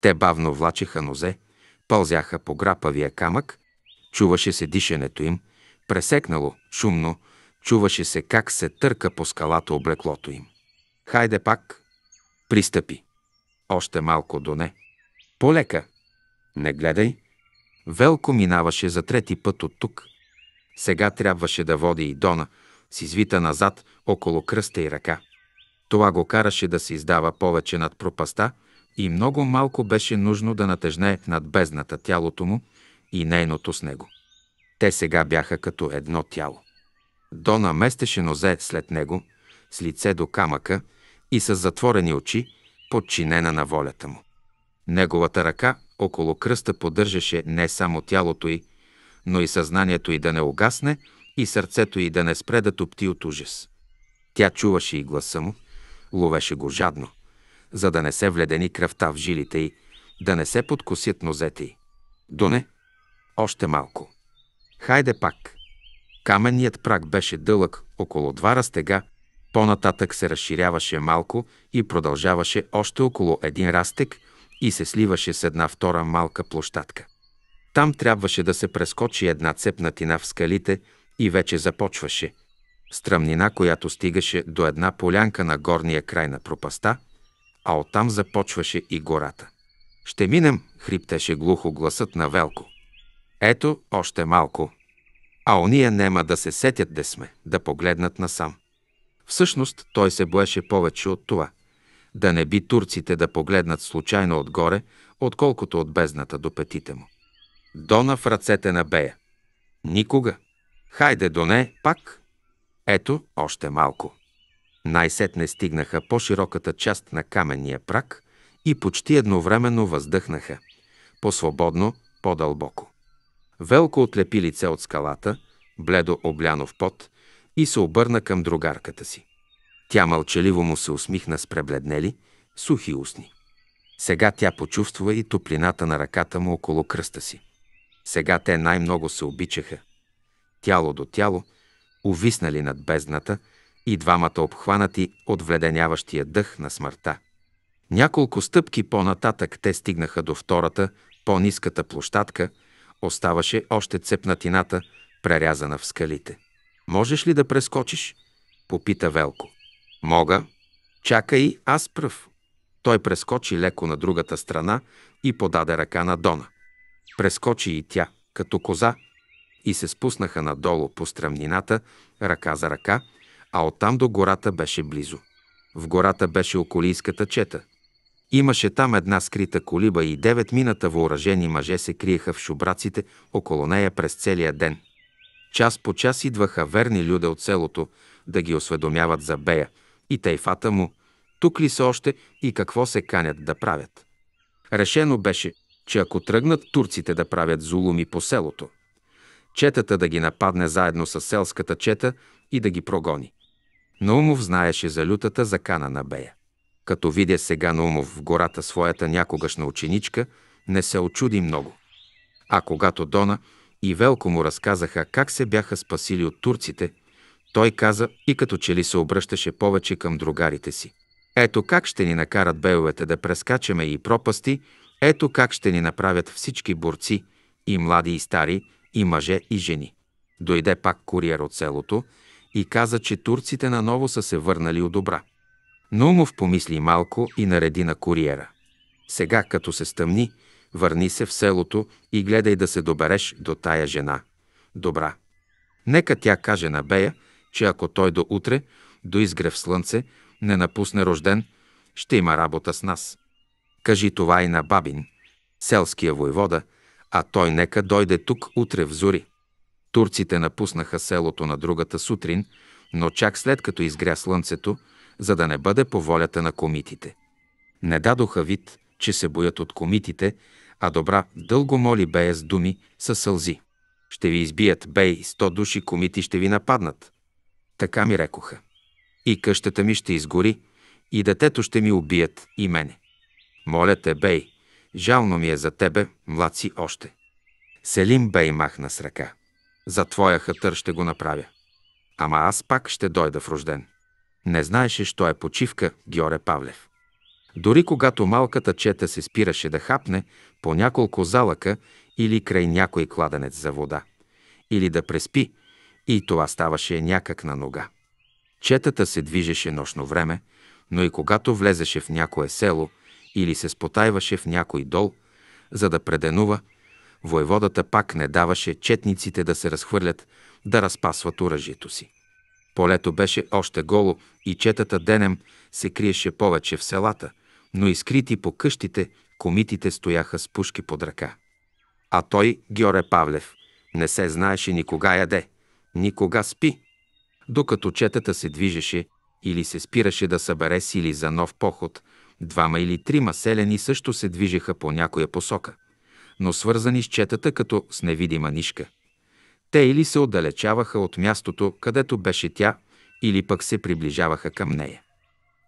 Те бавно влачеха нозе, пълзяха по грапавия камък, чуваше се дишането им, пресекнало, шумно, чуваше се как се търка по скалата облеклото им. Хайде пак, пристъпи. Още малко до не. Полека. Не гледай. Велко минаваше за трети път от тук. Сега трябваше да води и Дона, с извита назад около кръста и ръка. Това го караше да се издава повече над пропаста – и много малко беше нужно да натежне над бездната тялото му и нейното с него. Те сега бяха като едно тяло. Дона местеше нозе след него, с лице до камъка и с затворени очи, подчинена на волята му. Неговата ръка около кръста поддържаше не само тялото й, но и съзнанието й да не огасне и сърцето й да не спре да топти от ужас. Тя чуваше и гласа му, ловеше го жадно за да не се вледени кръвта в жилите й, да не се подкосят нозете й. Доне, още малко. Хайде пак. Каменният прак беше дълъг, около два растега, по-нататък се разширяваше малко и продължаваше още около един растек и се сливаше с една втора малка площадка. Там трябваше да се прескочи една цепнатина в скалите и вече започваше. Стръмнина, която стигаше до една полянка на горния край на пропаста – а оттам започваше и гората. «Ще минем!» — хриптеше глухо гласът на Велко. «Ето, още малко!» А ония нема да се сетят де сме, да погледнат насам. Всъщност той се боеше повече от това. Да не би турците да погледнат случайно отгоре, отколкото от бездната до петите му. Дона в ръцете на Бея. Никога. Хайде, Доне, пак. Ето, още малко. Най-сетне стигнаха по-широката част на каменния прак и почти едновременно въздъхнаха. По-свободно, по-дълбоко. Велко отлепи лице от скалата, бледо обляно в пот, и се обърна към другарката си. Тя мълчаливо му се усмихна с пребледнели, сухи устни. Сега тя почувства и топлината на ръката му около кръста си. Сега те най-много се обичаха. Тяло до тяло, увиснали над бездната – и двамата обхванати от вледеняващия дъх на смъртта. Няколко стъпки по-нататък те стигнаха до втората, по-ниската площадка, оставаше още цепнатината, прерязана в скалите. «Можеш ли да прескочиш?» – попита Велко. «Мога. Чакай, аз пръв». Той прескочи леко на другата страна и подаде ръка на Дона. Прескочи и тя, като коза, и се спуснаха надолу по стръмнината, ръка за ръка – а оттам до гората беше близо. В гората беше околийската чета. Имаше там една скрита колиба и девет мината въоръжени мъже се криеха в шубраците около нея през целия ден. Час по час идваха верни люде от селото да ги осведомяват за Бея и тайфата му, тук ли са още и какво се канят да правят. Решено беше, че ако тръгнат турците да правят зулуми по селото, четата да ги нападне заедно с селската чета и да ги прогони. Наумов знаеше за лютата закана на Бея. Като видя сега Наумов в гората своята някогашна ученичка, не се очуди много. А когато Дона и Велко му разказаха как се бяха спасили от турците, той каза и като че ли се обръщаше повече към другарите си. Ето как ще ни накарат беовете да прескачаме и пропасти, ето как ще ни направят всички борци, и млади и стари, и мъже и жени. Дойде пак куриер от селото – и каза, че турците наново са се върнали у добра. Наумов помисли малко и нареди на куриера. Сега, като се стъмни, върни се в селото и гледай да се добереш до тая жена. Добра. Нека тя каже на Бея, че ако той до утре, до изгрев слънце, не напусне рожден, ще има работа с нас. Кажи това и на Бабин, селския войвода, а той нека дойде тук утре в зори. Турците напуснаха селото на другата сутрин, но чак след като изгря слънцето, за да не бъде по волята на комитите. Не дадоха вид, че се боят от комитите, а добра дълго моли Бея с думи, със сълзи. Ще ви избият, Бей, сто души комити ще ви нападнат. Така ми рекоха. И къщата ми ще изгори, и детето ще ми убият и мене. Моля те, Бей, жално ми е за тебе, млад си още. Селим Бей махна с ръка. За твоя хатър ще го направя. Ама аз пак ще дойда в рожден. Не знаеше, що е почивка, Георе Павлев. Дори когато малката чета се спираше да хапне по няколко залъка или край някой кладенец за вода, или да преспи, и това ставаше някак на нога. Четата се движеше нощно време, но и когато влезеше в някое село или се спотайваше в някой дол, за да преденува – Войводата пак не даваше четниците да се разхвърлят, да разпасват оръжието си. Полето беше още голо и четата денем се криеше повече в селата, но изкрити по къщите, комитите стояха с пушки под ръка. А той, Георе Павлев, не се знаеше никога яде, никога спи. Докато четата се движеше или се спираше да събере сили за нов поход, двама или трима селени също се движеха по някоя посока – но свързани с четата като с невидима нишка. Те или се отдалечаваха от мястото, където беше тя, или пък се приближаваха към нея.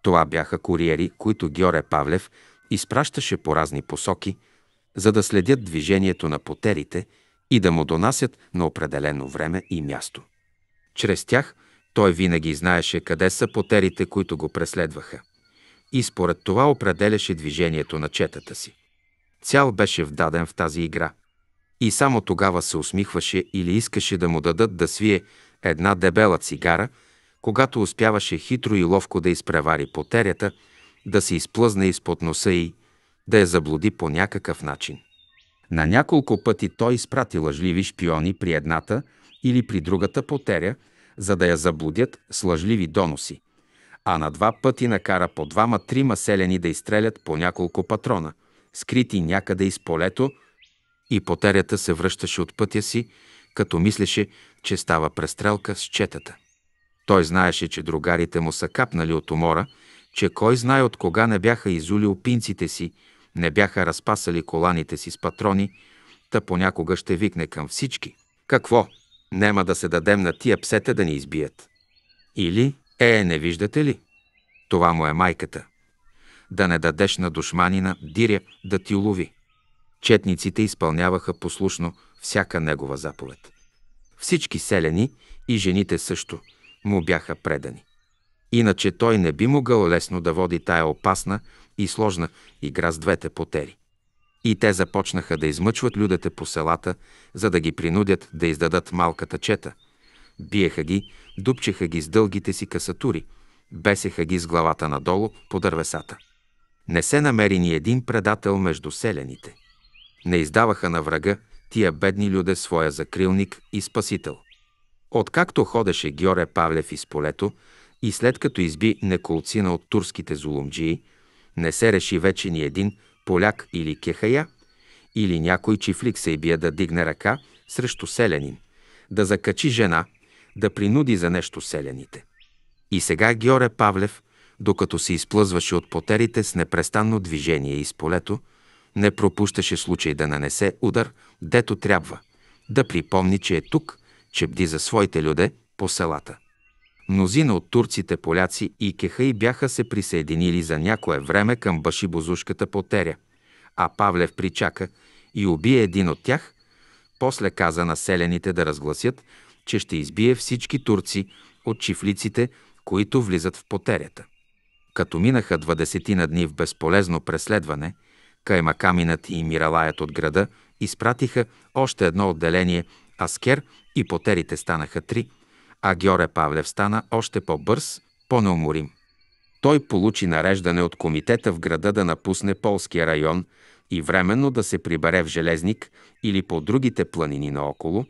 Това бяха куриери, които Георе Павлев изпращаше по разни посоки, за да следят движението на потерите и да му донасят на определено време и място. Чрез тях той винаги знаеше къде са потерите, които го преследваха. И според това определяше движението на четата си. Цял беше вдаден в тази игра. И само тогава се усмихваше или искаше да му дадат да свие една дебела цигара, когато успяваше хитро и ловко да изпревари потерята, да се изплъзне изпод носа и да я заблуди по някакъв начин. На няколко пъти той изпрати лъжливи шпиони при едната или при другата потеря, за да я заблудят с лъжливи доноси, а на два пъти накара по двама-трима селени да изстрелят по няколко патрона – скрити някъде из полето, и потерята се връщаше от пътя си, като мислеше, че става престрелка с четата. Той знаеше, че другарите му са капнали от умора, че кой знае от кога не бяха изули опинците си, не бяха разпасали коланите си с патрони, та понякога ще викне към всички. Какво? Нема да се дадем на тия псета да ни избият. Или, е, не виждате ли? Това му е майката да не дадеш на душманина диря да ти улови. Четниците изпълняваха послушно всяка негова заповед. Всички селени и жените също му бяха предани. Иначе той не би могъл лесно да води тая опасна и сложна игра с двете потери. И те започнаха да измъчват людите по селата, за да ги принудят да издадат малката чета. Биеха ги, дупчеха ги с дългите си касатури, бесеха ги с главата надолу по дървесата. Не се намери ни един предател между селените. Не издаваха на врага тия бедни люде своя закрилник и спасител. Откакто ходеше Георе Павлев из полето и след като изби неколцина от турските зулумджии, не се реши вече ни един поляк или кехая, или някой чифлик се и бие да дигне ръка срещу селянин, да закачи жена, да принуди за нещо селяните. И сега Георе Павлев докато се изплъзваше от потерите с непрестанно движение из полето, не пропущаше случай да нанесе удар, дето трябва, да припомни, че е тук, че бди за своите люде по селата. Мнозина от турците, поляци и кехаи бяха се присъединили за някое време към башибозушката потеря, а Павлев причака и убие един от тях, после каза на селените да разгласят, че ще избие всички турци от чифлиците, които влизат в потерята. Като минаха двадесетина дни в безполезно преследване, Каймакаминът и Миралаят от града изпратиха още едно отделение Аскер и потерите станаха три, а Георе Павлев стана още по-бърз, по-неуморим. Той получи нареждане от комитета в града да напусне полския район и временно да се прибере в Железник или по другите планини наоколо,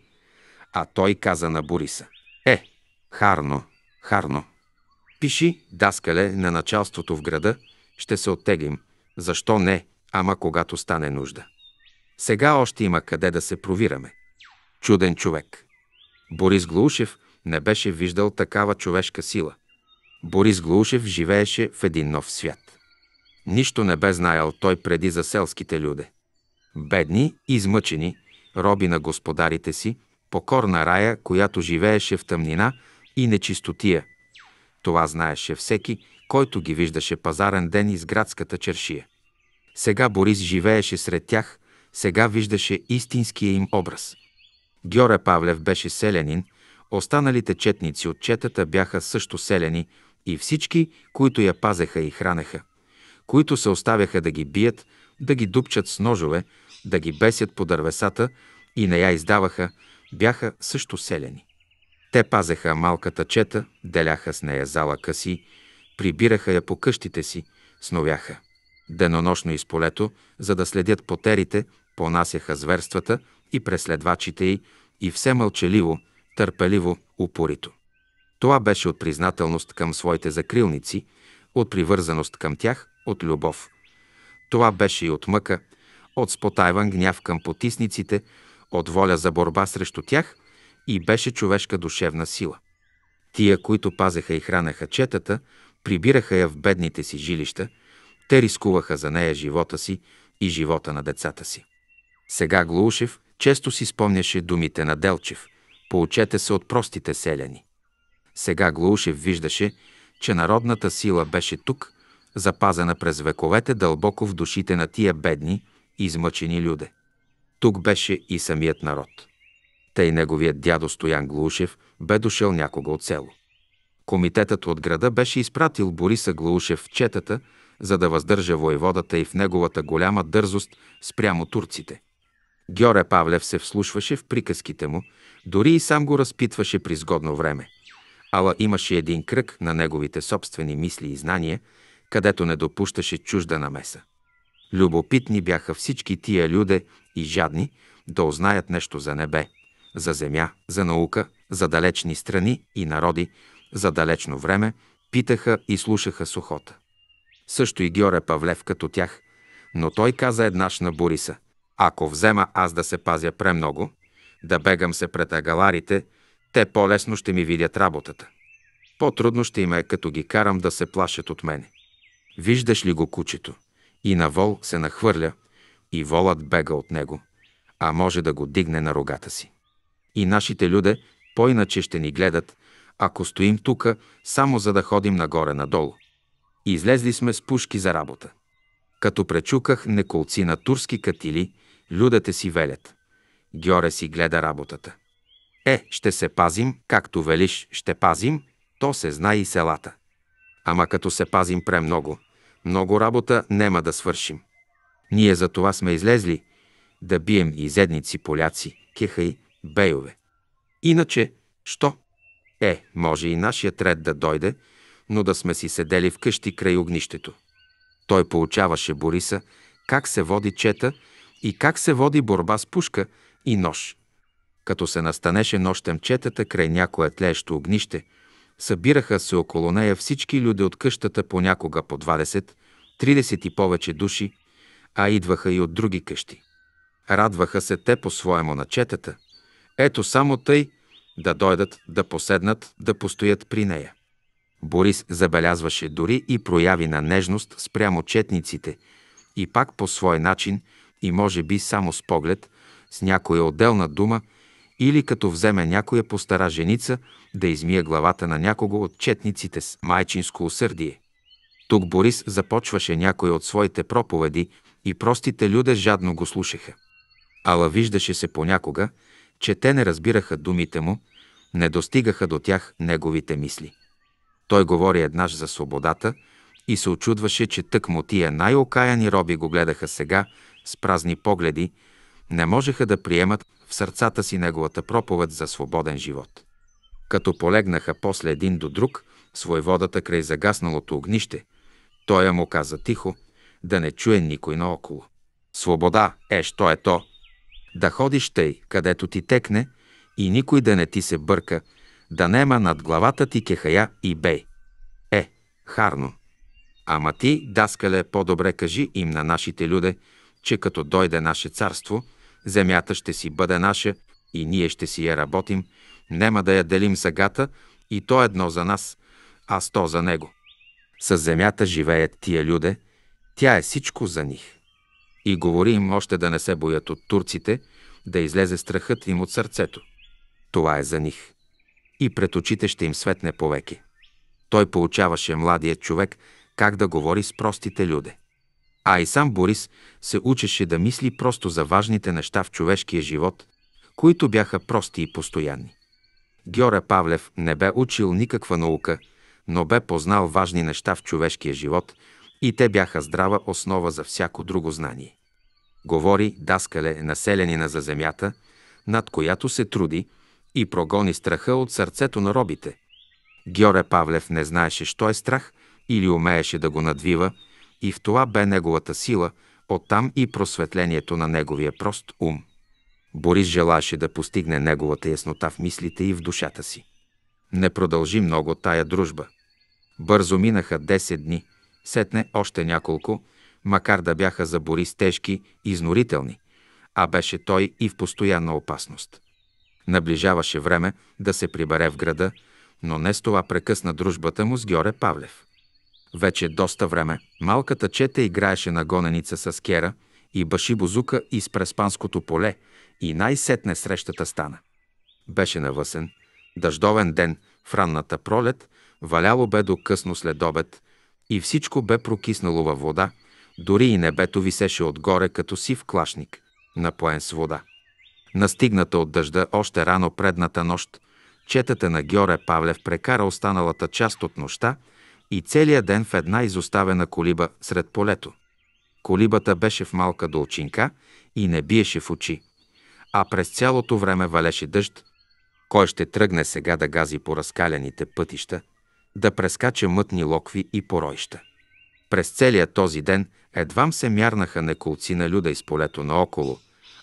а той каза на Бориса – е, харно, харно. Пиши, даскале, на началството в града, ще се оттеглим. Защо не, ама когато стане нужда. Сега още има къде да се провираме. Чуден човек. Борис Глушев не беше виждал такава човешка сила. Борис Глушев живееше в един нов свят. Нищо не бе знаел той преди за селските люде. Бедни, измъчени, роби на господарите си, покорна рая, която живееше в тъмнина и нечистотия – това знаеше всеки, който ги виждаше пазарен ден из градската чершия. Сега Борис живееше сред тях, сега виждаше истинския им образ. Гьоре Павлев беше селянин, останалите четници от четата бяха също селяни и всички, които я пазеха и хранеха, които се оставяха да ги бият, да ги дупчат с ножове, да ги бесят по дървесата и не я издаваха, бяха също селяни. Те пазеха малката чета, деляха с нея залъка си, прибираха я по къщите си, сновяха. Денонощно из полето, за да следят потерите, понасяха зверствата и преследвачите й и все мълчаливо, търпеливо, упорито. Това беше от признателност към своите закрилници, от привързаност към тях, от любов. Това беше и от мъка, от спотайван гняв към потисниците, от воля за борба срещу тях и беше човешка душевна сила. Тия, които пазеха и хранеха четата, прибираха я в бедните си жилища, те рискуваха за нея живота си и живота на децата си. Сега Глушев често си спомняше думите на Делчев «Поучете се от простите селяни». Сега Глушев виждаше, че народната сила беше тук, запазена през вековете дълбоко в душите на тия бедни, измъчени люде. Тук беше и самият народ – тъй неговият дядо Стоян Глушев бе дошъл някога от село. Комитетът от града беше изпратил Бориса Глушев в четата, за да въздържа войводата и в неговата голяма дързост спрямо турците. Гьоре Павлев се вслушваше в приказките му, дори и сам го разпитваше при сгодно време. Ала имаше един кръг на неговите собствени мисли и знания, където не допущаше чужда намеса. Любопитни бяха всички тия люде и жадни да узнаят нещо за небе – за земя, за наука, за далечни страни и народи, за далечно време, питаха и слушаха сухота. Също и Георе Павлев като тях, но той каза еднаш на Бориса, «Ако взема аз да се пазя премного, да бегам се пред агаларите, те по-лесно ще ми видят работата. По-трудно ще им е, като ги карам да се плашат от мене. Виждаш ли го кучето? И на вол се нахвърля, и волът бега от него, а може да го дигне на рогата си. И нашите люде по-иначе ще ни гледат, ако стоим тука, само за да ходим нагоре-надолу. излезли сме с пушки за работа. Като пречуках неколци на турски катили, людете си велят. Гьоре си гледа работата. Е, ще се пазим, както велиш, ще пазим, то се знае и селата. Ама като се пазим премного, много работа нема да свършим. Ние за това сме излезли, да бием и зедници поляци, кехай бейове. Иначе, що? Е, може и нашият ред да дойде, но да сме си седели вкъщи край огнището. Той получаваше Бориса как се води чета и как се води борба с пушка и нож. Като се настанеше нощем четата край някое тлеещо огнище, събираха се около нея всички люди от къщата понякога по 20, 30 и повече души, а идваха и от други къщи. Радваха се те по-своему на четата – ето само тъй да дойдат, да поседнат, да постоят при нея. Борис забелязваше дори и прояви на нежност спрямо четниците и пак по свой начин и може би само с поглед, с някоя отделна дума или като вземе някоя постара женица да измие главата на някого от четниците с майчинско усърдие. Тук Борис започваше някои от своите проповеди и простите люде жадно го слушаха. Ала виждаше се понякога, че те не разбираха думите му, не достигаха до тях неговите мисли. Той говори еднаж за свободата и се очудваше, че тък му тия най-окаяни роби го гледаха сега с празни погледи, не можеха да приемат в сърцата си неговата проповед за свободен живот. Като полегнаха после един до друг, своеводата край загасналото огнище, той му каза тихо, да не чуе никой наоколо. Свобода, е, що е то, да ходиш тъй, където ти текне, и никой да не ти се бърка, да нема над главата ти кехая и бей. Е, харно. Ама ти, даскале, по-добре кажи им на нашите люде, че като дойде наше царство, земята ще си бъде наша и ние ще си я работим, нема да я делим сагата и то едно за нас, а сто за него. С земята живеят тия люде, тя е всичко за них. И говори им още да не се боят от турците, да излезе страхът им от сърцето. Това е за них. И пред очите ще им светне повеки. Той получаваше младия човек как да говори с простите люде. А и сам Борис се учеше да мисли просто за важните неща в човешкия живот, които бяха прости и постоянни. Георе Павлев не бе учил никаква наука, но бе познал важни неща в човешкия живот – и те бяха здрава основа за всяко друго знание. Говори Даскале, населенина за земята, над която се труди и прогони страха от сърцето на робите. Георе Павлев не знаеше, що е страх, или умееше да го надвива, и в това бе неговата сила, оттам и просветлението на неговия прост ум. Борис желаше да постигне неговата яснота в мислите и в душата си. Не продължи много тая дружба. Бързо минаха 10 дни сетне още няколко, макар да бяха за Борис тежки и изнорителни, а беше той и в постоянна опасност. Наближаваше време да се прибере в града, но не с това прекъсна дружбата му с Георе Павлев. Вече доста време малката чета играеше на гоненица с Кера и баши бозука из преспанското поле и най-сетне срещата стана. Беше навъсен, дъждовен ден в ранната пролет, валяло бе до късно след обед и всичко бе прокиснало във вода, дори и небето висеше отгоре като сив клашник, напоен с вода. Настигната от дъжда още рано предната нощ, четата на Георе Павлев прекара останалата част от нощта и целият ден в една изоставена колиба сред полето. Колибата беше в малка долчинка и не биеше в очи, а през цялото време валеше дъжд. Кой ще тръгне сега да гази по разкаляните пътища – да прескача мътни локви и поройща. През целия този ден едвам се мярнаха неколци на люда из полето наоколо,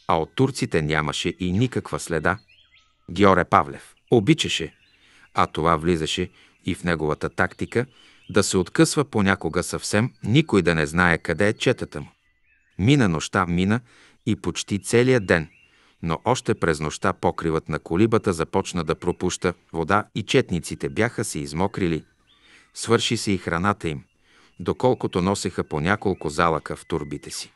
а от турците нямаше и никаква следа. Георе Павлев обичаше, а това влизаше и в неговата тактика да се откъсва понякога съвсем, никой да не знае къде е четата му. Мина нощта, мина и почти целият ден – но още през нощта покривът на колибата започна да пропуща вода и четниците бяха се измокрили. Свърши се и храната им, доколкото носеха по няколко залъка в турбите си.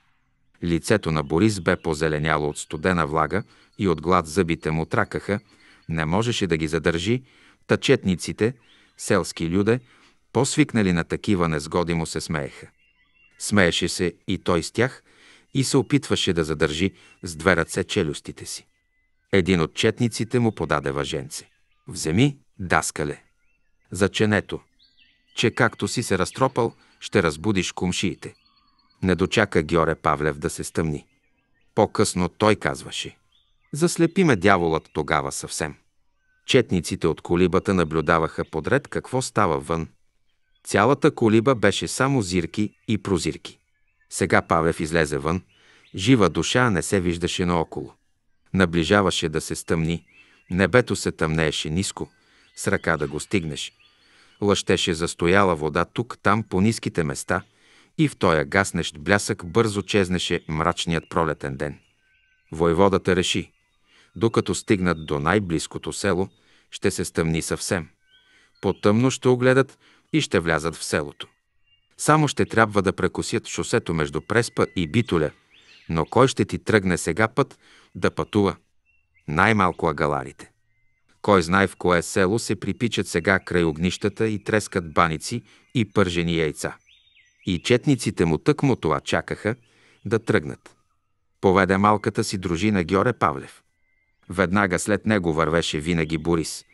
Лицето на Борис бе позеленяло от студена влага и от глад зъбите му тракаха, не можеше да ги задържи, та четниците, селски люде, по-свикнали на такива незгоди му се смееха. Смееше се и той с тях, и се опитваше да задържи с две ръце челюстите си. Един от четниците му подаде въженце. Вземи, даскале. За ченето, че както си се разтропал, ще разбудиш кумшиите. Не дочака Георе Павлев да се стъмни. По-късно той казваше. Заслепи ме дяволът тогава съвсем. Четниците от колибата наблюдаваха подред какво става вън. Цялата колиба беше само зирки и прозирки. Сега Павлев излезе вън, жива душа не се виждаше наоколо. Наближаваше да се стъмни, небето се тъмнееше ниско, с ръка да го стигнеш. Лъщеше застояла вода тук, там, по ниските места и в тоя гаснещ блясък бързо чезнеше мрачният пролетен ден. Войводата реши, докато стигнат до най-близкото село, ще се стъмни съвсем. Потъмно ще огледат и ще влязат в селото. Само ще трябва да прекусят шосето между Преспа и Битоля, но кой ще ти тръгне сега път да пътува? Най-малко агаларите. Кой знае в кое село се припичат сега край огнищата и трескат баници и пържени яйца. И четниците му тъкмо това чакаха да тръгнат. Поведе малката си дружина Георе Павлев. Веднага след него вървеше винаги Борис.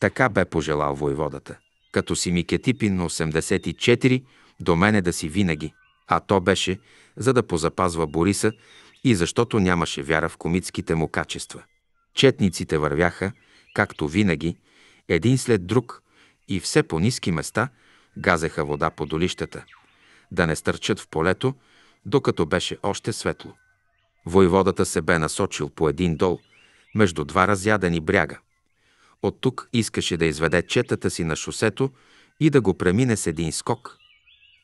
Така бе пожелал войводата. Като си Микетипин на 84, до мене да си винаги, а то беше, за да позапазва Бориса и защото нямаше вяра в комитските му качества. Четниците вървяха, както винаги, един след друг и все по ниски места газеха вода по долищата, да не стърчат в полето, докато беше още светло. Войводата се бе насочил по един дол, между два разядени бряга. От тук искаше да изведе четата си на шосето и да го премине с един скок,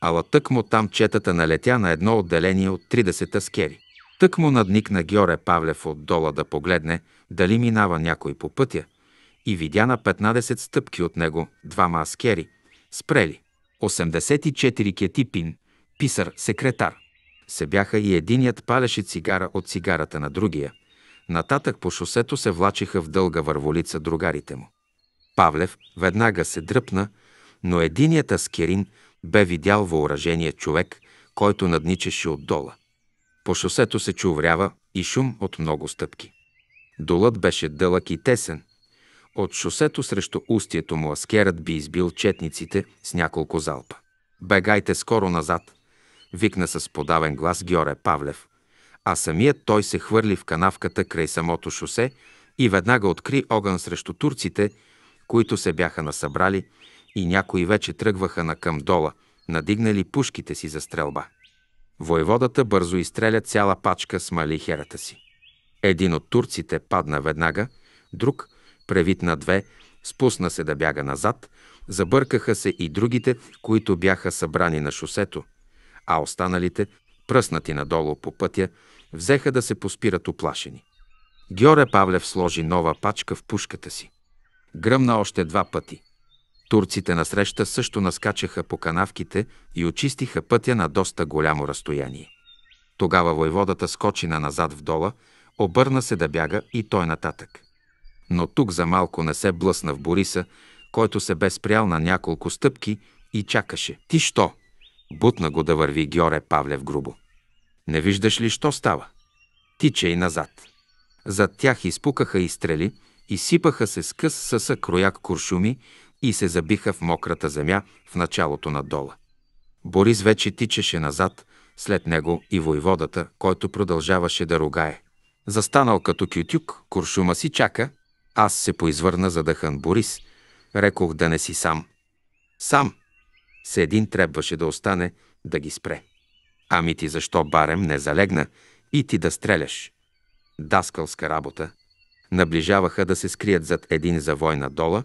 Ала тъкмо там четата налетя на едно отделение от 30 Тък Тъкмо надникна Георе Павлев отдола да погледне дали минава някой по пътя и видя на 15 стъпки от него двама аскери, спрели. 84 кетипин, писар, секретар. Се бяха и единият палеше цигара от цигарата на другия. Нататък по шосето се влачиха в дълга върволица другарите му. Павлев веднага се дръпна, но единият аскерин бе видял въоръжения човек, който надничаше отдола. По шосето се чуврява и шум от много стъпки. Долът беше дълъг и тесен. От шосето срещу устието му аскерът би избил четниците с няколко залпа. «Бегайте скоро назад!» викна с подавен глас Георе Павлев, а самият той се хвърли в канавката край самото шосе и веднага откри огън срещу турците, които се бяха насъбрали и някои вече тръгваха на към дола, надигнали пушките си за стрелба. Войводата бързо изстреля цяла пачка с малихерата си. Един от турците падна веднага, друг, превит на две, спусна се да бяга назад, забъркаха се и другите, които бяха събрани на шосето, а останалите, пръснати надолу по пътя, взеха да се поспират оплашени. Георе Павлев сложи нова пачка в пушката си. Гръмна още два пъти. Турците насреща също наскачаха по канавките и очистиха пътя на доста голямо разстояние. Тогава войводата скочи на назад вдола, обърна се да бяга и той нататък. Но тук за малко не се блъсна в Бориса, който се бе спрял на няколко стъпки и чакаше. «Ти що?» Бутна го да върви Георе Павлев грубо. «Не виждаш ли, що става?» Тича и назад. Зад тях изпукаха и изсипаха се с къс съса крояк куршуми, и се забиха в мократа земя в началото на дола. Борис вече тичеше назад, след него и войводата, който продължаваше да ругае. Застанал като кютюк, куршума си чака. Аз се поизвърна задъхан Борис. Рекох да не си сам. Сам. се един трябваше да остане да ги спре. Ами ти защо барем не залегна и ти да стреляш? Даскалска работа. Наближаваха да се скрият зад един завой надола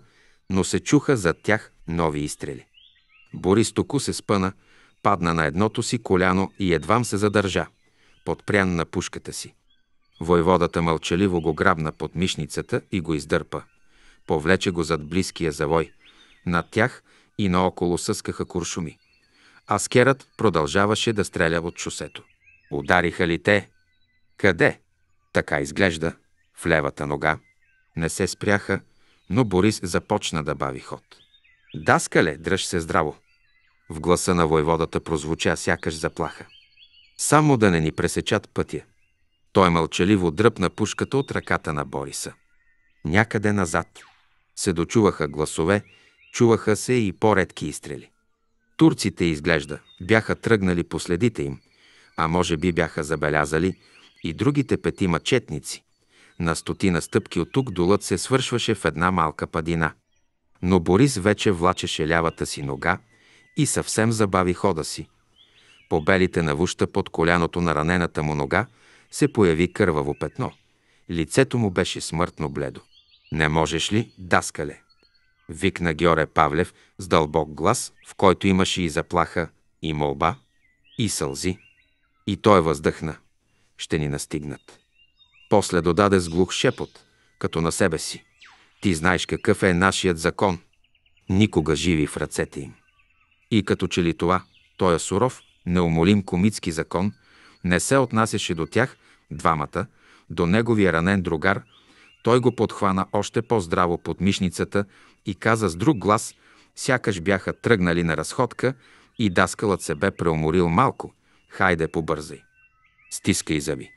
но се чуха зад тях нови изстрели. Борис Току се спъна, падна на едното си коляно и едвам се задържа, подпрян на пушката си. Войводата мълчаливо го грабна под мишницата и го издърпа. Повлече го зад близкия завой. Над тях и наоколо съскаха куршуми. Аскерът продължаваше да стреля от шосето. Удариха ли те? Къде? Така изглежда. В левата нога. Не се спряха, но Борис започна да бави ход. «Даскале, дръж се здраво!» В гласа на войводата прозвуча сякаш заплаха. Само да не ни пресечат пътя. Той мълчаливо дръпна пушката от ръката на Бориса. Някъде назад се дочуваха гласове, чуваха се и по-редки изстрели. Турците, изглежда, бяха тръгнали по следите им, а може би бяха забелязали и другите петима четници – на стотина стъпки от тук долът се свършваше в една малка падина. Но Борис вече влачеше лявата си нога и съвсем забави хода си. По белите навуща под коляното на ранената му нога се появи кърваво петно. Лицето му беше смъртно бледо. «Не можеш ли, даскале?» викна Георе Павлев с дълбок глас, в който имаше и заплаха, и молба, и сълзи. И той въздъхна. Ще ни настигнат. После додаде с глух шепот, като на себе си. Ти знаеш какъв е нашият закон. Никога живи в ръцете им. И като че ли това, е суров, неумолим комитски закон, не се отнасяше до тях, двамата, до неговия ранен другар, той го подхвана още по-здраво под мишницата и каза с друг глас, сякаш бяха тръгнали на разходка и даскалът се бе преуморил малко. Хайде, побързай. Стискай зъби.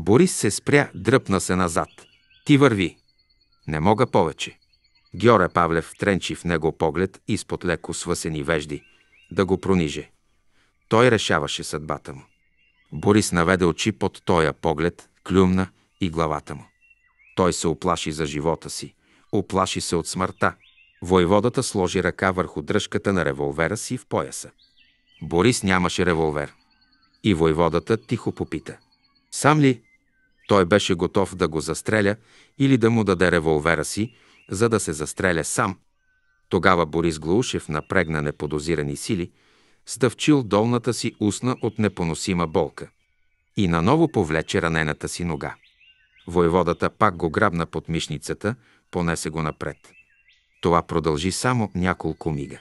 Борис се спря, дръпна се назад. Ти върви. Не мога повече. Георе Павлев тренчи в него поглед изпод леко свъсени вежди, да го прониже. Той решаваше съдбата му. Борис наведе очи под тоя поглед, клюмна и главата му. Той се оплаши за живота си, оплаши се от смъртта. Войводата сложи ръка върху дръжката на револвера си в пояса. Борис нямаше револвер. И войводата тихо попита. Сам ли? Той беше готов да го застреля или да му даде револвера си, за да се застреля сам. Тогава Борис Глаушев напрегна неподозирани сили, стъвчил долната си устна от непоносима болка и наново повлече ранената си нога. Войводата пак го грабна под мишницата, понесе го напред. Това продължи само няколко мига.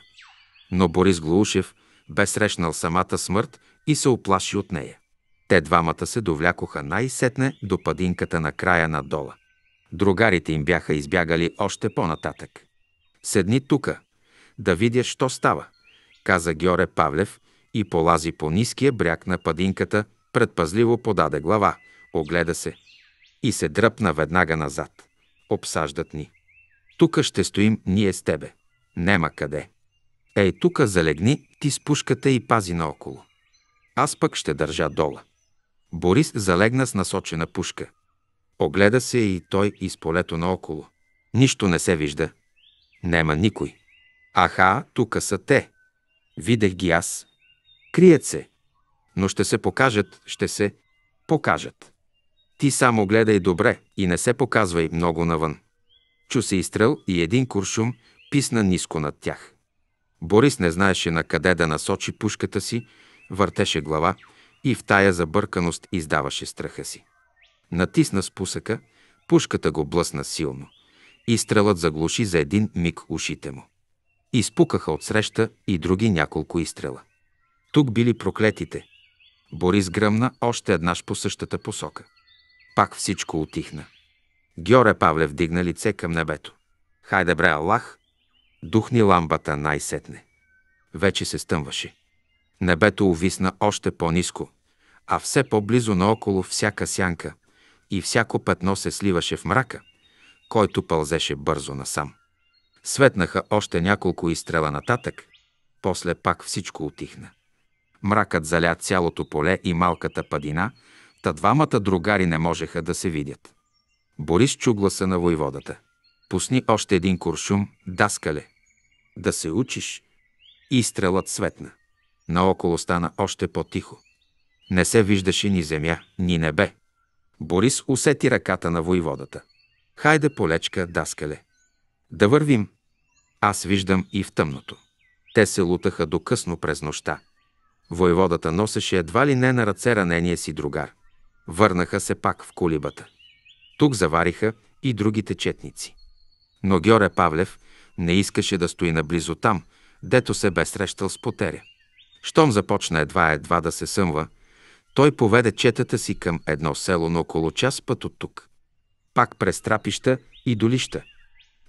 Но Борис Глаушев бе срещнал самата смърт и се оплаши от нея. Те двамата се довлякоха най-сетне до падинката на края на дола. Другарите им бяха избягали още по-нататък. Седни тука, да видя, що става, каза Георе Павлев и полази по ниския бряг на падинката, предпазливо подаде глава, огледа се и се дръпна веднага назад. Обсаждат ни. Тука ще стоим ние с тебе. Нема къде. Ей, тука залегни ти с пушката и пази наоколо. Аз пък ще държа дола. Борис залегна с насочена пушка. Огледа се и той из полето наоколо. Нищо не се вижда. Нема никой. Аха, тука са те. Видех ги аз. Крият се. Но ще се покажат, ще се покажат. Ти само гледай добре и не се показвай много навън. Чу се изстрел и един куршум писна ниско над тях. Борис не знаеше на къде да насочи пушката си, въртеше глава, и в тая забърканост издаваше страха си. Натисна спусъка, пушката го блъсна силно. и стрелът заглуши за един миг ушите му. Изпукаха отсреща и други няколко изстрела. Тук били проклетите. Борис гръмна още еднаш по същата посока. Пак всичко отихна. Георе Павлев дигна лице към небето. Хайде бре, Аллах! Духни ламбата най-сетне. Вече се стъмваше. Небето увисна още по-низко, а все по-близо наоколо всяка сянка и всяко петно се сливаше в мрака, който пълзеше бързо насам. Светнаха още няколко изстрела нататък, после пак всичко отихна. Мракът заля цялото поле и малката падина, та двамата другари не можеха да се видят. Борис чу гласа на войводата. Пусни още един куршум, даскале. Да се учиш. Изстрелът светна. Наоколо стана още по-тихо. Не се виждаше ни земя, ни небе. Борис усети ръката на войводата. Хайде, полечка, даскале. Да вървим. Аз виждам и в тъмното. Те се лутаха до късно през нощта. Войводата носеше едва ли не на ръце ранения си другар. Върнаха се пак в колибата. Тук завариха и другите четници. Но Георе Павлев не искаше да стои наблизо там, дето се бе срещал с потеря. Щом започна едва-едва да се съмва, той поведе четата си към едно село на около час път от тук. Пак през трапища и долища.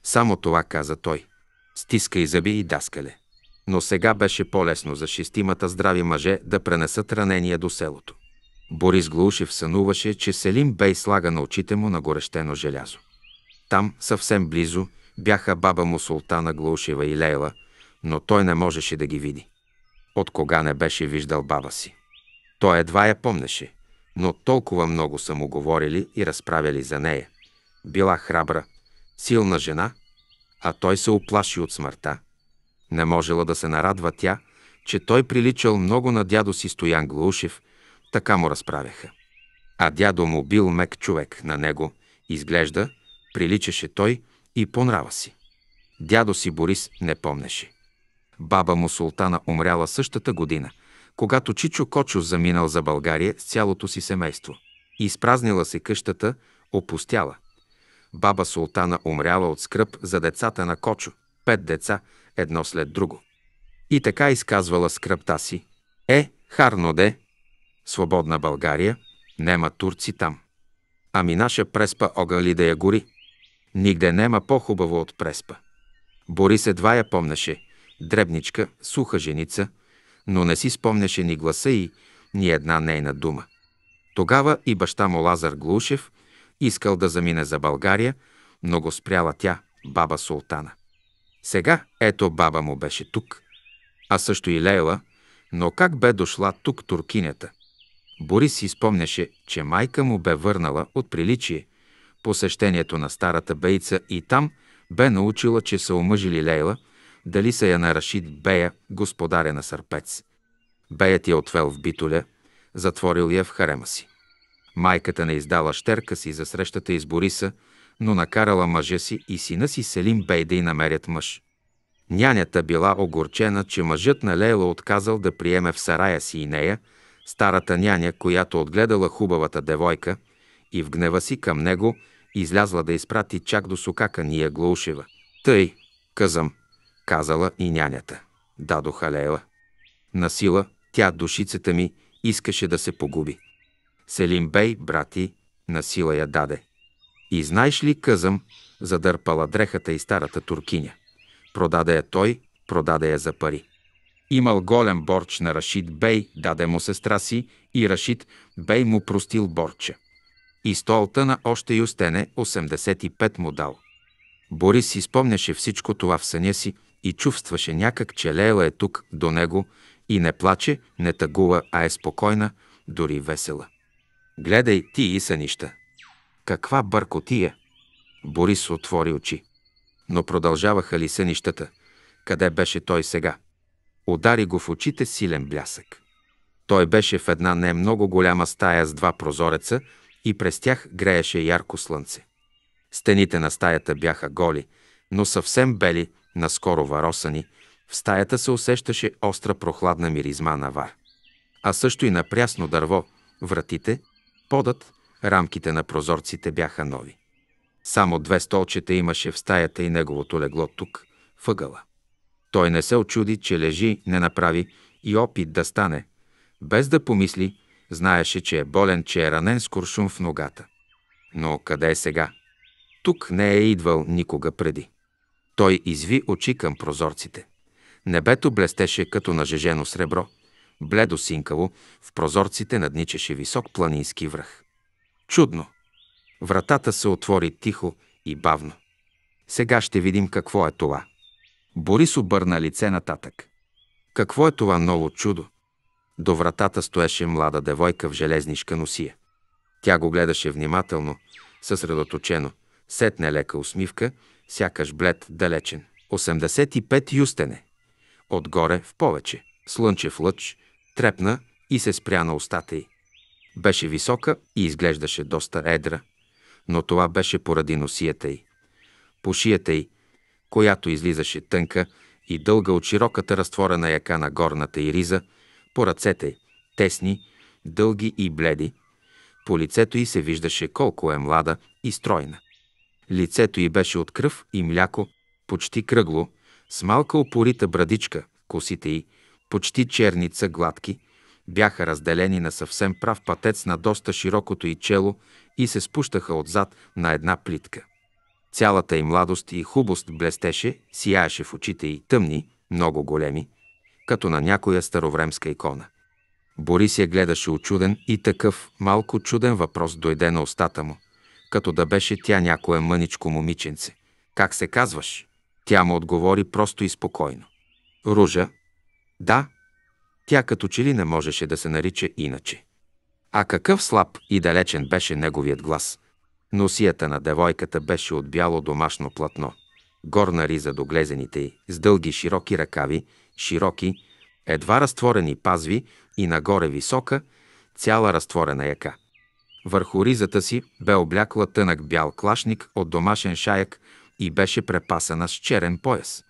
Само това каза той. Стиска и зъби и даскале. Но сега беше по-лесно за шестимата здрави мъже да пренесат ранения до селото. Борис Глушев сънуваше, че Селим бе слага на очите му на горещено желязо. Там, съвсем близо, бяха баба му султана Глушева и Лейла, но той не можеше да ги види. От кога не беше виждал баба си. Той едва я помнеше, но толкова много са му говорили и разправяли за нея. Била храбра, силна жена, а той се оплаши от смъртта. Не можела да се нарадва тя, че той приличал много на дядо си Стоян Глаушев, така му разправяха. А дядо му бил мек човек на него, изглежда, приличаше той и понрава си. Дядо си Борис не помнеше. Баба му султана умряла същата година – когато Чичо Кочо заминал за България с цялото си семейство. Изпразнила се къщата, опустяла. Баба Султана умряла от скръп за децата на Кочо. Пет деца, едно след друго. И така изказвала скръпта си. Е, харно де! Свободна България, нема турци там. Ами наша преспа огъли да я гори. Нигде нема по-хубаво от преспа. Борис едва я помнеше. Дребничка, суха женица – но не си спомняше ни гласа и, ни една нейна дума. Тогава и баща му Лазар Глушев искал да замине за България, но го спряла тя, баба Султана. Сега ето баба му беше тук, а също и Лейла, но как бе дошла тук туркинята? Борис си спомняше, че майка му бе върнала от приличие посещението на старата бейца и там бе научила, че са омъжили Лейла – дали са я на Рашид Бея, господаря на Сърпец. Беят я е отвел в битоля, затворил я в харема си. Майката не издала щерка си за срещата из Бориса, но накарала мъжа си и сина си Селим Бей да й намерят мъж. Нянята била огорчена, че мъжът на Лейла отказал да приеме в сарая си и нея, старата няня, която отгледала хубавата девойка, и в гнева си към него излязла да изпрати чак до сукака Ния Глоушева. Тъй, казам, казала и нянята. Дадоха Лейла. Насила, тя душицата ми искаше да се погуби. Селим бей, брати, насила я даде. И знаеш ли, къзъм, задърпала дрехата и старата туркиня. Продаде я той, продаде я за пари. Имал голем борч на Рашид Бей, даде му сестра си и Рашид Бей му простил борча. И столта на още Юстене 85 му дал. Борис си спомняше всичко това в съня си, и чувстваше някак, че Лейла е тук до него и не плаче, не тъгува, а е спокойна, дори весела. Гледай ти и сънища. Каква бъркотия! Е? Борис отвори очи. Но продължаваха ли сънищата? Къде беше той сега? Удари го в очите силен блясък. Той беше в една не много голяма стая с два прозореца и през тях грееше ярко слънце. Стените на стаята бяха голи, но съвсем бели, наскоро варосани, в стаята се усещаше остра прохладна миризма на вар. А също и на прясно дърво, вратите, подът, рамките на прозорците бяха нови. Само две столчета имаше в стаята и неговото легло тук, въгъла. Той не се очуди, че лежи, не направи и опит да стане. Без да помисли, знаеше, че е болен, че е ранен с куршум в ногата. Но къде е сега? Тук не е идвал никога преди. Той изви очи към прозорците. Небето блестеше като нажежено сребро. Бледо синкаво, в прозорците надничеше висок планински връх. Чудно! Вратата се отвори тихо и бавно. Сега ще видим какво е това. Борис обърна лице нататък. Какво е това ново чудо? До вратата стоеше млада девойка в железнишка носия. Тя го гледаше внимателно, съсредоточено, сетне лека усмивка сякаш блед далечен. 85 юстене. Отгоре в повече. Слънчев лъч трепна и се спря на устата й. Беше висока и изглеждаше доста едра, но това беше поради носията й. По шията й, която излизаше тънка и дълга от широката разтворена яка на горната й риза, по ръцете й, тесни, дълги и бледи, по лицето й се виждаше колко е млада и стройна. Лицето й беше от кръв и мляко, почти кръгло, с малка опорита брадичка, косите й, почти черница, гладки, бяха разделени на съвсем прав пътец на доста широкото й чело и се спущаха отзад на една плитка. Цялата й младост и хубост блестеше, сияеше в очите й тъмни, много големи, като на някоя старовремска икона. Борис я гледаше очуден и такъв малко чуден въпрос дойде на устата му – като да беше тя някое мъничко момиченце. Как се казваш? Тя му отговори просто и спокойно. Ружа? Да. Тя като че ли не можеше да се нарича иначе. А какъв слаб и далечен беше неговият глас. Носията на девойката беше от бяло домашно платно. Горна риза до глезените й, с дълги широки ръкави, широки, едва разтворени пазви и нагоре висока, цяла разтворена яка – върху ризата си бе облякла тънък бял клашник от домашен шаяк и беше препасана с черен пояс.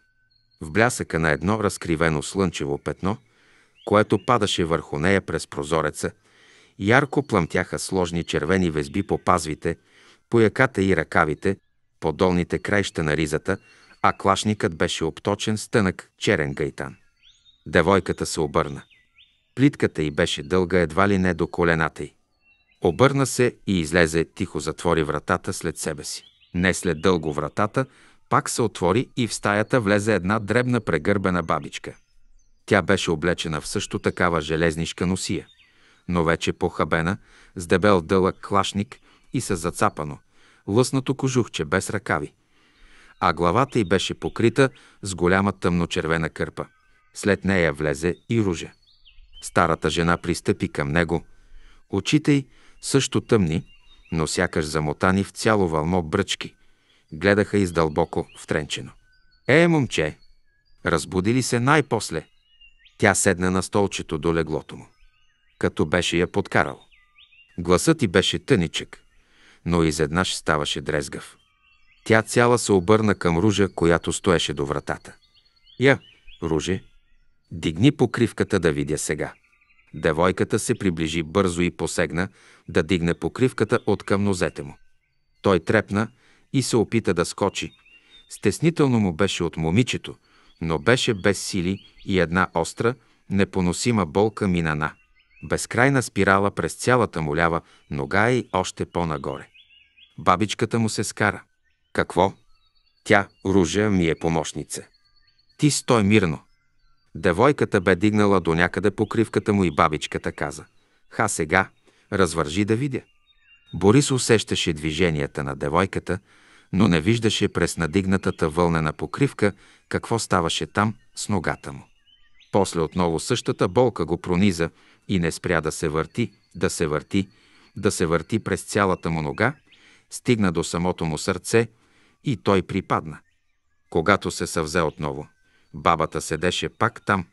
В блясъка на едно разкривено слънчево петно, което падаше върху нея през прозореца, ярко плъмтяха сложни червени везби по пазвите, по яката и ръкавите, по долните краища на ризата, а клашникът беше обточен с тънък черен гайтан. Девойката се обърна. Плитката й беше дълга едва ли не до колената й. Обърна се и излезе, тихо затвори вратата след себе си. Не след дълго вратата, пак се отвори и в стаята влезе една дребна прегърбена бабичка. Тя беше облечена в също такава железнишка носия, но вече похабена, с дебел дълъг клашник и с зацапано, лъснато кожухче без ръкави. А главата й беше покрита с голяма тъмночервена кърпа. След нея влезе и ружа. Старата жена пристъпи към него. Очите й също тъмни, но сякаш замотани в цяло вълно бръчки. Гледаха издълбоко втренчено. Е, момче! Разбудили се най-после. Тя седна на столчето до леглото му. Като беше я подкарал. Гласът ти беше тъничък, но изеднъж ставаше дрезгав. Тя цяла се обърна към Ружа, която стоеше до вратата. Я, Руже, дигни покривката да видя сега. Девойката се приближи бързо и посегна да дигне покривката от към нозете му. Той трепна и се опита да скочи. Стеснително му беше от момичето, но беше без сили и една остра, непоносима болка минана. Безкрайна спирала през цялата му лява нога и още по-нагоре. Бабичката му се скара. Какво? Тя, Ружа, ми е помощница. Ти стой мирно. Девойката бе дигнала до някъде покривката му и бабичката каза «Ха сега, развържи да видя». Борис усещаше движенията на девойката, но не виждаше през надигнатата вълнена покривка какво ставаше там с ногата му. После отново същата болка го прониза и не спря да се върти, да се върти, да се върти през цялата му нога, стигна до самото му сърце и той припадна. Когато се съвзе отново, Бабата седеше пак там,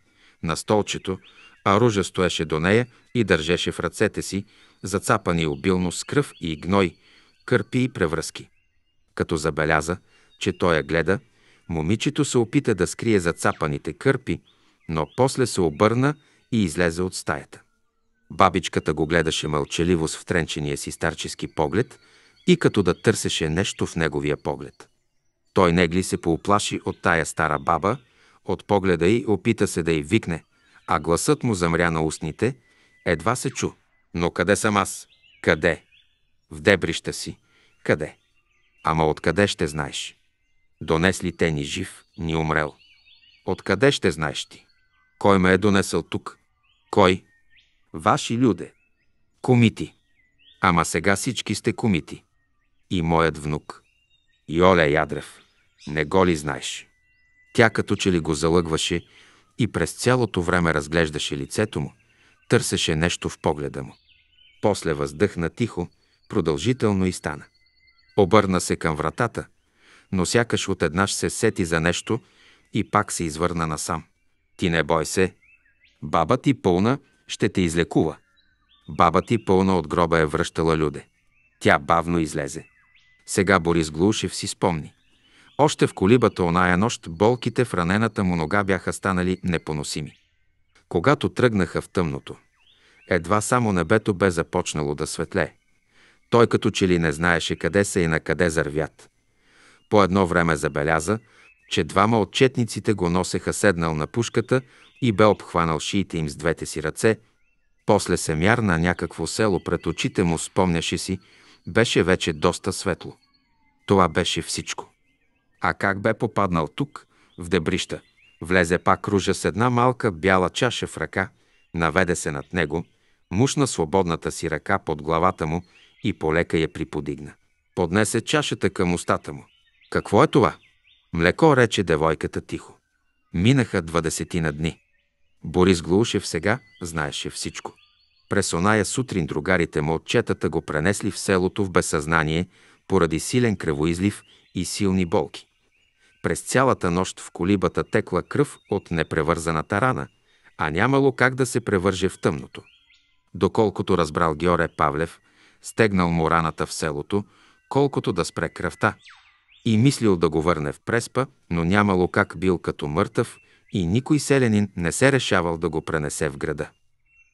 на столчето, а Ружа стоеше до нея и държеше в ръцете си, зацапани обилно с кръв и гной, кърпи и превръзки. Като забеляза, че той я гледа, момичето се опита да скрие зацапаните кърпи, но после се обърна и излезе от стаята. Бабичката го гледаше мълчаливо с втренчения си старчески поглед и като да търсеше нещо в неговия поглед. Той негли се поуплаши от тая стара баба – от погледа й опита се да й викне, а гласът му замря на устните, едва се чу. Но къде съм аз? Къде? В дебрища си. Къде? Ама откъде ще знаеш? Донесли те ни жив, ни умрел. Откъде ще знаеш ти? Кой ме е донесъл тук? Кой? Ваши люде. Комити. Ама сега всички сте комити. И моят внук. И Оля Ядрев. Не го ли знаеш? Тя като че ли го залъгваше и през цялото време разглеждаше лицето му, търсеше нещо в погледа му. После въздъхна тихо, продължително и стана. Обърна се към вратата, но сякаш отеднъж се сети за нещо и пак се извърна насам. Ти не бой се. Баба ти пълна ще те излекува. Баба ти пълна от гроба е връщала люде. Тя бавно излезе. Сега Борис Глушев си спомни. Още в колибата оная нощ болките в ранената му нога бяха станали непоносими. Когато тръгнаха в тъмното, едва само небето бе започнало да светле. Той като че ли не знаеше къде са и на къде зървят. По едно време забеляза, че двама от четниците го носеха седнал на пушката и бе обхванал шиите им с двете си ръце. После семяр на някакво село пред очите му, спомняше си, беше вече доста светло. Това беше всичко. А как бе попаднал тук, в дебрища? Влезе пак ружа с една малка бяла чаша в ръка, наведе се над него, мушна свободната си ръка под главата му и полека я приподигна. Поднесе чашата към устата му. Какво е това? Млеко рече девойката тихо. Минаха двадесетина дни. Борис Глушев сега знаеше всичко. През оная сутрин другарите му от четата го пренесли в селото в безсъзнание поради силен кръвоизлив и силни болки. През цялата нощ в колибата текла кръв от непревързаната рана, а нямало как да се превърже в тъмното. Доколкото разбрал Георе Павлев, стегнал му раната в селото, колкото да спре кръвта. И мислил да го върне в преспа, но нямало как бил като мъртъв и никой селянин не се решавал да го пренесе в града.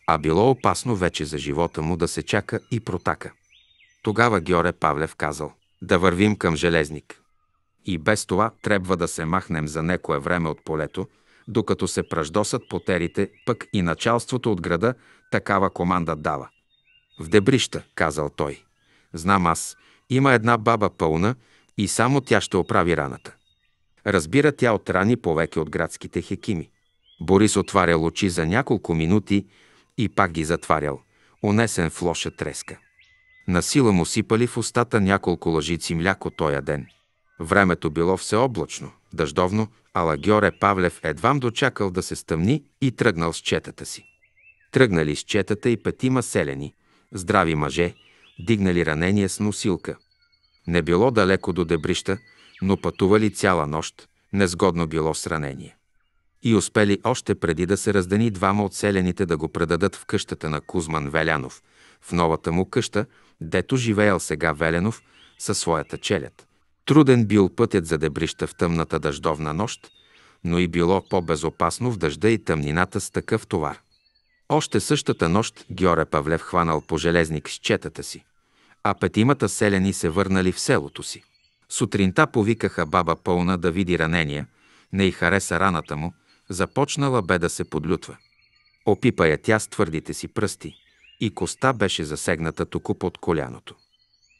А било опасно вече за живота му да се чака и протака. Тогава Георе Павлев казал – да вървим към Железник. И без това трябва да се махнем за некое време от полето, докато се пръждосат потерите, пък и началството от града такава команда дава. В дебрища, казал той. Знам аз, има една баба пълна и само тя ще оправи раната. Разбира тя от рани повеки от градските хекими. Борис отварял очи за няколко минути и пак ги затварял, унесен в лоша треска. Насила му сипали в устата няколко лъжици мляко тоя ден – Времето било всеоблачно, дъждовно, а Лагьоре Павлев едвам дочакал да се стъмни и тръгнал с четата си. Тръгнали с четата и петима селени, здрави мъже, дигнали ранение с носилка. Не било далеко до дебрища, но пътували цяла нощ, незгодно било с ранение. И успели още преди да се раздени двама от селените да го предадат в къщата на Кузман Велянов, в новата му къща, дето живеел сега Веленов със своята челят. Труден бил пътят за дебрища в тъмната дъждовна нощ, но и било по-безопасно в дъжда и тъмнината с такъв товар. Още същата нощ Георе Павлев хванал по железник с четата си, а петимата селени се върнали в селото си. Сутринта повикаха баба пълна да види ранения, не й хареса раната му, започнала бе да се подлютва. Опипа я тя с твърдите си пръсти и коста беше засегната току под коляното.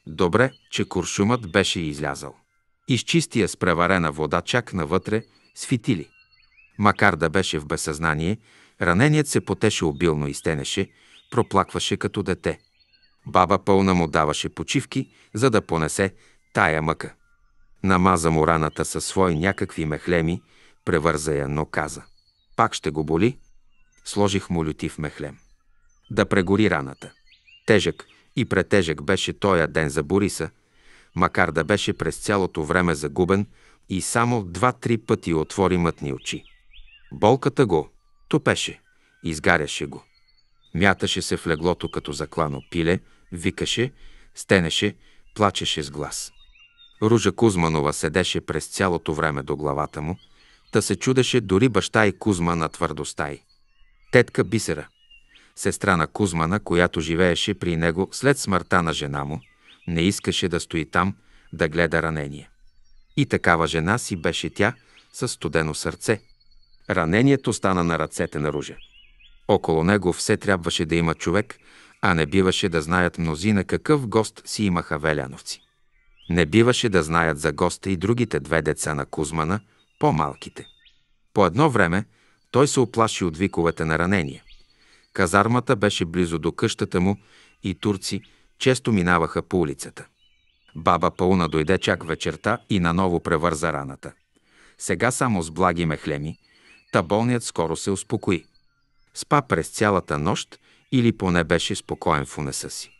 Добре, че куршумът беше излязал. Изчистия с преварена вода чак навътре светили. Макар да беше в безсъзнание, раненият се потеше обилно и стенеше, проплакваше като дете. Баба пълна му даваше почивки, за да понесе тая мъка. Намаза му раната със свои някакви мехлеми, превърза я, но каза. Пак ще го боли. Сложих му лютив мехлем. Да прегори раната. Тежък, и претежък беше тоя ден за Бориса, макар да беше през цялото време загубен и само два-три пъти отвори мътни очи. Болката го топеше, изгаряше го. Мяташе се в леглото като заклано пиле, викаше, стенеше, плачеше с глас. Ружа Кузманова седеше през цялото време до главата му, та се чудеше дори баща и Кузма на твърдостта й. Тетка Бисера, сестра на Кузмана, която живееше при него след смъртта на жена му, не искаше да стои там, да гледа ранение. И такава жена си беше тя със студено сърце. Ранението стана на ръцете на Ружа. Около него все трябваше да има човек, а не биваше да знаят мнозина какъв гост си имаха веляновци. Не биваше да знаят за госта и другите две деца на Кузмана, по-малките. По едно време той се оплаши от виковете на ранение. Казармата беше близо до къщата му и турци често минаваха по улицата. Баба Пауна дойде чак вечерта и наново превърза раната. Сега само с благи мехлеми, та болният скоро се успокои. Спа през цялата нощ или поне беше спокоен в унеса си.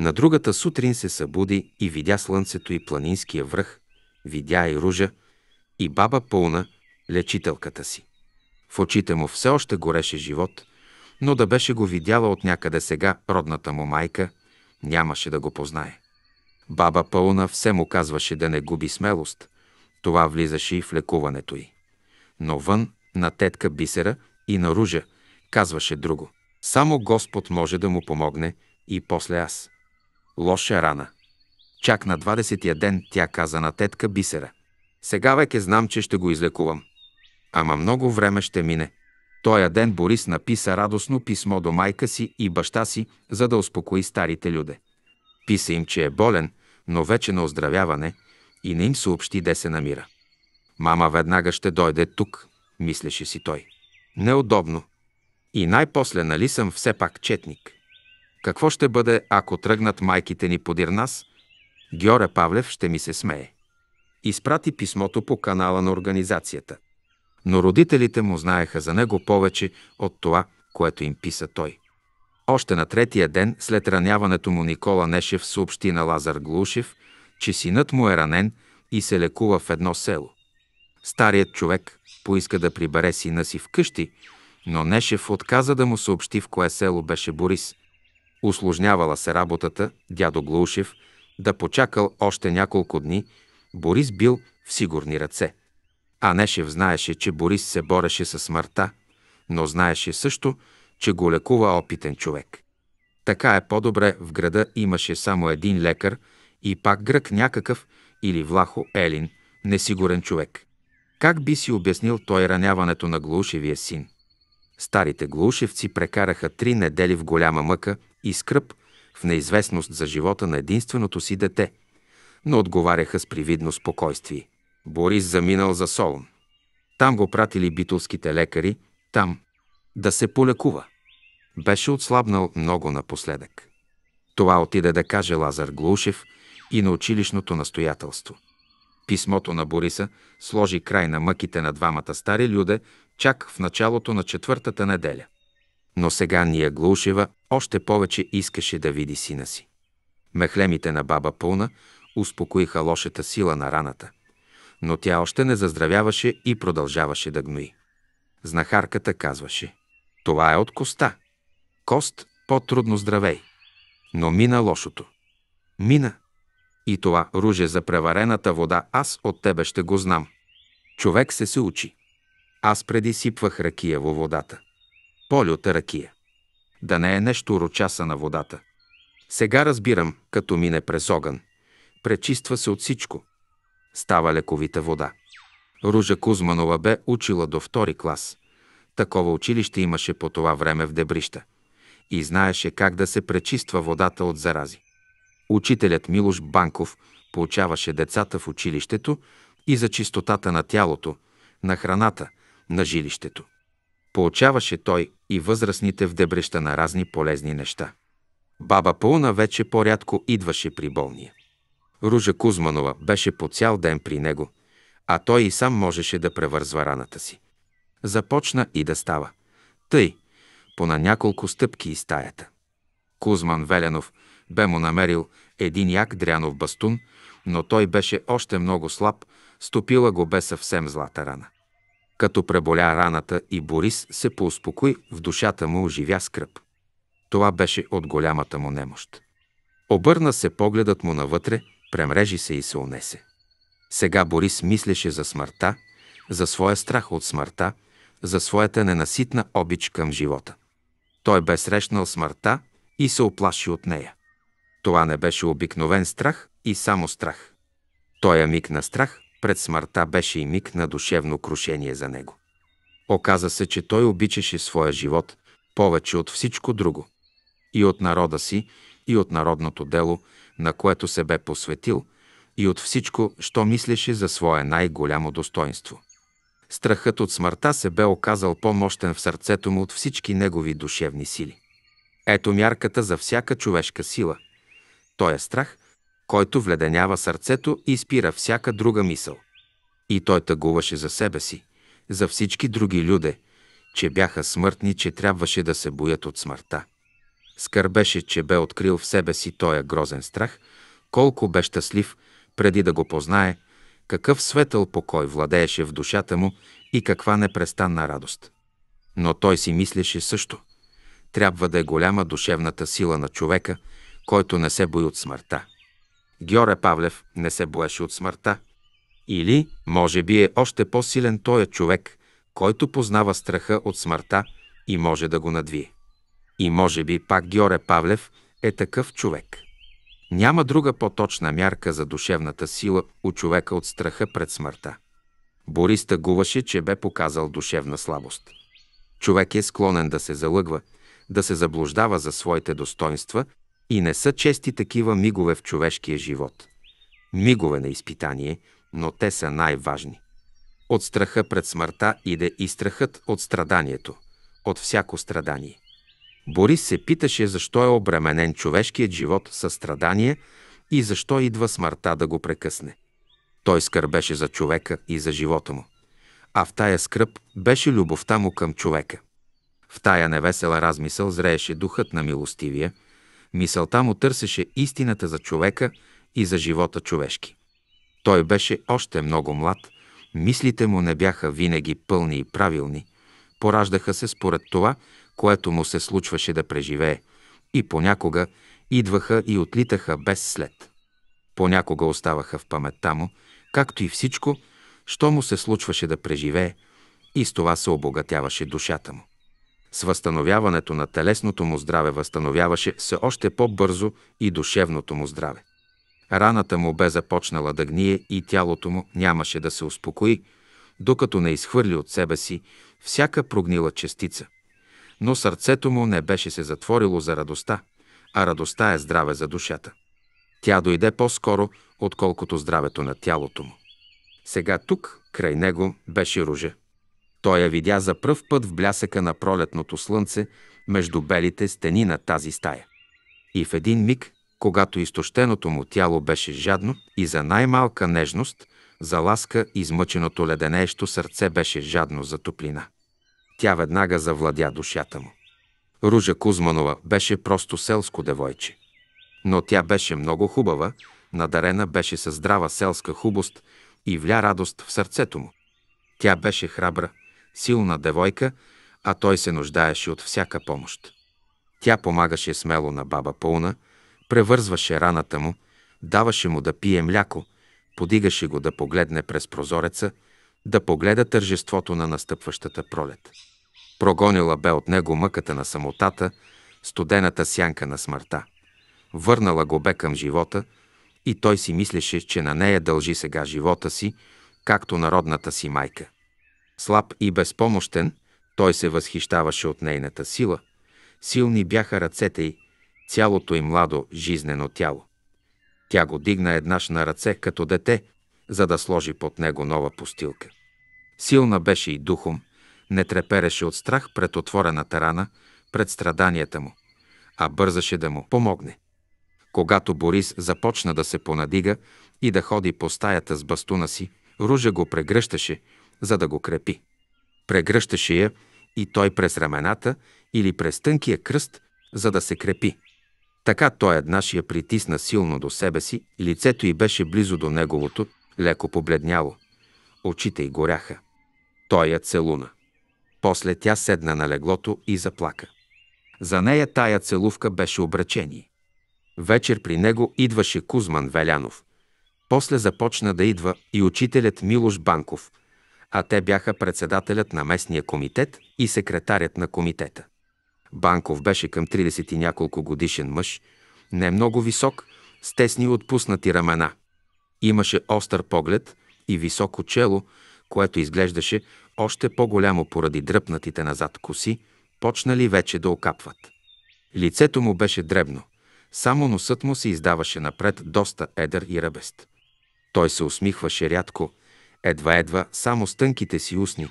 На другата сутрин се събуди и видя слънцето и планинския връх, видя и ружа, и баба Пълна, лечителката си. В очите му все още гореше живот, но да беше го видяла от някъде сега родната му майка, нямаше да го познае. Баба Пълна все му казваше да не губи смелост. Това влизаше и в лекуването й. Но вън на тетка Бисера и на Ружа казваше друго. Само Господ може да му помогне и после аз. Лоша рана. Чак на 20-я ден тя каза на тетка Бисера. Сега веке знам, че ще го излекувам. Ама много време ще мине – Тоя ден Борис написа радостно писмо до майка си и баща си, за да успокои старите люде. Писа им, че е болен, но вече на оздравяване и не им съобщи де се намира. Мама веднага ще дойде тук, мислеше си той. Неудобно. И най-после нали съм все пак четник. Какво ще бъде, ако тръгнат майките ни подир нас? Георе Павлев ще ми се смее. Изпрати писмото по канала на организацията но родителите му знаеха за него повече от това, което им писа той. Още на третия ден след раняването му Никола Нешев съобщи на Лазар Глушев, че синът му е ранен и се лекува в едно село. Старият човек поиска да прибере сина си вкъщи, но Нешев отказа да му съобщи в кое село беше Борис. Усложнявала се работата, дядо Глушев да почакал още няколко дни, Борис бил в сигурни ръце. Анешев знаеше, че Борис се бореше със смъртта, но знаеше също, че го лекува опитен човек. Така е по-добре, в града имаше само един лекар и пак грък някакъв или Влахо Елин, несигурен човек. Как би си обяснил той раняването на Глушевия син? Старите Глушевци прекараха три недели в голяма мъка и скръп, в неизвестност за живота на единственото си дете, но отговаряха с привидно спокойствие. Борис заминал за Солун. Там го пратили битулските лекари, там, да се полекува. Беше отслабнал много напоследък. Това отиде да каже Лазар Глушев и на училищното настоятелство. Писмото на Бориса сложи край на мъките на двамата стари люде чак в началото на четвъртата неделя. Но сега Ния Глушева още повече искаше да види сина си. Мехлемите на баба Пълна успокоиха лошата сила на раната – но тя още не заздравяваше и продължаваше да гнои. Знахарката казваше, това е от коста. Кост по-трудно здравей. Но мина лошото. Мина. И това руже за преварената вода аз от тебе ще го знам. Човек се се учи. Аз преди сипвах ракия во водата. Полюта ракия. Да не е нещо рочаса на водата. Сега разбирам, като мине през огън. Пречиства се от всичко става лековита вода. Ружа Кузманова бе учила до втори клас. Такова училище имаше по това време в Дебрища. И знаеше как да се пречиства водата от зарази. Учителят Милош Банков получаваше децата в училището и за чистотата на тялото, на храната, на жилището. Получаваше той и възрастните в Дебрища на разни полезни неща. Баба Пълна вече по-рядко идваше при болния. Ружа Кузманова беше по цял ден при него, а той и сам можеше да превързва раната си. Започна и да става. Тъй, по на няколко стъпки из стаята. Кузман Веленов бе му намерил един як дрянов бастун, но той беше още много слаб, стопила го бе съвсем злата рана. Като преболя раната и Борис се поуспокои, в душата му оживя скръп. Това беше от голямата му немощ. Обърна се погледът му навътре – премрежи се и се унесе. Сега Борис мислеше за смъртта, за своя страх от смъртта, за своята ненаситна обич към живота. Той бе срещнал смъртта и се оплаши от нея. Това не беше обикновен страх и само страх. Той е миг на страх пред смъртта беше и миг на душевно крушение за него. Оказа се, че той обичаше своя живот повече от всичко друго. И от народа си, и от народното дело – на което се бе посветил, и от всичко, що мислеше за свое най-голямо достоинство. Страхът от смъртта се бе оказал по-мощен в сърцето му от всички негови душевни сили. Ето мярката за всяка човешка сила. Той е страх, който вледенява сърцето и спира всяка друга мисъл. И той тъгуваше за себе си, за всички други люде, че бяха смъртни, че трябваше да се боят от смъртта. Скърбеше, че бе открил в себе си тоя грозен страх, колко бе щастлив, преди да го познае, какъв светъл покой владееше в душата му и каква непрестанна радост. Но той си мислеше също. Трябва да е голяма душевната сила на човека, който не се бои от смъртта. Георе Павлев не се боеше от смъртта. Или, може би е още по-силен той е човек, който познава страха от смъртта и може да го надвие. И може би пак Георе Павлев е такъв човек. Няма друга по-точна мярка за душевната сила у човека от страха пред смъртта. Борис тъгуваше, че бе показал душевна слабост. Човек е склонен да се залъгва, да се заблуждава за своите достоинства и не са чести такива мигове в човешкия живот. Мигове на изпитание, но те са най-важни. От страха пред смъртта иде и страхът от страданието, от всяко страдание. Борис се питаше защо е обременен човешкият живот със страдание и защо идва смъртта да го прекъсне. Той скърбеше за човека и за живота му. А в тая скръп беше любовта му към човека. В тая невесела размисъл зрееше духът на милостивия, мисълта му търсеше истината за човека и за живота човешки. Той беше още много млад, мислите му не бяха винаги пълни и правилни, пораждаха се според това, което му се случваше да преживее, и понякога идваха и отлитаха без след. Понякога оставаха в паметта му, както и всичко, що му се случваше да преживее, и с това се обогатяваше душата му. С възстановяването на телесното му здраве възстановяваше се още по-бързо и душевното му здраве. Раната му бе започнала да гние и тялото му нямаше да се успокои, докато не изхвърли от себе си всяка прогнила частица но сърцето му не беше се затворило за радостта, а радостта е здраве за душата. Тя дойде по-скоро, отколкото здравето на тялото му. Сега тук, край него, беше ружа. Той я видя за пръв път в блясъка на пролетното слънце между белите стени на тази стая. И в един миг, когато изтощеното му тяло беше жадно и за най-малка нежност, за ласка измъченото леденеещо сърце беше жадно за топлина. Тя веднага завладя душата му. Ружа Кузманова беше просто селско девойче. Но тя беше много хубава, надарена беше със здрава селска хубост и вля радост в сърцето му. Тя беше храбра, силна девойка, а той се нуждаеше от всяка помощ. Тя помагаше смело на баба Пълна, превързваше раната му, даваше му да пие мляко, подигаше го да погледне през прозореца – да погледа тържеството на настъпващата пролет. Прогонила бе от него мъката на самотата, студената сянка на смъртта. Върнала го бе към живота и той си мислеше, че на нея дължи сега живота си, както народната си майка. Слаб и безпомощен, той се възхищаваше от нейната сила. Силни бяха ръцете й, цялото й младо, жизнено тяло. Тя го дигна еднаш на ръце като дете, за да сложи под него нова постилка. Силна беше и духом, не трепереше от страх пред отворената рана, пред страданията му, а бързаше да му помогне. Когато Борис започна да се понадига и да ходи по стаята с бастуна си, Ружа го прегръщаше, за да го крепи. Прегръщаше я и той през рамената или през тънкия кръст, за да се крепи. Така той еднаш я притисна силно до себе си, лицето й беше близо до неговото, леко побледняло. Очите й горяха. Той я целуна. После тя седна на леглото и заплака. За нея тая целувка беше обречение. Вечер при него идваше Кузман Велянов. После започна да идва и учителят Милош Банков, а те бяха председателят на местния комитет и секретарят на комитета. Банков беше към 30 и няколко годишен мъж, не много висок, с тесни отпуснати рамена – Имаше остър поглед и високо чело, което изглеждаше още по-голямо поради дръпнатите назад коси, почнали вече да окапват. Лицето му беше дребно, само носът му се издаваше напред доста едър и ръбест. Той се усмихваше рядко, едва-едва само с тънките си устни,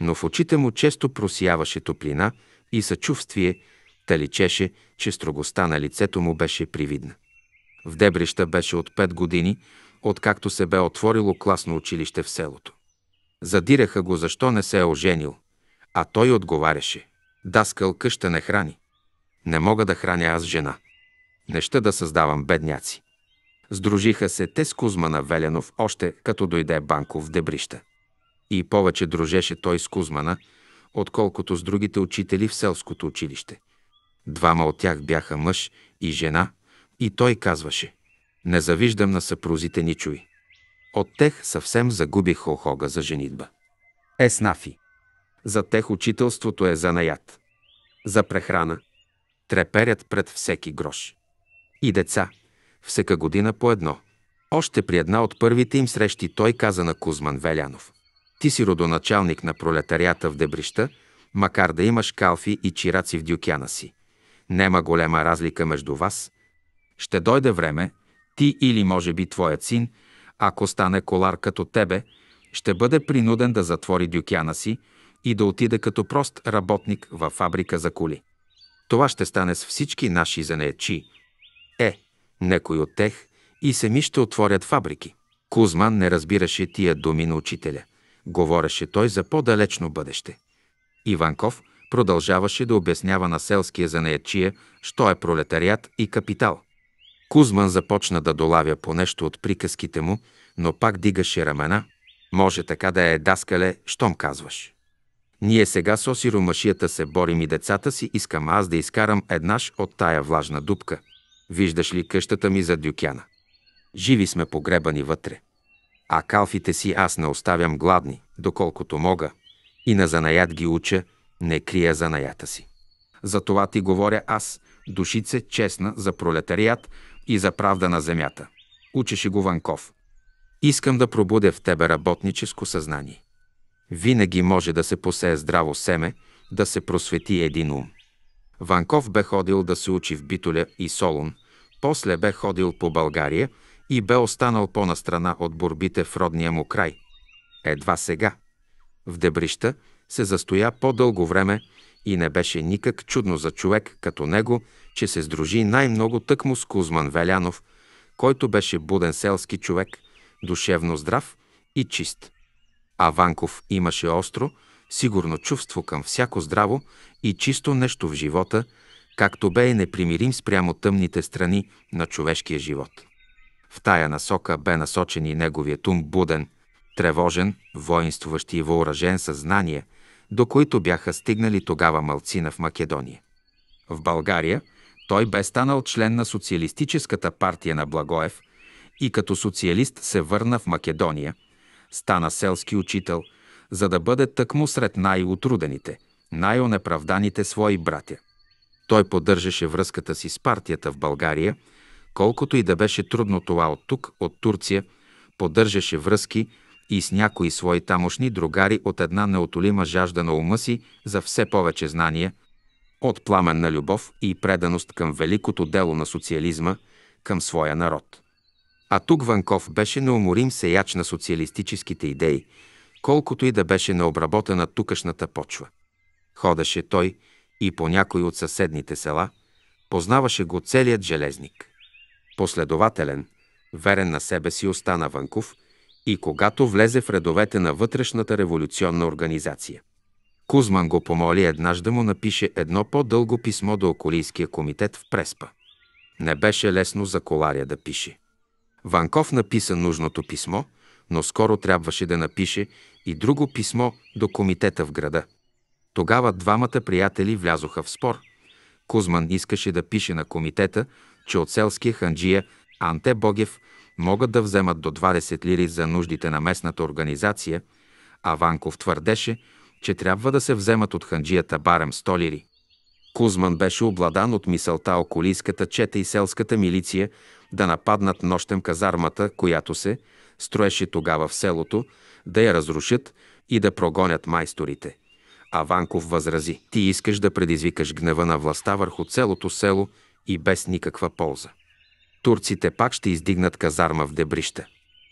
но в очите му често просияваше топлина и съчувствие, та личеше, че строгостта на лицето му беше привидна. В Дебрища беше от пет години, откакто се бе отворило класно училище в селото. Задираха го защо не се е оженил, а той отговаряше. Даскал къща не храни. Не мога да храня аз жена. Не ще да създавам бедняци. Сдружиха се те с Кузмана Веленов още като дойде Банков в дебрища. И повече дружеше той с Кузмана, отколкото с другите учители в селското училище. Двама от тях бяха мъж и жена, и той казваше – не завиждам на съпрузите чуй. От тех съвсем загубих охога за женитба. Еснафи. За тех учителството е занаят. За прехрана. Треперят пред всеки грош. И деца. Всека година по едно. Още при една от първите им срещи той каза на Кузман Велянов. Ти си родоначалник на пролетарията в Дебрища, макар да имаш калфи и чираци в дюкяна си. Нема голема разлика между вас. Ще дойде време, ти или може би твоят син, ако стане колар като тебе, ще бъде принуден да затвори дюкяна си и да отиде като прост работник във фабрика за коли. Това ще стане с всички наши занечи. Е, некой от тех и сами ще отворят фабрики. Кузман не разбираше тия думи на учителя. Говореше той за по-далечно бъдеще. Иванков продължаваше да обяснява на селския занаячия, що е пролетариат и капитал – Кузман започна да долавя по нещо от приказките му, но пак дигаше рамена. Може така да е даскале, щом казваш. Ние сега с осиромашията се борим и децата си, искам аз да изкарам еднаш от тая влажна дупка. Виждаш ли къщата ми за дюкяна? Живи сме погребани вътре. А калфите си аз не оставям гладни, доколкото мога. И на занаят ги уча, не крия занаята си. За това ти говоря аз, душице честна за пролетарият, и за правда на земята. Учеше го Ванков. Искам да пробудя в тебе работническо съзнание. Винаги може да се посее здраво семе, да се просвети един ум. Ванков бе ходил да се учи в Битоля и Солун, после бе ходил по България и бе останал по-настрана от борбите в родния му край. Едва сега. В Дебрища се застоя по-дълго време и не беше никак чудно за човек като него че се сдружи най-много тъкмо с Кузман Велянов, който беше буден селски човек, душевно здрав и чист. А Ванков имаше остро, сигурно чувство към всяко здраво и чисто нещо в живота, както бе и непримирим спрямо тъмните страни на човешкия живот. В тая насока бе насочен и неговият ум буден, тревожен, воинствуващ и въоръжен съзнание, до които бяха стигнали тогава малцина в Македония. В България – той бе станал член на Социалистическата партия на Благоев и като социалист се върна в Македония, стана селски учител, за да бъде тъкмо сред най-утрудените, най-онеправданите свои братя. Той поддържаше връзката си с партията в България, колкото и да беше трудно това от тук, от Турция, поддържаше връзки и с някои свои тамошни другари от една неотолима жажда на ума си за все повече знания – от пламенна любов и преданост към великото дело на социализма, към своя народ. А тук Ванков беше неуморим сеяч на социалистическите идеи, колкото и да беше необработена тукашната почва. Ходеше той и по някой от съседните села, познаваше го целият железник. Последователен, верен на себе си остана Ванков и когато влезе в редовете на вътрешната революционна организация. Кузман го помоли еднаж да му напише едно по-дълго писмо до Околийския комитет в Преспа. Не беше лесно за Коларя да пише. Ванков написа нужното писмо, но скоро трябваше да напише и друго писмо до комитета в града. Тогава двамата приятели влязоха в спор. Кузман искаше да пише на комитета, че от селския ханджия Анте Богев могат да вземат до 20 лири за нуждите на местната организация, а Ванков твърдеше, че трябва да се вземат от ханджията барем столири. Кузман беше обладан от мисълта околийската чета и селската милиция да нападнат нощем казармата, която се строеше тогава в селото, да я разрушат и да прогонят майсторите. А Ванков възрази, ти искаш да предизвикаш гнева на властта върху целото село и без никаква полза. Турците пак ще издигнат казарма в Дебрища.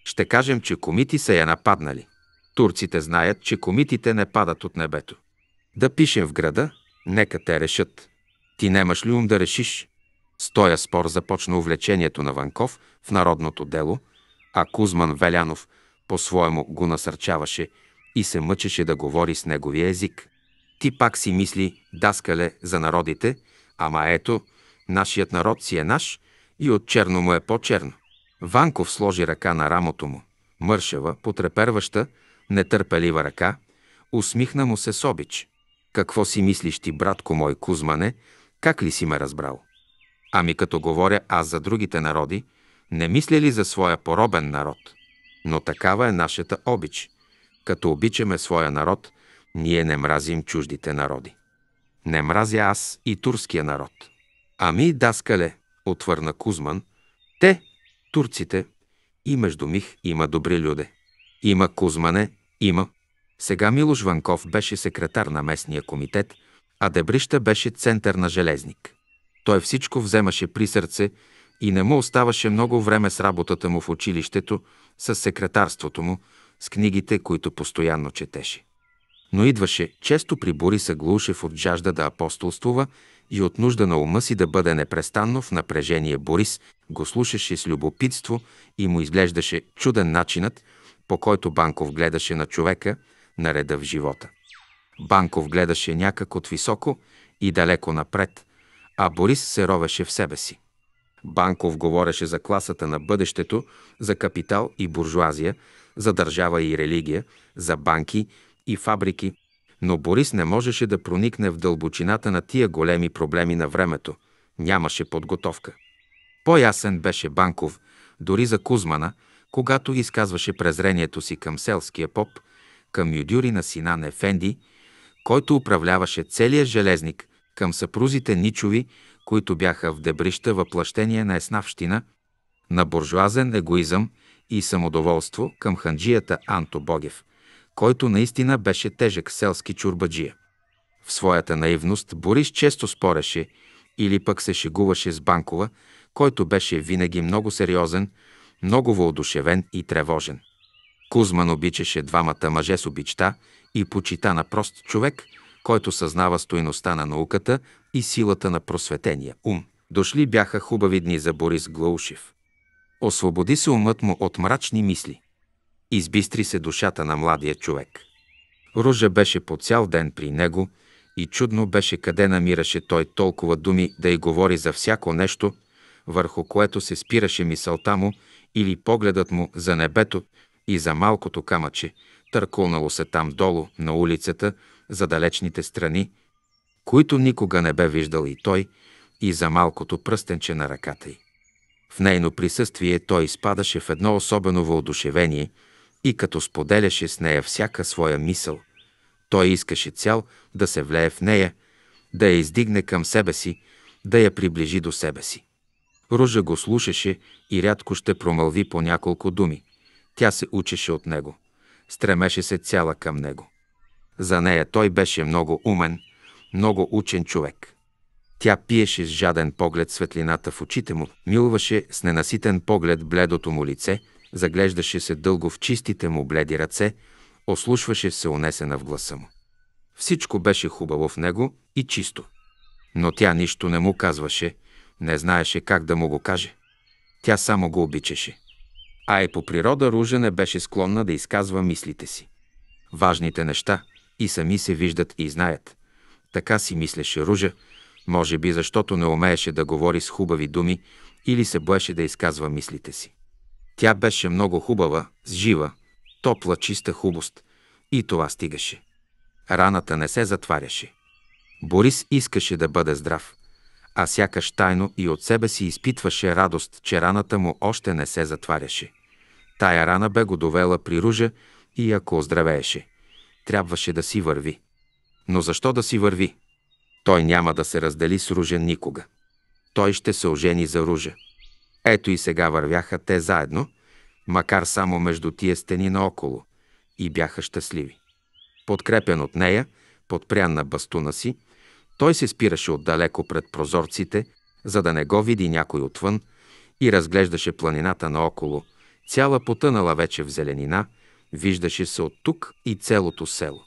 Ще кажем, че комити са я нападнали – Турците знаят, че комитите не падат от небето. Да пишем в града, нека те решат. Ти немаш ли ум да решиш? С този спор започна увлечението на Ванков в народното дело, а Кузман Велянов по-своему го насърчаваше и се мъчеше да говори с неговия език. Ти пак си мисли, даскале, за народите, ама ето, нашият народ си е наш и от черно му е по-черно. Ванков сложи ръка на рамото му, мършева, потреперваща, нетърпелива ръка, усмихна му се с обич. Какво си мислиш ти, братко мой Кузмане, как ли си ме разбрал? Ами като говоря аз за другите народи, не мисля ли за своя поробен народ? Но такава е нашата обич. Като обичаме своя народ, ние не мразим чуждите народи. Не мразя аз и турския народ. Ами, даскале, отвърна Кузман, те, турците, и между мих има добри люде. Има Кузмане, има. Сега Милош Ванков беше секретар на местния комитет, а Дебрища беше център на железник. Той всичко вземаше при сърце и не му оставаше много време с работата му в училището, с секретарството му, с книгите, които постоянно четеше. Но идваше често при Бориса Глушев от жажда да апостолствува и от нужда на ума си да бъде непрестанно в напрежение. Борис го слушаше с любопитство и му изглеждаше чуден начинът, по който Банков гледаше на човека, на реда в живота. Банков гледаше някак от високо и далеко напред, а Борис се ровеше в себе си. Банков говореше за класата на бъдещето, за капитал и буржуазия, за държава и религия, за банки и фабрики, но Борис не можеше да проникне в дълбочината на тия големи проблеми на времето. Нямаше подготовка. По-ясен беше Банков, дори за Кузмана – когато изказваше презрението си към селския поп, към юдюрина на Ефенди, който управляваше целия железник, към съпрузите Ничови, които бяха в дебрища въплъщение на еснавщина, на буржуазен егоизъм и самодоволство към ханджията Анто Богев, който наистина беше тежък селски чурбаджия. В своята наивност Борис често спореше или пък се шегуваше с Банкова, който беше винаги много сериозен, много въодушевен и тревожен. Кузман обичаше двамата мъже с обичта и почита на прост човек, който съзнава стойността на науката и силата на просветения ум. Дошли бяха хубави дни за Борис Глаушев. Освободи се умът му от мрачни мисли. Избистри се душата на младия човек. Ружа беше по цял ден при него и чудно беше къде намираше той толкова думи да й говори за всяко нещо, върху което се спираше мисълта му или погледът му за небето и за малкото камъче, търкулнало се там долу на улицата за далечните страни, които никога не бе виждал и той, и за малкото пръстенче на ръката й. В нейно присъствие той изпадаше в едно особено въодушевение и като споделяше с нея всяка своя мисъл, той искаше цял да се влее в нея, да я издигне към себе си, да я приближи до себе си. Ружа го слушаше и рядко ще промълви по няколко думи. Тя се учеше от него. Стремеше се цяла към него. За нея той беше много умен, много учен човек. Тя пиеше с жаден поглед светлината в очите му, милваше с ненаситен поглед бледото му лице, заглеждаше се дълго в чистите му бледи ръце, ослушваше се унесена в гласа му. Всичко беше хубаво в него и чисто. Но тя нищо не му казваше – не знаеше как да му го каже. Тя само го обичаше. А и е по природа Ружа не беше склонна да изказва мислите си. Важните неща и сами се виждат и знаят. Така си мислеше Ружа, може би защото не умееше да говори с хубави думи или се боеше да изказва мислите си. Тя беше много хубава, с жива, топла, чиста хубост и това стигаше. Раната не се затваряше. Борис искаше да бъде здрав – а сякаш тайно и от себе си изпитваше радост, че раната му още не се затваряше. Тая рана бе го довела при ружа и ако оздравееше, трябваше да си върви. Но защо да си върви? Той няма да се раздели с ружа никога. Той ще се ожени за ружа. Ето и сега вървяха те заедно, макар само между тия стени наоколо, и бяха щастливи. Подкрепен от нея, подпрян на бастуна си, той се спираше отдалеко пред прозорците, за да не го види някой отвън, и разглеждаше планината наоколо, цяла потънала вече в зеленина, виждаше се от тук и целото село.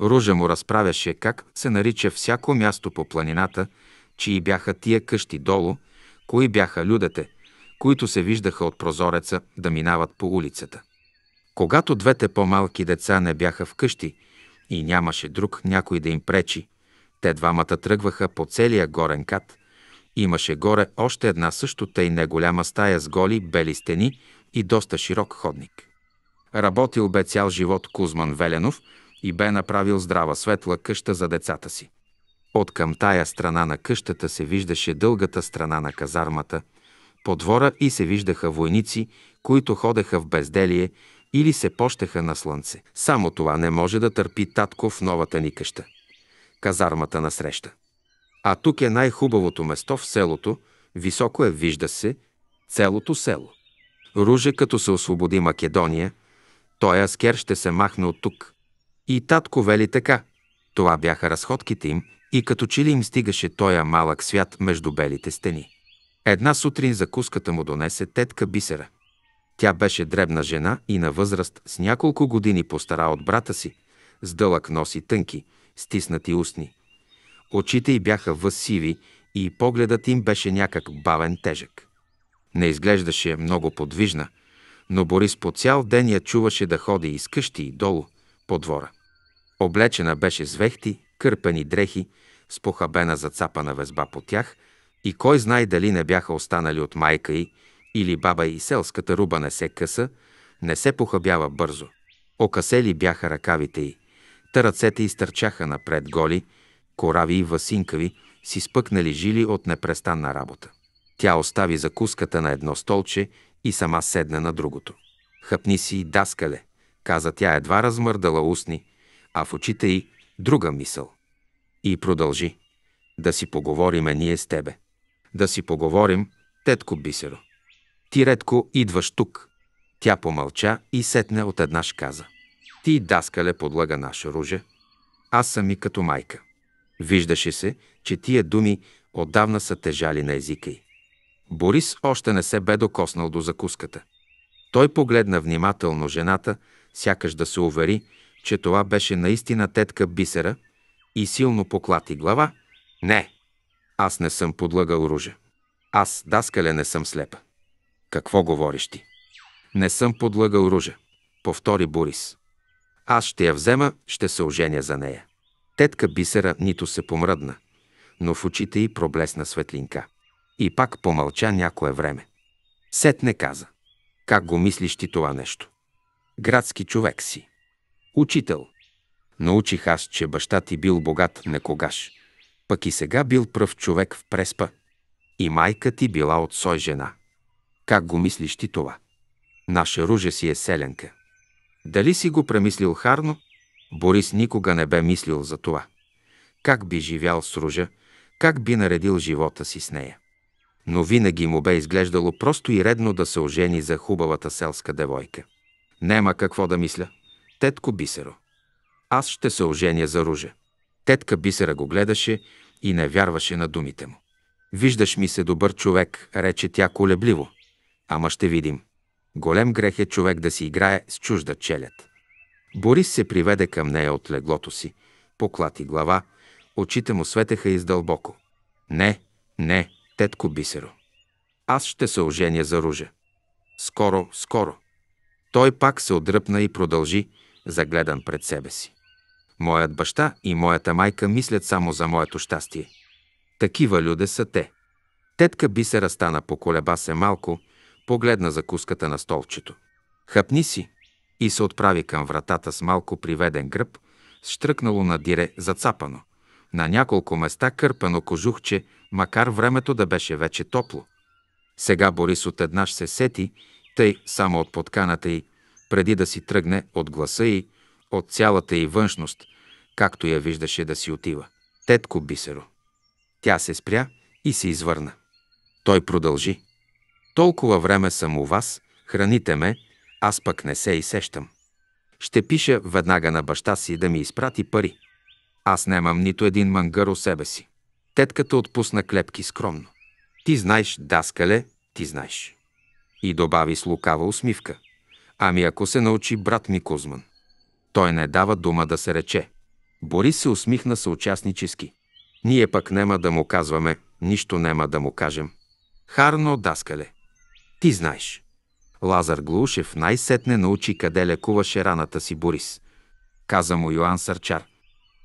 Ружа му разправяше как се нарича всяко място по планината, чии бяха тия къщи долу, кои бяха людете, които се виждаха от прозореца да минават по улицата. Когато двете по-малки деца не бяха вкъщи и нямаше друг някой да им пречи, те двамата тръгваха по целия горен кат. Имаше горе още една също тъй неголяма стая с голи, бели стени и доста широк ходник. Работил бе цял живот Кузман Веленов и бе направил здрава светла къща за децата си. От към тая страна на къщата се виждаше дългата страна на казармата, по двора и се виждаха войници, които ходеха в безделие или се пощеха на слънце. Само това не може да търпи татко в новата ни къща казармата насреща. А тук е най-хубавото место в селото, високо е, вижда се, целото село. Руже, като се освободи Македония, той аскер ще се махне от тук. И татко вели така. Това бяха разходките им и като че ли им стигаше тоя малък свят между белите стени. Една сутрин закуската му донесе тетка Бисера. Тя беше дребна жена и на възраст с няколко години постара от брата си, с дълъг нос и тънки, стиснати устни. Очите й бяха възсиви и погледът им беше някак бавен тежък. Не изглеждаше много подвижна, но Борис по цял ден я чуваше да ходи из къщи и долу, по двора. Облечена беше с вехти, кърпени дрехи, с похабена зацапана везба по тях и кой знае дали не бяха останали от майка й или баба и селската руба не се къса, не се похабява бързо. Окасели бяха ръкавите й. Та ръцете изтърчаха напред голи, корави и васинкави, си спъкнали жили от непрестанна работа. Тя остави закуската на едно столче и сама седна на другото. «Хъпни си, даскале!» каза тя едва размърдала устни, а в очите й друга мисъл. И продължи. Да си поговориме ние с тебе. Да си поговорим, тетко Бисеро. Ти редко идваш тук. Тя помълча и сетне от една каза. Ти, даскале, подлага наша руже. Аз съм и като майка. Виждаше се, че тия думи отдавна са тежали на езика й. Борис още не се бе докоснал до закуската. Той погледна внимателно жената, сякаш да се увери, че това беше наистина тетка бисера и силно поклати глава. Не, аз не съм подлъгал ружа. Аз, даскале, не съм слепа. Какво говориш ти? Не съм подлъгал ружа, повтори Борис. Аз ще я взема, ще се оженя за нея. Тетка Бисера нито се помръдна, но в очите й проблесна светлинка. И пак помълча някое време. Сетне каза. Как го мислиш ти това нещо? Градски човек си. Учител. Научих аз, че баща ти бил богат некогаш. Пък и сега бил пръв човек в преспа. И майка ти била от сой жена. Как го мислиш ти това? Наша ружа си е селенка. Дали си го премислил харно? Борис никога не бе мислил за това. Как би живял с Ружа, как би наредил живота си с нея. Но винаги му бе изглеждало просто и редно да се ожени за хубавата селска девойка. Нема какво да мисля. Тетко Бисеро. Аз ще се оженя за Ружа. Тетка Бисера го гледаше и не вярваше на думите му. Виждаш ми се добър човек, рече тя колебливо. Ама ще видим. Голем грех е човек да си играе с чужда челят. Борис се приведе към нея от леглото си, поклати глава, очите му светеха издълбоко. Не, не, тетко Бисеро. Аз ще се оженя за ружа. Скоро, скоро. Той пак се отдръпна и продължи, загледан пред себе си. Моят баща и моята майка мислят само за моето щастие. Такива люде са те. Тетка Бисера стана колеба се малко погледна закуската на столчето. Хъпни си! И се отправи към вратата с малко приведен гръб, с штръкнало на дире зацапано. На няколко места кърпено кожухче, макар времето да беше вече топло. Сега Борис от еднаш се сети, тъй само от подканата й, преди да си тръгне от гласа й, от цялата й външност, както я виждаше да си отива. Тетко Бисеро. Тя се спря и се извърна. Той продължи. Толкова време съм у вас, храните ме, аз пък не се изсещам. Ще пиша веднага на баща си да ми изпрати пари. Аз нямам нито един мангър у себе си. Тетката отпусна клепки скромно. Ти знаеш, даскале, ти знаеш. И добави с лукава усмивка. Ами ако се научи брат ми Кузман. Той не дава дума да се рече. Борис се усмихна съучастнически. Ние пък нема да му казваме, нищо нема да му кажем. Харно даскале. Ти знаеш. Лазар Глушев най-сетне научи къде лекуваше раната си Борис. Каза му Йоан Сърчар.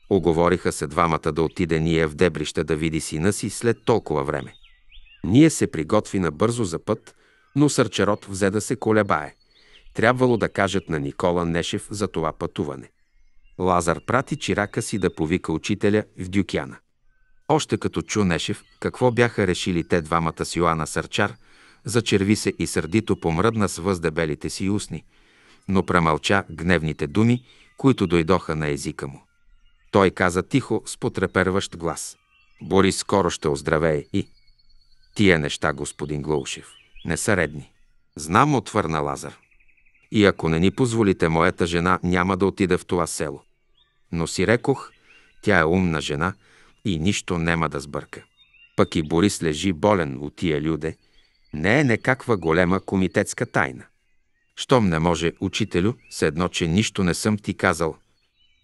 Оговориха се двамата да отиде ние в дебрища да види сина си след толкова време. Ние се приготви набързо за път, но Сърчарот взе да се колебае. Трябвало да кажат на Никола Нешев за това пътуване. Лазар прати чирака си да повика учителя в Дюкяна. Още като чу Нешев какво бяха решили те двамата с Йоанна Сърчар, зачерви се и сърдито помръдна с въздебелите си устни, но премълча гневните думи, които дойдоха на езика му. Той каза тихо с потреперващ глас. Борис скоро ще оздравее и... Тия неща, господин Глоушев, не са редни. Знам, отвърна Лазар. И ако не ни позволите, моята жена няма да отида в това село. Но си рекох, тя е умна жена и нищо нема да сбърка. Пък и Борис лежи болен от тия люде не е некаква голема комитетска тайна. Щом не може, учителю, се едно, че нищо не съм ти казал.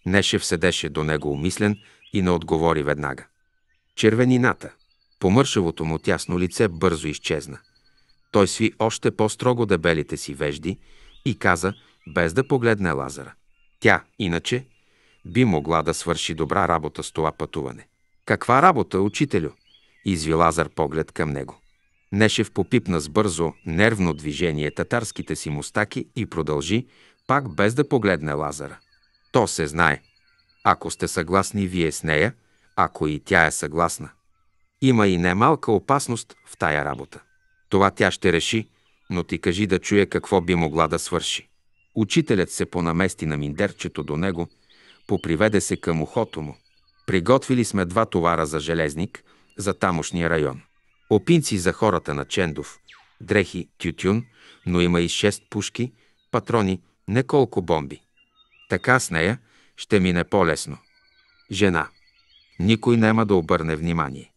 Нешев седеше до него умислен и не отговори веднага. Червенината. помършавото му тясно лице бързо изчезна. Той сви още по-строго дебелите си вежди и каза, без да погледне Лазара. Тя, иначе, би могла да свърши добра работа с това пътуване. Каква работа, учителю? изви Лазар поглед към него. Нешев попипна с бързо, нервно движение татарските си мустаки и продължи, пак без да погледне Лазара. То се знае. Ако сте съгласни вие с нея, ако и тя е съгласна. Има и немалка опасност в тая работа. Това тя ще реши, но ти кажи да чуя какво би могла да свърши. Учителят се понамести на миндерчето до него, поприведе се към ухото му. Приготвили сме два товара за железник, за тамошния район опинци за хората на Чендов, дрехи, тютюн, но има и шест пушки, патрони, не колко бомби. Така с нея ще мине по-лесно. Жена. Никой няма да обърне внимание.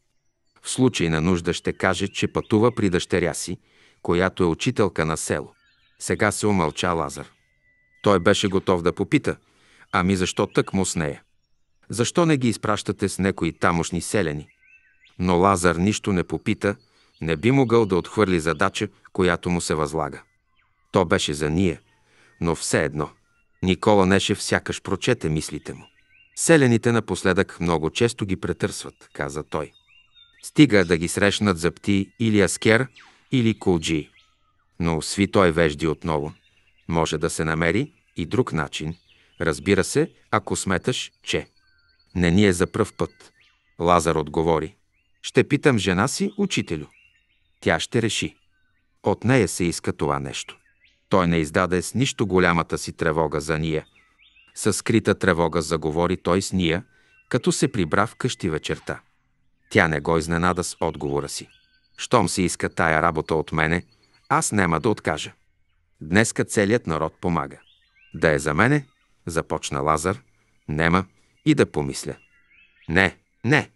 В случай на нужда ще каже, че пътува при дъщеря си, която е учителка на село. Сега се умълча Лазар. Той беше готов да попита, ами защо тъкмо с нея? Защо не ги изпращате с некои тамошни селени? но Лазар нищо не попита, не би могъл да отхвърли задача, която му се възлага. То беше за ние, но все едно. Никола Нешев сякаш прочете мислите му. Селените напоследък много често ги претърсват, каза той. Стига да ги срещнат пти или аскер, или кулджи. Но сви той вежди отново. Може да се намери и друг начин. Разбира се, ако сметаш, че. Не ни е за пръв път. Лазар отговори. Ще питам жена си, учителю. Тя ще реши. От нея се иска това нещо. Той не издаде с нищо голямата си тревога за ния. Със скрита тревога заговори той с ния, като се прибра в къщи вечерта. Тя не го изненада с отговора си. Щом се иска тая работа от мене, аз няма да откажа. Днеска целият народ помага. Да е за мене, започна Лазар, нема и да помисля. Не, не,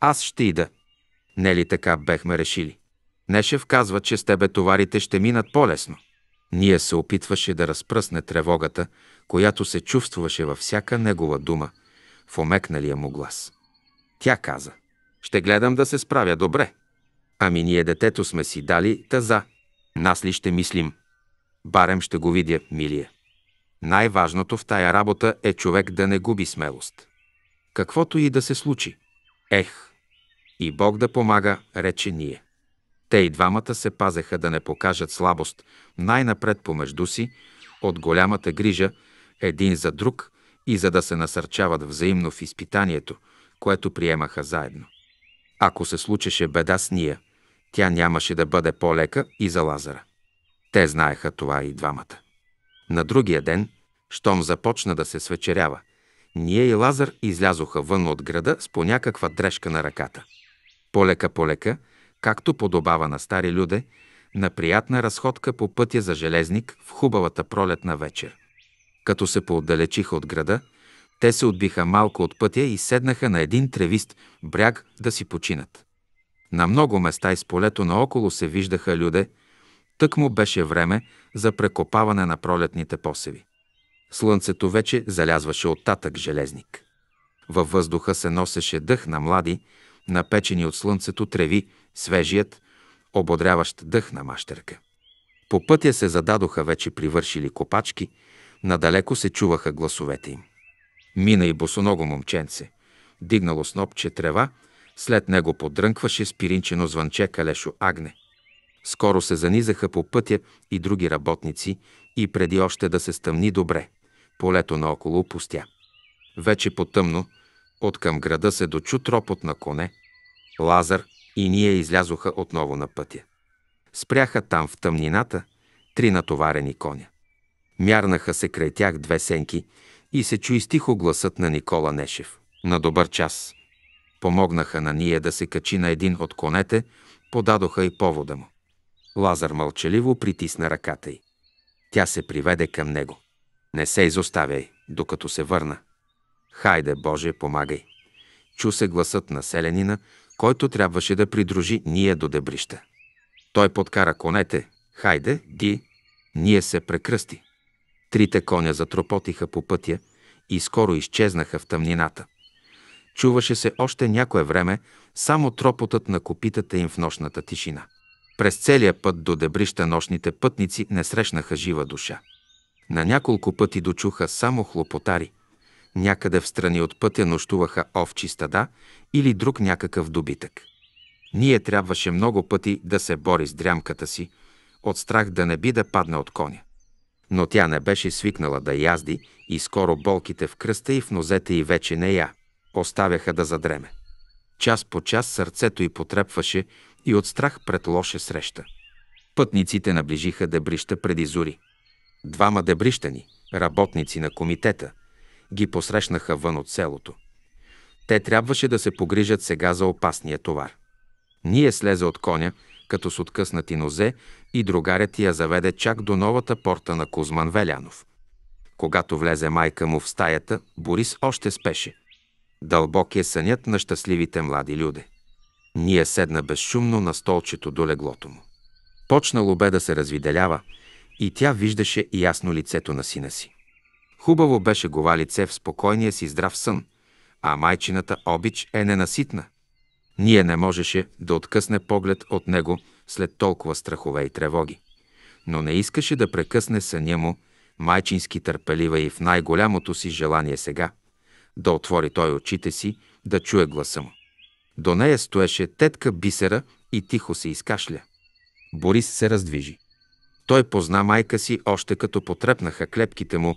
аз ще ида. Не ли така бехме решили? Нешев казва, че с тебе товарите ще минат по-лесно. Ние се опитваше да разпръсне тревогата, която се чувстваше във всяка негова дума, в омекналия му глас. Тя каза, ще гледам да се справя добре. Ами ние детето сме си дали таза. Нас ли ще мислим? Барем ще го видя, милия. Най-важното в тая работа е човек да не губи смелост. Каквото и да се случи. Ех, и Бог да помага, рече ние. Те и двамата се пазеха да не покажат слабост, най-напред помежду си, от голямата грижа, един за друг и за да се насърчават взаимно в изпитанието, което приемаха заедно. Ако се случеше беда с ния, тя нямаше да бъде по-лека и за Лазара. Те знаеха това и двамата. На другия ден, щом започна да се свечерява, ние и Лазар излязоха вън от града с по някаква дрежка на ръката – Полека-полека, както подобава на стари люде, на приятна разходка по пътя за Железник в хубавата пролетна вечер. Като се поотдалечиха от града, те се отбиха малко от пътя и седнаха на един тревист бряг да си починат. На много места из полето наоколо се виждаха люде, тък му беше време за прекопаване на пролетните посеви. Слънцето вече залязваше от татък железник. Във въздуха се носеше дъх на млади, напечени от слънцето треви, свежият, ободряващ дъх на мащерка. По пътя се зададоха вече привършили копачки, надалеко се чуваха гласовете им. Мина и босоного момченце, дигнало снопче трева, след него подрънкваше спиринчено звънче калешо агне. Скоро се занизаха по пътя и други работници и преди още да се стъмни добре, полето наоколо пустя. Вече потъмно, от към града се дочу тропот на коне. Лазар и ние излязоха отново на пътя. Спряха там в тъмнината три натоварени коня. Мярнаха се край тях две сенки и се чу стихо гласът на Никола Нешев. На добър час. Помогнаха на ние да се качи на един от конете, подадоха и повода му. Лазар мълчаливо притисна ръката й. Тя се приведе към него. Не се изоставяй, докато се върна. Хайде, Боже, помагай! Чу се гласът на селянина, който трябваше да придружи ние до дебрища. Той подкара конете. Хайде, ди! Ние се прекръсти. Трите коня затропотиха по пътя и скоро изчезнаха в тъмнината. Чуваше се още някое време само тропотът на копитата им в нощната тишина. През целия път до дебрища нощните пътници не срещнаха жива душа. На няколко пъти дочуха само хлопотари, Някъде в страни от пътя нощуваха овчи стада или друг някакъв добитък. Ние трябваше много пъти да се бори с дрямката си, от страх да не би да падне от коня. Но тя не беше свикнала да язди и скоро болките в кръста и в нозете и вече не я. Оставяха да задреме. Час по час сърцето й потрепваше и от страх пред лоша среща. Пътниците наближиха дебрища преди зори. Двама дебрищани, работници на комитета, ги посрещнаха вън от селото. Те трябваше да се погрижат сега за опасния товар. Ние слезе от коня, като с откъснати нозе, и другарят я заведе чак до новата порта на Кузман Велянов. Когато влезе майка му в стаята, Борис още спеше. Дълбок е сънят на щастливите млади люде. Ние седна безшумно на столчето до леглото му. Почнало бе да се развиделява и тя виждаше ясно лицето на сина си. Хубаво беше гова лице в спокойния си здрав сън, а майчината обич е ненаситна. Ние не можеше да откъсне поглед от него след толкова страхове и тревоги. Но не искаше да прекъсне съня му, майчински търпелива и в най-голямото си желание сега, да отвори той очите си, да чуе гласа му. До нея стоеше тетка бисера и тихо се изкашля. Борис се раздвижи. Той позна майка си още като потрепнаха клепките му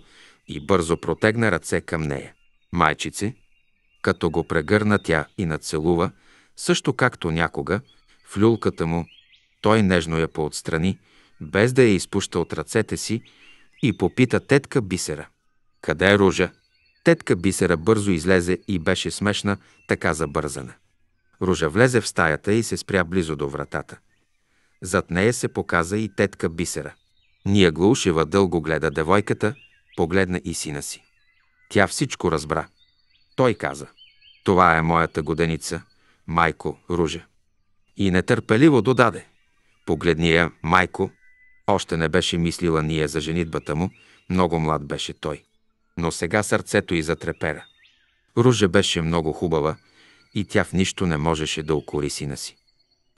и бързо протегна ръце към нея. Майчице, като го прегърна тя и нацелува, също както някога, в люлката му, той нежно я поотстрани, без да я изпуща от ръцете си и попита тетка Бисера. Къде е Ружа? Тетка Бисера бързо излезе и беше смешна, така забързана. Ружа влезе в стаята и се спря близо до вратата. Зад нея се показа и тетка Бисера. Ния глушева дълго гледа девойката – Погледна и сина си. Тя всичко разбра. Той каза, това е моята годеница, майко Ружа. И нетърпеливо додаде, погледни я, майко. Още не беше мислила ние за женитбата му, много млад беше той. Но сега сърцето й затрепера. Ружа беше много хубава и тя в нищо не можеше да укори сина си.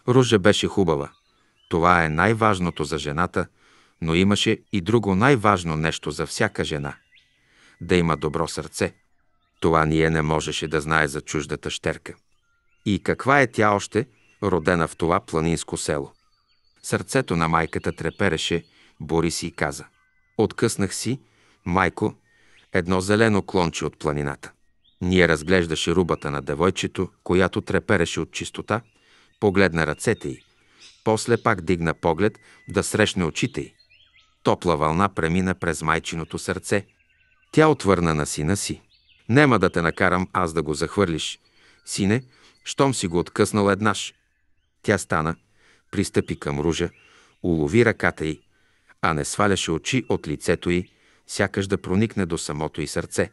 Ружа беше хубава. Това е най-важното за жената – но имаше и друго най-важно нещо за всяка жена – да има добро сърце. Това ние не можеше да знае за чуждата щерка. И каква е тя още, родена в това планинско село? Сърцето на майката трепереше, Борис и каза. Откъснах си, майко, едно зелено клонче от планината. Ние разглеждаше рубата на девойчето, която трепереше от чистота, погледна ръцете й, после пак дигна поглед да срещне очите й. Топла вълна премина през майчиното сърце. Тя отвърна на сина си. Нема да те накарам аз да го захвърлиш. Сине, щом си го откъснал еднаш. Тя стана, пристъпи към ружа, улови ръката й, а не сваляше очи от лицето й, сякаш да проникне до самото й сърце.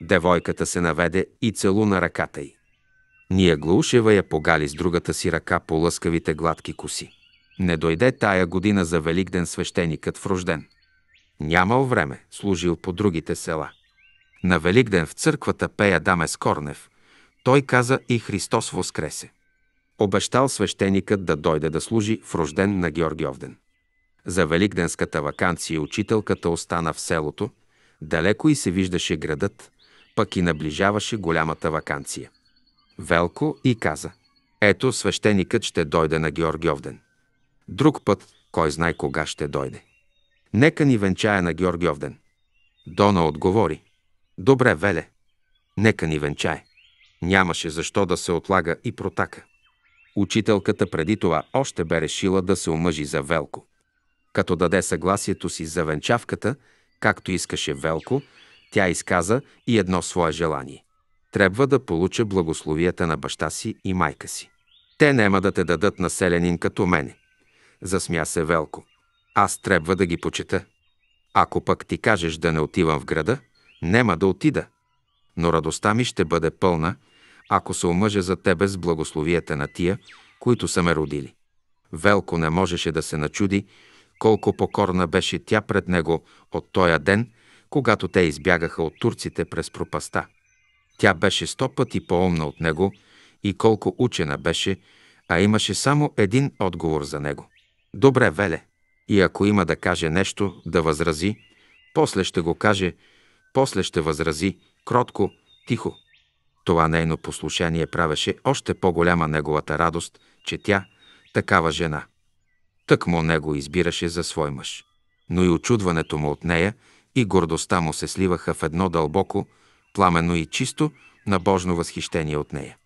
Девойката се наведе и целуна ръката й. Ние Глаушева я погали с другата си ръка по лъскавите гладки коси. Не дойде тая година за Великден свещеникът в рожден. Нямал време, служил по другите села. На Великден в църквата пея Дамес Корнев. Той каза и Христос воскресе. Обещал свещеникът да дойде да служи в рожден на Георгиовден. За великденската вакансия учителката остана в селото, далеко и се виждаше градът, пък и наближаваше голямата вакансия. Велко и каза, ето свещеникът ще дойде на Георгиовден. Друг път, кой знае кога ще дойде. Нека ни венчая на Георгиов ден. Дона отговори. Добре, Веле. Нека ни венчае. Нямаше защо да се отлага и протака. Учителката преди това още бе решила да се омъжи за Велко. Като даде съгласието си за венчавката, както искаше Велко, тя изказа и едно свое желание. Трябва да получа благословията на баща си и майка си. Те нема да те дадат населенин като мене засмя се Велко. Аз трябва да ги почета. Ако пък ти кажеш да не отивам в града, няма да отида. Но радостта ми ще бъде пълна, ако се омъжа за тебе с благословията на тия, които са ме родили. Велко не можеше да се начуди, колко покорна беше тя пред него от тоя ден, когато те избягаха от турците през пропаста. Тя беше сто пъти по-умна от него и колко учена беше, а имаше само един отговор за него. Добре, Веле. И ако има да каже нещо, да възрази, после ще го каже, после ще възрази, кротко, тихо. Това нейно послушание правеше още по-голяма неговата радост, че тя, такава жена. Тък му него избираше за свой мъж. Но и очудването му от нея и гордостта му се сливаха в едно дълбоко, пламено и чисто, на Божно възхищение от нея.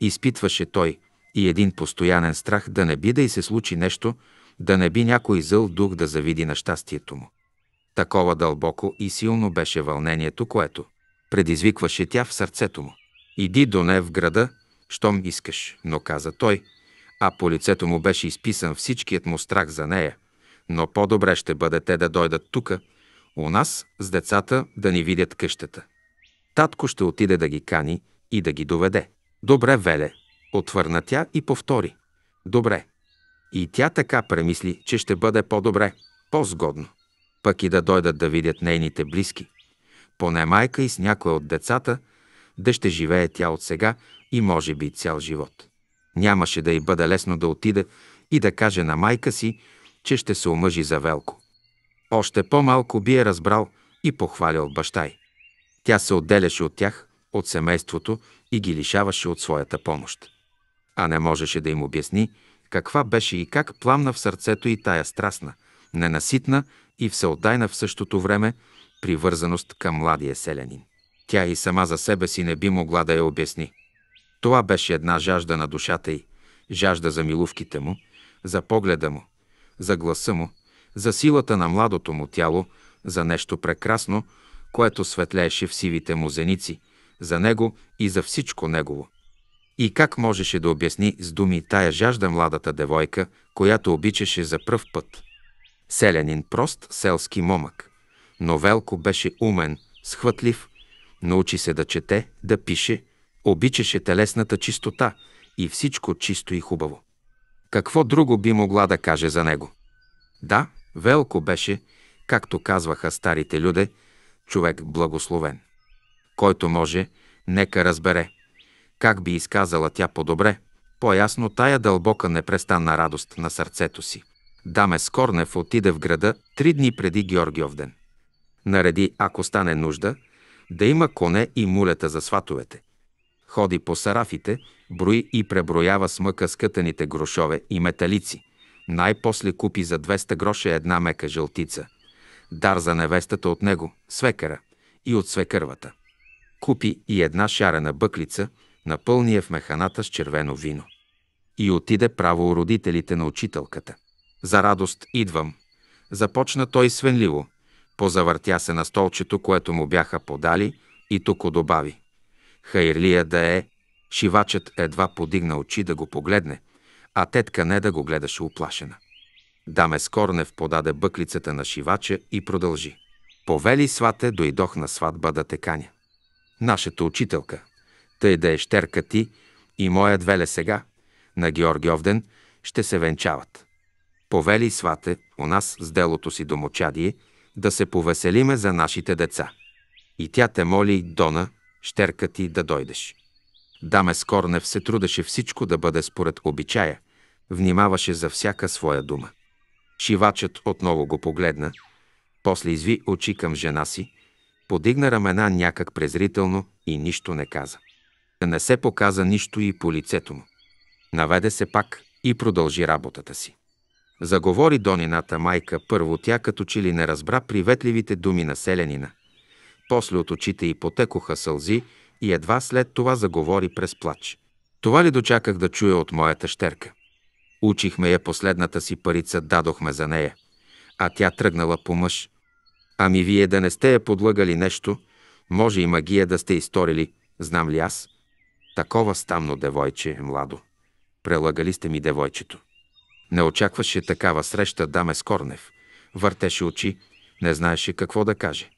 Изпитваше той и един постоянен страх да не би да й се случи нещо, да не би някой зъл дух да завиди на щастието му. Такова дълбоко и силно беше вълнението, което предизвикваше тя в сърцето му. «Иди до не в града, щом искаш», но каза той, а по лицето му беше изписан всичкият му страх за нея. Но по-добре ще бъде те да дойдат тука, у нас с децата да ни видят къщата. Татко ще отиде да ги кани и да ги доведе. Добре, Веле, отвърна тя и повтори. Добре. И тя така премисли, че ще бъде по-добре, по-сгодно. Пък и да дойдат да видят нейните близки. Поне майка и с някоя от децата, да ще живее тя от сега и може би цял живот. Нямаше да й бъде лесно да отиде и да каже на майка си, че ще се омъжи за Велко. Още по-малко би е разбрал и похвалил баща й. Тя се отделяше от тях, от семейството и ги лишаваше от своята помощ. А не можеше да им обясни, каква беше и как пламна в сърцето и тая страстна, ненаситна и всеотдайна в същото време привързаност към младия селянин. Тя и сама за себе си не би могла да я обясни. Това беше една жажда на душата й, жажда за милувките му, за погледа му, за гласа му, за силата на младото му тяло, за нещо прекрасно, което светлееше в сивите му зеници, за него и за всичко негово. И как можеше да обясни с думи тая жажда младата девойка, която обичаше за пръв път? Селянин прост, селски момък. Но Велко беше умен, схватлив, научи се да чете, да пише, обичаше телесната чистота и всичко чисто и хубаво. Какво друго би могла да каже за него? Да, Велко беше, както казваха старите люде, човек благословен. Който може, нека разбере – как би изказала тя по-добре, по-ясно тая дълбока непрестанна радост на сърцето си. Даме Скорнев отиде в града три дни преди Георгиов ден. Нареди, ако стане нужда, да има коне и мулета за сватовете. Ходи по сарафите, брои и преброява с мъка скътаните грошове и металици. Най-после купи за 200 гроша една мека жълтица. Дар за невестата от него, свекара и от свекървата. Купи и една шарена бъклица – напълни в механата с червено вино. И отиде право у родителите на учителката. За радост идвам. Започна той свенливо. Позавъртя се на столчето, което му бяха подали, и тук добави. Хайрлия да е. Шивачът едва подигна очи да го погледне, а тетка не да го гледаше оплашена. Даме Скорнев подаде бъклицата на шивача и продължи. Повели свате, дойдох на сватба да теканя. Нашата учителка, тъй да е щерка ти и моят веле сега, на Георги Овден, ще се венчават. Повели свате у нас с делото си домочадие да се повеселиме за нашите деца. И тя те моли, Дона, щерка ти да дойдеш. Даме Скорнев се трудеше всичко да бъде според обичая, внимаваше за всяка своя дума. Шивачът отново го погледна, после изви очи към жена си, подигна рамена някак презрително и нищо не каза. Не се показа нищо и по лицето му. Наведе се пак и продължи работата си. Заговори донината майка, първо тя като че ли не разбра приветливите думи на селянина. После от очите й потекоха сълзи и едва след това заговори през плач. Това ли дочаках да чуя от моята щерка? Учихме я последната си парица, дадохме за нея. А тя тръгнала по мъж. Ами вие да не сте я подлъгали нещо, може и магия да сте изторили, знам ли аз? Такова стамно девойче, младо. Прелагали сте ми девойчето. Не очакваше такава среща с Корнев. Въртеше очи, не знаеше какво да каже.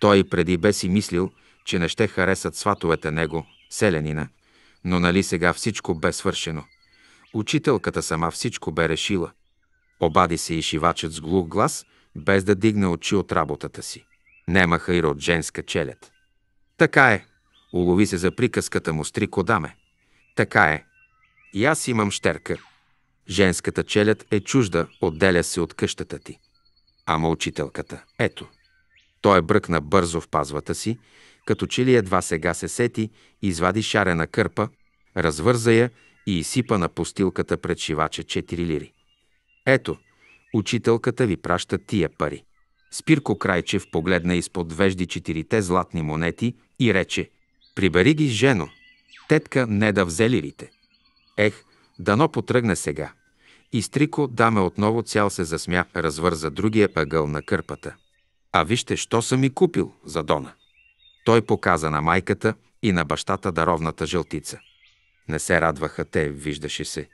Той преди бе си мислил, че не ще харесат сватовете него, селянина, но нали сега всичко бе свършено. Учителката сама всичко бе решила. Обади се и шивачът с глух глас, без да дигне очи от работата си. Немаха и род женска челят. Така е, Улови се за приказката му стрико даме. Така е. И аз имам щерка. Женската челят е чужда, отделя се от къщата ти. Ама учителката, ето. Той е бръкна бързо в пазвата си, като че ли едва сега се сети, извади шарена кърпа, развърза я и изсипа на постилката пред шивача 4 лири. Ето, учителката ви праща тия пари. Спирко Крайчев погледна изпод вежди четирите златни монети и рече – Прибери ги, с жено. Тетка, не да взели те? Ех, дано потръгне сега. И Стрико даме отново цял се засмя, развърза другия пъгъл на кърпата. А вижте, що съм и купил за Дона. Той показа на майката и на бащата даровната жълтица. Не се радваха те, виждаше се.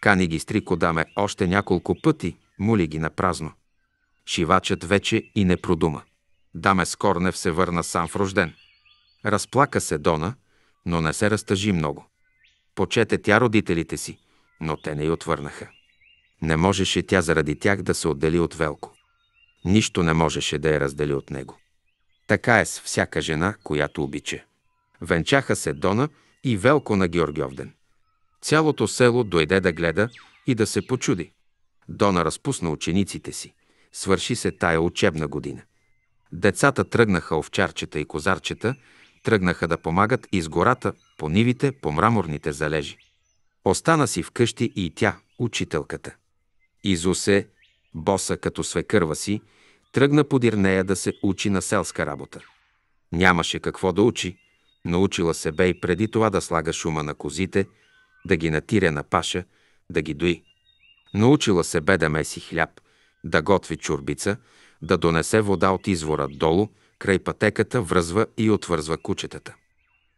Кани ги Стрико даме още няколко пъти, моли ги на празно. Шивачът вече и не продума. Даме Скорнев се върна сам в рожден – Разплака се Дона, но не се разтъжи много. Почете тя родителите си, но те не й отвърнаха. Не можеше тя заради тях да се отдели от Велко. Нищо не можеше да я раздели от него. Така е с всяка жена, която обича. Венчаха се Дона и Велко на Георгиовден. Цялото село дойде да гледа и да се почуди. Дона разпусна учениците си. Свърши се тая учебна година. Децата тръгнаха овчарчета и козарчета тръгнаха да помагат из гората, по нивите, по мраморните залежи. Остана си вкъщи и тя, учителката. Изусе, боса като свекърва си, тръгна подир нея да се учи на селска работа. Нямаше какво да учи, научила се бе и преди това да слага шума на козите, да ги натиря на паша, да ги дои. Научила се бе да меси хляб, да готви чурбица, да донесе вода от извора долу, край пътеката връзва и отвързва кучетата.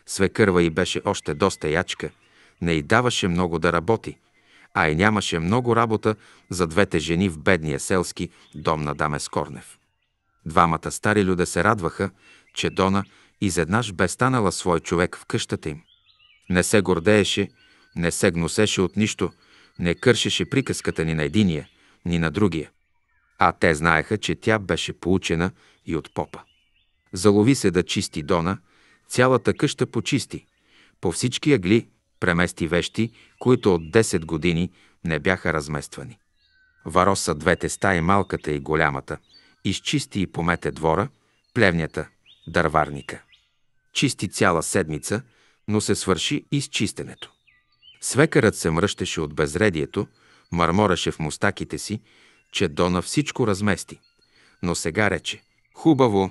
Свекърва й беше още доста ячка, не й даваше много да работи, а и нямаше много работа за двете жени в бедния селски дом на Даме Скорнев. Двамата стари люде се радваха, че Дона изеднъж бе станала свой човек в къщата им. Не се гордееше, не се гносеше от нищо, не кършеше приказката ни на единия, ни на другия. А те знаеха, че тя беше получена и от попа. Залови се да чисти Дона, цялата къща почисти. По всички ягли премести вещи, които от 10 години не бяха размествани. Вароса двете стаи, малката и голямата, изчисти и помете двора, плевнята, дърварника. Чисти цяла седмица, но се свърши и с Свекарът се мръщеше от безредието, мърмореше в мустаките си, че Дона всичко размести. Но сега рече, хубаво,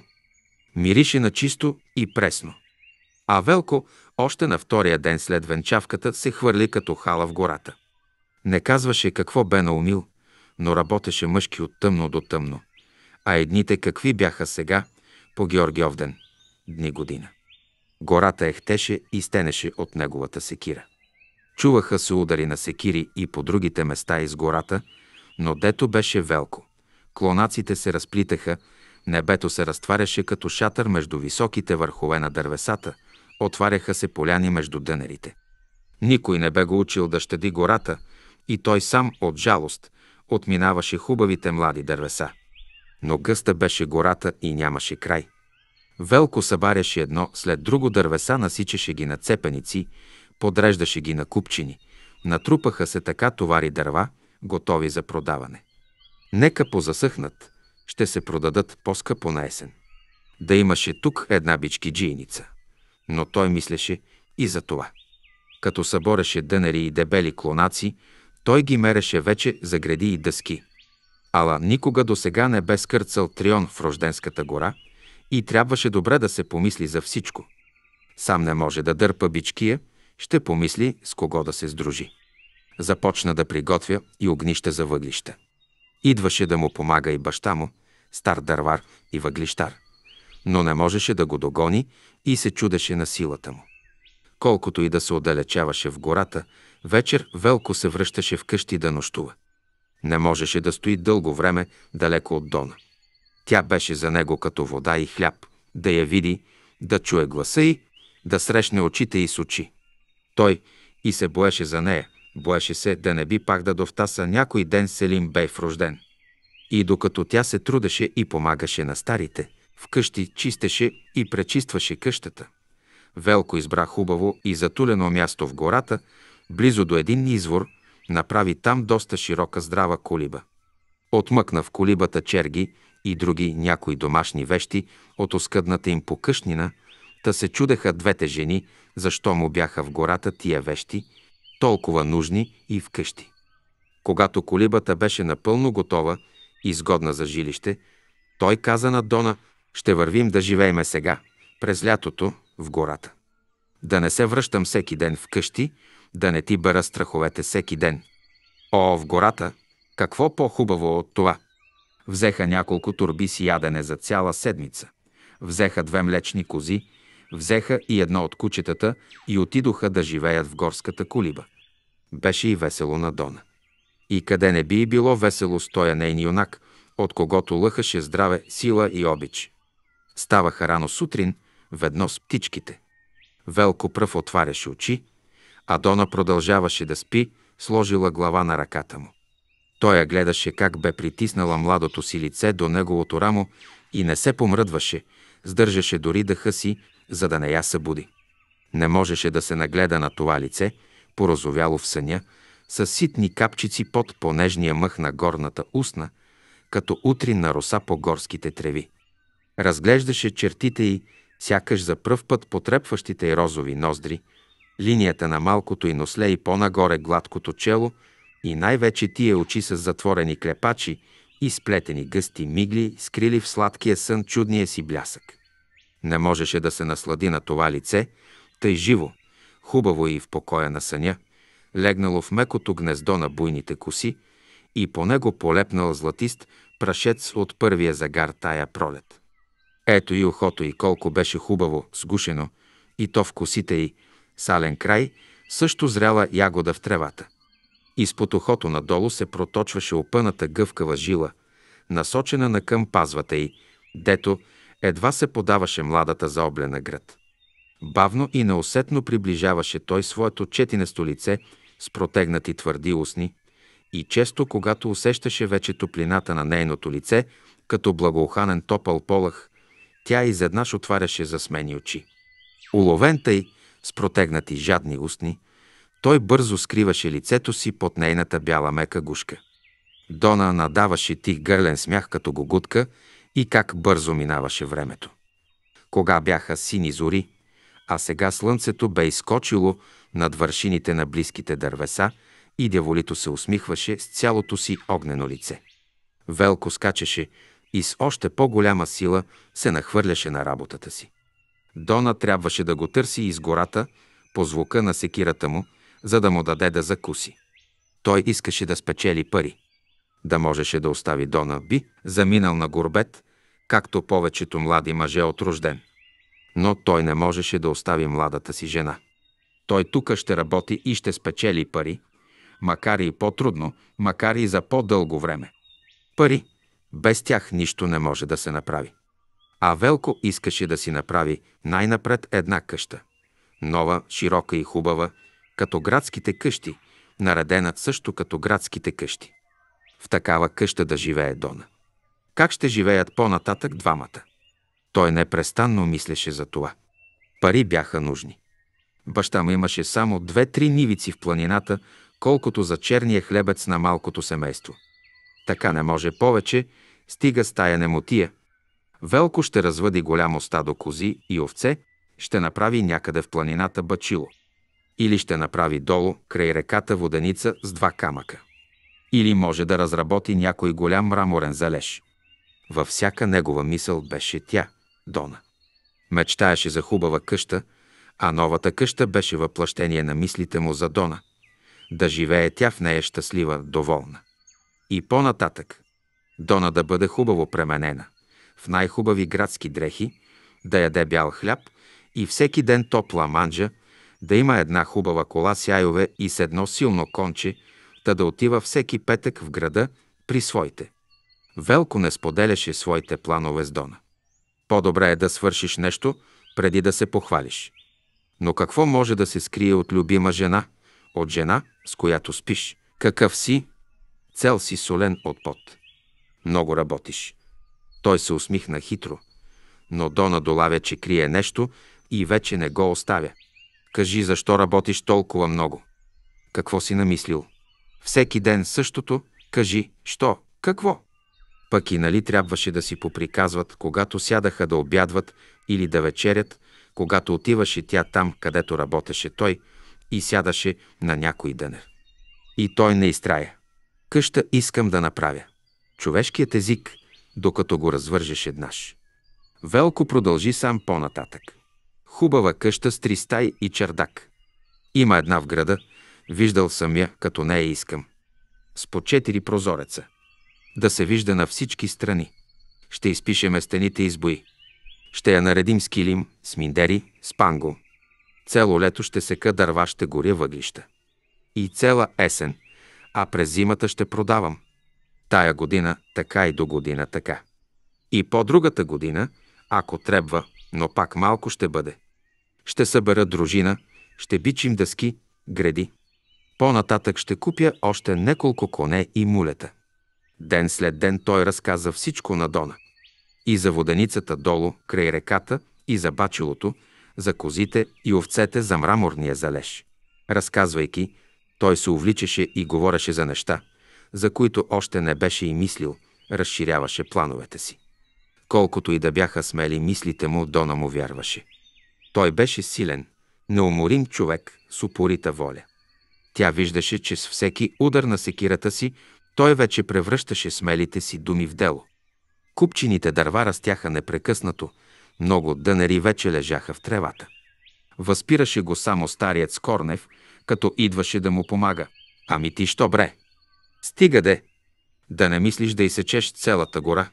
Мирише на чисто и пресно. А Велко още на втория ден след венчавката се хвърли като хала в гората. Не казваше какво бе наумил, но работеше мъжки от тъмно до тъмно. А едните какви бяха сега по Георгиов ден, дни година. Гората ехтеше и стенеше от неговата секира. Чуваха се удари на секири и по другите места из гората, но дето беше велко. Клонаците се разплитаха, Небето се разтваряше като шатър между високите върхове на дървесата, отваряха се поляни между дънерите. Никой не бе го учил да щади гората и той сам от жалост отминаваше хубавите млади дървеса. Но гъста беше гората и нямаше край. Велко събаряше едно след друго дървеса, насичаше ги на цепеници, подреждаше ги на купчини. Натрупаха се така товари дърва, готови за продаване. Нека позасъхнат, ще се продадат по-скъпо на есен. Да имаше тук една бичкиджийница. Но той мислеше и за това. Като събореше дънери и дебели клонаци, той ги мереше вече за гради и дъски. Ала никога до сега не бе скърцал трион в Рожденската гора и трябваше добре да се помисли за всичко. Сам не може да дърпа бичкия, ще помисли с кого да се сдружи. Започна да приготвя и огнище за въглища. Идваше да му помага и баща му, стар дървар и въглищар, но не можеше да го догони и се чудеше на силата му. Колкото и да се отдалечаваше в гората, вечер Велко се връщаше в къщи да нощува. Не можеше да стои дълго време далеко от Дона. Тя беше за него като вода и хляб, да я види, да чуе гласа й, да срещне очите й с очи. Той и се боеше за нея, Боеше се да не би пак да довтаса някой ден Селим бей в рожден. И докато тя се трудеше и помагаше на старите, вкъщи чистеше и пречистваше къщата. Велко избра хубаво и затулено място в гората, близо до един извор, направи там доста широка здрава колиба. Отмъкна в колибата черги и други някои домашни вещи от оскъдната им покъшнина, та се чудеха двете жени, защо му бяха в гората тия вещи – толкова нужни и вкъщи. Когато колибата беше напълно готова и изгодна за жилище, той каза на Дона, ще вървим да живееме сега, през лятото, в гората. Да не се връщам всеки ден вкъщи, да не ти бъра страховете всеки ден. О, в гората, какво по-хубаво от това? Взеха няколко турби с ядене за цяла седмица. Взеха две млечни кози – Взеха и едно от кучетата и отидоха да живеят в горската колиба. Беше и весело на Дона. И къде не би и било весело стоя нейн юнак, от когото лъхаше здраве, сила и обич. Ставаха рано сутрин, ведно с птичките. Велко пръв отваряше очи, а Дона продължаваше да спи, сложила глава на ръката му. Той я гледаше как бе притиснала младото си лице до неговото рамо и не се помръдваше, сдържаше дори дъха си, за да не я събуди. Не можеше да се нагледа на това лице, порозовяло в съня, с ситни капчици под понежния мъх на горната устна, като утринна роса по горските треви. Разглеждаше чертите й, сякаш за пръв път потрепващите й розови ноздри, линията на малкото и носле и по-нагоре гладкото чело и най-вече тия очи с затворени клепачи и сплетени гъсти мигли, скрили в сладкия сън чудния си блясък. Не можеше да се наслади на това лице, тъй живо, хубаво и в покоя на съня, легнало в мекото гнездо на буйните коси и по него полепнал златист прашец от първия загар тая пролет. Ето и ухото и колко беше хубаво, сгушено, и то в косите й, сален край, също зряла ягода в тревата. Изпод ухото надолу се проточваше опъната гъвкава жила, насочена на към пазвата й, дето едва се подаваше младата заоблена град. Бавно и неусетно приближаваше той своето четинесто лице с протегнати твърди устни и често, когато усещаше вече топлината на нейното лице, като благоуханен топъл полах, тя изеднъж отваряше засмени очи. Уловен тъй, с протегнати жадни устни, той бързо скриваше лицето си под нейната бяла мека гушка. Дона надаваше тих гърлен смях като гогутка и как бързо минаваше времето. Кога бяха сини зори, а сега слънцето бе изкочило над вършините на близките дървеса и дяволито се усмихваше с цялото си огнено лице. Велко скачеше и с още по-голяма сила се нахвърляше на работата си. Дона трябваше да го търси из гората по звука на секирата му, за да му даде да закуси. Той искаше да спечели пари да можеше да остави Дона, би заминал на горбет, както повечето млади мъже от рожден. Но той не можеше да остави младата си жена. Той тук ще работи и ще спечели пари, макар и по-трудно, макар и за по-дълго време. Пари. Без тях нищо не може да се направи. А Велко искаше да си направи най-напред една къща. Нова, широка и хубава, като градските къщи, наредена също като градските къщи в такава къща да живее Дона. Как ще живеят по-нататък двамата? Той непрестанно мислеше за това. Пари бяха нужни. Баща му имаше само две-три нивици в планината, колкото за черния хлебец на малкото семейство. Така не може повече, стига стая немотия. Велко ще развъди голямо стадо кози и овце, ще направи някъде в планината бачило. Или ще направи долу, край реката, воденица с два камъка или може да разработи някой голям мраморен залеж. Във всяка негова мисъл беше тя, Дона. Мечтаеше за хубава къща, а новата къща беше въплъщение на мислите му за Дона. Да живее тя в нея щастлива, доволна. И по-нататък. Дона да бъде хубаво пременена, в най-хубави градски дрехи, да яде бял хляб и всеки ден топла манджа, да има една хубава кола с яйове и с едно силно конче – та да отива всеки петък в града при своите. Велко не споделяше своите планове с Дона. По-добре е да свършиш нещо, преди да се похвалиш. Но какво може да се скрие от любима жена, от жена, с която спиш? Какъв си? Цел си солен от пот. Много работиш. Той се усмихна хитро, но Дона долавя, че крие нещо и вече не го оставя. Кажи защо работиш толкова много. Какво си намислил? Всеки ден същото, кажи, що, какво. Пък и нали трябваше да си поприказват, когато сядаха да обядват или да вечерят, когато отиваше тя там, където работеше той и сядаше на някой денер. И той не изтрая. Къща искам да направя. Човешкият език, докато го развържеш еднаш. Велко продължи сам по-нататък. Хубава къща с три стаи и чердак. Има една в града – Виждал съм я, като нея искам. С по четири прозореца. Да се вижда на всички страни. Ще изпишеме стените и сбои. Ще я наредим с килим, с миндери, с панго. Цело лето ще сека дърва, ще горя въглища. И цела есен, а през зимата ще продавам. Тая година така и до година така. И по-другата година, ако трябва, но пак малко ще бъде. Ще събера дружина, ще бичим дъски, гради. По-нататък ще купя още неколко коне и мулета. Ден след ден той разказа всичко на Дона. И за воденицата долу, край реката, и за бачилото, за козите и овцете за мраморния залеж. Разказвайки, той се увличаше и говореше за неща, за които още не беше и мислил, разширяваше плановете си. Колкото и да бяха смели мислите му, Дона му вярваше. Той беше силен, неуморим човек с упорита воля. Тя виждаше, че с всеки удар на секирата си той вече превръщаше смелите си думи в дело. Купчините дърва растяха непрекъснато, много дънери вече лежаха в тревата. Възпираше го само старият Скорнев, като идваше да му помага. Ами ти що бре? Стига де! Да не мислиш да изсечеш целата гора.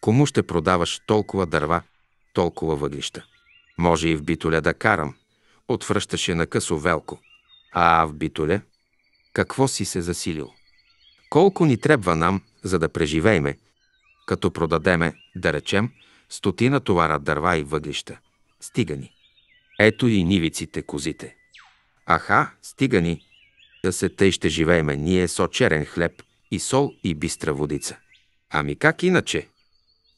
Кому ще продаваш толкова дърва, толкова въглища? Може и в битоля да карам, отвръщаше на късо Велко. А в Битоле? Какво си се засилил? Колко ни трябва нам, за да преживейме? като продадеме, да речем, стотина товара дърва и въглища? Стига ни. Ето и нивиците, козите. Аха, стига ни. Да се тъй ще живееме ние со черен хлеб и сол и бистра водица. Ами как иначе?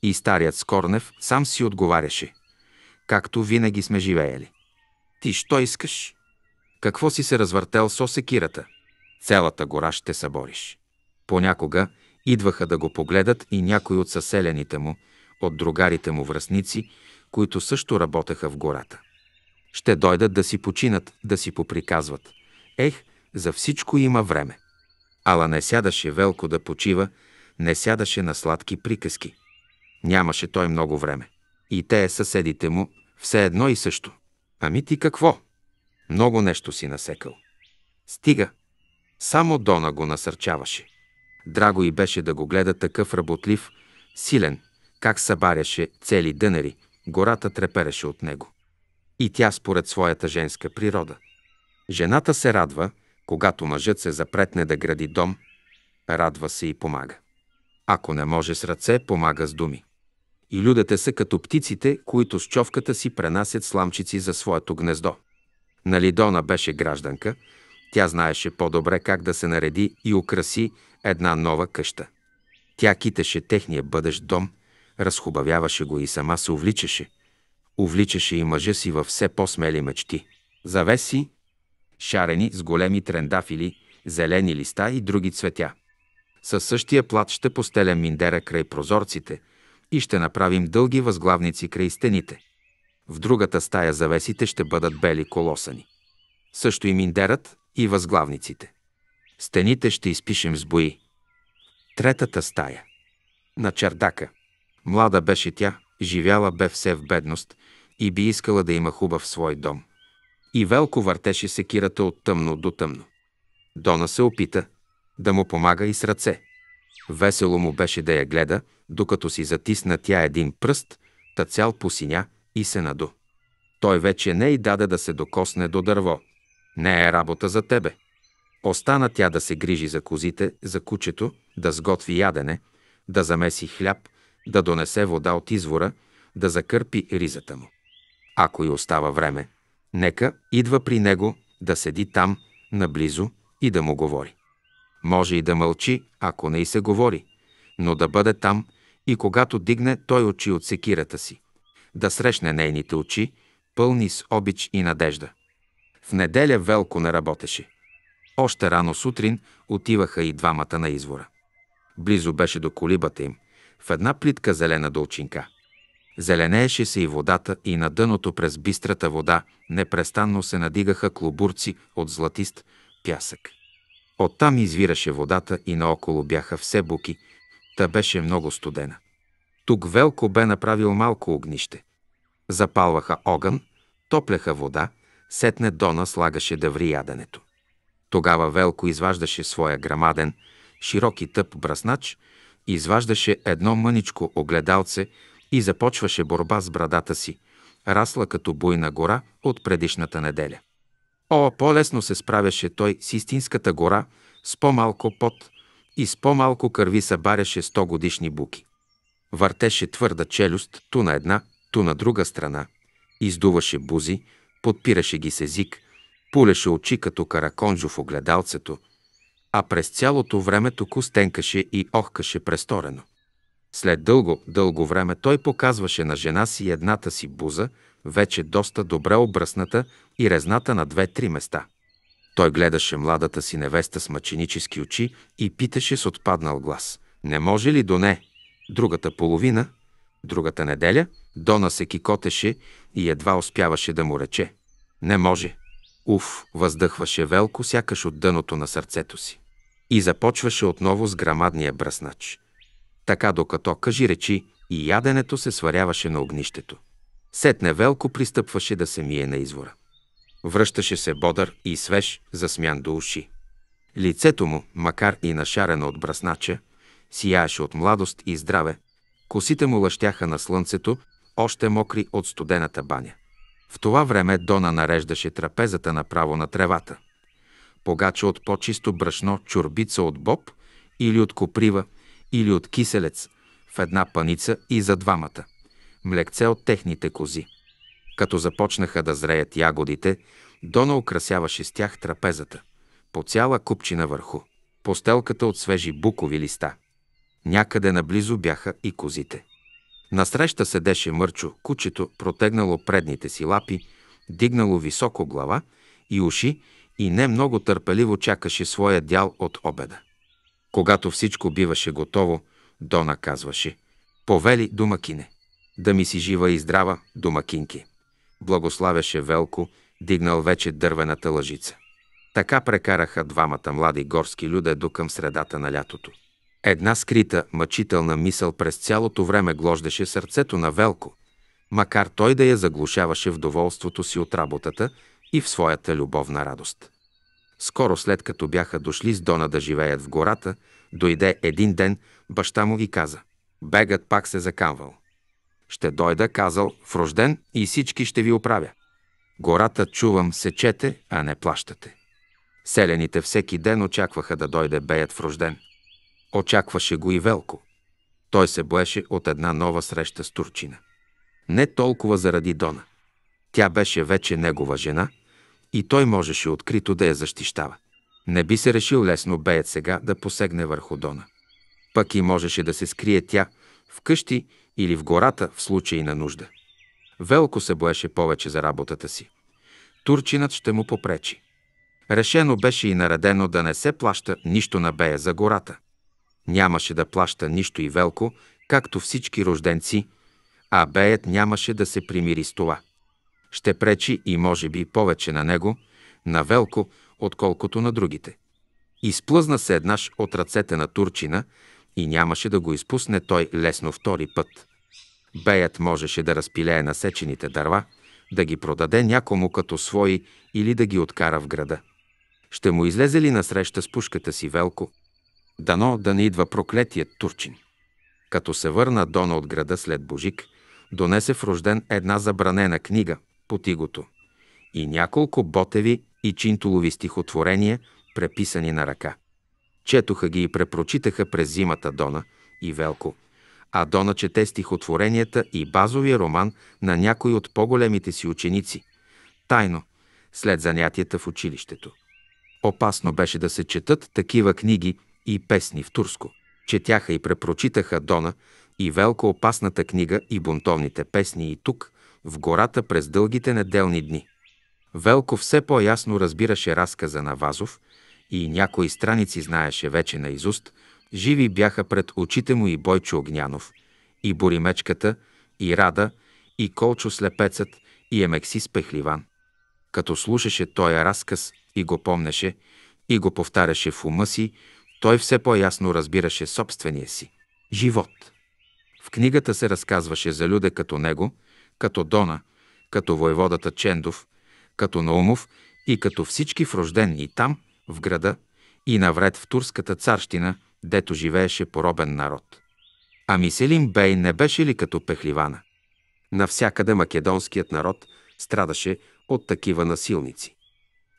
И старият Скорнев сам си отговаряше. Както винаги сме живеели. Ти що искаш? Какво си се развъртел со секирата? Цялата гора ще събориш. Понякога идваха да го погледат и някои от съселените му, от другарите му връзници, които също работеха в гората. Ще дойдат да си починат, да си поприказват. Ех, за всичко има време. Ала не сядаше Велко да почива, не сядаше на сладки приказки. Нямаше той много време. И те, съседите му, все едно и също. Ами ти какво? Много нещо си насекал. Стига. Само Дона го насърчаваше. Драго и беше да го гледа такъв работлив, силен, как събаряше цели дънери, гората трепереше от него. И тя според своята женска природа. Жената се радва, когато мъжът се запретне да гради дом, радва се и помага. Ако не може с ръце, помага с думи. И людете са като птиците, които с човката си пренасят сламчици за своето гнездо. Налидона беше гражданка, тя знаеше по-добре как да се нареди и украси една нова къща. Тя китеше техния бъдещ дом, разхубавяваше го и сама се увличаше. Увличаше и мъжа си във все по-смели мечти. Завеси, шарени с големи трендафили, зелени листа и други цветя. Със същия плат ще постелям миндера край прозорците и ще направим дълги възглавници край стените. В другата стая завесите ще бъдат бели колосани. Също и миндерът и възглавниците. Стените ще изпишем с бои. Третата стая. На чердака. Млада беше тя, живяла бе все в бедност и би искала да има хубав свой дом. И Велко въртеше секирата от тъмно до тъмно. Дона се опита да му помага и с ръце. Весело му беше да я гледа, докато си затисна тя един пръст, та цял посиня – и се наду. Той вече не й даде да се докосне до дърво. Не е работа за тебе. Остана тя да се грижи за козите, за кучето, да сготви ядене, да замеси хляб, да донесе вода от извора, да закърпи ризата му. Ако й остава време, нека идва при него да седи там, наблизо и да му говори. Може и да мълчи, ако не и се говори, но да бъде там и когато дигне той очи от секирата си да срещне нейните очи, пълни с обич и надежда. В неделя Велко не работеше. Още рано сутрин отиваха и двамата на извора. Близо беше до колибата им, в една плитка зелена долчинка. Зеленееше се и водата, и на дъното през бистрата вода непрестанно се надигаха клубурци от златист пясък. Оттам извираше водата и наоколо бяха все буки, та беше много студена. Тук Велко бе направил малко огнище. Запалваха огън, топляха вода, сетне Дона слагаше да ври яденето. Тогава Велко изваждаше своя грамаден, широки тъп браснач, изваждаше едно мъничко огледалце и започваше борба с брадата си, расла като буйна гора от предишната неделя. О, по-лесно се справяше той с истинската гора, с по-малко пот и с по-малко кърви събаряше 100 годишни буки. Въртеше твърда челюст ту на една, ту на друга страна. Издуваше бузи, подпираше ги с език, пулеше очи като караконжо в огледалцето, а през цялото време току стенкаше и охкаше престорено. След дълго, дълго време той показваше на жена си едната си буза, вече доста добре обръсната и резната на две-три места. Той гледаше младата си невеста с мъченически очи и питаше с отпаднал глас. Не може ли до не? другата половина, другата неделя, Дона се кикотеше и едва успяваше да му рече. Не може. Уф, въздъхваше Велко, сякаш от дъното на сърцето си. И започваше отново с грамадния бръснач. Така докато кажи речи и яденето се сваряваше на огнището. Сетне Велко пристъпваше да се мие на извора. Връщаше се бодър и свеж, засмян до уши. Лицето му, макар и нашарено от браснача, сияеше от младост и здраве, косите му лъщяха на слънцето, още мокри от студената баня. В това време Дона нареждаше трапезата направо на тревата. Погача от по-чисто брашно, чурбица от боб или от коприва, или от киселец, в една паница и за двамата. Млекце от техните кози. Като започнаха да зреят ягодите, Дона украсяваше с тях трапезата, по цяла купчина върху, постелката от свежи букови листа – Някъде наблизо бяха и козите. Насреща седеше мърчо, кучето, протегнало предните си лапи, дигнало високо глава и уши и не много търпеливо чакаше своя дял от обеда. Когато всичко биваше готово, Дона казваше «Повели, домакине! Да ми си жива и здрава, домакинки!» Благославяше Велко, дигнал вече дървената лъжица. Така прекараха двамата млади горски люде до към средата на лятото. Една скрита, мъчителна мисъл през цялото време глождеше сърцето на Велко, макар той да я заглушаваше в доволството си от работата и в своята любовна радост. Скоро след като бяха дошли с Дона да живеят в гората, дойде един ден, баща му ги каза. Бегът пак се закамвал. Ще дойда, казал, в рожден и всички ще ви оправя. Гората чувам сечете, а не плащате. Селените всеки ден очакваха да дойде беят в рожден – Очакваше го и Велко. Той се боеше от една нова среща с Турчина. Не толкова заради Дона. Тя беше вече негова жена и той можеше открито да я защищава. Не би се решил лесно беят сега да посегне върху Дона. Пък и можеше да се скрие тя в къщи или в гората в случай на нужда. Велко се боеше повече за работата си. Турчинът ще му попречи. Решено беше и наредено да не се плаща нищо на Бея за гората. Нямаше да плаща нищо и Велко, както всички рожденци, а Беят нямаше да се примири с това. Ще пречи и може би повече на него, на Велко, отколкото на другите. Изплъзна се еднаш от ръцете на Турчина и нямаше да го изпусне той лесно втори път. Беят можеше да разпилее насечените дърва, да ги продаде някому като свои или да ги откара в града. Ще му излезе ли насреща с пушката си Велко, Дано да не идва проклетият турчин. Като се върна Дона от града след Божик, донесе в рожден една забранена книга по тигото и няколко ботеви и чинтолови стихотворения, преписани на ръка. Четоха ги и препрочитаха през зимата Дона и Велко, а Дона чете стихотворенията и базовия роман на някой от по-големите си ученици, тайно, след занятията в училището. Опасно беше да се четат такива книги и песни в турско. Четяха и препрочитаха Дона и Велко опасната книга и бунтовните песни и тук, в гората през дългите неделни дни. Велко все по-ясно разбираше разказа на Вазов и някои страници знаеше вече на изуст. живи бяха пред очите му и Бойчо Огнянов, и Боримечката, и Рада, и Колчо Слепецът, и Емексис Пехливан. Като слушаше този разказ и го помнеше, и го повтаряше в ума си, той все по-ясно разбираше собствения си. Живот. В книгата се разказваше за люде като него, като Дона, като воеводата Чендов, като Наумов и като всички врождени и там, в града, и навред в турската царщина, дето живееше поробен народ. А Миселим Бей не беше ли като пехливана? Навсякъде македонският народ страдаше от такива насилници.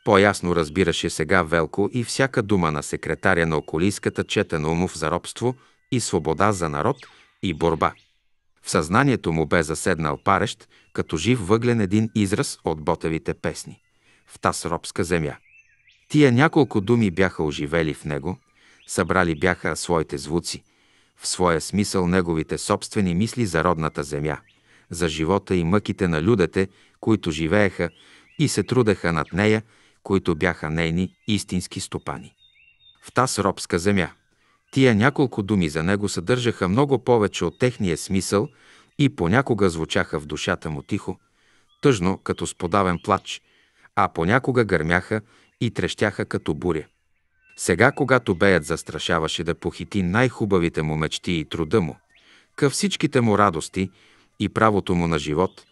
По-ясно разбираше сега Велко и всяка дума на секретаря на околийската чета на умов за робство и свобода за народ и борба. В съзнанието му бе заседнал парещ, като жив въглен един израз от ботевите песни. В таз робска земя. Тия няколко думи бяха оживели в него, събрали бяха своите звуци, в своя смисъл неговите собствени мисли за родната земя, за живота и мъките на людете, които живееха и се трудеха над нея – които бяха нейни истински стопани. В таз робска земя. Тия няколко думи за него съдържаха много повече от техния смисъл и понякога звучаха в душата му тихо, тъжно, като сподавен плач, а понякога гърмяха и трещяха като буря. Сега, когато беят застрашаваше да похити най-хубавите му мечти и труда му, къв всичките му радости и правото му на живот,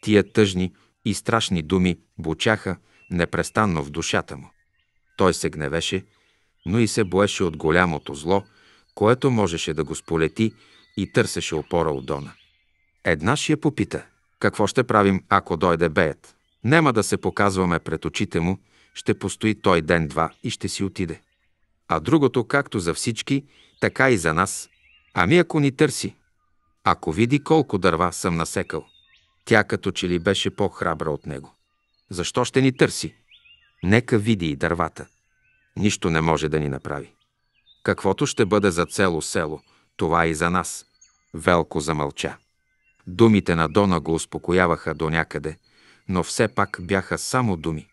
тия тъжни и страшни думи бучаха, непрестанно в душата му. Той се гневеше, но и се боеше от голямото зло, което можеше да го сполети и търсеше опора от Дона. Еднаш я попита, какво ще правим, ако дойде беят. Нема да се показваме пред очите му, ще постои той ден-два и ще си отиде. А другото, както за всички, така и за нас. Ами ако ни търси, ако види колко дърва съм насекал. Тя като че ли беше по-храбра от него. Защо ще ни търси? Нека види и дървата. Нищо не може да ни направи. Каквото ще бъде за цело село, това и за нас. Велко замълча. Думите на Дона го успокояваха до някъде, но все пак бяха само думи.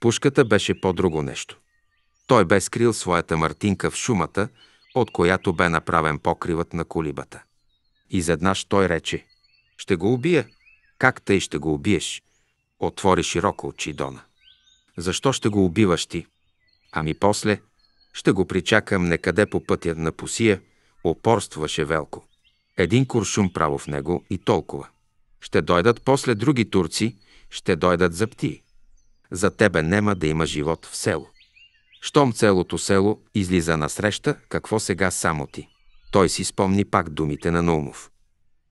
Пушката беше по-друго нещо. Той бе скрил своята мартинка в шумата, от която бе направен покривът на колибата. Изеднъж той рече, «Ще го убия». «Как тъй ще го убиеш?» Отвори широко очи Дона. Защо ще го убиваш ти? Ами после ще го причакам некъде по пътя на Посия, опорстваше Велко. Един куршум право в него и толкова. Ще дойдат после други турци, ще дойдат за пти. За тебе нема да има живот в село. Щом целото село излиза насреща, какво сега само ти? Той си спомни пак думите на Наумов.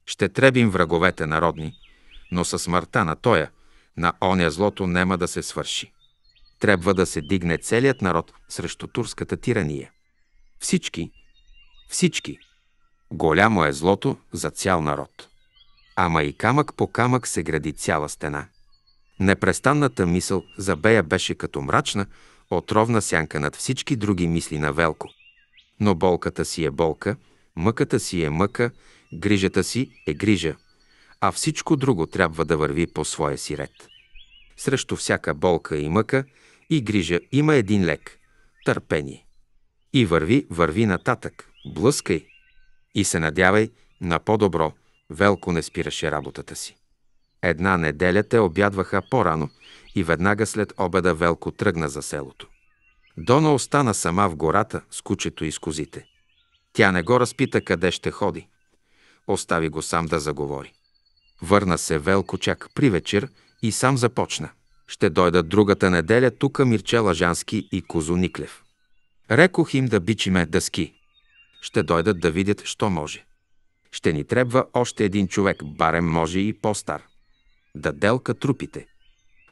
Ще требим враговете народни, но със смъртта на тоя, на оня злото нема да се свърши. Трябва да се дигне целият народ срещу турската тирания. Всички, всички. Голямо е злото за цял народ. Ама и камък по камък се гради цяла стена. Непрестанната мисъл за Бея беше като мрачна, отровна сянка над всички други мисли на Велко. Но болката си е болка, мъката си е мъка, грижата си е грижа – а всичко друго трябва да върви по своя си ред. Срещу всяка болка и мъка и грижа има един лек – търпение. И върви, върви нататък, блъскай и се надявай на по-добро. Велко не спираше работата си. Една неделя те обядваха по-рано и веднага след обеда Велко тръгна за селото. Дона остана сама в гората с кучето и с козите. Тя не го разпита къде ще ходи. Остави го сам да заговори. Върна се Велко чак при вечер и сам започна. Ще дойда другата неделя тука Мирче Лажански и Кузо Никлев. Рекох им да бичиме дъски. Ще дойдат да видят, що може. Ще ни трябва още един човек, барем може и по-стар. Да делка трупите.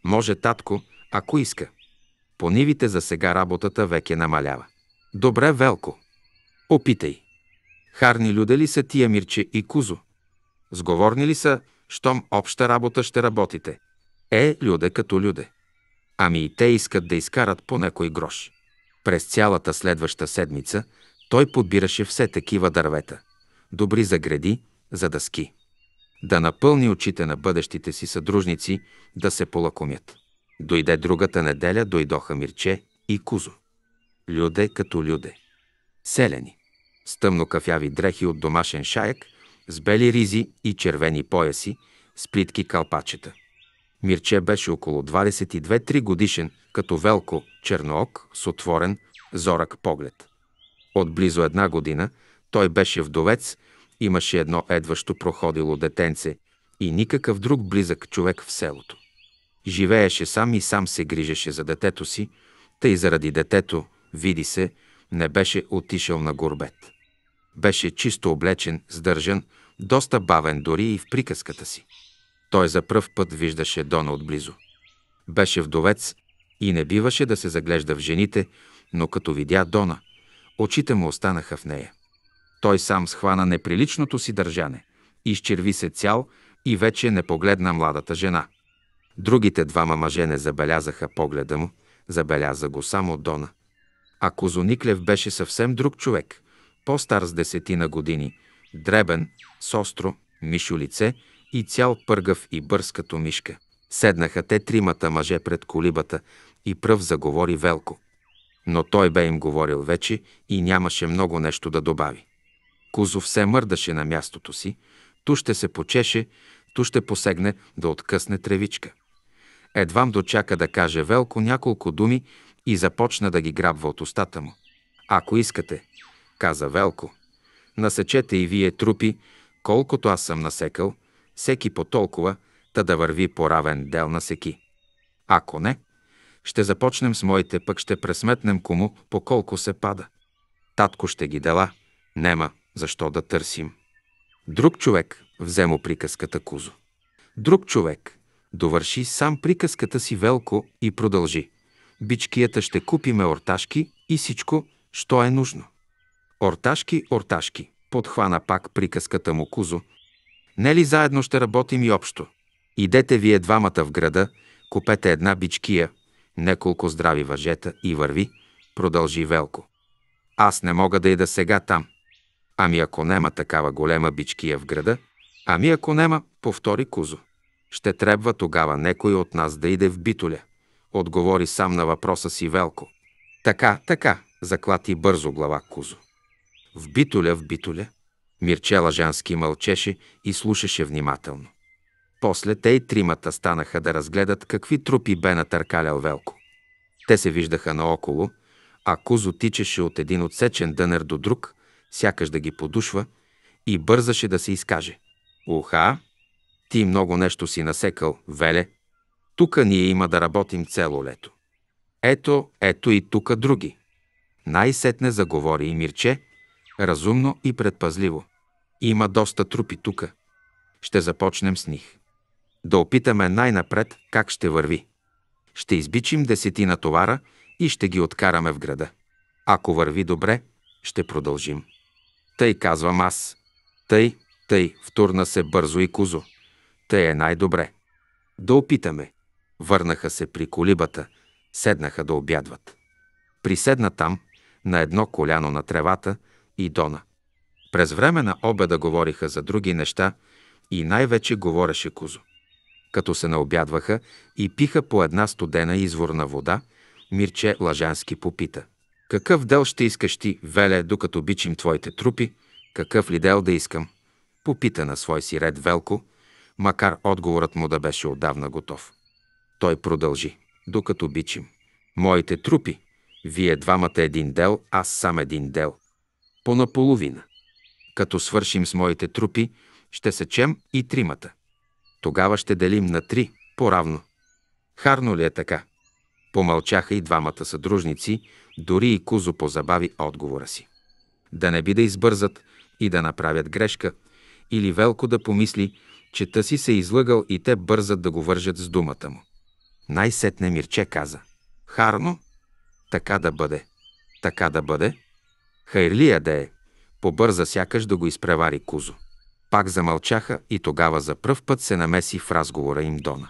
Може татко, ако иска. По нивите за сега работата веке намалява. Добре, Велко. Опитай. Харни люде ли са тия Мирче и Кузо? Сговорни ли са щом обща работа ще работите. Е, люде като люде. Ами и те искат да изкарат по някой грош. През цялата следваща седмица той подбираше все такива дървета. Добри за гради, за дъски. Да напълни очите на бъдещите си съдружници да се полакомят. Дойде другата неделя, дойдоха Мирче и Кузо. Люде като люде. Селени. С тъмно кафяви дрехи от домашен шаек – с бели ризи и червени пояси, с плитки калпачета. Мирче беше около 22-3 годишен, като велко черноок с отворен, зорък поглед. От близо една година той беше вдовец, имаше едно едващо проходило детенце и никакъв друг близък човек в селото. Живееше сам и сам се грижеше за детето си, тъй заради детето, види се, не беше отишъл на горбет. Беше чисто облечен, сдържан, доста бавен дори и в приказката си. Той за пръв път виждаше Дона отблизо. Беше вдовец и не биваше да се заглежда в жените, но като видя Дона, очите му останаха в нея. Той сам схвана неприличното си държане, изчерви се цял и вече не погледна младата жена. Другите двама мъже не забелязаха погледа му, забеляза го само Дона. А Козониклев беше съвсем друг човек по-стар с десетина години, дребен, с остро, мишо лице и цял пъргав и бърз като мишка. Седнаха те тримата мъже пред колибата и пръв заговори Велко. Но той бе им говорил вече и нямаше много нещо да добави. Кузов се мърдаше на мястото си, ту ще се почеше, ту ще посегне да откъсне тревичка. Едвам дочака да каже Велко няколко думи и започна да ги грабва от устата му. Ако искате, каза Велко. Насечете и вие трупи, колкото аз съм насекал, всеки по толкова, та да върви по равен дел на секи. Ако не, ще започнем с моите, пък ще пресметнем кому по колко се пада. Татко ще ги дела, нема защо да търсим. Друг човек взе му приказката Кузо. Друг човек довърши сам приказката си Велко и продължи. Бичкията ще купиме орташки и всичко, що е нужно. Орташки, орташки, подхвана пак приказката му Кузо. Нели заедно ще работим и общо? Идете вие двамата в града, купете една бичкия, неколко здрави въжета и върви, продължи Велко. Аз не мога да ида сега там. Ами ако нема такава голема бичкия в града, ами ако нема, повтори Кузо. Ще трябва тогава некой от нас да иде в битоля, отговори сам на въпроса си Велко. Така, така, заклати бързо глава Кузо. В битоля, в битоля. Мирче Лажански мълчеше и слушаше внимателно. После те и тримата станаха да разгледат какви трупи бе натъркалял Велко. Те се виждаха наоколо, а Кузо тичеше от един отсечен дънер до друг, сякаш да ги подушва, и бързаше да се изкаже. «Уха, ти много нещо си насекал, Веле. Тука ние има да работим цело лето. Ето, ето и тука други». Най-сетне заговори и Мирче – разумно и предпазливо. Има доста трупи тука. Ще започнем с них. Да опитаме най-напред как ще върви. Ще избичим десетина товара и ще ги откараме в града. Ако върви добре, ще продължим. Тъй казвам аз. Тъй, тъй, втурна се бързо и кузо. Тъй е най-добре. Да опитаме. Върнаха се при колибата, седнаха да обядват. Приседна там, на едно коляно на тревата – и Дона. През време на обеда говориха за други неща и най-вече говореше Кузо. Като се наобядваха и пиха по една студена изворна вода, Мирче Лажански попита. Какъв дел ще искаш ти, Веле, докато бичим твоите трупи? Какъв ли дел да искам? Попита на свой си ред Велко, макар отговорът му да беше отдавна готов. Той продължи. Докато бичим. Моите трупи. Вие двамата един дел, аз сам един дел по наполовина. Като свършим с моите трупи, ще сечем и тримата. Тогава ще делим на три, по-равно. Харно ли е така? Помълчаха и двамата съдружници, дори и Кузо позабави отговора си. Да не би да избързат и да направят грешка, или Велко да помисли, че тъси се излъгал и те бързат да го вържат с думата му. Най-сетне Мирче каза. Харно? Така да бъде. Така да бъде, Хайрлия да е. Побърза сякаш да го изпревари Кузо. Пак замълчаха и тогава за пръв път се намеси в разговора им Дона.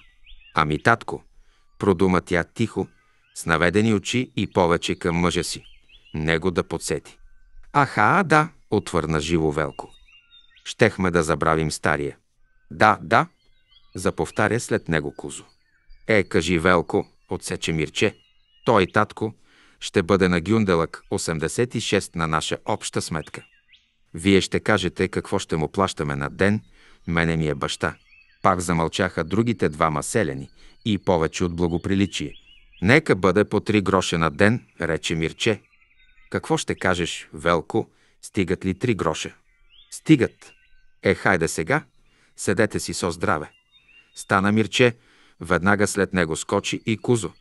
Ами, татко, продума тя тихо, с наведени очи и повече към мъжа си. Него да подсети. Аха, да, отвърна живо Велко. Щехме да забравим стария. Да, да, заповтаря след него Кузо. Е, кажи Велко, отсече Мирче. Той, татко, ще бъде на Гюнделък 86 на наша обща сметка. Вие ще кажете какво ще му плащаме на ден, мене ми е баща. Пак замълчаха другите двама селени и повече от благоприличие. Нека бъде по три гроша на ден, рече Мирче. Какво ще кажеш, Велко, стигат ли три гроша? Стигат. Е, хайде сега, седете си со здраве. Стана Мирче, веднага след него скочи и Кузо.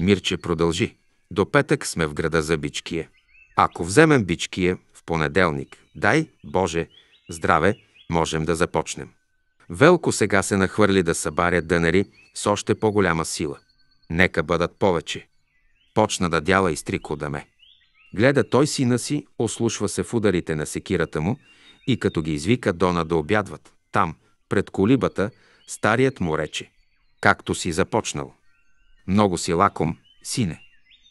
Мирче продължи. До петък сме в града за Бичкие. Ако вземем Бичкие в понеделник, дай, Боже, здраве, можем да започнем. Велко сега се нахвърли да събаря дънери с още по-голяма сила. Нека бъдат повече. Почна да дяла и стрико даме. Гледа той сина си, ослушва се в ударите на секирата му и като ги извика Дона да обядват, там, пред колибата, старият му рече. Както си започнал. Много си лаком, сине.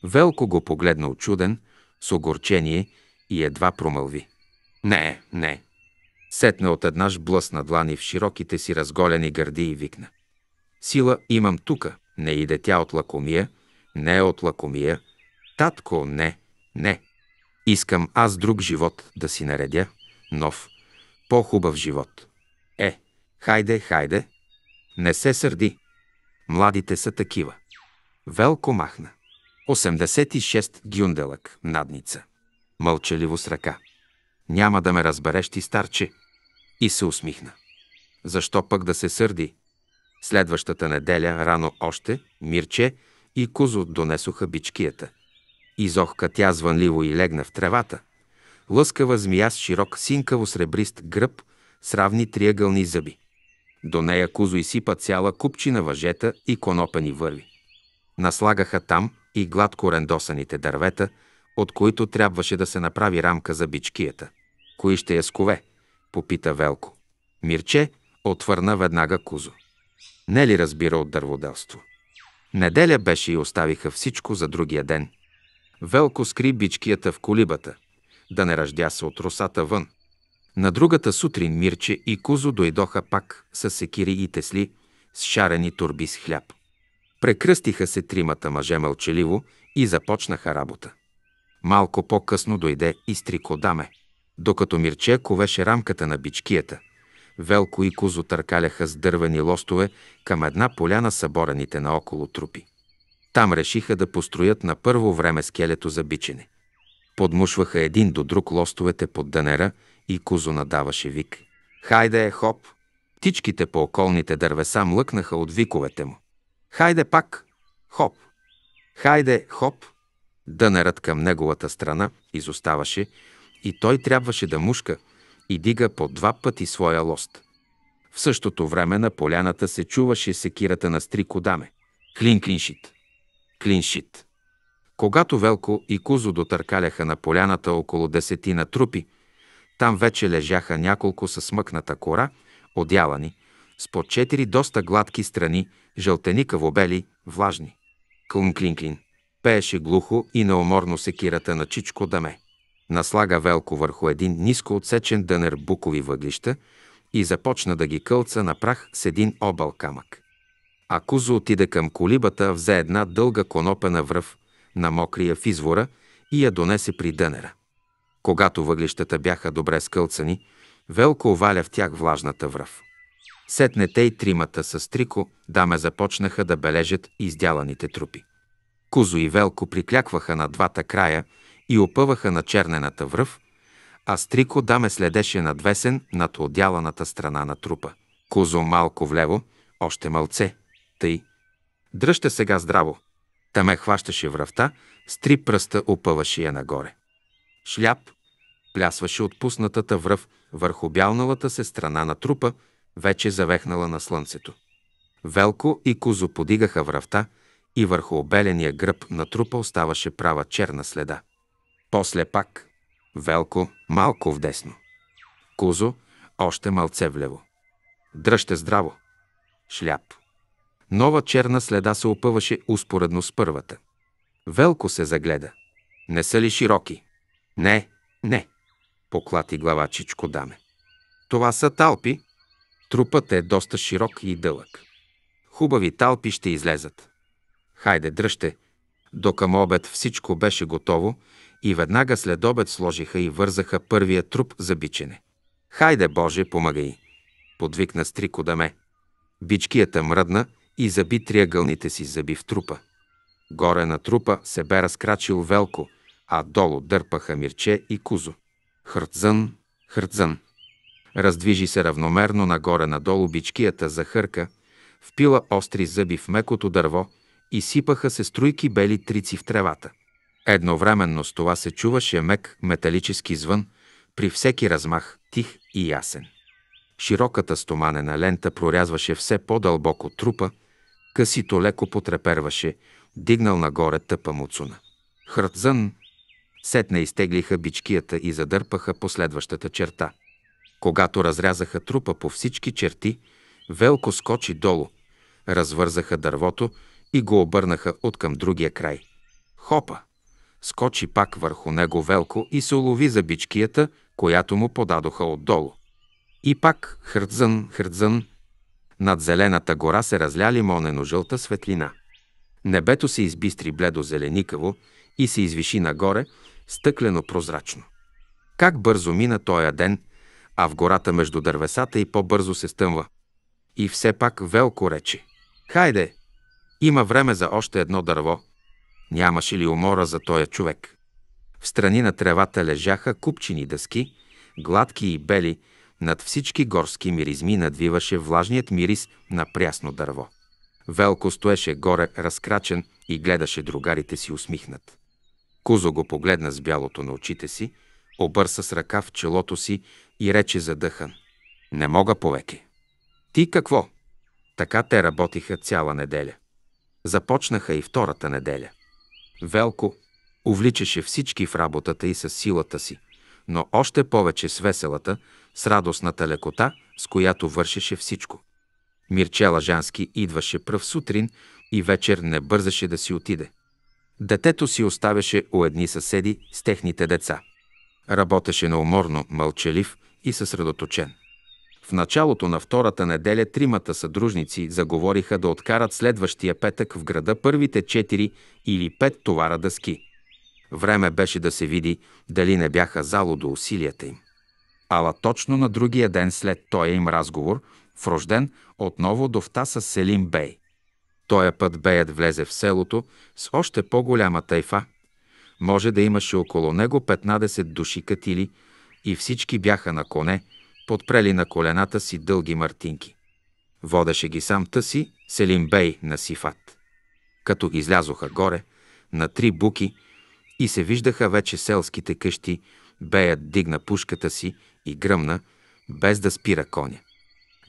Велко го погледна очуден, с огорчение и едва промълви. Не, не. Сетне от еднаж блъсна длани в широките си разголени гърди и викна. Сила имам тука, не иде тя от лакомия, не от лакомия. Татко, не, не. Искам аз друг живот да си наредя, нов, по-хубав живот. Е, хайде, хайде, не се сърди. Младите са такива. Велко махна. 86 гюнделък, надница. Мълчаливо с ръка. Няма да ме разбереш ти, старче. И се усмихна. Защо пък да се сърди? Следващата неделя, рано още, Мирче и Кузо донесоха бичкията. Изохка тя звънливо и легна в тревата. Лъскава змия с широк синкаво-сребрист гръб с равни триъгълни зъби. До нея Кузо изсипа цяла купчина въжета и конопени върви. Наслагаха там, и гладко рендосаните дървета, от които трябваше да се направи рамка за бичкията. Кои ще я скове? попита Велко. Мирче отвърна веднага Кузо. Не ли разбира от дърводелство? Неделя беше и оставиха всичко за другия ден. Велко скри бичкията в колибата, да не ръждя се от росата вън. На другата сутрин Мирче и Кузо дойдоха пак с секири и тесли, с шарени турби с хляб. Прекръстиха се тримата мъже мълчаливо и започнаха работа. Малко по-късно дойде и стрикодаме. Докато Мирче ковеше рамката на бичкията, Велко и Кузо търкаляха с дървени лостове към една поляна съборените наоколо трупи. Там решиха да построят на първо време скелето за бичене. Подмушваха един до друг лостовете под данера и Кузо надаваше вик. Хайде е хоп! Птичките по околните дървеса млъкнаха от виковете му. Хайде пак! Хоп! Хайде, хоп! Дънерът към неговата страна изоставаше и той трябваше да мушка и дига по два пъти своя лост. В същото време на поляната се чуваше секирата на Стрико Даме. Клин клиншит. Клиншит. Когато Велко и Кузо дотъркаляха на поляната около десетина трупи, там вече лежаха няколко със смъкната кора, одялани, с по четири доста гладки страни, Жълтеникаво бели, влажни. Клунклинклин. Пееше глухо и неуморно секирата на Чичко Даме. Наслага велко върху един ниско отсечен дънер букови въглища и започна да ги кълца на прах с един обал камък. А Кузо отиде към колибата, взе една дълга връв, на връв, в извора и я донесе при дънера. Когато въглищата бяха добре скълцани, Велко оваля в тях влажната връв. Сетне те и тримата с Трико даме започнаха да бележат издяланите трупи. Кузо и Велко приклякваха на двата края и опъваха на чернената връв, а Стрико даме следеше надвесен над отдяланата страна на трупа. Кузо малко влево, още мълце. Тъй. Дръжте сега здраво. Таме хващаше връвта, с три пръста опъваше я нагоре. Шляп плясваше отпуснатата връв върху бялналата се страна на трупа, вече завехнала на слънцето. Велко и Кузо подигаха връвта и върху обеления гръб на трупа оставаше права черна следа. После пак Велко малко вдесно. Кузо още малце влево. Дръжте здраво. Шляп. Нова черна следа се опъваше успоредно с първата. Велко се загледа. Не са ли широки? Не, не, поклати глава Чичко Даме. Това са талпи, Трупът е доста широк и дълъг. Хубави талпи ще излезат. Хайде, дръжте! Докъм обед всичко беше готово и веднага след обед сложиха и вързаха първия труп за бичене. Хайде, Боже, помагай! Подвикна стрико даме. Бичкията е мръдна и заби триъгълните си зъби в трупа. Горе на трупа се бе разкрачил Велко, а долу дърпаха Мирче и Кузо. Хърдзън, хъртзън. Раздвижи се равномерно нагоре-надолу бичкията за хърка, впила остри зъби в мекото дърво и сипаха се струйки бели трици в тревата. Едновременно с това се чуваше мек металически звън, при всеки размах тих и ясен. Широката стоманена лента прорязваше все по-дълбоко трупа, късито леко потреперваше, дигнал нагоре тъпа муцуна. Хрътзън! Сетна изтеглиха бичкията и задърпаха последващата черта – когато разрязаха трупа по всички черти, Велко скочи долу, развързаха дървото и го обърнаха от към другия край. Хопа! Скочи пак върху него Велко и се улови за бичкията, която му подадоха отдолу. И пак хрдзън, хрдзън. над зелената гора се разляли монено-жълта светлина. Небето се избистри бледо-зеленикаво и се извиши нагоре, стъклено-прозрачно. Как бързо мина тоя ден а в гората между дървесата и по-бързо се стъмва. И все пак Велко рече. Хайде! Има време за още едно дърво. Нямаше ли умора за този човек? В страни на тревата лежаха купчини дъски, гладки и бели, над всички горски миризми надвиваше влажният мирис на прясно дърво. Велко стоеше горе, разкрачен, и гледаше другарите си усмихнат. Кузо го погледна с бялото на очите си – Обърса с ръка в челото си и рече задъхан. Не мога повеки. Ти какво? Така те работиха цяла неделя. Започнаха и втората неделя. Велко увличаше всички в работата и с силата си, но още повече с веселата, с радостната лекота, с която вършеше всичко. Мирчела Жански идваше пръв сутрин и вечер не бързаше да си отиде. Детето си оставяше у едни съседи с техните деца. Работеше науморно, мълчалив и съсредоточен. В началото на втората неделя тримата съдружници заговориха да откарат следващия петък в града първите четири или пет товара дъски. Време беше да се види дали не бяха зало до усилията им. Ала точно на другия ден след този им разговор, в рожден, отново довта с Селим Бей. Тоя път Беят влезе в селото с още по-голяма тайфа – може да имаше около него 15 души катили и всички бяха на коне, подпрели на колената си дълги мартинки. Водеше ги сам тъси Селимбей на Сифат. Като излязоха горе, на три буки, и се виждаха вече селските къщи, Беят дигна пушката си и гръмна, без да спира коня.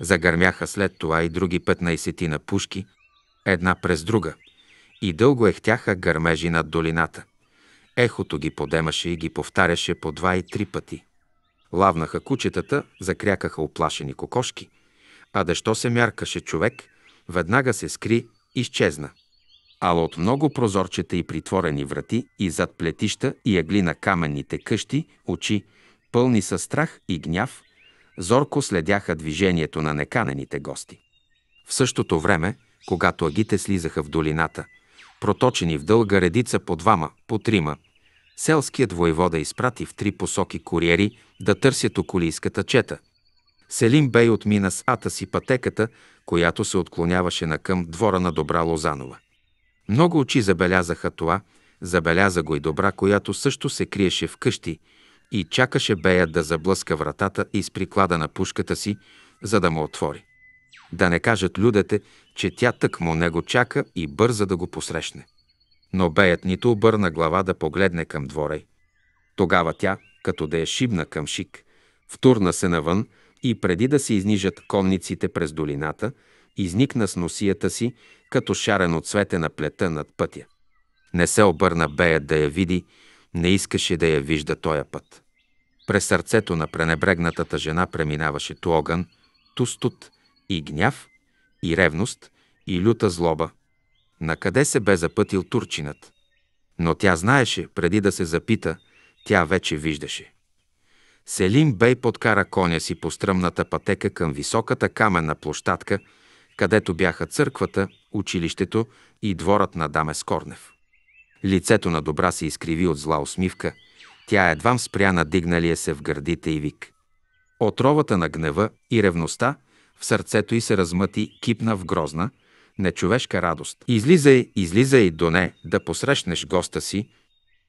Загърмяха след това и други на пушки, една през друга, и дълго ехтяха гърмежи над долината. Ехото ги подемаше и ги повтаряше по два и три пъти. Лавнаха кучетата, закрякаха оплашени кокошки, а дещо се мяркаше човек, веднага се скри, изчезна. Ала от много прозорчета и притворени врати и зад плетища и ягли на каменните къщи, очи, пълни със страх и гняв, зорко следяха движението на неканените гости. В същото време, когато агите слизаха в долината, проточени в дълга редица по двама, по трима, селският войвода изпрати в три посоки куриери да търсят околийската чета. Селим Бей отмина с ата си пътеката, която се отклоняваше накъм двора на Добра Лозанова. Много очи забелязаха това, забеляза го и Добра, която също се криеше в къщи и чакаше Бея да заблъска вратата и с приклада на пушката си, за да му отвори. Да не кажат людете, че тя тъкмо него чака и бърза да го посрещне но беят нито обърна глава да погледне към двора й. Тогава тя, като да е шибна към шик, втурна се навън и преди да се изнижат конниците през долината, изникна с носията си, като шарен от свете на плета над пътя. Не се обърна беят да я види, не искаше да я вижда тоя път. През сърцето на пренебрегнатата жена преминаваше ту огън, ту студ и гняв, и ревност, и люта злоба, на къде се бе запътил турчинът. Но тя знаеше, преди да се запита, тя вече виждаше. Селим Бей подкара коня си по стръмната пътека към високата каменна площадка, където бяха църквата, училището и дворът на Даме Скорнев. Лицето на добра се изкриви от зла усмивка, тя едвам спря надигналия се в гърдите и вик. Отровата на гнева и ревността в сърцето й се размъти, кипна в грозна, нечовешка радост. Излизай, излизай, до не да посрещнеш госта си.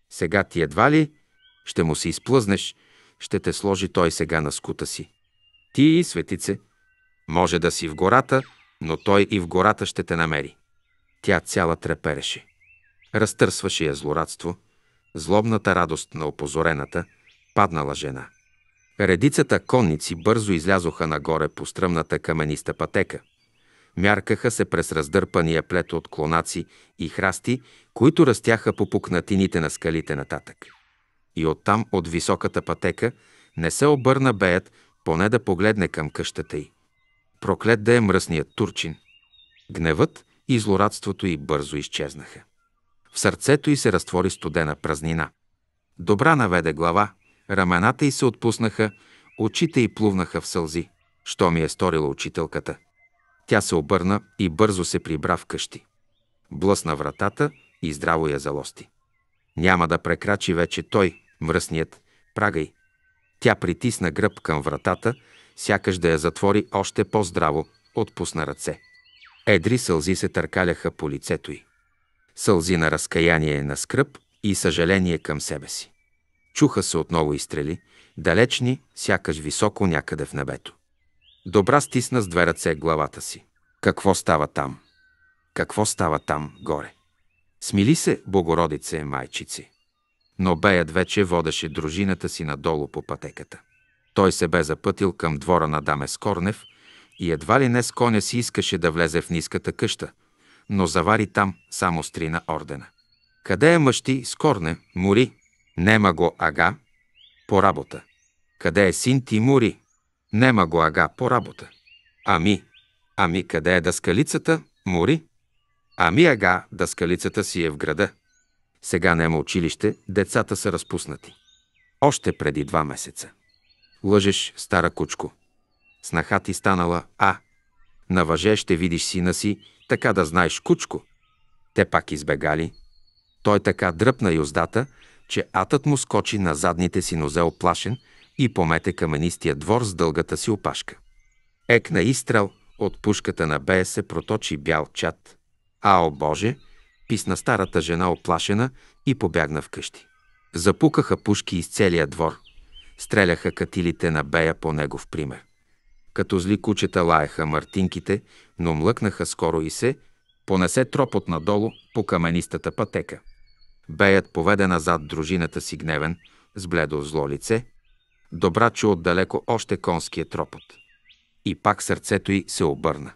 Сега ти едва ли ще му се изплъзнеш, ще те сложи той сега на скута си. Ти и светице, може да си в гората, но той и в гората ще те намери. Тя цяла трепереше. Разтърсваше я злорадство, злобната радост на опозорената, паднала жена. Редицата конници бързо излязоха нагоре по стръмната камениста пътека мяркаха се през раздърпания плет от клонаци и храсти, които растяха по пукнатините на скалите нататък. И оттам, от високата пътека, не се обърна беят, поне да погледне към къщата й. Проклет да е мръсният турчин. Гневът и злорадството й бързо изчезнаха. В сърцето й се разтвори студена празнина. Добра наведе глава, рамената й се отпуснаха, очите й плувнаха в сълзи. Що ми е сторила учителката – тя се обърна и бързо се прибра в къщи. Блъсна вратата и здраво я залости. Няма да прекрачи вече той, мръсният, прагай. Тя притисна гръб към вратата, сякаш да я затвори още по-здраво, отпусна ръце. Едри сълзи се търкаляха по лицето й. Сълзи на разкаяние, на скръп и съжаление към себе си. Чуха се отново изстрели, далечни, сякаш високо някъде в небето. Добра стисна с две ръце главата си. Какво става там? Какво става там, горе? Смили се, Богородице, майчици. Но Беят вече водеше дружината си надолу по пътеката. Той се бе запътил към двора на Даме Скорнев и едва ли не с коня си искаше да влезе в ниската къща, но завари там само с три на ордена. Къде е мъщи, Скорне, Мори? Нема го, ага, по работа. Къде е син ти, Мори? Нема го ага по работа. Ами, ами къде е дъскалицата, мори? Ами ага, дъскалицата си е в града. Сега нема училище, децата са разпуснати. Още преди два месеца. Лъжеш, стара кучко. Снаха ти станала, а, на въже ще видиш сина си, така да знаеш кучко. Те пак избегали. Той така дръпна юздата, че атът му скочи на задните си нозе оплашен и помете каменистия двор с дългата си опашка. Ек на изстрел, от пушката на Бея се проточи бял чат. Ао Боже, писна старата жена оплашена и побягна вкъщи. Запукаха пушки из целия двор. Стреляха катилите на Бея по негов пример. Като зли кучета лаяха мартинките, но млъкнаха скоро и се, понесе тропот надолу по каменистата пътека. Беят поведе назад дружината си гневен, с бледо зло лице – Добра чу отдалеко още конския тропот. И пак сърцето й се обърна.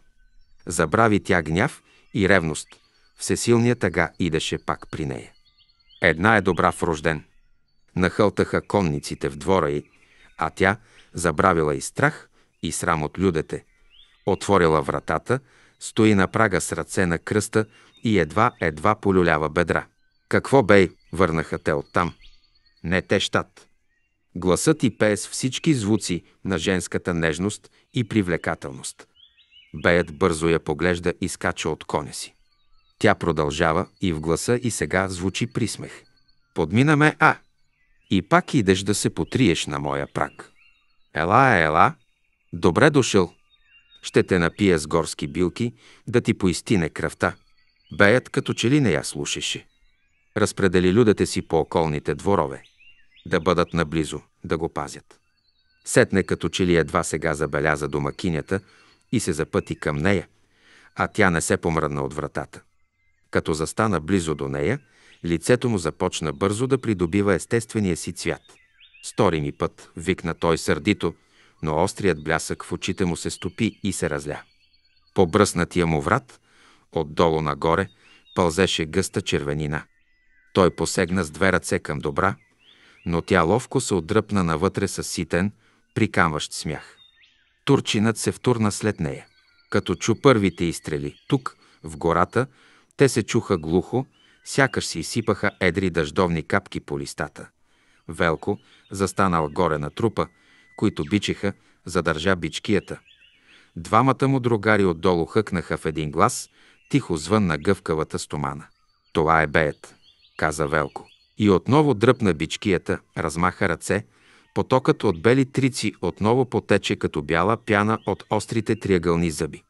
Забрави тя гняв и ревност. Всесилния тъга идеше пак при нея. Една е добра в рожден. Нахълтаха конниците в двора й, а тя забравила и страх, и срам от людете. Отворила вратата, стои на прага с ръце на кръста и едва-едва полюлява бедра. Какво бей, върнаха те оттам. Не те щат. Гласът и пее с всички звуци на женската нежност и привлекателност. Беят бързо я поглежда и скача от коня си. Тя продължава и в гласа и сега звучи присмех. Подминаме А. И пак идеш да се потриеш на моя прак. Ела, ела. Добре дошъл. Ще те напия с горски билки, да ти поистине кръвта. Беят като че ли не я слушаше. Разпредели людете си по околните дворове – да бъдат наблизо, да го пазят. Сетне като че ли едва сега забеляза домакинята и се запъти към нея, а тя не се помръдна от вратата. Като застана близо до нея, лицето му започна бързо да придобива естествения си цвят. Стори ми път, викна той сърдито, но острият блясък в очите му се стопи и се разля. По бръснатия му врат, отдолу нагоре, пълзеше гъста червенина. Той посегна с две ръце към добра, но тя ловко се отдръпна навътре с ситен, прикамващ смях. Турчинът се втурна след нея. Като чу първите изстрели, тук, в гората, те се чуха глухо, сякаш си изсипаха едри дъждовни капки по листата. Велко, застанал горе на трупа, които бичиха, задържа бичкията. Двамата му другари отдолу хъкнаха в един глас, тихо звън на гъвкавата стомана. Това е беят, каза Велко. И отново дръпна бичкията, размаха ръце, потокът от бели трици отново потече като бяла пяна от острите триъгълни зъби.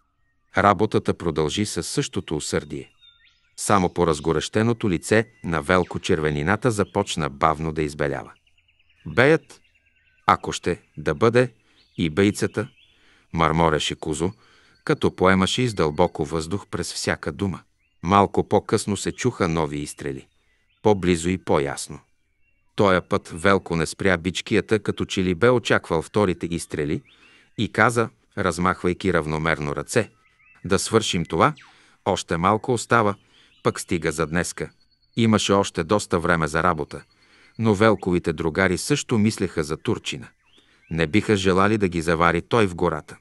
Работата продължи със същото усърдие. Само по разгорещеното лице на Велко червенината започна бавно да избелява. Беят, ако ще, да бъде, и бейцата, мърмореше Кузо, като поемаше издълбоко въздух през всяка дума. Малко по-късно се чуха нови изстрели по-близо и по-ясно. Тоя път Велко не спря бичкията, като че ли бе очаквал вторите изстрели и каза, размахвайки равномерно ръце, да свършим това, още малко остава, пък стига за днеска. Имаше още доста време за работа, но Велковите другари също мислеха за Турчина. Не биха желали да ги завари той в гората.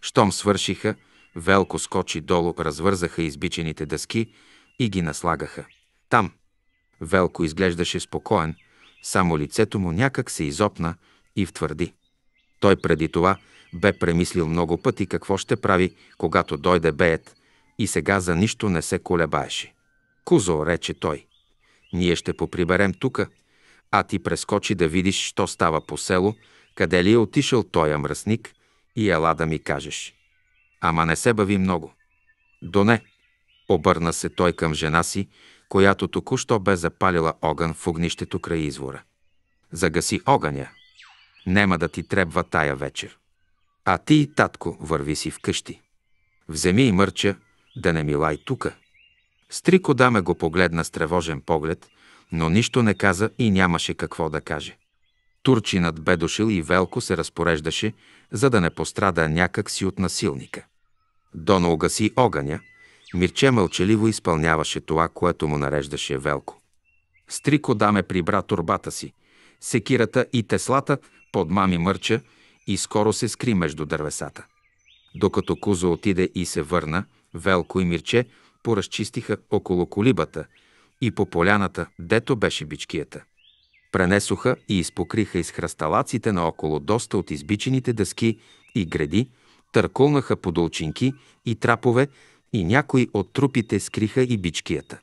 Щом свършиха, Велко скочи долу, развързаха избичените дъски и ги наслагаха. Там, Велко изглеждаше спокоен, само лицето му някак се изопна и втвърди. Той преди това бе премислил много пъти какво ще прави, когато дойде беят, и сега за нищо не се колебаеше. Кузо, рече той, ние ще поприберем тука, а ти прескочи да видиш, що става по село, къде ли е отишъл тоя мръсник и ела да ми кажеш. Ама не се бави много. Доне, обърна се той към жена си, която току-що бе запалила огън в огнището край извора. Загаси огъня. Нема да ти трябва тая вечер. А ти татко върви си вкъщи. Вземи и мърча, да не милай тука. Стрико даме го погледна с тревожен поглед, но нищо не каза и нямаше какво да каже. Турчинът бе дошил и Велко се разпореждаше, за да не пострада някак си от насилника. Доно угаси огъня – Мирче мълчаливо изпълняваше това, което му нареждаше Велко. Стрико даме прибра турбата си, секирата и теслата под мами мърча и скоро се скри между дървесата. Докато Кузо отиде и се върна, Велко и Мирче поразчистиха около колибата и по поляната, дето беше бичкията. Пренесоха и изпокриха из хръсталаците наоколо доста от избичените дъски и гради, търкулнаха подолчинки и трапове, и някои от трупите скриха и бичкията.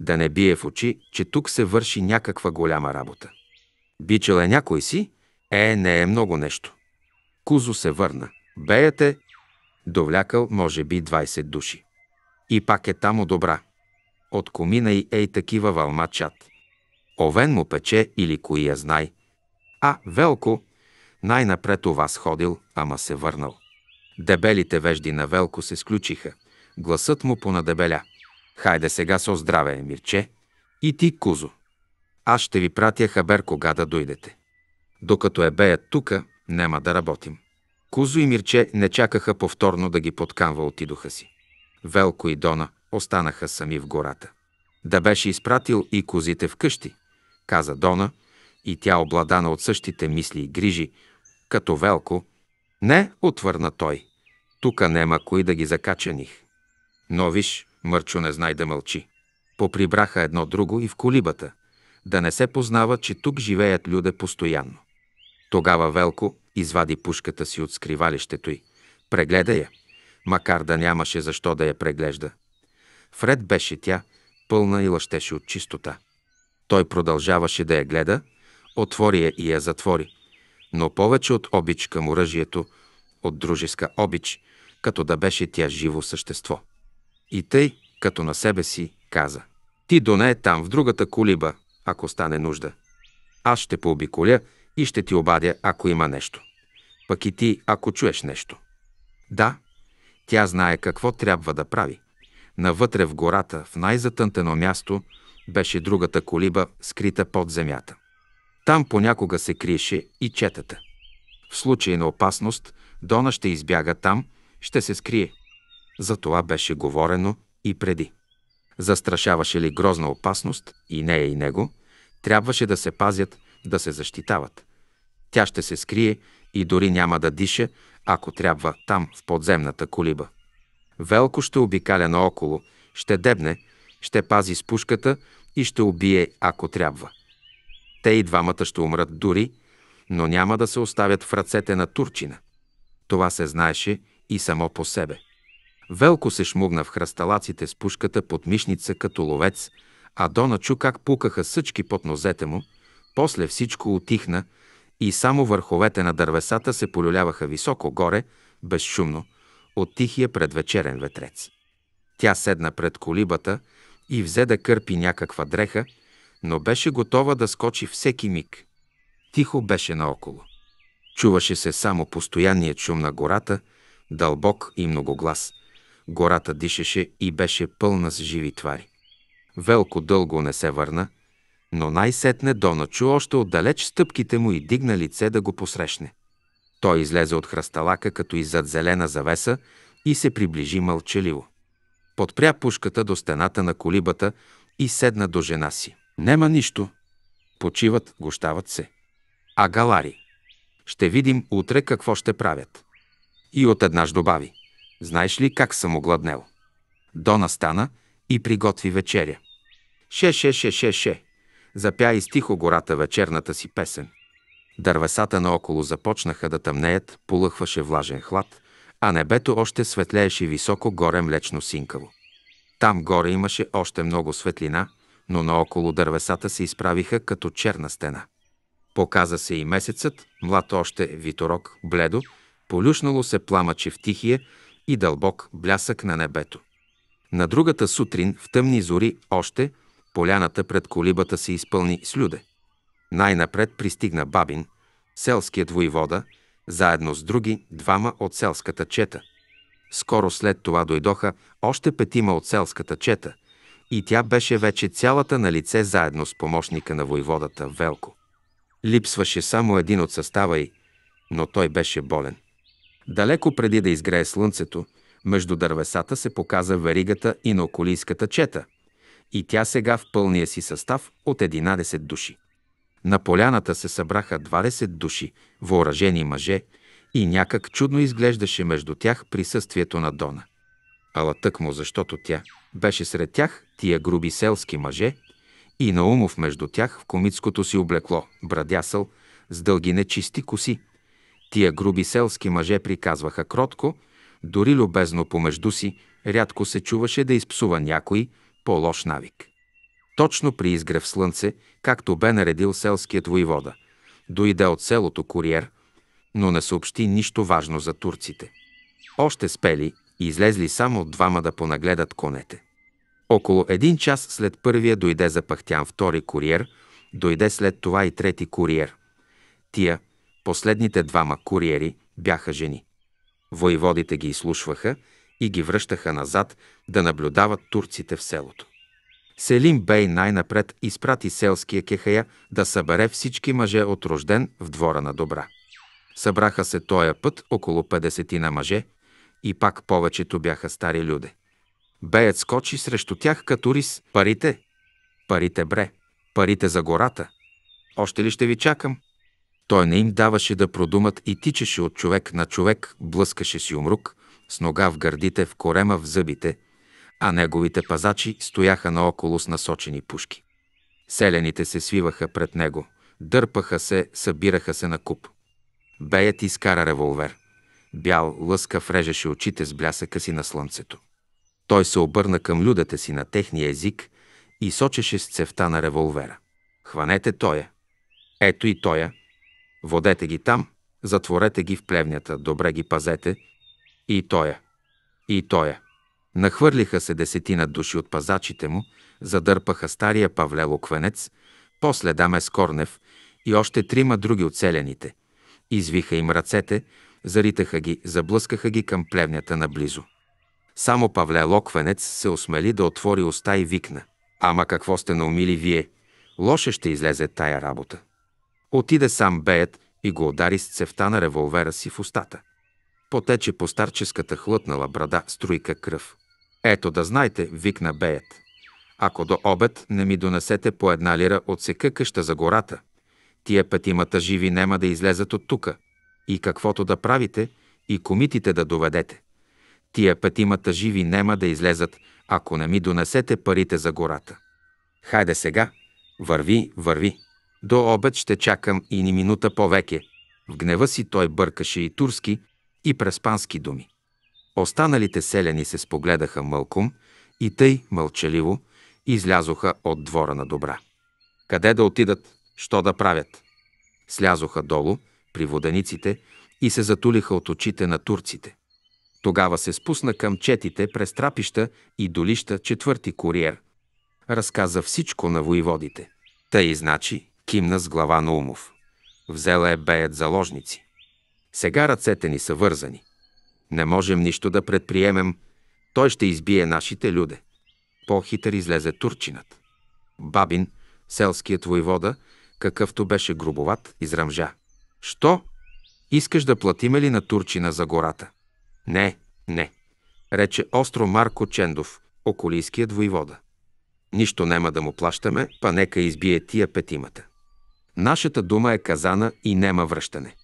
Да не бие в очи, че тук се върши някаква голяма работа. Бичал е някой си, е, не е много нещо. Кузо се върна. Беяте, довлякал може би 20 души. И пак е тамо добра. От комина и ей такива вълма чат. Овен му пече или кои я знай. А, Велко, най-напред у вас ходил, ама се върнал. Дебелите вежди на Велко се сключиха – гласът му понадебеля. Хайде сега со здраве, Мирче, и ти, Кузо. Аз ще ви пратя хабер кога да дойдете. Докато е беят тука, няма да работим. Кузо и Мирче не чакаха повторно да ги подканва от идуха си. Велко и Дона останаха сами в гората. Да беше изпратил и козите в къщи, каза Дона, и тя обладана от същите мисли и грижи, като Велко. Не, отвърна той. Тука нема кой да ги закачаних. Но виж, Мърчо не знай да мълчи. Поприбраха едно друго и в колибата, да не се познава, че тук живеят люде постоянно. Тогава Велко извади пушката си от скривалището й, прегледа я, макар да нямаше защо да я преглежда. Фред беше тя, пълна и лъщеше от чистота. Той продължаваше да я гледа, отвори я и я затвори, но повече от обич към оръжието, от дружеска обич, като да беше тя живо същество. И тъй, като на себе си, каза. Ти доне там, в другата колиба, ако стане нужда. Аз ще пообиколя и ще ти обадя, ако има нещо. Пък и ти, ако чуеш нещо. Да, тя знае какво трябва да прави. Навътре в гората, в най-затънтено място, беше другата колиба, скрита под земята. Там понякога се криеше и четата. В случай на опасност, Дона ще избяга там, ще се скрие. За това беше говорено и преди. Застрашаваше ли грозна опасност и нея и него, трябваше да се пазят, да се защитават. Тя ще се скрие и дори няма да диша, ако трябва там, в подземната колиба. Велко ще обикаля наоколо, ще дебне, ще пази с пушката и ще убие, ако трябва. Те и двамата ще умрат дори, но няма да се оставят в ръцете на турчина. Това се знаеше и само по себе. Велко се шмугна в храсталаците с пушката под мишница като ловец, а Дона чу как пукаха съчки под нозете му, после всичко отихна и само върховете на дървесата се полюляваха високо горе, безшумно, от тихия предвечерен ветрец. Тя седна пред колибата и взе да кърпи някаква дреха, но беше готова да скочи всеки миг. Тихо беше наоколо. Чуваше се само постоянният шум на гората, дълбок и многоглас, Гората дишеше и беше пълна с живи твари. Велко дълго не се върна, но най-сетне Дона чу още отдалеч стъпките му и дигна лице да го посрещне. Той излезе от храсталака като и зад зелена завеса и се приближи мълчаливо. Подпря пушката до стената на колибата и седна до жена си. Нема нищо. Почиват, гощават се. А галари. Ще видим утре какво ще правят. И отеднаж добави. Знаеш ли как съм огладнел? Дона стана и приготви вечеря. Ше-ше-ше-ше-ше, запя и стихо гората вечерната си песен. Дървесата наоколо започнаха да тъмнеят, полъхваше влажен хлад, а небето още светлееше високо горе млечно синкаво. Там горе имаше още много светлина, но наоколо дървесата се изправиха като черна стена. Показа се и месецът, млад още виторок, бледо, полюшнало се пламъче в тихия, и дълбок блясък на небето. На другата сутрин, в тъмни зори, още поляната пред колибата се изпълни с люде. Най-напред пристигна Бабин, селският воевода, заедно с други двама от селската чета. Скоро след това дойдоха още петима от селската чета и тя беше вече цялата на лице заедно с помощника на войводата Велко. Липсваше само един от състава й, но той беше болен. Далеко преди да изгрее слънцето, между дървесата се показа веригата и на околийската чета, и тя сега в пълния си състав от 11 души. На поляната се събраха 20 души, въоръжени мъже, и някак чудно изглеждаше между тях присъствието на Дона. Ала тък му, защото тя беше сред тях тия груби селски мъже и Наумов между тях в комитското си облекло, брадясъл, с дълги нечисти коси, Тия груби селски мъже приказваха кротко, дори любезно помежду си, рядко се чуваше да изпсува някой по-лош навик. Точно при изгрев слънце, както бе наредил селският воевода, дойде от селото куриер, но не съобщи нищо важно за турците. Още спели и излезли само двама да понагледат конете. Около един час след първия дойде запахтян втори куриер, дойде след това и трети куриер. Тия Последните двама куриери бяха жени. Воеводите ги изслушваха и ги връщаха назад да наблюдават турците в селото. Селим Бей най-напред изпрати селския кехая да събере всички мъже от рожден в двора на добра. Събраха се тоя път около 50 на мъже и пак повечето бяха стари люде. Беят скочи срещу тях като рис. Парите? Парите бре. Парите за гората. Още ли ще ви чакам? Той не им даваше да продумат и тичеше от човек на човек, блъскаше си умрук, с нога в гърдите, в корема, в зъбите, а неговите пазачи стояха наоколо с насочени пушки. Селените се свиваха пред него, дърпаха се, събираха се на куп. Беят изкара револвер. Бял лъскав режеше очите с блясъка си на слънцето. Той се обърна към людата си на техния език и сочеше с цевта на револвера. Хванете тоя. Ето и тоя, Водете ги там, затворете ги в плевнята, добре ги пазете. И тоя, е, и тоя. Е. Нахвърлиха се десетина души от пазачите му, задърпаха стария Павлело Квенец, после Даме Скорнев и още трима други оцелените. Извиха им ръцете, заритаха ги, заблъскаха ги към плевнята наблизо. Само павле Локвенец се осмели да отвори уста и викна. Ама какво сте наумили вие? Лоше ще излезе тая работа. Отиде сам беят и го удари с цевта на револвера си в устата. Потече по старческата хлътнала брада струйка кръв. Ето да знаете, викна беят. Ако до обед не ми донесете по една лира от сека къща за гората, тия петимата живи нема да излезат от тука. И каквото да правите, и комитите да доведете. Тия петимата живи нема да излезат, ако не ми донесете парите за гората. Хайде сега, върви, върви. До обед ще чакам и ни минута повеке. В гнева си той бъркаше и турски, и преспански думи. Останалите селяни се спогледаха мълком и тъй мълчаливо излязоха от двора на добра. Къде да отидат, що да правят? Слязоха долу при водениците и се затулиха от очите на турците. Тогава се спусна към четите през трапища и долища четвърти куриер. Разказа всичко на воеводите. Тъй, значи, кимна с глава на Умов. Взела е беят заложници. Сега ръцете ни са вързани. Не можем нищо да предприемем. Той ще избие нашите люде. По-хитър излезе турчинът. Бабин, селският войвода, какъвто беше грубоват, израмжа. Що? Искаш да платиме ли на турчина за гората? Не, не, рече остро Марко Чендов, околийският войвода. Нищо нема да му плащаме, па нека избие тия петимата. Нашата дума е казана и нема връщане.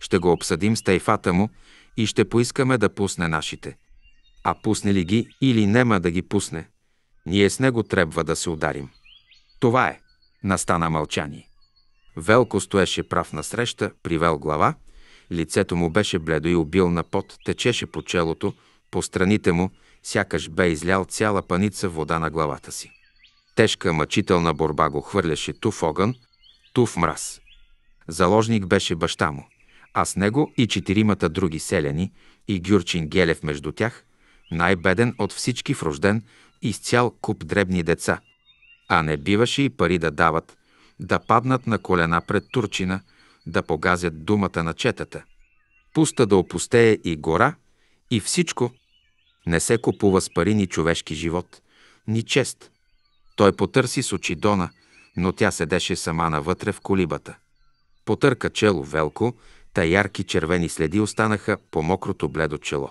Ще го обсъдим с тайфата му и ще поискаме да пусне нашите. А пусне ли ги или нема да ги пусне, ние с него трябва да се ударим. Това е. Настана мълчание. Велко стоеше прав на среща, привел глава, лицето му беше бледо и убил на пот, течеше по челото, по страните му, сякаш бе излял цяла паница вода на главата си. Тежка, мъчителна борба го хвърляше ту в огън, Туф мраз. Заложник беше баща му, а с него и четиримата други селяни и Гюрчин Гелев между тях, най-беден от всички в рожден и с цял куп дребни деца. А не биваше и пари да дават, да паднат на колена пред Турчина, да погазят думата на четата. Пуста да опустее и гора, и всичко. Не се купува с пари ни човешки живот, ни чест. Той потърси с очи Дона – но тя седеше сама навътре в колибата. Потърка чело Велко, та ярки червени следи останаха по мокрото бледо чело.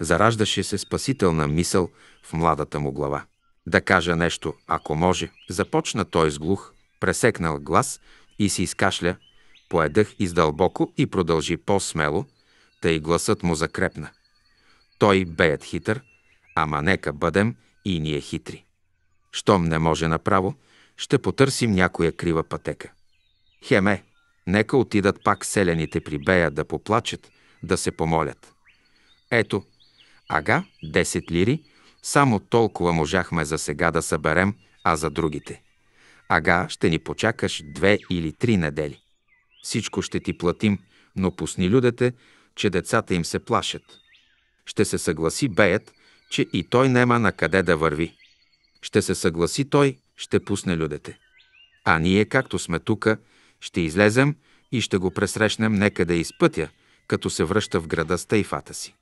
Зараждаше се спасителна мисъл в младата му глава. Да кажа нещо, ако може. Започна той с глух, пресекнал глас и си изкашля, поедах издълбоко и продължи по-смело, тъй гласът му закрепна. Той беят хитър, ама нека бъдем и ние хитри. Щом не може направо, ще потърсим някоя крива пътека. Хеме, нека отидат пак селяните при Бея да поплачат, да се помолят. Ето, ага, 10 лири, само толкова можахме за сега да съберем, а за другите. Ага, ще ни почакаш две или три недели. Всичко ще ти платим, но пусни людете, че децата им се плашат. Ще се съгласи Беят, че и той нема на къде да върви. Ще се съгласи той, ще пусне людете. А ние, както сме тука, ще излезем и ще го пресрещнем некъде из пътя, като се връща в града с тайфата си.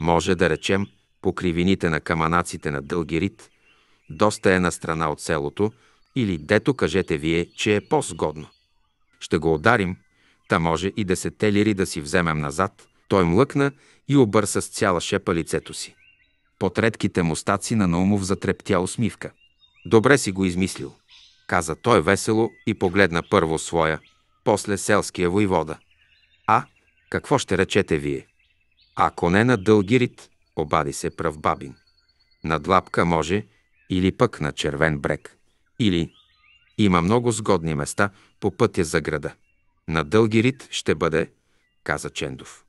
Може да речем, по кривините на каманаците на дълги рид, доста е на страна от селото, или дето кажете вие, че е по-сгодно. Ще го ударим, та може и десетте лири да си вземем назад. Той млъкна и обърса с цяла шепа лицето си. Потредките стаци на Наумов затрептя усмивка – Добре си го измислил, каза той весело и погледна първо своя, после селския войвода. А, какво ще речете вие? Ако не на дългирит, обади се прав бабин. На длапка може, или пък на червен брег, или... Има много сгодни места по пътя за града. На дълги ще бъде, каза Чендов.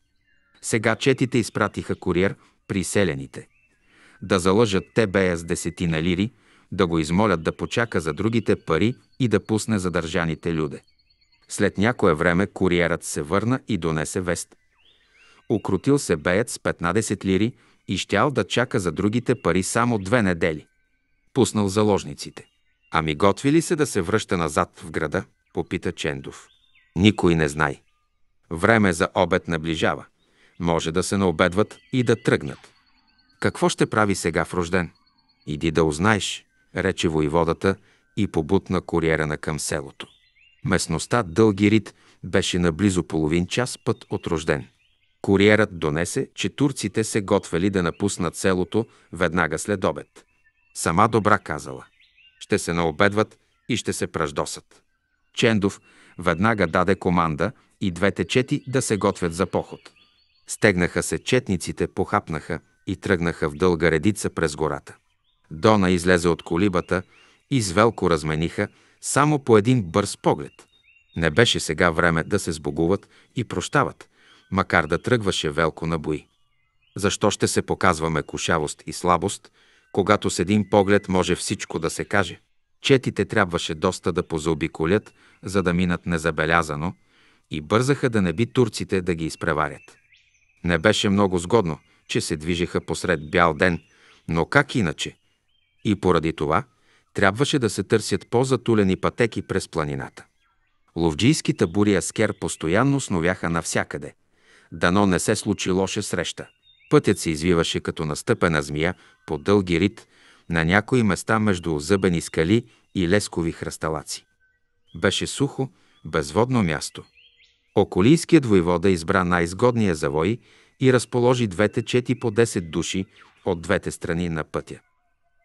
Сега четите изпратиха куриер при селяните. Да залъжат те бея с десетина лири – да го измолят да почака за другите пари и да пусне задържаните люде. След някое време куриерът се върна и донесе вест. Укрутил се беят с 15 лири и щял да чака за другите пари само две недели. Пуснал заложниците. Ами готви ли се да се връща назад в града? Попита Чендов. Никой не знае. Време за обед наближава. Може да се наобедват и да тръгнат. Какво ще прави сега в рожден? Иди да узнаеш рече воеводата и побутна куриера на към селото. Местността Дълги Рид беше наблизо половин час път от рожден. Куриерът донесе, че турците се готвели да напуснат селото веднага след обед. Сама добра казала. Ще се наобедват и ще се пръждосат. Чендов веднага даде команда и двете чети да се готвят за поход. Стегнаха се четниците, похапнаха и тръгнаха в дълга редица през гората. Дона излезе от колибата и с Велко размениха само по един бърз поглед. Не беше сега време да се сбогуват и прощават, макар да тръгваше Велко на бои. Защо ще се показваме кушавост и слабост, когато с един поглед може всичко да се каже? Четите трябваше доста да позаобиколят, за да минат незабелязано, и бързаха да не би турците да ги изпреварят. Не беше много сгодно, че се движеха посред бял ден, но как иначе? и поради това трябваше да се търсят по-затулени пътеки през планината. Ловджийските бури Аскер постоянно сновяха навсякъде. Дано не се случи лоша среща. Пътят се извиваше като настъпена змия по дълги рит на някои места между озъбени скали и лескови хръсталаци. Беше сухо, безводно място. Околийският войвода избра най-изгодния завой и разположи двете чети по 10 души от двете страни на пътя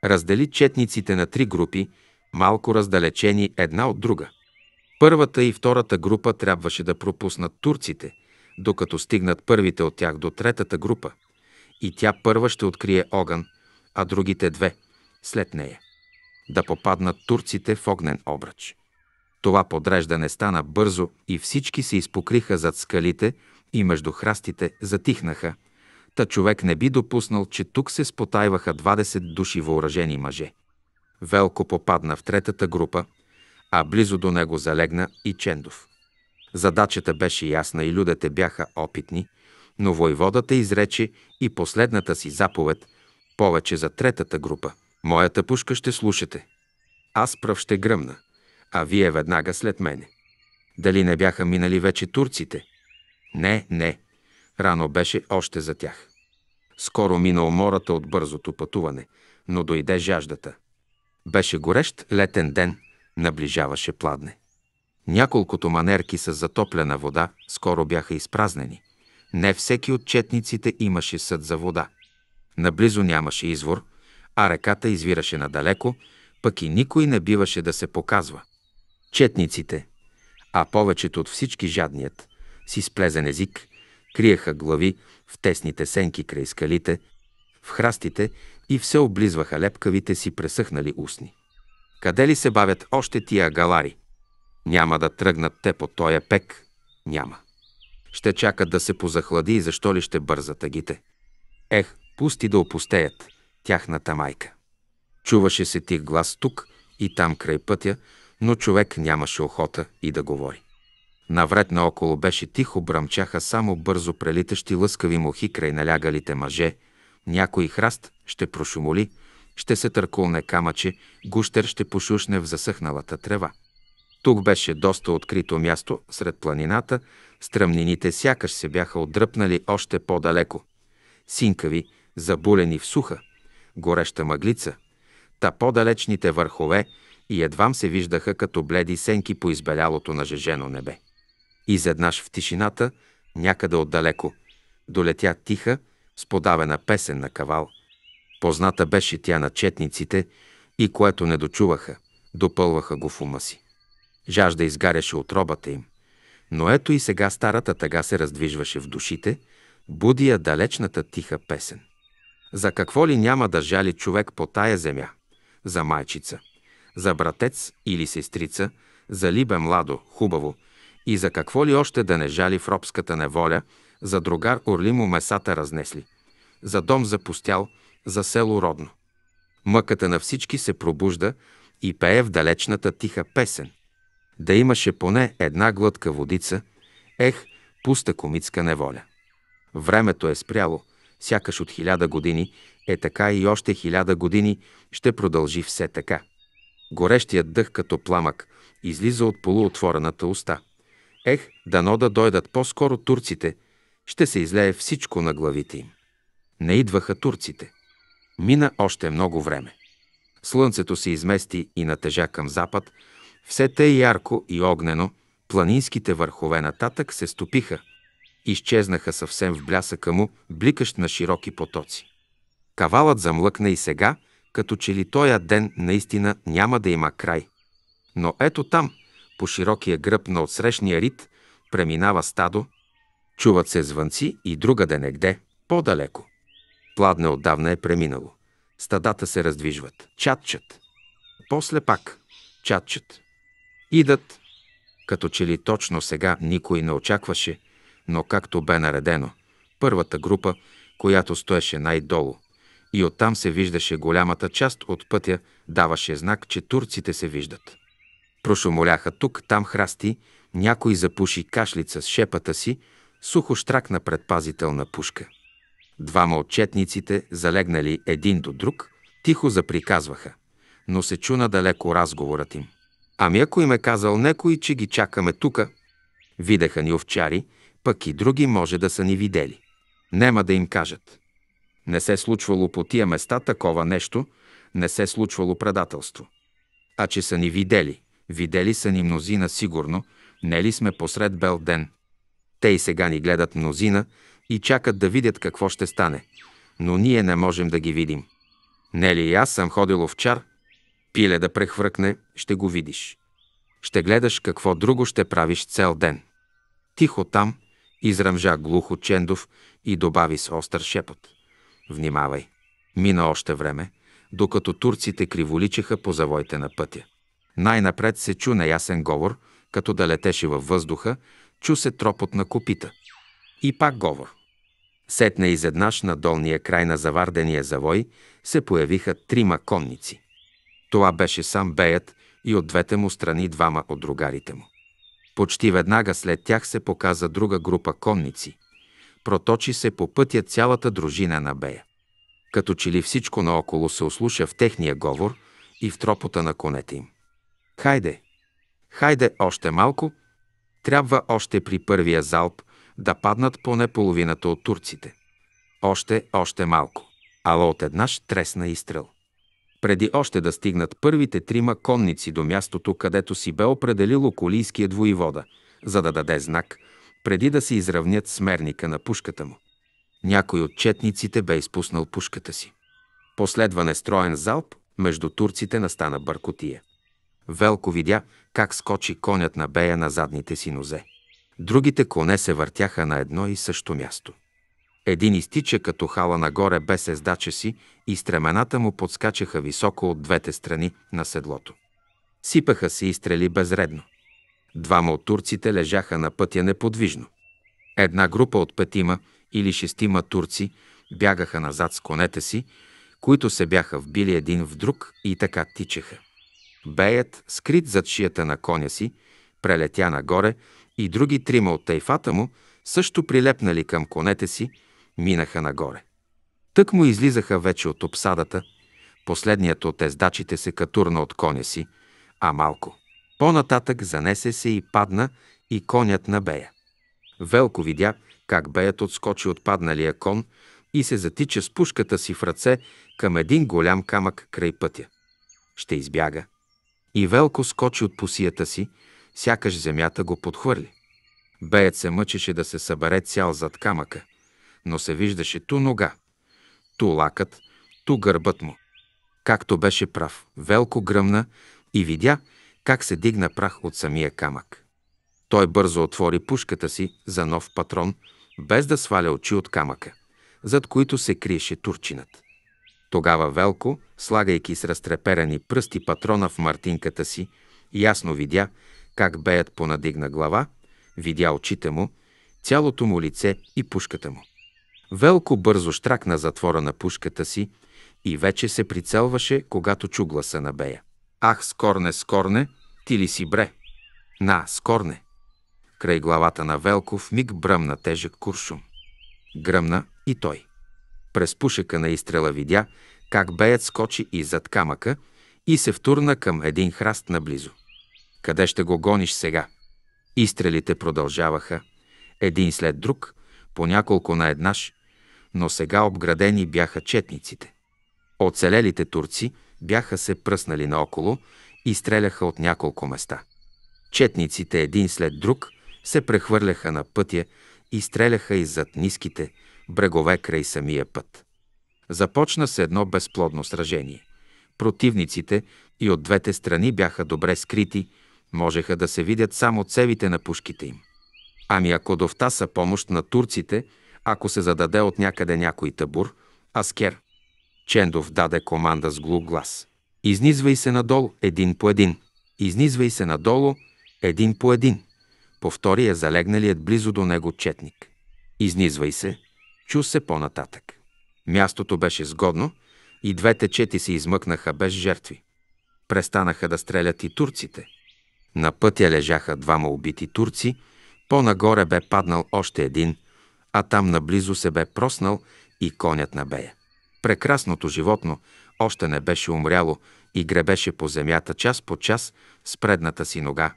раздели четниците на три групи, малко раздалечени една от друга. Първата и втората група трябваше да пропуснат турците, докато стигнат първите от тях до третата група. И тя първа ще открие огън, а другите две – след нея. Да попаднат турците в огнен обрач. Това подреждане стана бързо и всички се изпокриха зад скалите и между храстите затихнаха – Та човек не би допуснал, че тук се спотайваха 20 души въоръжени мъже. Велко попадна в третата група, а близо до него залегна и Чендов. Задачата беше ясна и людете бяха опитни, но войводата изрече и последната си заповед, повече за третата група. Моята пушка ще слушате. Аз пръв ще гръмна, а вие веднага след мене. Дали не бяха минали вече турците? Не, не. Рано беше още за тях. Скоро мина умората от бързото пътуване, но дойде жаждата. Беше горещ летен ден, наближаваше пладне. Няколкото манерки с затоплена вода скоро бяха изпразнени. Не всеки от четниците имаше съд за вода. Наблизо нямаше извор, а реката извираше надалеко, пък и никой не биваше да се показва. Четниците, а повечето от всички жадният, с изплезен език, криеха глави в тесните сенки край скалите, в храстите и все облизваха лепкавите си пресъхнали устни. Къде ли се бавят още тия галари? Няма да тръгнат те по тоя пек. Няма. Ще чакат да се позахлади и защо ли ще бързат агите? Ех, пусти да опустеят тяхната майка. Чуваше се тих глас тук и там край пътя, но човек нямаше охота и да говори. Навред наоколо беше тихо, бръмчаха само бързо прелитащи лъскави мухи край налягалите мъже. Някой храст ще прошумоли, ще се търкулне камъче, гущер ще пошушне в засъхналата трева. Тук беше доста открито място сред планината, стръмнините сякаш се бяха отдръпнали още по-далеко. Синкави, забулени в суха, гореща мъглица, та по-далечните върхове и едвам се виждаха като бледи сенки по избелялото на жежено небе. И изведнъж в тишината, някъде отдалеко, долетя тиха, сподавена песен на кавал. Позната беше тя на четниците и което не дочуваха, допълваха го в ума си. Жажда изгаряше отробата им. Но ето и сега старата тъга се раздвижваше в душите, Будия далечната тиха песен. За какво ли няма да жали човек по тая земя? За майчица, за братец или сестрица, за либе младо, хубаво – и за какво ли още да не жали в робската неволя, за другар орли му месата разнесли, за дом запустял, за село родно. Мъката на всички се пробужда и пее в далечната тиха песен. Да имаше поне една глътка водица, ех, пуста комицка неволя. Времето е спряло, сякаш от хиляда години, е така и още хиляда години ще продължи все така. Горещият дъх като пламък излиза от полуотворената уста – Ех, дано да дойдат по-скоро турците, ще се излее всичко на главите им. Не идваха турците. Мина още много време. Слънцето се измести и натежа към запад, все те ярко и огнено, планинските върхове нататък се стопиха, изчезнаха съвсем в блясъка му, бликащ на широки потоци. Кавалът замлъкна и сега, като че ли тоя ден наистина няма да има край. Но ето там – по широкия гръб на отсрещния рит преминава стадо, чуват се звънци и другаде негде, по-далеко. Пладне отдавна е преминало. Стадата се раздвижват, чатчат. После пак чатчат. Идат, като че ли точно сега никой не очакваше, но както бе наредено, първата група, която стоеше най-долу, и оттам се виждаше голямата част от пътя, даваше знак, че турците се виждат. Прошумоляха тук, там храсти, някой запуши кашлица с шепата си, сухо штракна предпазителна пушка. Двама от четниците, залегнали един до друг, тихо заприказваха, но се чуна далеко разговорът им. Ами ако им е казал некои, че ги чакаме тука, видеха ни овчари, пък и други може да са ни видели. Нема да им кажат. Не се случвало по тия места такова нещо, не се случвало предателство. А че са ни видели – Видели са ни мнозина сигурно, не ли сме посред бел ден. Те и сега ни гледат мнозина и чакат да видят какво ще стане, но ние не можем да ги видим. Не ли и аз съм ходил овчар? Пиле да прехвъркне, ще го видиш. Ще гледаш какво друго ще правиш цел ден. Тихо там, изръмжа глухо Чендов и добави с остър шепот. Внимавай! Мина още време, докато турците криволичеха по завоите на пътя. Най-напред се чу неясен говор, като да летеше във въздуха, чу се тропот на копита. И пак говор. Сетне изеднаш на долния край на завардения завой се появиха трима конници. Това беше сам беят и от двете му страни двама от другарите му. Почти веднага след тях се показа друга група конници. Проточи се по пътя цялата дружина на бея. Като че ли всичко наоколо се ослуша в техния говор и в тропота на конете им. Хайде! Хайде още малко! Трябва още при първия залп да паднат поне половината от турците. Още, още малко. Ала еднаш тресна изстрел. Преди още да стигнат първите трима конници до мястото, където си бе определил околийският двоевода, за да даде знак, преди да се изравнят смерника на пушката му. Някой от четниците бе изпуснал пушката си. Последва нестроен залп, между турците настана бъркотия. Велко видя как скочи конят на бея на задните си нозе. Другите коне се въртяха на едно и също място. Един изтича като хала нагоре без ездача си и стремената му подскачаха високо от двете страни на седлото. Сипаха се и стрели безредно. Двама от турците лежаха на пътя неподвижно. Една група от петима или шестима турци бягаха назад с конете си, които се бяха вбили един в друг и така тичаха. Беят, скрит зад шията на коня си, прелетя нагоре и други трима от тайфата му, също прилепнали към конете си, минаха нагоре. Тък му излизаха вече от обсадата, последният от ездачите се катурна от коня си, а малко. По-нататък занесе се и падна и конят на Бея. Велко видя как Беят отскочи от падналия кон и се затича с пушката си в ръце към един голям камък край пътя. Ще избяга – и Велко скочи от посията си, сякаш земята го подхвърли. Беят се мъчеше да се събере цял зад камъка, но се виждаше ту нога, ту лакът, ту гърбът му. Както беше прав, Велко гръмна и видя как се дигна прах от самия камък. Той бързо отвори пушката си за нов патрон, без да сваля очи от камъка, зад които се криеше турчинът. Тогава Велко, слагайки с разтреперани пръсти патрона в мартинката си, ясно видя как беят понадигна глава, видя очите му, цялото му лице и пушката му. Велко бързо штракна затвора на пушката си и вече се прицелваше, когато чу гласа на Бея. «Ах, Скорне, Скорне, ти ли си бре?» «На, Скорне!» Край главата на велко в миг бръмна тежък куршум. Гръмна и той. През пушека на изстрела видя как беят скочи и зад камъка и се втурна към един храст наблизо. Къде ще го гониш сега? Изстрелите продължаваха, един след друг, по няколко на еднаш, но сега обградени бяха четниците. Оцелелите турци бяха се пръснали наоколо и стреляха от няколко места. Четниците един след друг се прехвърляха на пътя и стреляха иззад ниските, брегове край самия път. Започна се едно безплодно сражение. Противниците и от двете страни бяха добре скрити, можеха да се видят само цевите на пушките им. Ами ако довта са помощ на турците, ако се зададе от някъде някой табур, аскер. Чендов даде команда с глух глас. Изнизвай се надолу един по един. Изнизвай се надолу един по един. Повтори е залегналият близо до него четник. Изнизвай се, Чу се по-нататък. Мястото беше сгодно и двете чети се измъкнаха без жертви. Престанаха да стрелят и турците. На пътя лежаха двама убити турци, по-нагоре бе паднал още един, а там наблизо се бе проснал и конят на бея. Прекрасното животно още не беше умряло и гребеше по земята час по час с предната си нога.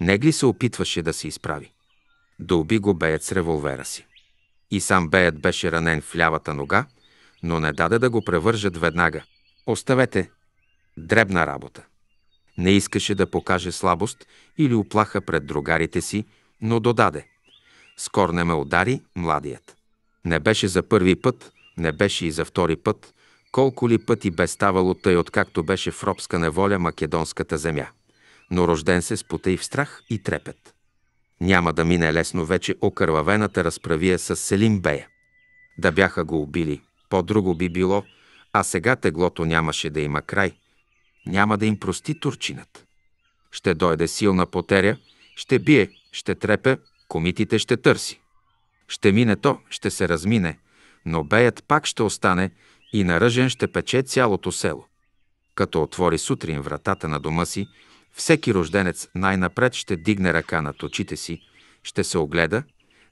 Негли се опитваше да се изправи. Доуби уби го беят с револвера си. И сам беят беше ранен в лявата нога, но не даде да го превържат веднага. Оставете. Дребна работа. Не искаше да покаже слабост или оплаха пред другарите си, но додаде. Скор не ме удари младият. Не беше за първи път, не беше и за втори път, колко ли пъти бе ставало тъй, откакто беше в робска неволя македонската земя. Но рожден се спота и в страх и трепет. Няма да мине лесно вече окървавената разправия с Селим Бея. Да бяха го убили, по-друго би било, а сега теглото нямаше да има край. Няма да им прости турчинът. Ще дойде силна потеря, ще бие, ще трепе, комитите ще търси. Ще мине то, ще се размине, но беят пак ще остане и наръжен ще пече цялото село. Като отвори сутрин вратата на дома си, всеки рожденец най-напред ще дигне ръка над очите си, ще се огледа,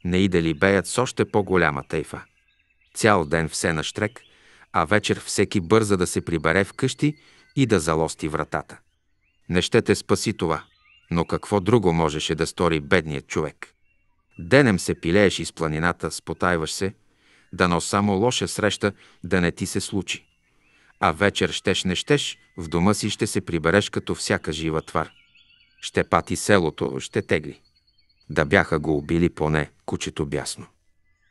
не и да ли беят с още по-голяма тейфа. Цял ден все на штрек, а вечер всеки бърза да се прибере в къщи и да залости вратата. Не ще те спаси това, но какво друго можеше да стори бедният човек? Денем се пилееш из планината, спотайваш се, дано само лоша среща да не ти се случи а вечер щеш не щеш, в дома си ще се прибереш като всяка жива твар. Ще пати селото, ще тегли. Да бяха го убили поне кучето бясно.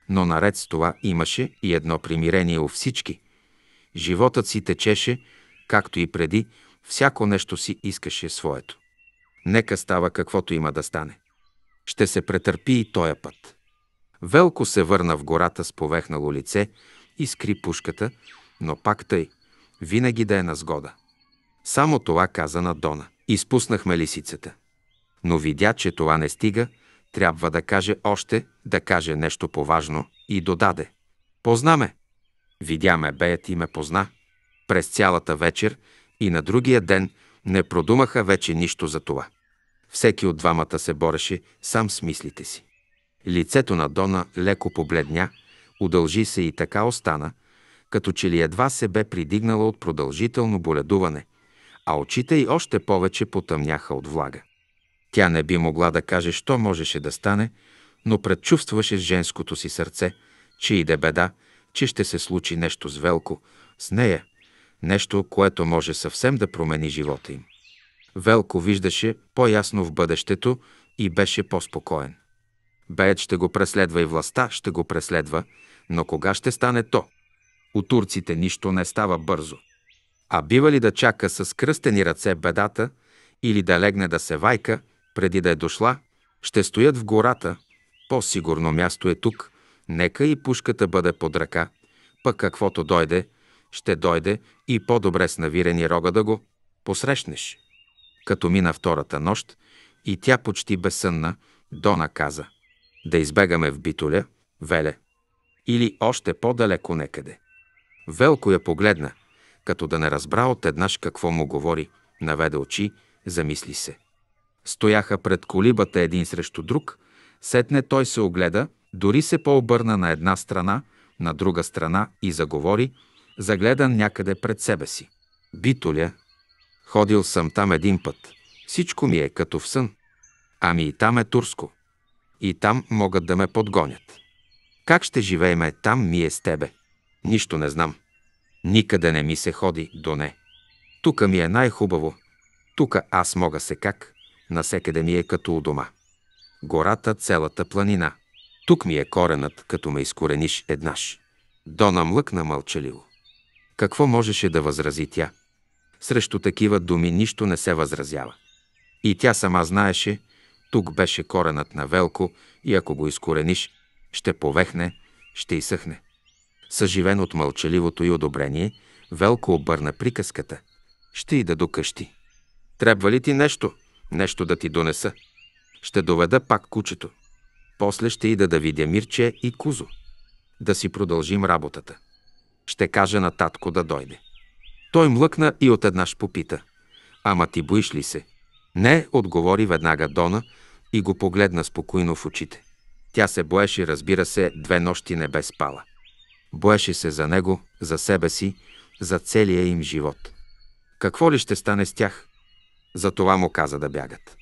Но наред с това имаше и едно примирение у всички. Животът си течеше, както и преди, всяко нещо си искаше своето. Нека става каквото има да стане. Ще се претърпи и тоя път. Велко се върна в гората с повехнало лице и скри пушката, но пак тъй – винаги да е на сгода. Само това каза на Дона. Изпуснахме лисицата. Но видя, че това не стига, трябва да каже още, да каже нещо поважно и додаде. Познаме. Видя ме беят и ме позна. През цялата вечер и на другия ден не продумаха вече нищо за това. Всеки от двамата се бореше сам с мислите си. Лицето на Дона леко побледня, удължи се и така остана – като че ли едва се бе придигнала от продължително боледуване, а очите й още повече потъмняха от влага. Тя не би могла да каже, що можеше да стане, но предчувстваше с женското си сърце, че иде беда, че ще се случи нещо с Велко, с нея, нещо, което може съвсем да промени живота им. Велко виждаше по-ясно в бъдещето и беше по-спокоен. Беят ще го преследва и властта ще го преследва, но кога ще стане то? У турците нищо не става бързо. А бива ли да чака с кръстени ръце бедата или да легне да се вайка, преди да е дошла, ще стоят в гората, по-сигурно място е тук, нека и пушката бъде под ръка, пък каквото дойде, ще дойде и по-добре с навирени рога да го посрещнеш. Като мина втората нощ и тя почти безсънна, Дона каза да избегаме в Битоля, Веле или още по-далеко некъде. Велко я погледна, като да не разбра от еднаш какво му говори, наведе очи, замисли се. Стояха пред колибата един срещу друг, сетне той се огледа, дори се пообърна на една страна, на друга страна и заговори, загледан някъде пред себе си. Битоля, ходил съм там един път, всичко ми е като в сън. Ами и там е турско. И там могат да ме подгонят. Как ще живееме там ми е с тебе? Нищо не знам. Никъде не ми се ходи до не. Тука ми е най-хубаво. Тука аз мога се как. Насекъде ми е като у дома. Гората, целата планина. Тук ми е коренът, като ме изкорениш еднаш. Дона млъкна мълчаливо. Какво можеше да възрази тя? Срещу такива думи нищо не се възразява. И тя сама знаеше, тук беше коренът на Велко и ако го изкорениш, ще повехне, ще изсъхне съживен от мълчаливото и одобрение, Велко обърна приказката. Ще ида да докъщи. Трябва ли ти нещо? Нещо да ти донеса. Ще доведа пак кучето. После ще ида да видя Мирче и Кузо. Да си продължим работата. Ще кажа на татко да дойде. Той млъкна и отеднъж попита. Ама ти боиш ли се? Не, отговори веднага Дона и го погледна спокойно в очите. Тя се боеше, разбира се, две нощи не бе спала. Боеше се за него, за себе си, за целия им живот. Какво ли ще стане с тях? За това му каза да бягат.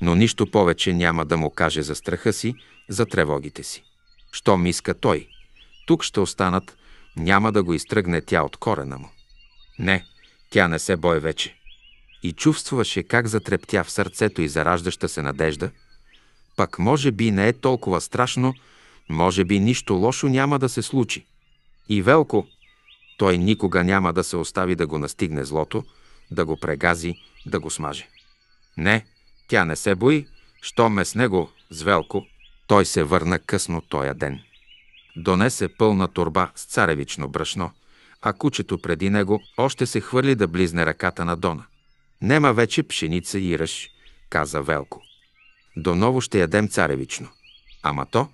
Но нищо повече няма да му каже за страха си, за тревогите си. Щом иска той, тук ще останат, няма да го изтръгне тя от корена му. Не, тя не се бой вече. И чувствуваше как затрептя в сърцето и зараждаща се надежда. Пак може би не е толкова страшно, може би нищо лошо няма да се случи. И Велко, той никога няма да се остави да го настигне злото, да го прегази, да го смаже. Не, тя не се бои, щом е с него, с Велко. Той се върна късно тоя ден. Донесе пълна турба с царевично брашно, а кучето преди него още се хвърли да близне ръката на Дона. Нема вече пшеница и ръж, каза Велко. Доново ще ядем царевично. Ама то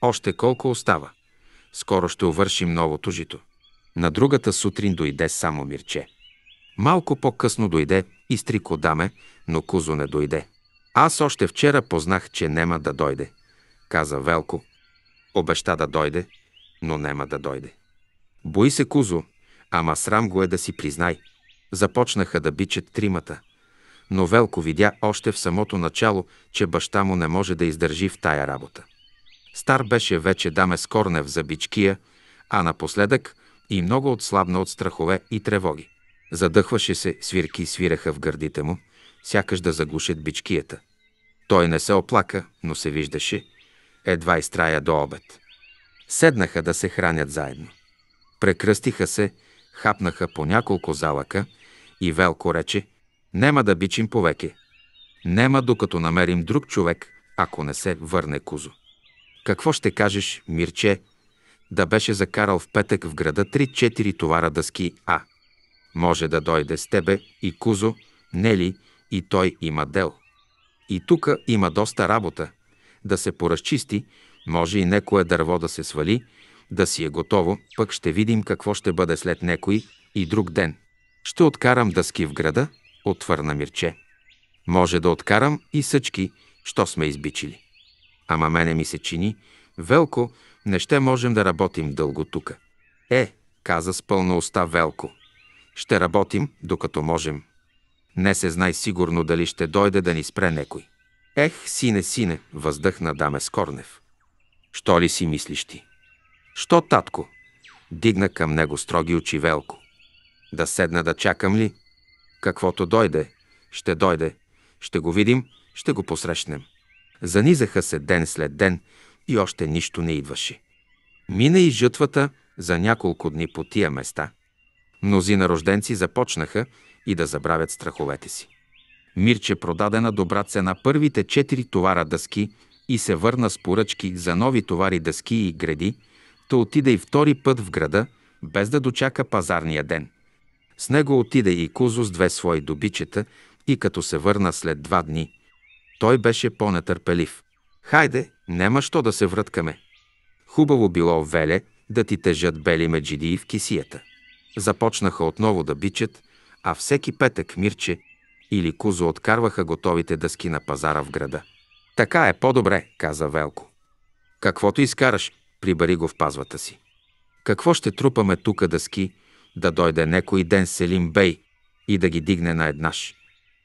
още колко остава. Скоро ще увършим новото жито. На другата сутрин дойде само Мирче. Малко по-късно дойде и Стрико Даме, но Кузо не дойде. Аз още вчера познах, че нема да дойде, каза Велко. Обеща да дойде, но нема да дойде. Бои се Кузо, ама срам го е да си признай. Започнаха да бичат тримата. Но Велко видя още в самото начало, че баща му не може да издържи в тая работа. Стар беше вече с Корнев за Бичкия, а напоследък и много отслабна от страхове и тревоги. Задъхваше се, свирки свираха в гърдите му, сякаш да заглушат Бичкията. Той не се оплака, но се виждаше. Едва изтрая до обед. Седнаха да се хранят заедно. Прекръстиха се, хапнаха по няколко залъка и Велко рече «Нема да бичим повеке. Нема докато намерим друг човек, ако не се върне Кузо». Какво ще кажеш, Мирче, да беше закарал в петък в града 3-4 товара дъски А. Може да дойде с тебе и Кузо, Нели и той има дел. И тука има доста работа. Да се поразчисти, може и некое дърво да се свали, да си е готово, пък ще видим какво ще бъде след некои и друг ден. Ще откарам дъски в града, отвърна Мирче. Може да откарам и съчки, що сме избичили. Ама мене ми се чини, Велко, не ще можем да работим дълго тука. Е, каза с пълна уста Велко. Ще работим, докато можем. Не се знай сигурно дали ще дойде да ни спре некой. Ех, сине, сине, въздъхна даме Скорнев. Що ли си мислиш ти? Що, татко? Дигна към него строги очи Велко. Да седна да чакам ли? Каквото дойде, ще дойде. Ще го видим, ще го посрещнем. Занизаха се ден след ден и още нищо не идваше. Мина и жътвата за няколко дни по тия места. Мнози нарожденци започнаха и да забравят страховете си. Мирче продаде на добра цена първите четири товара дъски и се върна с поръчки за нови товари дъски и гради, то отиде и втори път в града, без да дочака пазарния ден. С него отида и Кузо с две свои добичета и като се върна след два дни – той беше по-нетърпелив. Хайде, няма що да се връткаме. Хубаво било, Веле, да ти тежат бели меджиди в кисията. Започнаха отново да бичат, а всеки петък Мирче или Кузо откарваха готовите дъски на пазара в града. Така е по-добре, каза Велко. Каквото изкараш, прибари го в пазвата си. Какво ще трупаме тука дъски, да дойде некой ден Селим Бей и да ги дигне на еднаш?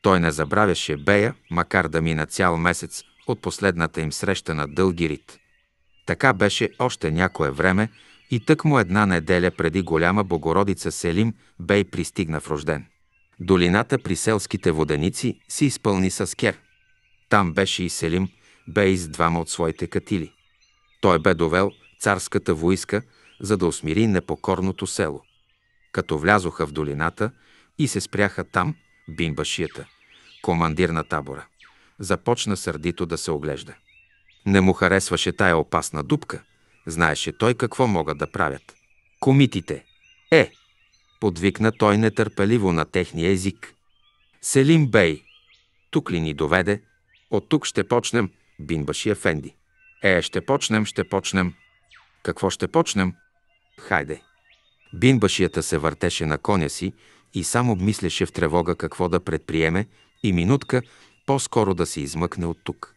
Той не забравяше Бея, макар да мина цял месец от последната им среща на дълги рит. Така беше още някое време и тък му една неделя преди голяма Богородица Селим Бей пристигна в рожден. Долината при селските воденици се изпълни с кер. Там беше и Селим Бей с двама от своите катили. Той бе довел царската войска, за да усмири непокорното село. Като влязоха в долината и се спряха там – бинбашията, командир на табора. Започна сърдито да се оглежда. Не му харесваше тая опасна дупка. Знаеше той какво могат да правят. Комитите. Е! Подвикна той нетърпеливо на техния език. Селим Бей. Тук ли ни доведе? От тук ще почнем, Бинбаши Ефенди. Е, ще почнем, ще почнем. Какво ще почнем? Хайде. Бинбашията се въртеше на коня си и само мислеше в тревога какво да предприеме и минутка по-скоро да се измъкне от тук.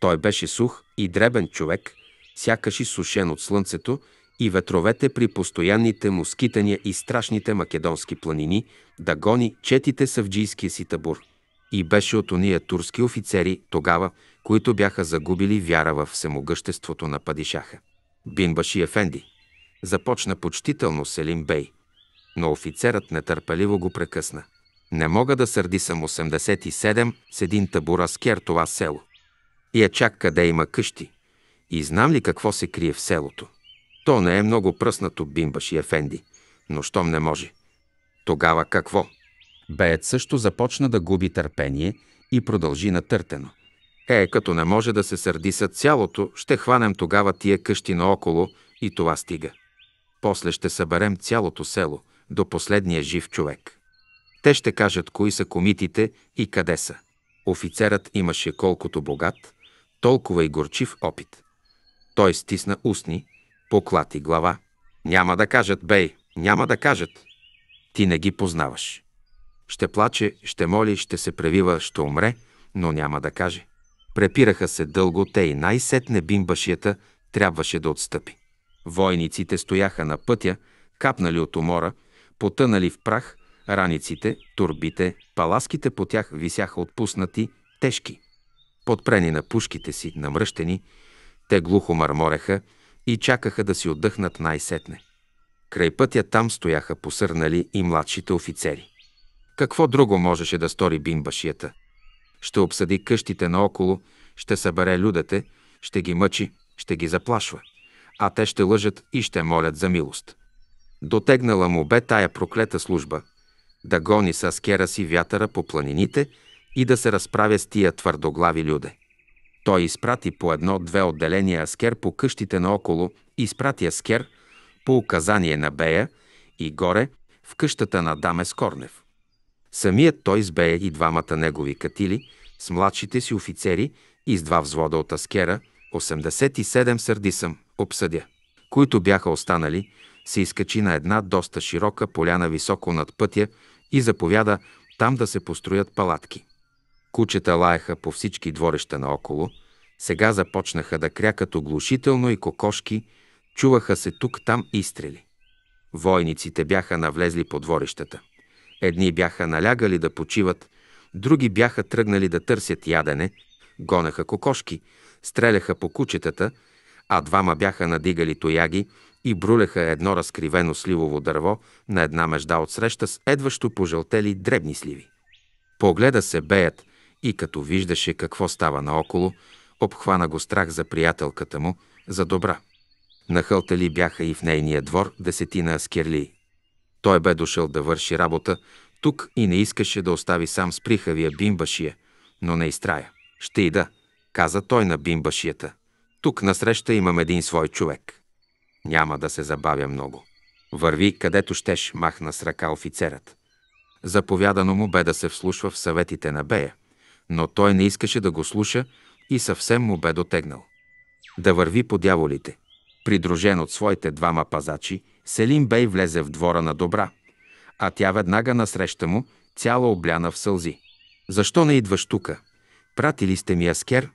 Той беше сух и дребен човек, сякаш изсушен от слънцето и ветровете при постоянните му скитания и страшните македонски планини да гони четите савджийския си табур. И беше от ония турски офицери тогава, които бяха загубили вяра в всемогъществото на падишаха. Бинбаши Ефенди започна почтително Селим Бей – но офицерът нетърпеливо го прекъсна. Не мога да сърди съм 87 с един табура скер това село. И я е чак къде има къщи. И знам ли какво се крие в селото. То не е много пръснато бимбаш и ефенди, но щом не може. Тогава какво? Беят също започна да губи търпение и продължи натъртено. Е, като не може да се сърди са цялото, ще хванем тогава тия къщи наоколо и това стига. После ще съберем цялото село – до последния жив човек. Те ще кажат кои са комитите и къде са. Офицерът имаше колкото богат, толкова и горчив опит. Той стисна устни, поклати глава. Няма да кажат, бей, няма да кажат. Ти не ги познаваш. Ще плаче, ще моли, ще се превива, ще умре, но няма да каже. Препираха се дълго те и най-сетне бимбашията трябваше да отстъпи. Войниците стояха на пътя, капнали от умора, потънали в прах, раниците, турбите, паласките по тях висяха отпуснати, тежки. Подпрени на пушките си, намръщени, те глухо мърмореха и чакаха да си отдъхнат най-сетне. Край пътя там стояха посърнали и младшите офицери. Какво друго можеше да стори бимбашията? Ще обсъди къщите наоколо, ще събере людете, ще ги мъчи, ще ги заплашва, а те ще лъжат и ще молят за милост. Дотегнала му бе тая проклета служба да гони с аскера си вятъра по планините и да се разправя с тия твърдоглави люде. Той изпрати по едно-две отделения аскер по къщите наоколо, изпрати аскер по указание на Бея и горе в къщата на Даме Скорнев. Самият той с Бея и двамата негови катили, с младшите си офицери и с два взвода от аскера, 87 сърди съм, обсъдя, които бяха останали, се изкачи на една доста широка поляна високо над пътя и заповяда там да се построят палатки. Кучета лаеха по всички дворища наоколо, сега започнаха да крякат оглушително и кокошки, чуваха се тук-там изстрели. Войниците бяха навлезли по дворищата. Едни бяха налягали да почиват, други бяха тръгнали да търсят ядене, гонеха кокошки, стреляха по кучетата, а двама бяха надигали тояги, и брулеха едно разкривено сливово дърво на една межда отсреща с едващо пожълтели дребни сливи. Погледа се беят и като виждаше какво става наоколо, обхвана го страх за приятелката му, за добра. Нахълтали бяха и в нейния двор десетина аскерли. Той бе дошъл да върши работа тук и не искаше да остави сам с прихавия бимбашия, но не изтрая. «Ще ида», каза той на бимбашията. «Тук насреща имам един свой човек». Няма да се забавя много. Върви където щеш, махна с ръка офицерът. Заповядано му бе да се вслушва в съветите на Бея, но той не искаше да го слуша и съвсем му бе дотегнал. Да върви по дяволите. Придружен от своите двама пазачи, Селим Бей влезе в двора на добра, а тя веднага насреща му, цяла обляна в сълзи. Защо не идваш тука? Пратили сте ми аскер?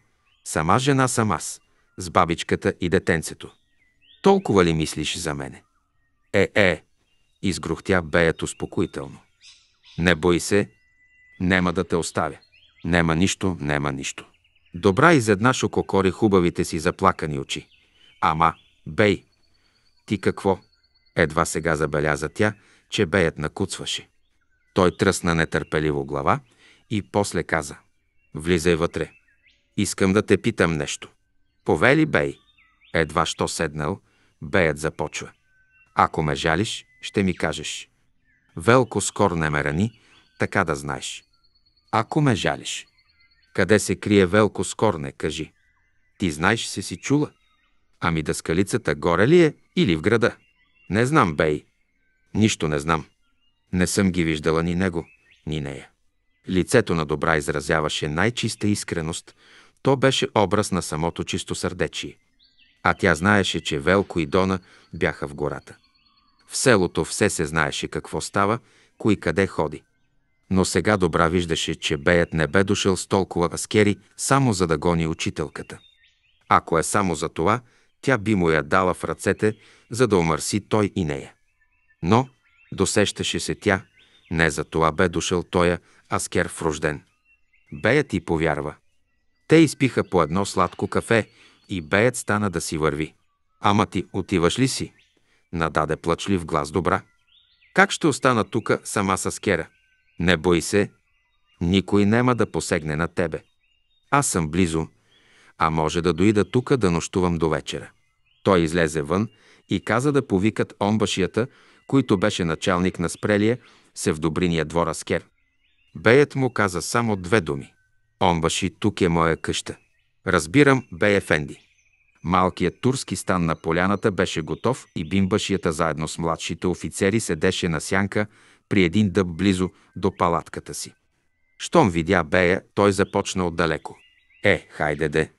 Сама жена съм аз, с бабичката и детенцето. Толкова ли мислиш за мене? Е, е, изгрухтя беят успокоително. Не бой се, няма да те оставя. Нема нищо, нема нищо. Добра изеднаш ококори хубавите си заплакани очи. Ама, бей, ти какво? Едва сега забеляза тя, че беят накуцваше. Той тръсна нетърпеливо глава и после каза. Влизай вътре. Искам да те питам нещо. Повели бей. Едва що седнал, Беят започва. Ако ме жалиш, ще ми кажеш. Велко скор не ме рани, така да знаеш. Ако ме жалиш. Къде се крие Велко скор не кажи. Ти знаеш, се си чула. Ами дъскалицата горе ли е или в града? Не знам, бей. Нищо не знам. Не съм ги виждала ни него, ни нея. Лицето на добра изразяваше най-чиста искреност. То беше образ на самото чисто сърдечие. А тя знаеше, че Велко и Дона бяха в гората. В селото все се знаеше какво става, кой къде ходи. Но сега добра виждаше, че беят не бе дошъл с толкова аскери, само за да гони учителката. Ако е само за това, тя би му я дала в ръцете, за да омърси той и нея. Но, досещаше се тя, не за това бе дошъл тоя аскер в рожден. Беят и повярва. Те изпиха по едно сладко кафе и беят стана да си върви. Ама ти отиваш ли си? Нададе плачлив глас добра. Как ще остана тука сама с Кера? Не бой се, никой нема да посегне на тебе. Аз съм близо, а може да дойда тука да нощувам до вечера. Той излезе вън и каза да повикат омбашията, който беше началник на спрелия, се в добриния двор Аскер. Беят му каза само две думи. Омбаши, тук е моя къща. Разбирам, бе Ефенди. Малкият турски стан на поляната беше готов и бимбашията заедно с младшите офицери седеше на сянка при един дъб близо до палатката си. Щом видя Бея, той започна отдалеко. Е, хайде де!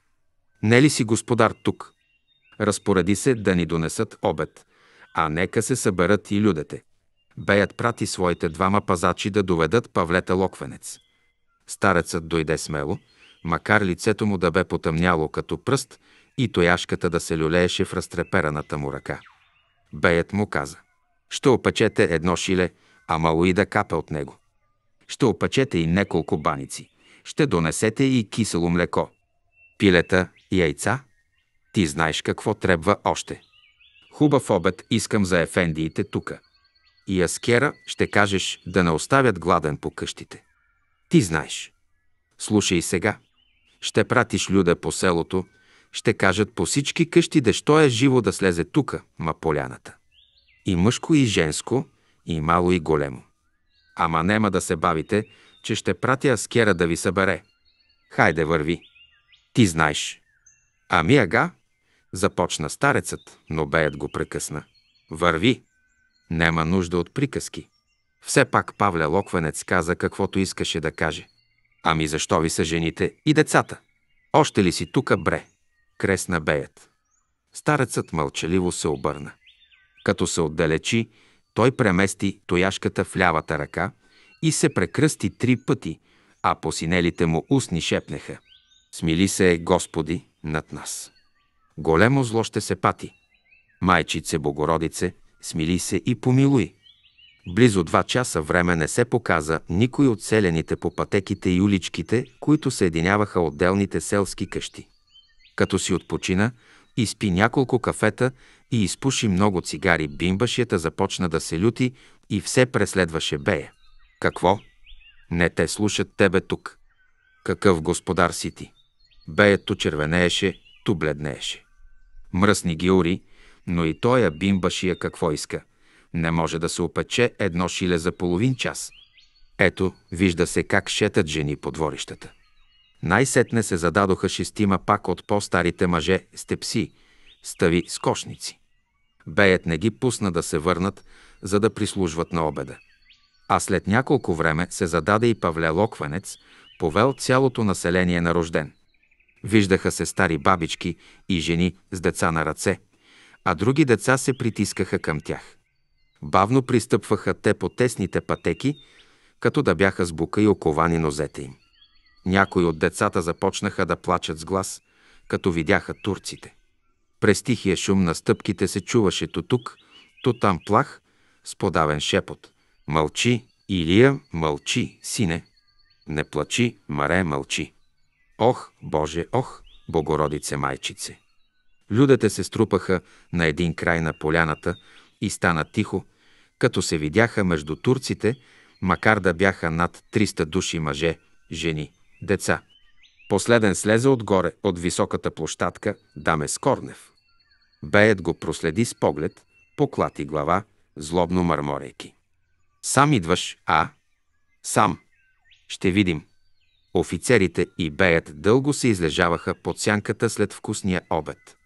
Не ли си господар тук? Разпореди се да ни донесат обед, а нека се съберат и людете. Беят прати своите двама пазачи да доведат Павлета Локвенец. Старецът дойде смело – макар лицето му да бе потъмняло като пръст и тояшката да се люлееше в разтрепераната му ръка. Беят му каза, «Ще опечете едно шиле, а мало и да капе от него. Ще опечете и неколко баници. Ще донесете и кисело млеко. Пилета и яйца? Ти знаеш какво трябва още. Хубав обед искам за ефендиите тука. И аскера ще кажеш да не оставят гладен по къщите. Ти знаеш. Слушай сега. Ще пратиш люде по селото, ще кажат по всички къщи, дещо е живо да слезе тука, ма поляната. И мъжко, и женско, и мало, и големо. Ама нема да се бавите, че ще пратя аскера да ви събере. Хайде, върви. Ти знаеш. Ами ага, започна старецът, но беят го прекъсна. Върви. Нема нужда от приказки. Все пак Павля Локвенец каза каквото искаше да каже. Ами защо ви са жените и децата? Още ли си тука, бре? Кресна беят. Старецът мълчаливо се обърна. Като се отдалечи, той премести тояшката в лявата ръка и се прекръсти три пъти, а посинелите му устни шепнеха. Смили се, е Господи, над нас. Големо зло ще се пати. Майчице Богородице, смили се и помилуй. Близо два часа време не се показа никой от селените по пътеките и уличките, които съединяваха отделните селски къщи. Като си отпочина, изпи няколко кафета и изпуши много цигари, бимбашията започна да се люти и все преследваше Бея. Какво? Не те слушат тебе тук. Какъв господар си ти? Беето червенееше, ту бледнееше. Мръсни ги ури, но и тоя бимбашия какво иска – не може да се опече едно шиле за половин час. Ето, вижда се как шетат жени по дворищата. Най-сетне се зададоха шестима пак от по-старите мъже степси, стави с кошници. Беят не ги пусна да се върнат, за да прислужват на обеда. А след няколко време се зададе и Павле Локванец, повел цялото население на рожден. Виждаха се стари бабички и жени с деца на ръце, а други деца се притискаха към тях. Бавно пристъпваха те по тесните пътеки, като да бяха с бука и оковани нозете им. Някои от децата започнаха да плачат с глас, като видяха турците. През тихия шум на стъпките се чуваше то тук, то там плах, с подавен шепот. Мълчи, Илия, мълчи, сине. Не плачи, Маре, мълчи. Ох, Боже, ох, Богородице майчице! Людете се струпаха на един край на поляната и стана тихо, като се видяха между турците, макар да бяха над 300 души мъже, жени, деца. Последен слезе отгоре от високата площадка Даме Скорнев. Беят го проследи с поглед, поклати глава, злобно мърморейки. Сам идваш, а? Сам. Ще видим. Офицерите и Беят дълго се излежаваха под сянката след вкусния обед.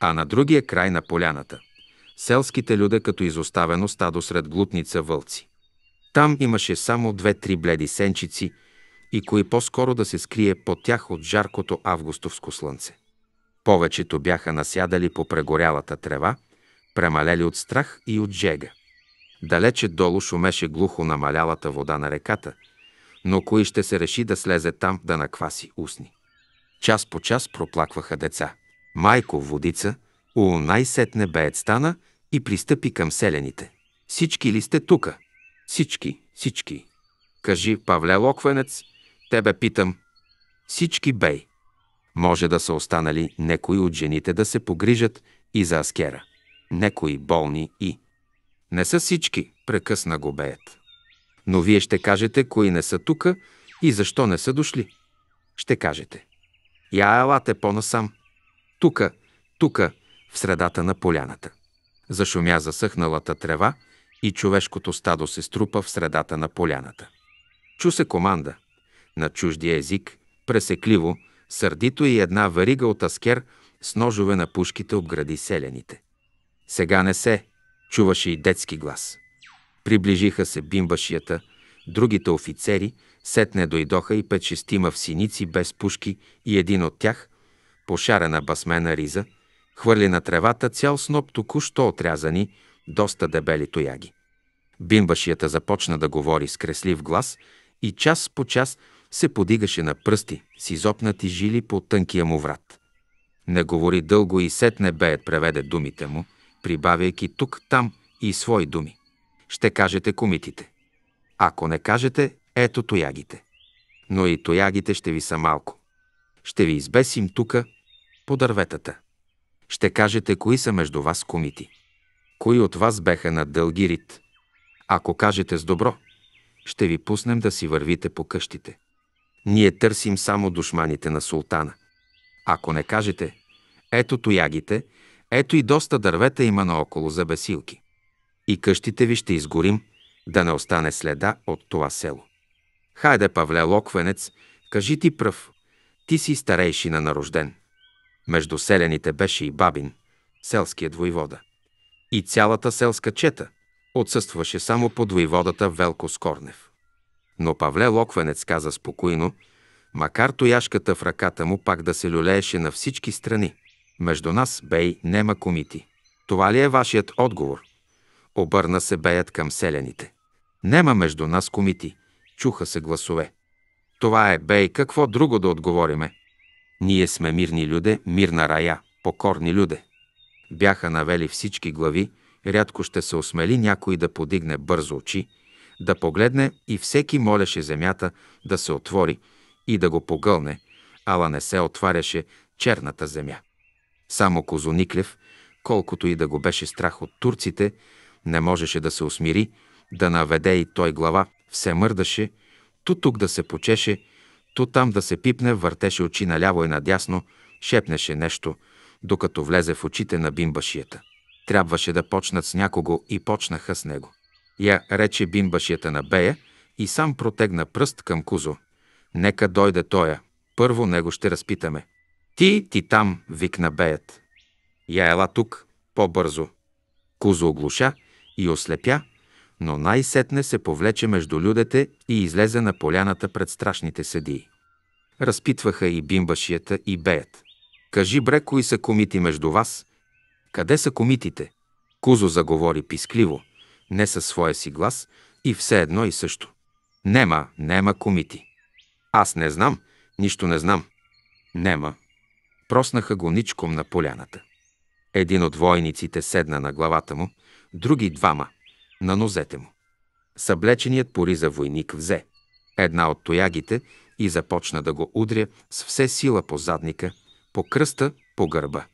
А на другия край на поляната – селските люде като изоставено стадо сред глутница вълци. Там имаше само две-три бледи сенчици и кои по-скоро да се скрие под тях от жаркото августовско слънце. Повечето бяха насядали по прегорялата трева, премалели от страх и от жега. Далече долу шумеше глухо намалялата вода на реката, но кои ще се реши да слезе там да накваси устни. Час по час проплакваха деца. Майко водица, у най-сетне беец стана – и пристъпи към селените. Всички ли сте тука? Всички, всички. Кажи, Павле Локвенец, тебе питам. Всички бей. Може да са останали некои от жените да се погрижат и за аскера. Некои болни и... Не са всички, прекъсна го беят. Но вие ще кажете, кои не са тука и защо не са дошли. Ще кажете. Я елате по-насам. Тука, тука, в средата на поляната. Зашумя засъхналата трева и човешкото стадо се струпа в средата на поляната. Чу се команда на чуждия език, пресекливо, сърдито и една варига от аскер с ножове на пушките обгради селяните. Сега не се, чуваше и детски глас. Приближиха се бимбашията, другите офицери, сетне дойдоха и пет-шестима в синици без пушки и един от тях, пошарена басмена риза – Хвърли на тревата цял сноп току-що отрязани, доста дебели тояги. Бимбашията започна да говори с креслив глас и час по час се подигаше на пръсти с изопнати жили по тънкия му врат. Не говори дълго и сетне беят преведе думите му, прибавяйки тук, там и свои думи. Ще кажете комитите. Ако не кажете, ето тоягите. Но и тоягите ще ви са малко. Ще ви избесим тука по дърветата. Ще кажете кои са между вас комити. Кои от вас беха на дълги рит? Ако кажете с добро, ще ви пуснем да си вървите по къщите. Ние търсим само душманите на султана. Ако не кажете, ето тоягите, ето и доста дървета има наоколо за бесилки. И къщите ви ще изгорим, да не остане следа от това село. Хайде, Павле Локвенец, кажи ти пръв, ти си старейшина на рожден. Между селяните беше и Бабин, селският войвода. И цялата селска чета отсъстваше само под войводата Велко Скорнев. Но Павле Локвенец каза спокойно, макар тояшката в ръката му пак да се люлееше на всички страни. Между нас, бей, нема комити. Това ли е вашият отговор? Обърна се беят към селяните. Нема между нас комити. Чуха се гласове. Това е бей, какво друго да отговориме? Ние сме мирни люде, мирна рая, покорни люде. Бяха навели всички глави, рядко ще се осмели някой да подигне бързо очи, да погледне и всеки молеше земята да се отвори и да го погълне, ала не се отваряше черната земя. Само Козониклев, колкото и да го беше страх от турците, не можеше да се усмири, да наведе и той глава, все мърдаше, ту тук да се почеше то там да се пипне, въртеше очи наляво и надясно, шепнеше нещо, докато влезе в очите на бимбашията. Трябваше да почнат с някого и почнаха с него. Я рече бимбашията на Бея и сам протегна пръст към Кузо. Нека дойде тоя. Първо него ще разпитаме. Ти, ти там, викна Беят. Я ела тук, по-бързо. Кузо оглуша и ослепя, но най-сетне се повлече между людете и излезе на поляната пред страшните съдии. Разпитваха и бимбашията, и беят. Кажи бре, кои са комити между вас? Къде са комитите? Кузо заговори пискливо, не със своя си глас и все едно и също. Нема, нема комити. Аз не знам, нищо не знам. Нема. Проснаха го ничком на поляната. Един от войниците седна на главата му, други двама – на нозете му. Съблеченият пориза войник взе една от тоягите и започна да го удря с все сила по задника, по кръста, по гърба.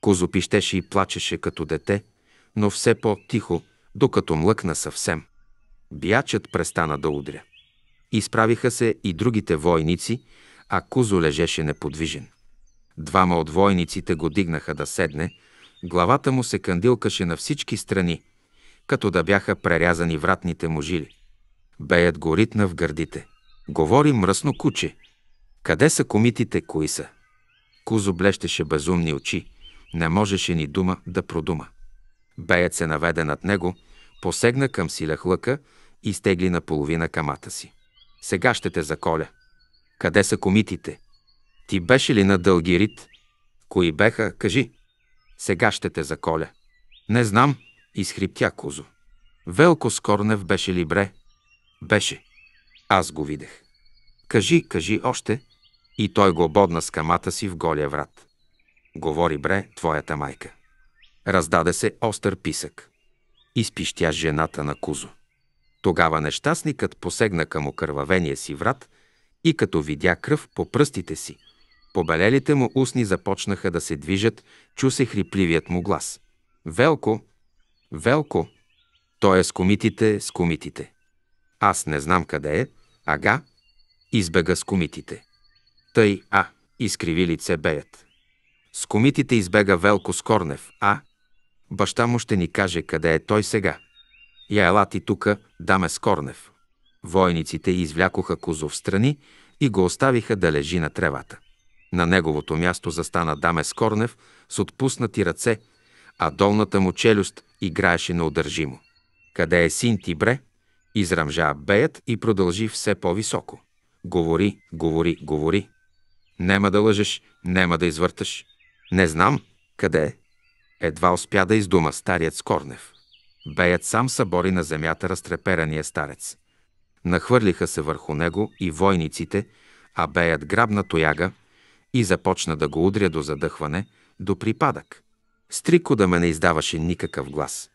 Козо пищеше и плачеше като дете, но все по-тихо, докато млъкна съвсем. Биячът престана да удря. Изправиха се и другите войници, а Кузо лежеше неподвижен. Двама от войниците го дигнаха да седне, главата му се кандилкаше на всички страни – като да бяха прерязани вратните му жили. Беят го ритна в гърдите. Говори мръсно куче. Къде са комитите, кои са? Кузо блещеше безумни очи. Не можеше ни дума да продума. Беят се наведе над него, посегна към силях лъка и стегли наполовина камата си. Сега ще те заколя. Къде са комитите? Ти беше ли на дълги рит? Кои беха, кажи. Сега ще те заколя. Не знам, изхриптя кузо. Велко Скорнев беше ли бре? Беше. Аз го видех. Кажи, кажи още. И той го бодна с камата си в голия врат. Говори бре, твоята майка. Раздаде се остър писък. Изпищя жената на Кузо. Тогава нещастникът посегна към окървавения си врат и като видя кръв по пръстите си, побелелите му устни започнаха да се движат, чу се хрипливият му глас. Велко, Велко. Той е с комитите, с комитите. Аз не знам къде е, ага, избега с комитите. Тъй, а, изкриви лице беят. С комитите избега Велко Скорнев, а, баща му ще ни каже къде е той сега. Я ела ти тука, даме Скорнев. Войниците извлякоха Козов страни и го оставиха да лежи на тревата. На неговото място застана даме Скорнев с отпуснати ръце – а долната му челюст играеше неудържимо. Къде е син ти, бре? Израмжа беят и продължи все по-високо. Говори, говори, говори. Нема да лъжеш, нема да извърташ. Не знам къде е. Едва успя да издума старият Скорнев. Беят сам събори на земята разтреперания старец. Нахвърлиха се върху него и войниците, а беят грабна тояга и започна да го удря до задъхване, до припадък. Стрико да ме не издаваше никакъв глас.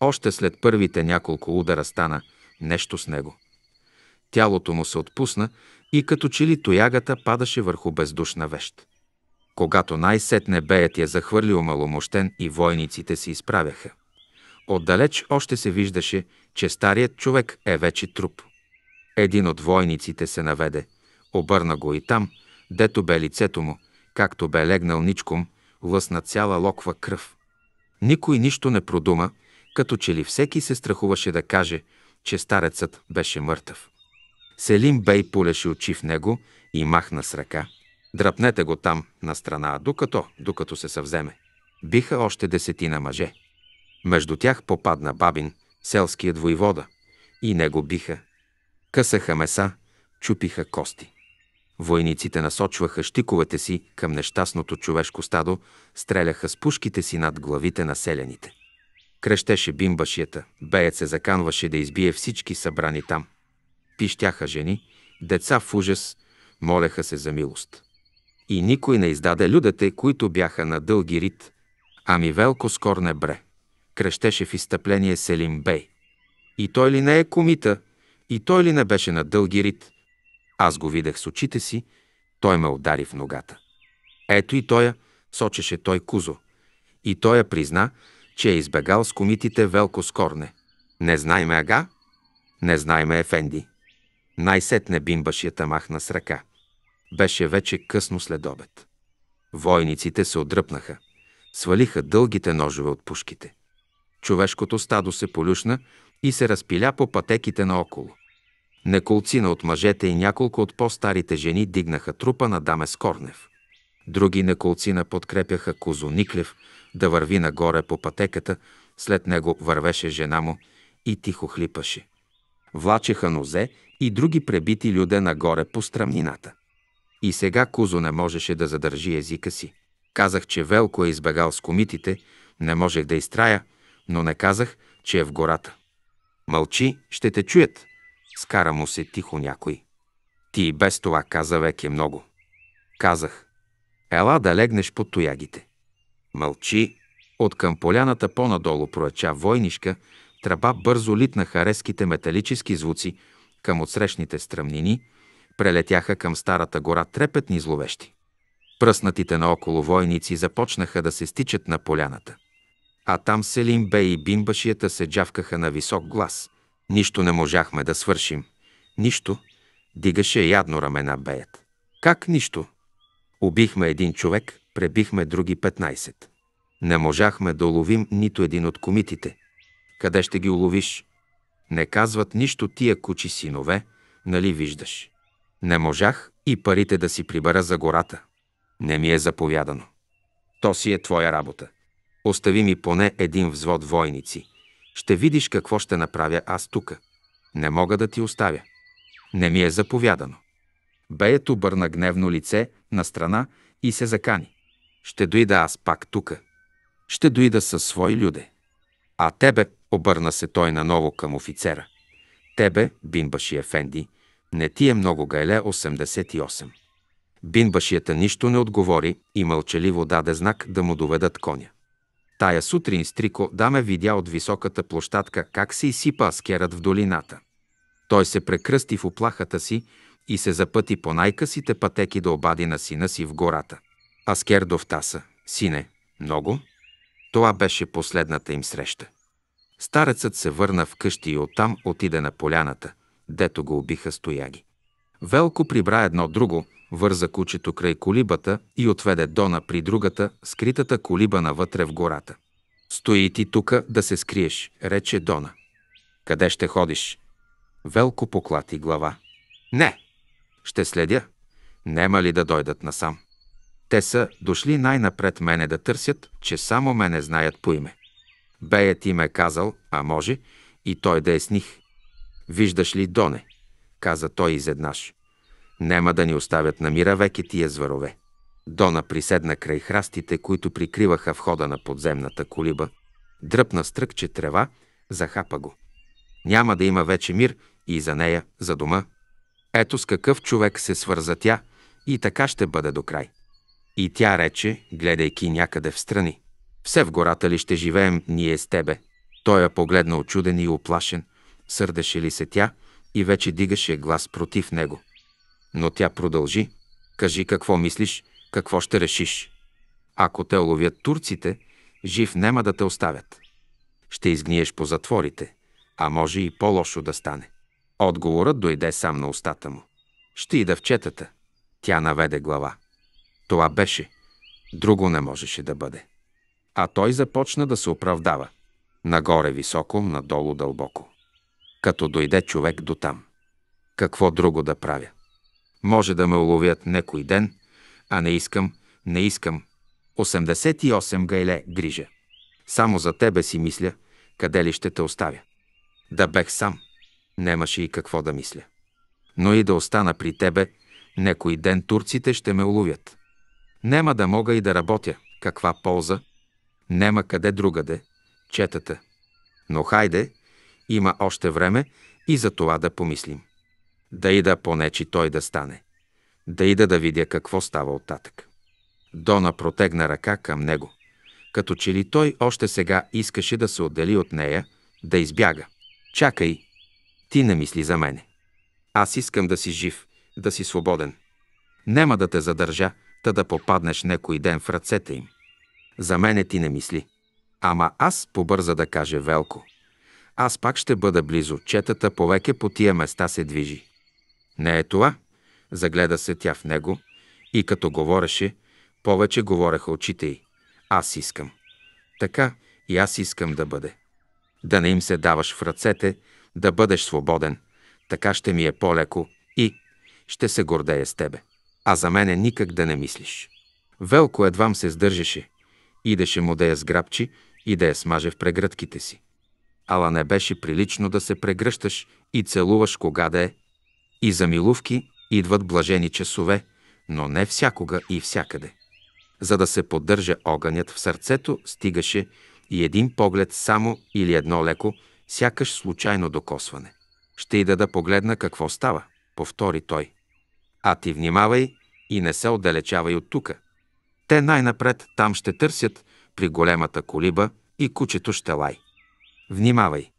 Още след първите няколко удара стана нещо с него. Тялото му се отпусна и като че ли тоягата падаше върху бездушна вещ. Когато най-сетне беят я захвърли омаломощен и войниците се изправяха. Отдалеч още се виждаше, че старият човек е вече труп. Един от войниците се наведе, обърна го и там, дето бе лицето му, както бе легнал ничком – лъсна цяла локва кръв. Никой нищо не продума, като че ли всеки се страхуваше да каже, че старецът беше мъртъв. Селим Бей полеше очи в него и махна с ръка. Дръпнете го там, на страна, докато, докато се съвземе. Биха още десетина мъже. Между тях попадна Бабин, селският войвода, и него биха. Късаха меса, чупиха кости. Войниците насочваха щиковете си към нещастното човешко стадо, стреляха с пушките си над главите на селяните. Крещеше бимбашията, беят се заканваше да избие всички събрани там. Пищяха жени, деца в ужас, молеха се за милост. И никой не издаде людете, които бяха на дълги рит, ами Велко Скорне бре. Крещеше в изтъпление Селим Бей. И той ли не е комита, и той ли не беше на дълги рит – аз го видях с очите си, той ме удари в ногата. Ето и тоя, сочеше той Кузо. И той я призна, че е избегал с комитите Велко Скорне. Не знай ме ага, не знай ме Ефенди. Най-сетне бимбашията махна с ръка. Беше вече късно след обед. Войниците се отдръпнаха. Свалиха дългите ножове от пушките. Човешкото стадо се полюшна и се разпиля по пътеките наоколо. Неколцина от мъжете и няколко от по-старите жени дигнаха трупа на Даме Скорнев. Други неколцина подкрепяха Козо Никлев да върви нагоре по пътеката, след него вървеше жена му и тихо хлипаше. Влачеха нозе и други пребити люде нагоре по стръмнината. И сега Кузо не можеше да задържи езика си. Казах, че Велко е избегал с комитите, не можех да изтрая, но не казах, че е в гората. Мълчи, ще те чуят, Скара му се тихо някой. Ти и без това каза век е много. Казах. Ела да легнеш под тоягите. Мълчи. От към поляната по-надолу проеча войнишка, тръба бързо литнаха резките металически звуци към отсрещните стръмнини, прелетяха към старата гора трепетни зловещи. Пръснатите наоколо войници започнаха да се стичат на поляната. А там Селим Бей и Бимбашията се джавкаха на висок глас – Нищо не можахме да свършим. Нищо. Дигаше ядно рамена беят. Как нищо? Убихме един човек, пребихме други 15. Не можахме да уловим нито един от комитите. Къде ще ги уловиш? Не казват нищо тия кучи синове, нали виждаш? Не можах и парите да си прибера за гората. Не ми е заповядано. То си е твоя работа. Остави ми поне един взвод войници. Ще видиш какво ще направя аз тука. Не мога да ти оставя. Не ми е заповядано. Беят обърна гневно лице на страна и се закани. Ще дойда аз пак тука. Ще дойда със свои люде. А тебе, обърна се той наново към офицера. Тебе, Бинбаши Ефенди, не ти е много гайле 88. Бинбашията нищо не отговори и мълчаливо даде знак да му доведат коня. Тая сутрин Стрико Даме видя от високата площадка как се изсипа аскерът в долината. Той се прекръсти в оплахата си и се запъти по най-късите пътеки да обади на сина си в гората. Аскер довтаса. Сине, много? Това беше последната им среща. Старецът се върна в къщи и оттам отиде на поляната, дето го убиха стояги. Велко прибра едно друго – върза кучето край колибата и отведе Дона при другата, скритата колиба навътре в гората. «Стои ти тука да се скриеш», рече Дона. «Къде ще ходиш?» Велко поклати глава. «Не! Ще следя. Нема ли да дойдат насам?» Те са дошли най-напред мене да търсят, че само мене знаят по име. Беят им е казал, а може, и той да е с них. Виждаш ли, Доне, каза той изеднаш, Нема да ни оставят на мира веки тия зверове. Дона приседна край храстите, които прикриваха входа на подземната колиба, дръпна стръкче трева, захапа го. Няма да има вече мир и за нея, за дома. Ето с какъв човек се свърза тя и така ще бъде до край. И тя рече, гледайки някъде в страни. Все в гората ли ще живеем ние с тебе? Той я погледна очуден и оплашен. Сърдеше ли се тя и вече дигаше глас против него. Но тя продължи. Кажи какво мислиш, какво ще решиш. Ако те уловят турците, жив няма да те оставят. Ще изгниеш по затворите, а може и по-лошо да стане. Отговорът дойде сам на устата му. Ще ида в четата. Тя наведе глава. Това беше. Друго не можеше да бъде. А той започна да се оправдава. Нагоре високо, надолу дълбоко. Като дойде човек до там. Какво друго да правя? Може да ме уловят некой ден, а не искам, не искам. 88 гайле грижа. Само за тебе си мисля, къде ли ще те оставя. Да бех сам. Немаше и какво да мисля. Но и да остана при тебе, некой ден турците ще ме уловят. Нема да мога и да работя. Каква полза? Нема къде другаде. Четата. Но хайде, има още време и за това да помислим. Да ида понечи той да стане. Да ида да видя какво става оттатък. Дона протегна ръка към него. Като че ли той още сега искаше да се отдели от нея, да избяга. Чакай, ти не мисли за мене. Аз искам да си жив, да си свободен. Нема да те задържа, та да попаднеш некой ден в ръцете им. За мене ти не мисли. Ама аз побърза да каже Велко. Аз пак ще бъда близо, четата повеке по тия места се движи. Не е това. Загледа се тя в него и като говореше, повече говореха очите й. Аз искам. Така и аз искам да бъде. Да не им се даваш в ръцете, да бъдеш свободен. Така ще ми е по-леко и ще се гордея с тебе. А за мене никак да не мислиш. Велко едвам се сдържаше. Идеше му да я сграбчи и да я смаже в прегръдките си. Ала не беше прилично да се прегръщаш и целуваш кога да е, и за милувки идват блажени часове, но не всякога и всякъде. За да се поддържа огънят в сърцето, стигаше и един поглед само или едно леко, сякаш случайно докосване. Ще ида да погледна какво става, повтори той. А ти внимавай и не се отдалечавай от тука. Те най-напред там ще търсят при големата колиба и кучето ще лай. Внимавай!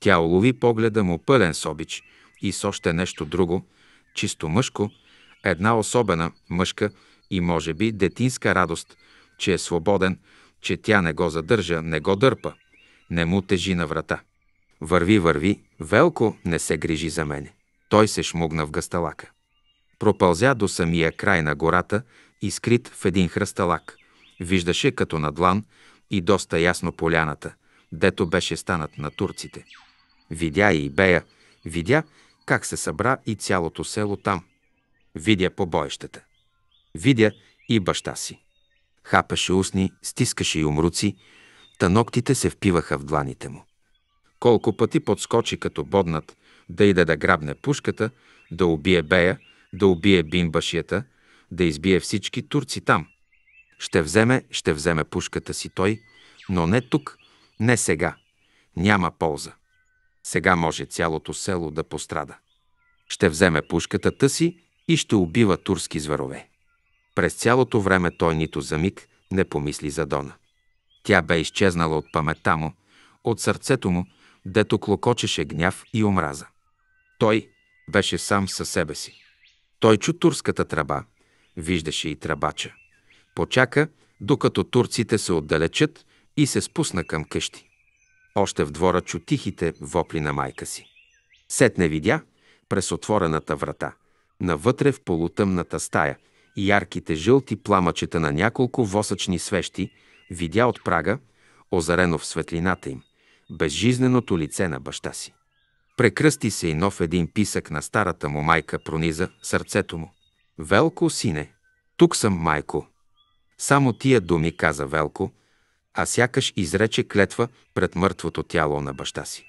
Тя улови погледа му пълен с обич, и с още нещо друго, чисто мъжко, една особена, мъжка и може би детинска радост, че е свободен, че тя не го задържа, не го дърпа, не му тежи на врата. Върви, върви, Велко не се грижи за мене. Той се шмугна в гасталака. Пропълзя до самия край на гората и скрит в един хръсталак. Виждаше като на длан и доста ясно поляната, дето беше станат на турците. Видя и Бея, видя как се събра и цялото село там. Видя побоищата. Видя и баща си. Хапеше устни, стискаше и умруци, та ногтите се впиваха в дланите му. Колко пъти подскочи като боднат, да иде да грабне пушката, да убие Бея, да убие Бимбашията, да избие всички турци там. Ще вземе, ще вземе пушката си той, но не тук, не сега. Няма полза. Сега може цялото село да пострада. Ще вземе пушката си и ще убива турски зверове. През цялото време той нито за миг не помисли за Дона. Тя бе изчезнала от паметта му, от сърцето му, дето клокочеше гняв и омраза. Той беше сам със себе си. Той чу турската тръба, виждаше и тръбача. Почака, докато турците се отдалечат и се спусна към къщи. Още в двора чу тихите вопли на майка си. Сетне видя, през отворената врата, навътре в полутъмната стая, ярките жълти пламъчета на няколко восъчни свещи, видя от прага, озарено в светлината им, безжизненото лице на баща си. Прекръсти се и нов един писък на старата му майка прониза сърцето му. Велко, сине, тук съм, майко. Само тия думи каза Велко, а сякаш изрече клетва пред мъртвото тяло на баща си.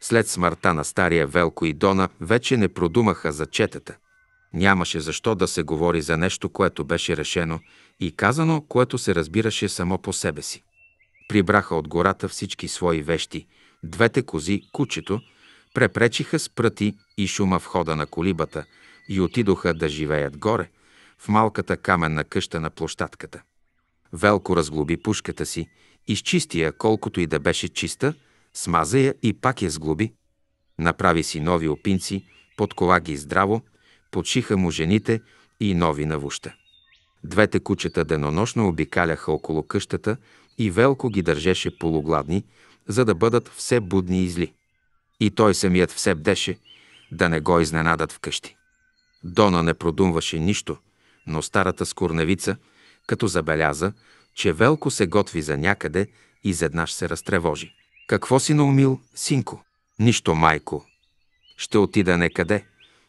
След смъртта на стария Велко и Дона вече не продумаха за четата. Нямаше защо да се говори за нещо, което беше решено и казано, което се разбираше само по себе си. Прибраха от гората всички свои вещи, двете кози, кучето, препречиха с пръти и шума в хода на колибата и отидоха да живеят горе, в малката каменна къща на площадката. Велко разглоби пушката си, изчисти я, колкото и да беше чиста, смаза я и пак я сглоби. Направи си нови опинци, подкова ги здраво, подшиха му жените и нови навуща. Двете кучета денонощно обикаляха около къщата и Велко ги държеше полугладни, за да бъдат все будни и зли. И той самият все бдеше, да не го изненадат вкъщи. Дона не продумваше нищо, но старата скорневица – като забеляза, че Велко се готви за някъде, и изведнъж се разтревожи. Какво си наумил, синко? Нищо, майко. Ще отида некъде,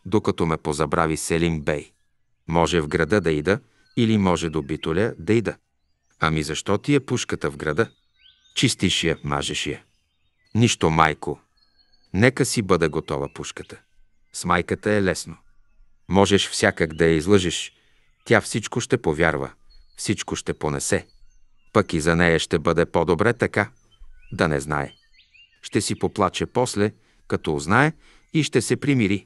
докато ме позабрави Селим Бей. Може в града да ида, или може до битоля да ида. Ами защо ти е пушката в града? Чистиш я, мажеш я. Нищо, майко. Нека си бъда готова пушката. С майката е лесно. Можеш всякак да я излъжеш, тя всичко ще повярва – всичко ще понесе. Пък и за нея ще бъде по-добре така, да не знае. Ще си поплаче после, като узнае и ще се примири.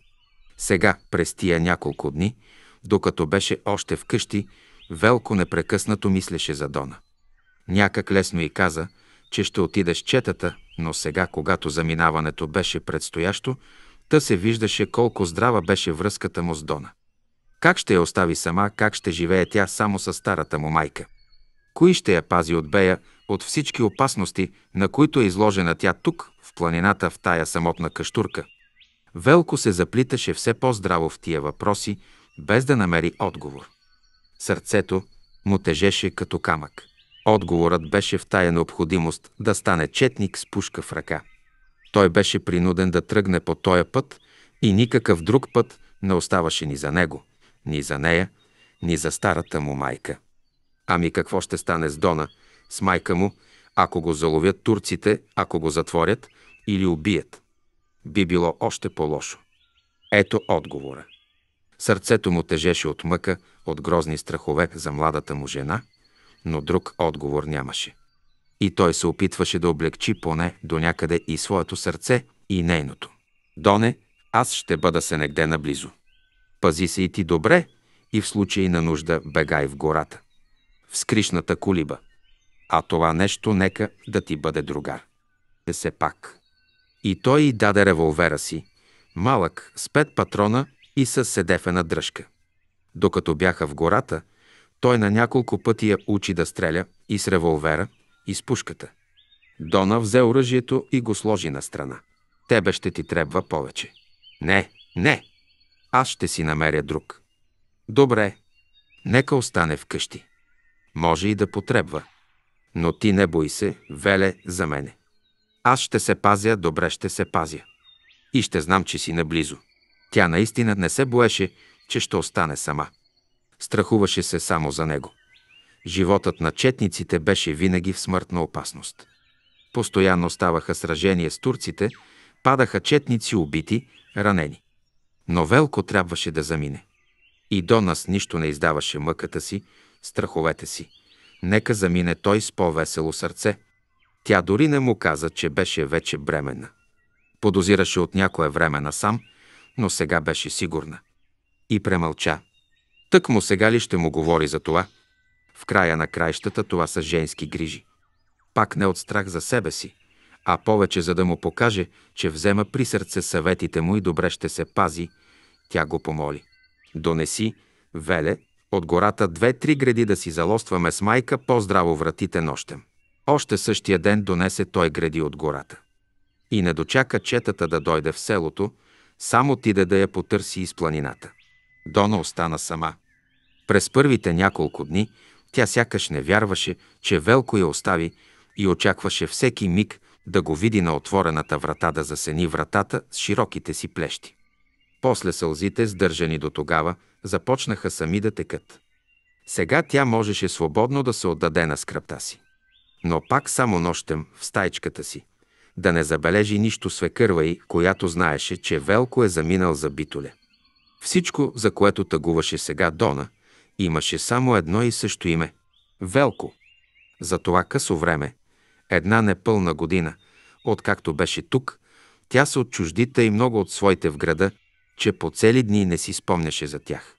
Сега, през тия няколко дни, докато беше още вкъщи, Велко непрекъснато мислеше за Дона. Някак лесно и каза, че ще отиде с четата, но сега, когато заминаването беше предстоящо, та се виждаше колко здрава беше връзката му с Дона. Как ще я остави сама, как ще живее тя само с старата му майка? Кои ще я пази от Бея, от всички опасности, на които е изложена тя тук, в планината, в тая самотна каштурка? Велко се заплиташе все по-здраво в тия въпроси, без да намери отговор. Сърцето му тежеше като камък. Отговорът беше в тая необходимост да стане четник с пушка в ръка. Той беше принуден да тръгне по този път и никакъв друг път не оставаше ни за него – ни за нея, ни за старата му майка. Ами какво ще стане с Дона, с майка му, ако го заловят турците, ако го затворят или убият? Би било още по-лошо. Ето отговора. Сърцето му тежеше от мъка, от грозни страхове за младата му жена, но друг отговор нямаше. И той се опитваше да облегчи поне до някъде и своето сърце, и нейното. Доне, аз ще бъда се негде наблизо. Пази се и ти добре и в случай на нужда бегай в гората, в скришната колиба. А това нещо нека да ти бъде другар. Е се пак. И той и даде револвера си, малък, с пет патрона и с седефена дръжка. Докато бяха в гората, той на няколко пъти я учи да стреля и с револвера, и с пушката. Дона взе оръжието и го сложи на страна. Тебе ще ти трябва повече. Не, не, аз ще си намеря друг. Добре, нека остане вкъщи. Може и да потребва. Но ти не бой се, веле за мене. Аз ще се пазя, добре ще се пазя. И ще знам, че си наблизо. Тя наистина не се боеше, че ще остане сама. Страхуваше се само за него. Животът на четниците беше винаги в смъртна опасност. Постоянно ставаха сражения с турците, падаха четници убити, ранени. Но Велко трябваше да замине. И до нас нищо не издаваше мъката си, страховете си. Нека замине той с по-весело сърце. Тя дори не му каза, че беше вече бременна. Подозираше от някое време насам, но сега беше сигурна. И премълча. Тък му сега ли ще му говори за това? В края на краищата това са женски грижи. Пак не от страх за себе си, а повече за да му покаже, че взема при сърце съветите му и добре ще се пази, тя го помоли. Донеси, веле, от гората две-три гради да си залостваме с майка по-здраво вратите нощем. Още същия ден донесе той гради от гората. И не дочака четата да дойде в селото, само отиде да я потърси из планината. Дона остана сама. През първите няколко дни тя сякаш не вярваше, че Велко я остави и очакваше всеки миг да го види на отворената врата да засени вратата с широките си плещи. После сълзите, сдържани до тогава, започнаха сами да текат. Сега тя можеше свободно да се отдаде на скръпта си. Но пак само нощем в стайчката си, да не забележи нищо свекърва й, която знаеше, че Велко е заминал за битоле. Всичко, за което тъгуваше сега Дона, имаше само едно и също име – Велко. За това късо време, една непълна година, откакто беше тук, тя се отчуждита и много от своите в града, че по цели дни не си спомняше за тях.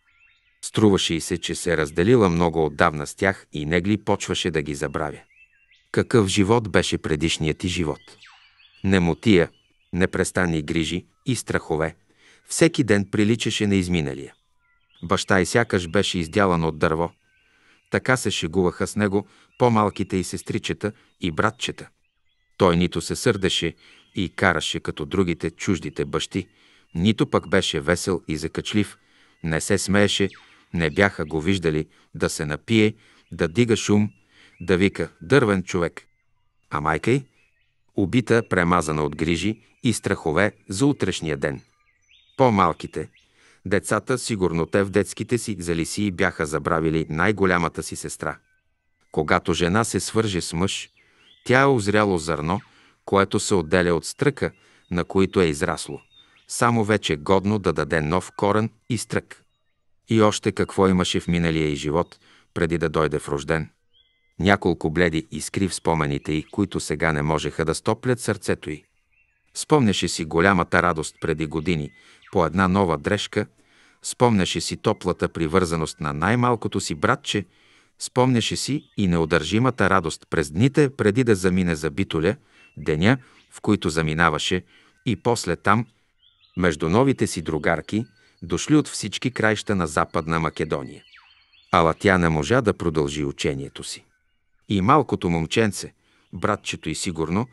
Струваше и се, че се разделила много отдавна с тях и негли почваше да ги забравя. Какъв живот беше предишният ти живот? Немотия, непрестанни грижи и страхове. Всеки ден приличаше на изминалия. Баща и сякаш беше издялан от дърво, така се шегуваха с него по-малките и сестричета и братчета. Той нито се сърдеше и караше като другите чуждите бащи, нито пък беше весел и закачлив, не се смееше, не бяха го виждали да се напие, да дига шум, да вика дървен човек. А майка й? Убита, премазана от грижи и страхове за утрешния ден. По-малките, Децата, сигурно те в детските си залисии бяха забравили най-голямата си сестра. Когато жена се свърже с мъж, тя е озряло зърно, което се отделя от стръка, на които е израсло, само вече годно да даде нов корен и стрък. И още какво имаше в миналия и живот, преди да дойде в рожден. Няколко бледи искри в спомените й, които сега не можеха да стоплят сърцето й. Спомняше си голямата радост преди години по една нова дрежка спомняше си топлата привързаност на най-малкото си братче, спомняше си и неудържимата радост през дните преди да замине за Битоля, деня, в който заминаваше, и после там, между новите си другарки, дошли от всички краища на Западна Македония. Ала тя не можа да продължи учението си. И малкото момченце, братчето и сигурно,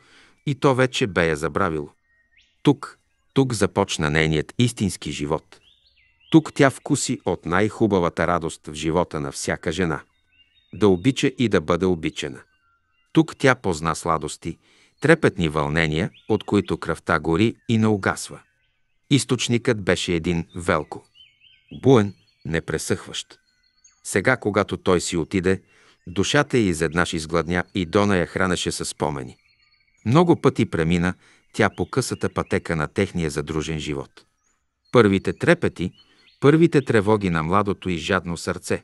и то вече бе я забравило. Тук, тук започна нейният истински живот – тук тя вкуси от най-хубавата радост в живота на всяка жена – да обича и да бъде обичана. Тук тя позна сладости, трепетни вълнения, от които кръвта гори и не угасва. Източникът беше един Велко. Буен, непресъхващ. Сега, когато той си отиде, душата й изеднаш изгладня и Дона я хранеше със спомени. Много пъти премина тя по късата пътека на техния задружен живот. Първите трепети – Първите тревоги на младото и жадно сърце,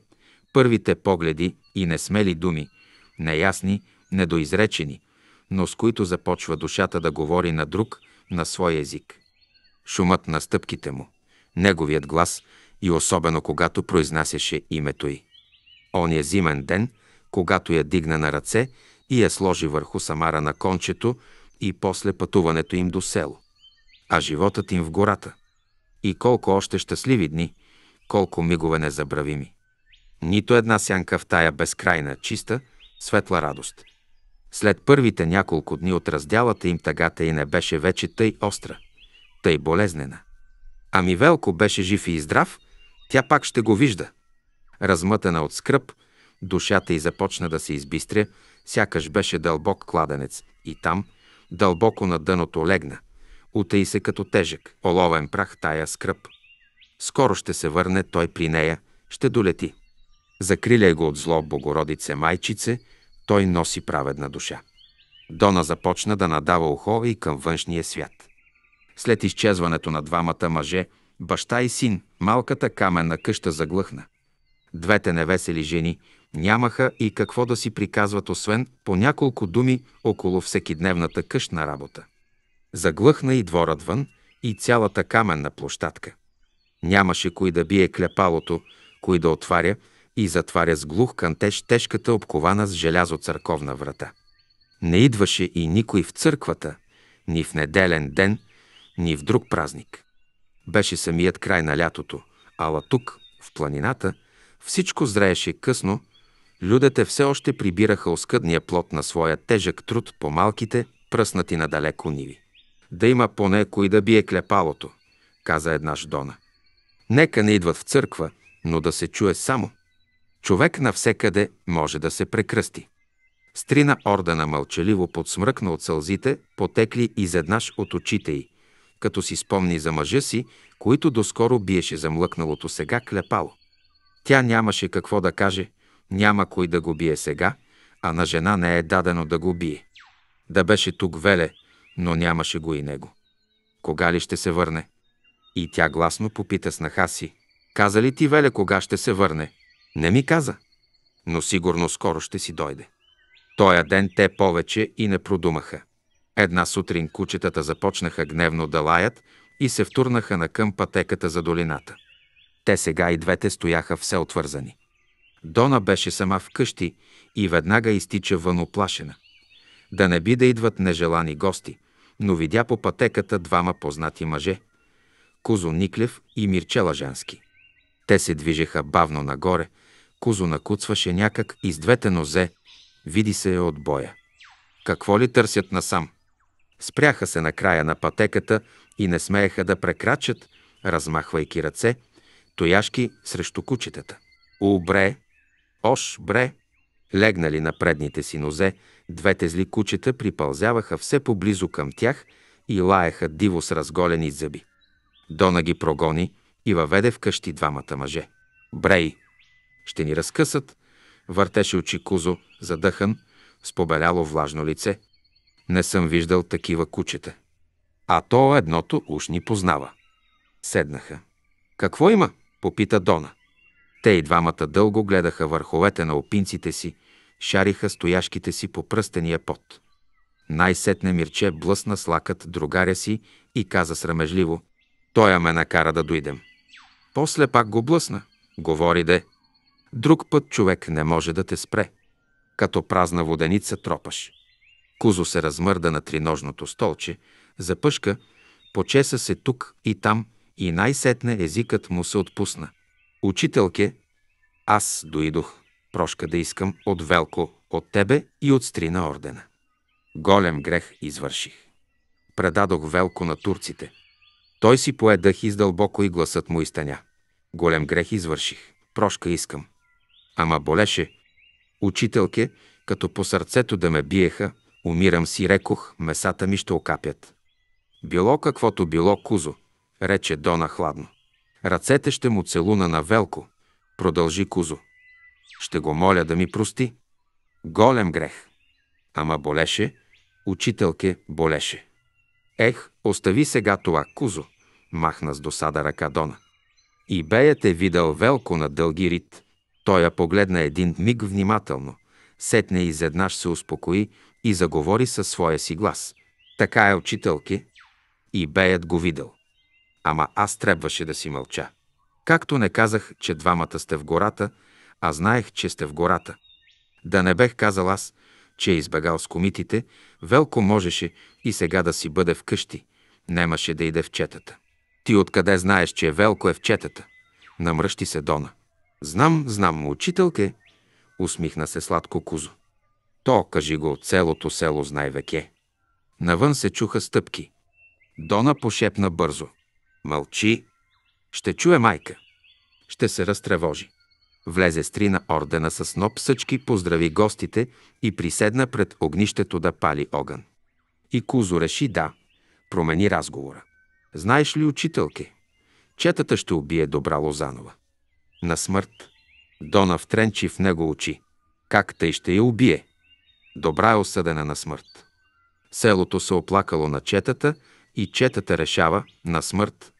първите погледи и несмели думи, неясни, недоизречени, но с които започва душата да говори на друг, на свой език. Шумът на стъпките му, неговият глас и особено когато произнасяше името й. Оня е зимен ден, когато я дигна на ръце и я сложи върху самара на кончето и после пътуването им до село. А животът им в гората – и колко още щастливи дни, колко мигове незабравими. Нито една сянка в тая безкрайна, чиста, светла радост. След първите няколко дни от разделата им тъгата и не беше вече тъй остра, тъй болезнена. Ами Велко беше жив и здрав, тя пак ще го вижда. Размътана от скръп, душата й започна да се избистря, сякаш беше дълбок кладенец и там, дълбоко на дъното легна – Утъй се като тежък, оловен прах тая скръп. Скоро ще се върне той при нея, ще долети. Закриля го от зло Богородице Майчице, той носи праведна душа. Дона започна да надава ухо и към външния свят. След изчезването на двамата мъже, баща и син, малката каменна къща заглъхна. Двете невесели жени нямаха и какво да си приказват, освен по няколко думи около всекидневната къщна работа. Заглъхна и дворът вън, и цялата каменна площадка. Нямаше кой да бие клепалото, кой да отваря и затваря с глух кантеж тежката обкована с желязо църковна врата. Не идваше и никой в църквата, ни в неделен ден, ни в друг празник. Беше самият край на лятото, ала тук, в планината, всичко зрееше късно, людете все още прибираха оскъдния плод на своя тежък труд по малките, пръснати надалеко ниви да има поне кой да бие клепалото, каза еднаш Дона. Нека не идват в църква, но да се чуе само. Човек навсекъде може да се прекръсти. Стрина ордена мълчаливо подсмръкна от сълзите, потекли изеднаш от очите й, като си спомни за мъжа си, които доскоро биеше за млъкналото сега клепало. Тя нямаше какво да каже, няма кой да го бие сега, а на жена не е дадено да го бие. Да беше тук Веле, но нямаше го и него. Кога ли ще се върне? И тя гласно попита снаха си. Каза ли ти, Веле, кога ще се върне? Не ми каза, но сигурно скоро ще си дойде. Тоя ден те повече и не продумаха. Една сутрин кучетата започнаха гневно да лаят и се втурнаха на към пътеката за долината. Те сега и двете стояха все отвързани. Дона беше сама вкъщи и веднага изтича вън оплашена да не би да идват нежелани гости, но видя по пътеката двама познати мъже – Кузо Никлев и Мирче Лъжански. Те се движеха бавно нагоре, Кузо накуцваше някак и с двете нозе, види се е от боя. Какво ли търсят насам? Спряха се на края на пътеката и не смееха да прекрачат, размахвайки ръце, тояшки срещу кучетата. Убре, ош, бре, легнали на предните си нозе, Двете зли кучета припълзяваха все поблизо към тях и лаяха диво с разголени зъби. Дона ги прогони и въведе в къщи двамата мъже. Брей! Ще ни разкъсат! Въртеше очи Кузо, задъхан, с побеляло влажно лице. Не съм виждал такива кучета. А то едното уж ни познава. Седнаха. Какво има? попита Дона. Те и двамата дълго гледаха върховете на опинците си – шариха стояшките си по пръстения пот. Най-сетне Мирче блъсна с лакът другаря си и каза срамежливо «Тоя ме накара да дойдем». После пак го блъсна. Говори де. Друг път човек не може да те спре. Като празна воденица тропаш. Кузо се размърда на триножното столче, запъшка, почеса се тук и там и най-сетне езикът му се отпусна. Учителке, аз дойдох прошка да искам от Велко, от тебе и от Стрина ордена. Голем грех извърших. Предадох Велко на турците. Той си пое дъх и гласът му изтъня. Голем грех извърших. Прошка искам. Ама болеше. Учителке, като по сърцето да ме биеха, умирам си, рекох, месата ми ще окапят. Било каквото било, Кузо, рече Дона хладно. Ръцете ще му целуна на Велко, продължи Кузо. Ще го моля да ми прости. Голем грех. Ама болеше, учителке болеше. Ех, остави сега това, Кузо, махна с досада ръка Дона. И беят е видал Велко на дълги рит. Той я погледна един миг внимателно. Сетне изведнъж се успокои и заговори със своя си глас. Така е, учителки. И беят го видал. Ама аз трябваше да си мълча. Както не казах, че двамата сте в гората, а знаех, че сте в гората. Да не бех казал аз, че е избегал с комитите, Велко можеше и сега да си бъде вкъщи. Немаше да иде в четата. Ти откъде знаеш, че Велко е в четата? Намръщи се Дона. Знам, знам, учителке, усмихна се сладко Кузо. То, кажи го, целото село знае веке. Навън се чуха стъпки. Дона пошепна бързо. Мълчи. Ще чуе майка. Ще се разтревожи. Влезе с три на ордена с сноп съчки, поздрави гостите и приседна пред огнището да пали огън. И Кузо реши да, промени разговора. Знаеш ли, учителке, четата ще убие добра Лозанова. На смърт. Дона втренчи в него очи. Как тъй ще я убие? Добра е осъдена на смърт. Селото се оплакало на четата и четата решава на смърт.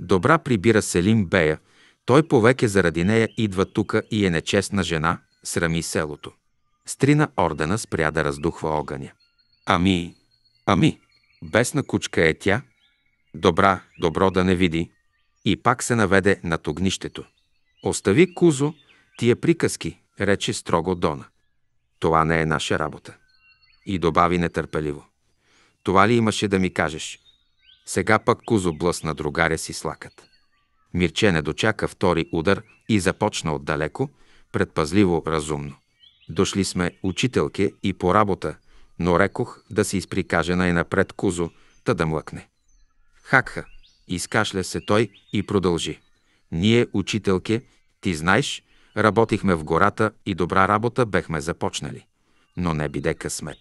Добра прибира Селим Бея – той повеке заради нея идва тука и е нечестна жена, срами селото. Стрина ордена спря да раздухва огъня. Ами, ами, бесна кучка е тя. Добра, добро да не види. И пак се наведе над огнището. Остави, Кузо, тия приказки, рече строго Дона. Това не е наша работа. И добави нетърпеливо. Това ли имаше да ми кажеш? Сега пък Кузо блъсна другаря си слакът. Мирче не дочака втори удар и започна отдалеко, предпазливо, разумно. Дошли сме учителке и по работа, но рекох да се изприкаже най-напред Кузо, та да млъкне. Хакха, изкашля се той и продължи. Ние, учителке, ти знаеш, работихме в гората и добра работа бехме започнали. Но не биде късмет.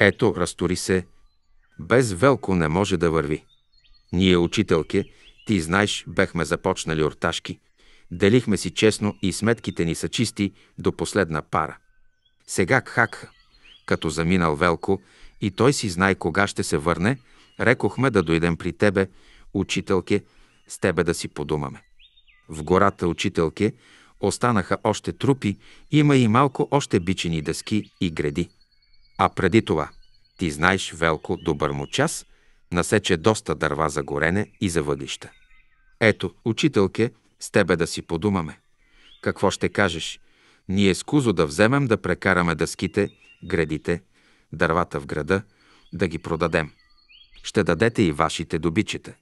Ето, разтори се. Без Велко не може да върви. Ние, учителке, ти знаеш, бехме започнали орташки. Делихме си честно и сметките ни са чисти до последна пара. Сега кхак, като заминал Велко, и той си знае кога ще се върне, рекохме да дойдем при тебе, учителке, с тебе да си подумаме. В гората, учителке, останаха още трупи, има и малко още бичени дъски и гради. А преди това, ти знаеш, Велко, добър му час – Насече доста дърва за горене и за въглища. Ето, учителке, с тебе да си подумаме. Какво ще кажеш? Ние с Кузо да вземем да прекараме дъските, градите, дървата в града, да ги продадем. Ще дадете и вашите добичета.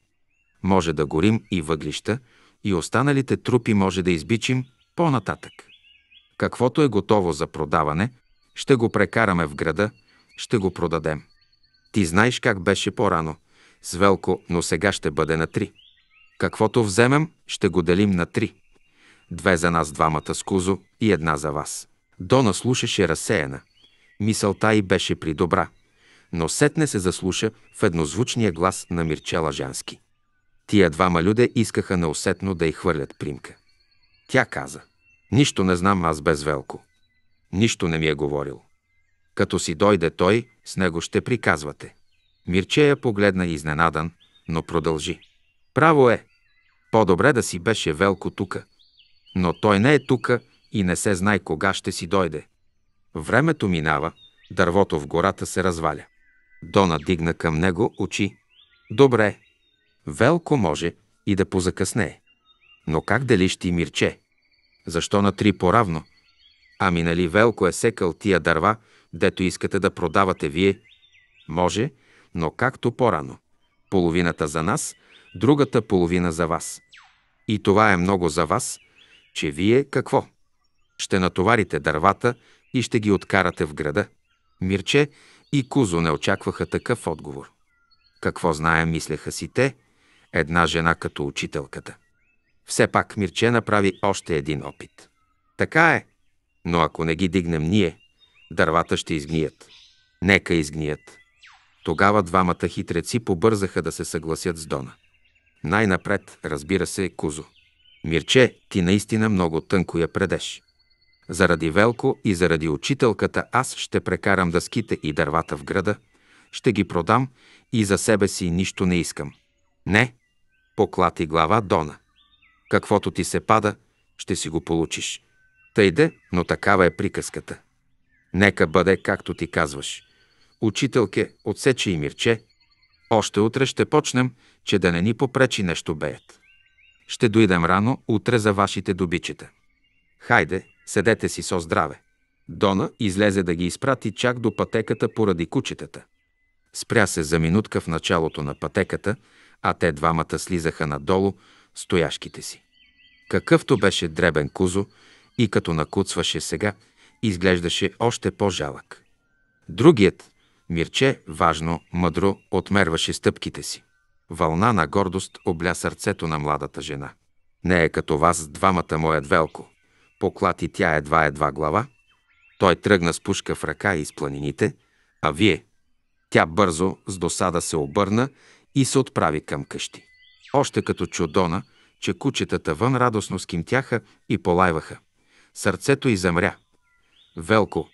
Може да горим и въглища, и останалите трупи може да избичим по-нататък. Каквото е готово за продаване, ще го прекараме в града, ще го продадем. Ти знаеш как беше по-рано. С Велко, но сега ще бъде на три. Каквото вземем, ще го делим на три. Две за нас двамата с Кузо и една за вас. Дона слушаше разсеяна. Мисълта й беше при добра, но сетне се заслуша в еднозвучния глас на Мирчела Жански. Тия двама люде искаха неусетно да й хвърлят примка. Тя каза, «Нищо не знам аз без Велко. Нищо не ми е говорил. Като си дойде той, с него ще приказвате. Мирчея погледна изненадан, но продължи. Право е. По-добре да си беше Велко тука. Но той не е тука и не се знае кога ще си дойде. Времето минава, дървото в гората се разваля. Дона дигна към него очи. Добре, Велко може и да позакъснее. Но как делиш ти, Мирче? Защо на три поравно? Ами нали Велко е секал тия дърва дето искате да продавате вие? Може, но както по-рано. Половината за нас, другата половина за вас. И това е много за вас, че вие какво? Ще натоварите дървата и ще ги откарате в града. Мирче и Кузо не очакваха такъв отговор. Какво знае, мислеха си те, една жена като учителката. Все пак Мирче направи още един опит. Така е, но ако не ги дигнем ние, Дървата ще изгният. Нека изгният. Тогава двамата хитреци побързаха да се съгласят с Дона. Най-напред, разбира се, е Кузо. Мирче, ти наистина много тънко я предеш. Заради Велко и заради учителката аз ще прекарам дъските и дървата в града, ще ги продам и за себе си нищо не искам. Не, поклати глава Дона. Каквото ти се пада, ще си го получиш. Тъйде, но такава е приказката. Нека бъде както ти казваш. Учителке, отсече и мирче. Още утре ще почнем, че да не ни попречи нещо беят. Ще дойдем рано утре за вашите добичета. Хайде, седете си со здраве. Дона излезе да ги изпрати чак до пътеката поради кучетата. Спря се за минутка в началото на пътеката, а те двамата слизаха надолу стояшките си. Какъвто беше дребен кузо и като накуцваше сега – изглеждаше още по-жалък. Другият, Мирче, важно, мъдро, отмерваше стъпките си. Вълна на гордост обля сърцето на младата жена. Не е като вас двамата, моят велко. Поклати тя едва-едва глава. Той тръгна с пушка в ръка из планините, а вие? Тя бързо, с досада се обърна и се отправи към къщи. Още като чудона, че кучетата вън радостно скимтяха и полайваха. Сърцето й замря – Велко.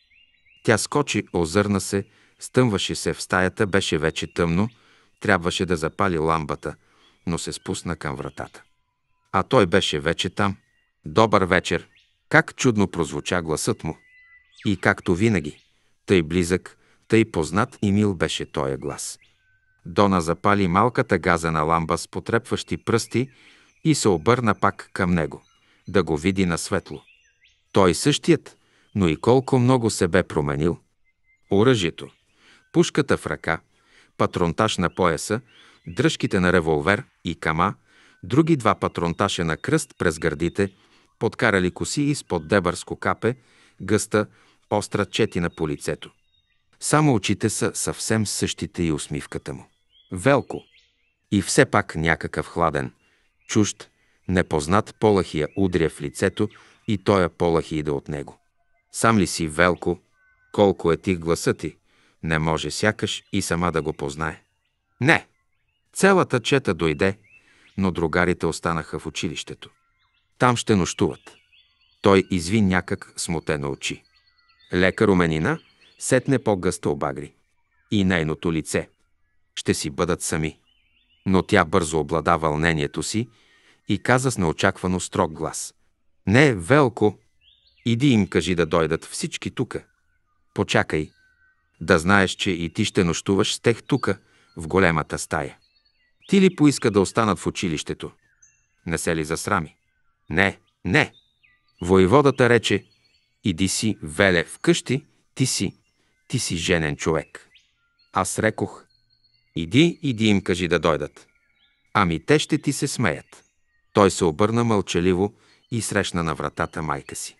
Тя скочи, озърна се, стъмваше се в стаята, беше вече тъмно, трябваше да запали ламбата, но се спусна към вратата. А той беше вече там. Добър вечер! Как чудно прозвуча гласът му! И както винаги, тъй близък, тъй познат и мил беше тоя глас. Дона запали малката газена ламба с потрепващи пръсти и се обърна пак към него, да го види на светло. Той същият, но и колко много се бе променил. Оръжието, пушката в ръка, патронтаж на пояса, дръжките на револвер и кама, други два патронташа на кръст през гърдите, подкарали коси изпод дебърско капе, гъста, остра четина по лицето. Само очите са съвсем същите и усмивката му. Велко. И все пак някакъв хладен, чужд, непознат полахия удря в лицето и тоя полахи иде от него. Сам ли си, Велко? Колко е тих гласа ти? Не може сякаш и сама да го познае. Не! Цялата чета дойде, но другарите останаха в училището. Там ще нощуват. Той изви някак смутено очи. Лека руменина сетне по-гъсто обагри. И нейното лице. Ще си бъдат сами. Но тя бързо облада вълнението си и каза с неочаквано строг глас. Не, Велко, Иди им кажи да дойдат всички тука. Почакай. Да знаеш, че и ти ще нощуваш с тех тука, в големата стая. Ти ли поиска да останат в училището? Не се ли засрами? Не, не. Воеводата рече, иди си, веле, вкъщи, ти си, ти си женен човек. Аз рекох, иди, иди им кажи да дойдат. Ами те ще ти се смеят. Той се обърна мълчаливо и срещна на вратата майка си.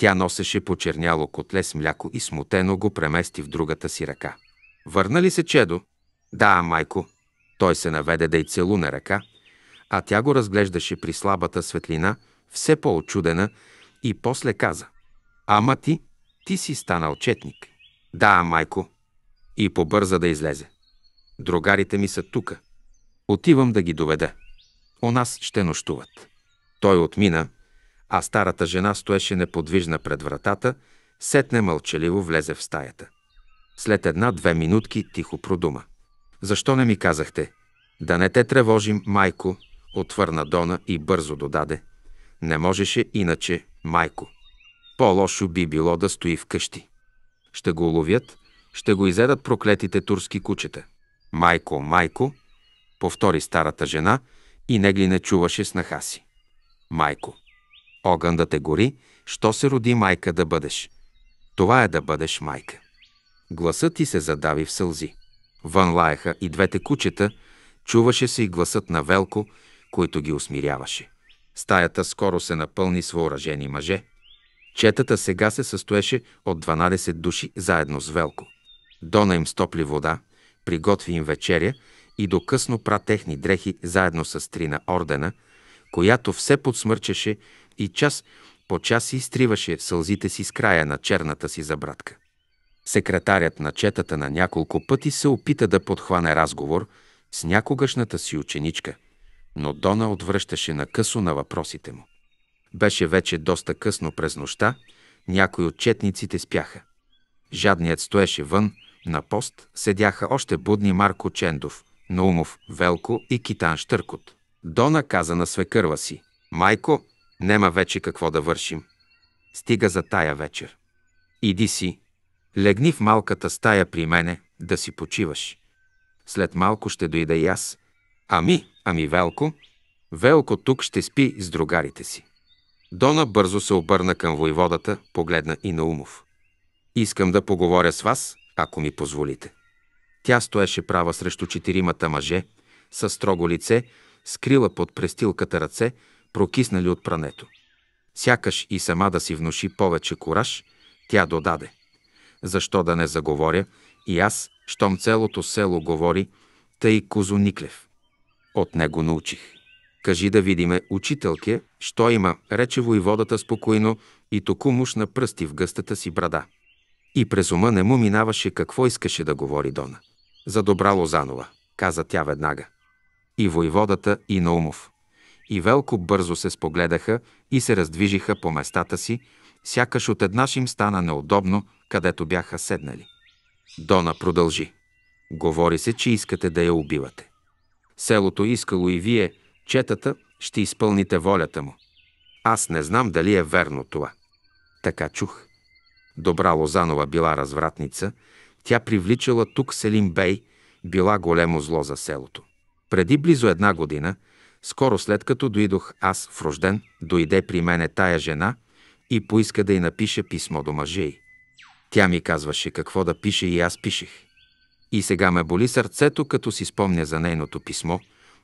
Тя носеше почерняло котле с мляко и смутено го премести в другата си ръка. Върна ли се Чедо? Да, майко. Той се наведе да й целуне ръка, а тя го разглеждаше при слабата светлина, все по-очудена, и после каза. Ама ти, ти си станал четник. Да, майко. И побърза да излезе. Другарите ми са тука. Отивам да ги доведа. У нас ще нощуват. Той отмина, а старата жена стоеше неподвижна пред вратата, сетне мълчаливо влезе в стаята. След една-две минутки тихо продума. «Защо не ми казахте?» «Да не те тревожим, майко», отвърна Дона и бързо додаде. «Не можеше иначе, майко. По-лошо би било да стои вкъщи. Ще го уловят, ще го изедат проклетите турски кучета». «Майко, майко», повтори старата жена и негли не чуваше снаха си. «Майко». Огън да те гори, що се роди майка да бъдеш. Това е да бъдеш майка. Гласът ти се задави в сълзи. Вън лаяха и двете кучета, чуваше се и гласът на Велко, който ги усмиряваше. Стаята скоро се напълни с въоръжени мъже. Четата сега се състоеше от 12 души заедно с Велко. Дона им стопли вода, приготви им вечеря и докъсно пра техни дрехи заедно с три на ордена, която все подсмърчеше и час по час изтриваше сълзите си с края на черната си забратка. Секретарят на четата на няколко пъти се опита да подхване разговор с някогашната си ученичка, но Дона отвръщаше на късо на въпросите му. Беше вече доста късно през нощта, някои от четниците спяха. Жадният стоеше вън, на пост седяха още будни Марко Чендов, Наумов, Велко и Китан Штъркот. Дона каза на свекърва си, «Майко, Нема вече какво да вършим. Стига за тая вечер. Иди си, легни в малката стая при мене да си почиваш. След малко ще дойда и аз. Ами, ами Велко, Велко тук ще спи с другарите си. Дона бързо се обърна към войводата, погледна и Умов. Искам да поговоря с вас, ако ми позволите. Тя стоеше права срещу четиримата мъже, със строго лице, скрила под престилката ръце, прокиснали от прането. Сякаш и сама да си внуши повече кураж, тя додаде. Защо да не заговоря и аз, щом целото село говори, тъй Козуниклев. От него научих. Кажи да видиме, учителке, що има, рече водата спокойно и току мушна пръсти в гъстата си брада. И през ума не му минаваше какво искаше да говори Дона. За добра Лозанова, каза тя веднага. И войводата и Наумов и Велко бързо се спогледаха и се раздвижиха по местата си, сякаш от еднаш им стана неудобно, където бяха седнали. Дона продължи. Говори се, че искате да я убивате. Селото искало и вие, четата, ще изпълните волята му. Аз не знам дали е верно това. Така чух. Добра Лозанова била развратница, тя привличала тук Селим Бей, била големо зло за селото. Преди близо една година – скоро след като дойдох аз в рожден, дойде при мене тая жена и поиска да й напиша писмо до мъже й. Тя ми казваше какво да пише и аз пишех. И сега ме боли сърцето, като си спомня за нейното писмо,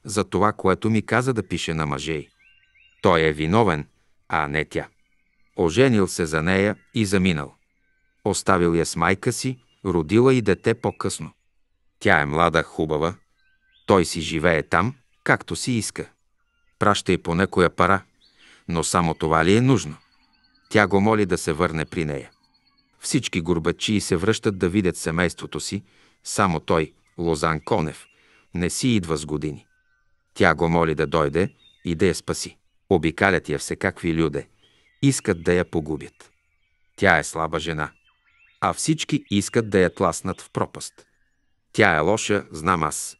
за това, което ми каза да пише на мъже й. Той е виновен, а не тя. Оженил се за нея и заминал. Оставил я с майка си, родила и дете по-късно. Тя е млада, хубава. Той си живее там – както си иска. Праща и по някоя пара, но само това ли е нужно? Тя го моли да се върне при нея. Всички горбачи се връщат да видят семейството си, само той, Лозан Конев, не си идва с години. Тя го моли да дойде и да я спаси. Обикалят я всекакви люде. Искат да я погубят. Тя е слаба жена. А всички искат да я тласнат в пропаст. Тя е лоша, знам аз.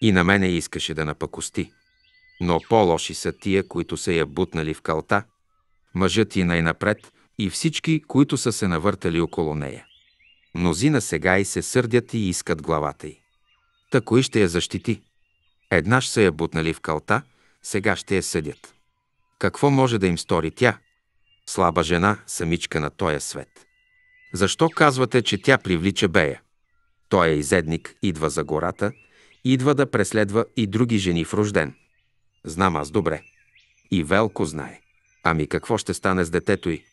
И на мене искаше да напакости. Но по-лоши са тия, които са я бутнали в калта, мъжът и най-напред и всички, които са се навъртали около нея. Мнозина сега и се сърдят и искат главата й. Та кой ще я защити? Еднаш са я бутнали в калта, сега ще я съдят. Какво може да им стори тя? Слаба жена, самичка на тоя свет. Защо казвате, че тя привлича Бея? Той е изедник, идва за гората – идва да преследва и други жени в рожден. Знам аз добре. И Велко знае. Ами какво ще стане с детето й?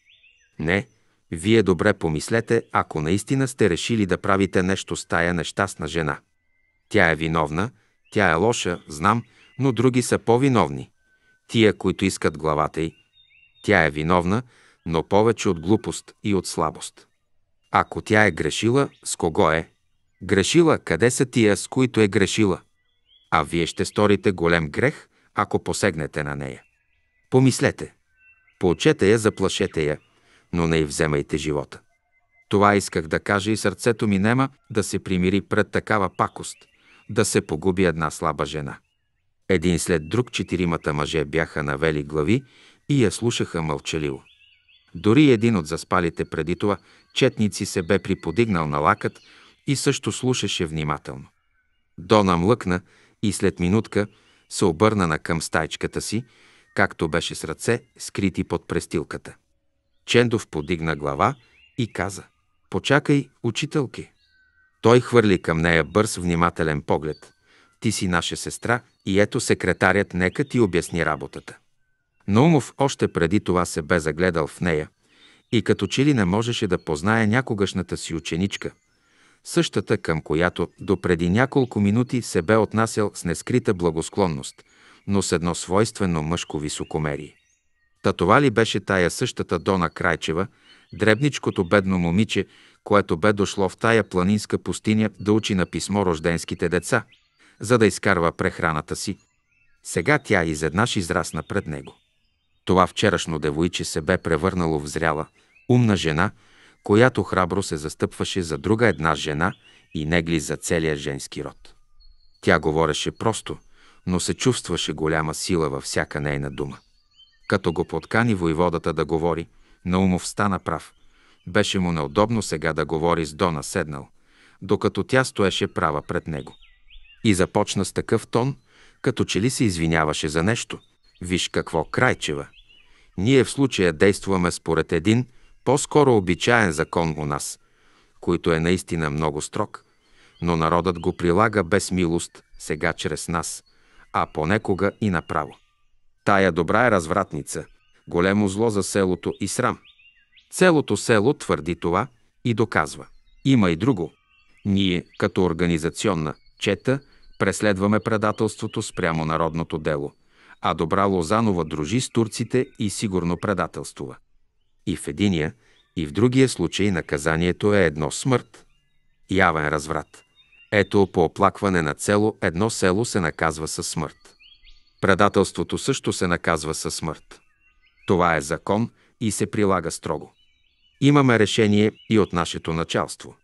Не, вие добре помислете, ако наистина сте решили да правите нещо с тая нещастна жена. Тя е виновна, тя е лоша, знам, но други са по-виновни. Тия, които искат главата й. Тя е виновна, но повече от глупост и от слабост. Ако тя е грешила, с кого е, Грешила, къде са тия, с които е грешила? А вие ще сторите голем грех, ако посегнете на нея. Помислете. Поучете я, заплашете я, но не й вземайте живота. Това исках да кажа и сърцето ми нема да се примири пред такава пакост, да се погуби една слаба жена. Един след друг четиримата мъже бяха навели глави и я слушаха мълчаливо. Дори един от заспалите преди това, четници се бе приподигнал на лакът, и също слушаше внимателно. Дона млъкна и след минутка се обърна на към стайчката си, както беше с ръце, скрити под престилката. Чендов подигна глава и каза «Почакай, учителки!» Той хвърли към нея бърз внимателен поглед. «Ти си наша сестра и ето секретарят нека ти обясни работата». Наумов още преди това се бе загледал в нея и като че ли не можеше да познае някогашната си ученичка – същата към която допреди няколко минути се бе отнасял с нескрита благосклонност, но с едно свойствено мъжко високомерие. Та това ли беше тая същата Дона Крайчева, дребничкото бедно момиче, което бе дошло в тая планинска пустиня да учи на писмо рожденските деца, за да изкарва прехраната си. Сега тя изеднаш израсна пред него. Това вчерашно девойче се бе превърнало в зряла, умна жена – която храбро се застъпваше за друга една жена и негли за целия женски род. Тя говореше просто, но се чувстваше голяма сила във всяка нейна дума. Като го подкани войводата да говори, на умов стана прав. Беше му неудобно сега да говори с Дона седнал, докато тя стоеше права пред него. И започна с такъв тон, като че ли се извиняваше за нещо. Виж какво крайчева. Ние в случая действаме според един – по-скоро обичаен закон у нас, който е наистина много строг, но народът го прилага без милост сега чрез нас, а понекога и направо. Тая добра е развратница, големо зло за селото и срам. Целото село твърди това и доказва. Има и друго. Ние, като организационна чета, преследваме предателството спрямо народното дело, а добра Лозанова дружи с турците и сигурно предателствува. И в единия, и в другия случай наказанието е едно смърт. Явен разврат. Ето по оплакване на цело едно село се наказва със смърт. Предателството също се наказва със смърт. Това е закон и се прилага строго. Имаме решение и от нашето началство.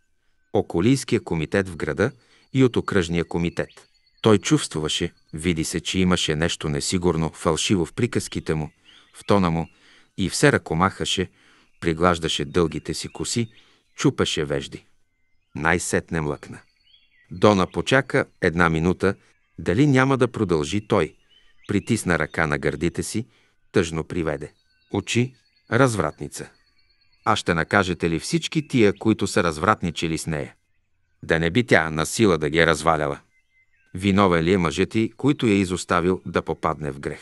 Околийския комитет в града и от окръжния комитет. Той чувствуваше, види се, че имаше нещо несигурно, фалшиво в приказките му, в тона му, и все ръкомахаше, приглаждаше дългите си коси, чупеше вежди. Най-сетне млъкна. Дона почака една минута, дали няма да продължи той. Притисна ръка на гърдите си, тъжно приведе. Очи, развратница. А ще накажете ли всички тия, които са развратничили с нея? Да не би тя на сила да ги е разваляла. Виновен ли е мъжът ти, който я е изоставил да попадне в грех?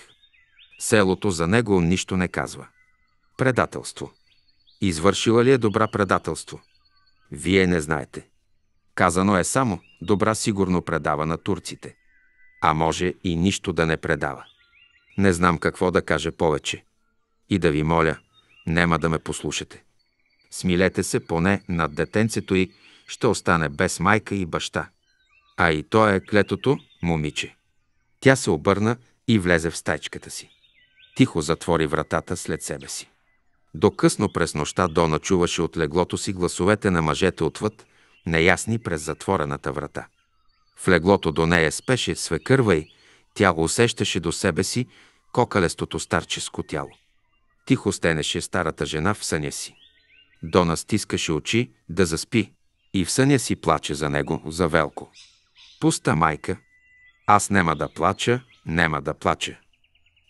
Селото за него нищо не казва. Предателство. Извършила ли е добра предателство? Вие не знаете. Казано е само, добра сигурно предава на турците. А може и нищо да не предава. Не знам какво да каже повече. И да ви моля, нема да ме послушате. Смилете се поне над детенцето и ще остане без майка и баща. А и то е клетото момиче. Тя се обърна и влезе в стайчката си. Тихо затвори вратата след себе си. До късно през нощта Дона чуваше от леглото си гласовете на мъжете отвъд, неясни през затворената врата. В леглото до нея спеше свекърва и тя го усещаше до себе си кокалестото старческо тяло. Тихо стенеше старата жена в съня си. Дона стискаше очи да заспи и в съня си плаче за него, за Велко. Пуста майка, аз нема да плача, нема да плача.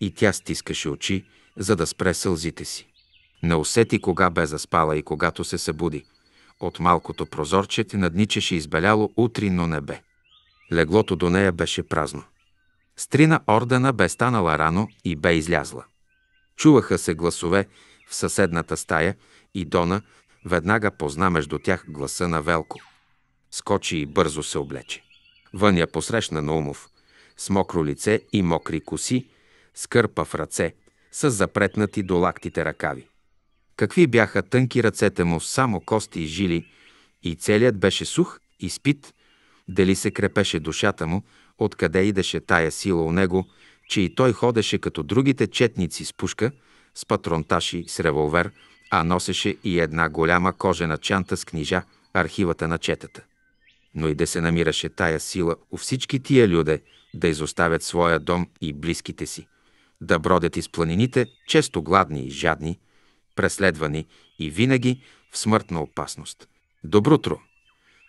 И тя стискаше очи, за да спре сълзите си. Не усети кога бе заспала и когато се събуди. От малкото прозорче те надничеше избеляло утринно небе. Леглото до нея беше празно. Стрина Ордена бе станала рано и бе излязла. Чуваха се гласове в съседната стая и Дона веднага позна между тях гласа на Велко. Скочи и бързо се облече. Вън я посрещна умов, с мокро лице и мокри коси, с кърпа в ръце, с запретнати до лактите ръкави. Какви бяха тънки ръцете му, само кости и жили, и целият беше сух, и спит, дали се крепеше душата му, откъде идеше тая сила у него, че и той ходеше като другите четници с пушка, с патронташи, с револвер, а носеше и една голяма кожена чанта с книжа, архивата на четата. Но и да се намираше тая сила у всички тия люде, да изоставят своя дом и близките си, да бродят из планините, често гладни и жадни, преследвани и винаги в смъртна опасност. Добрутро!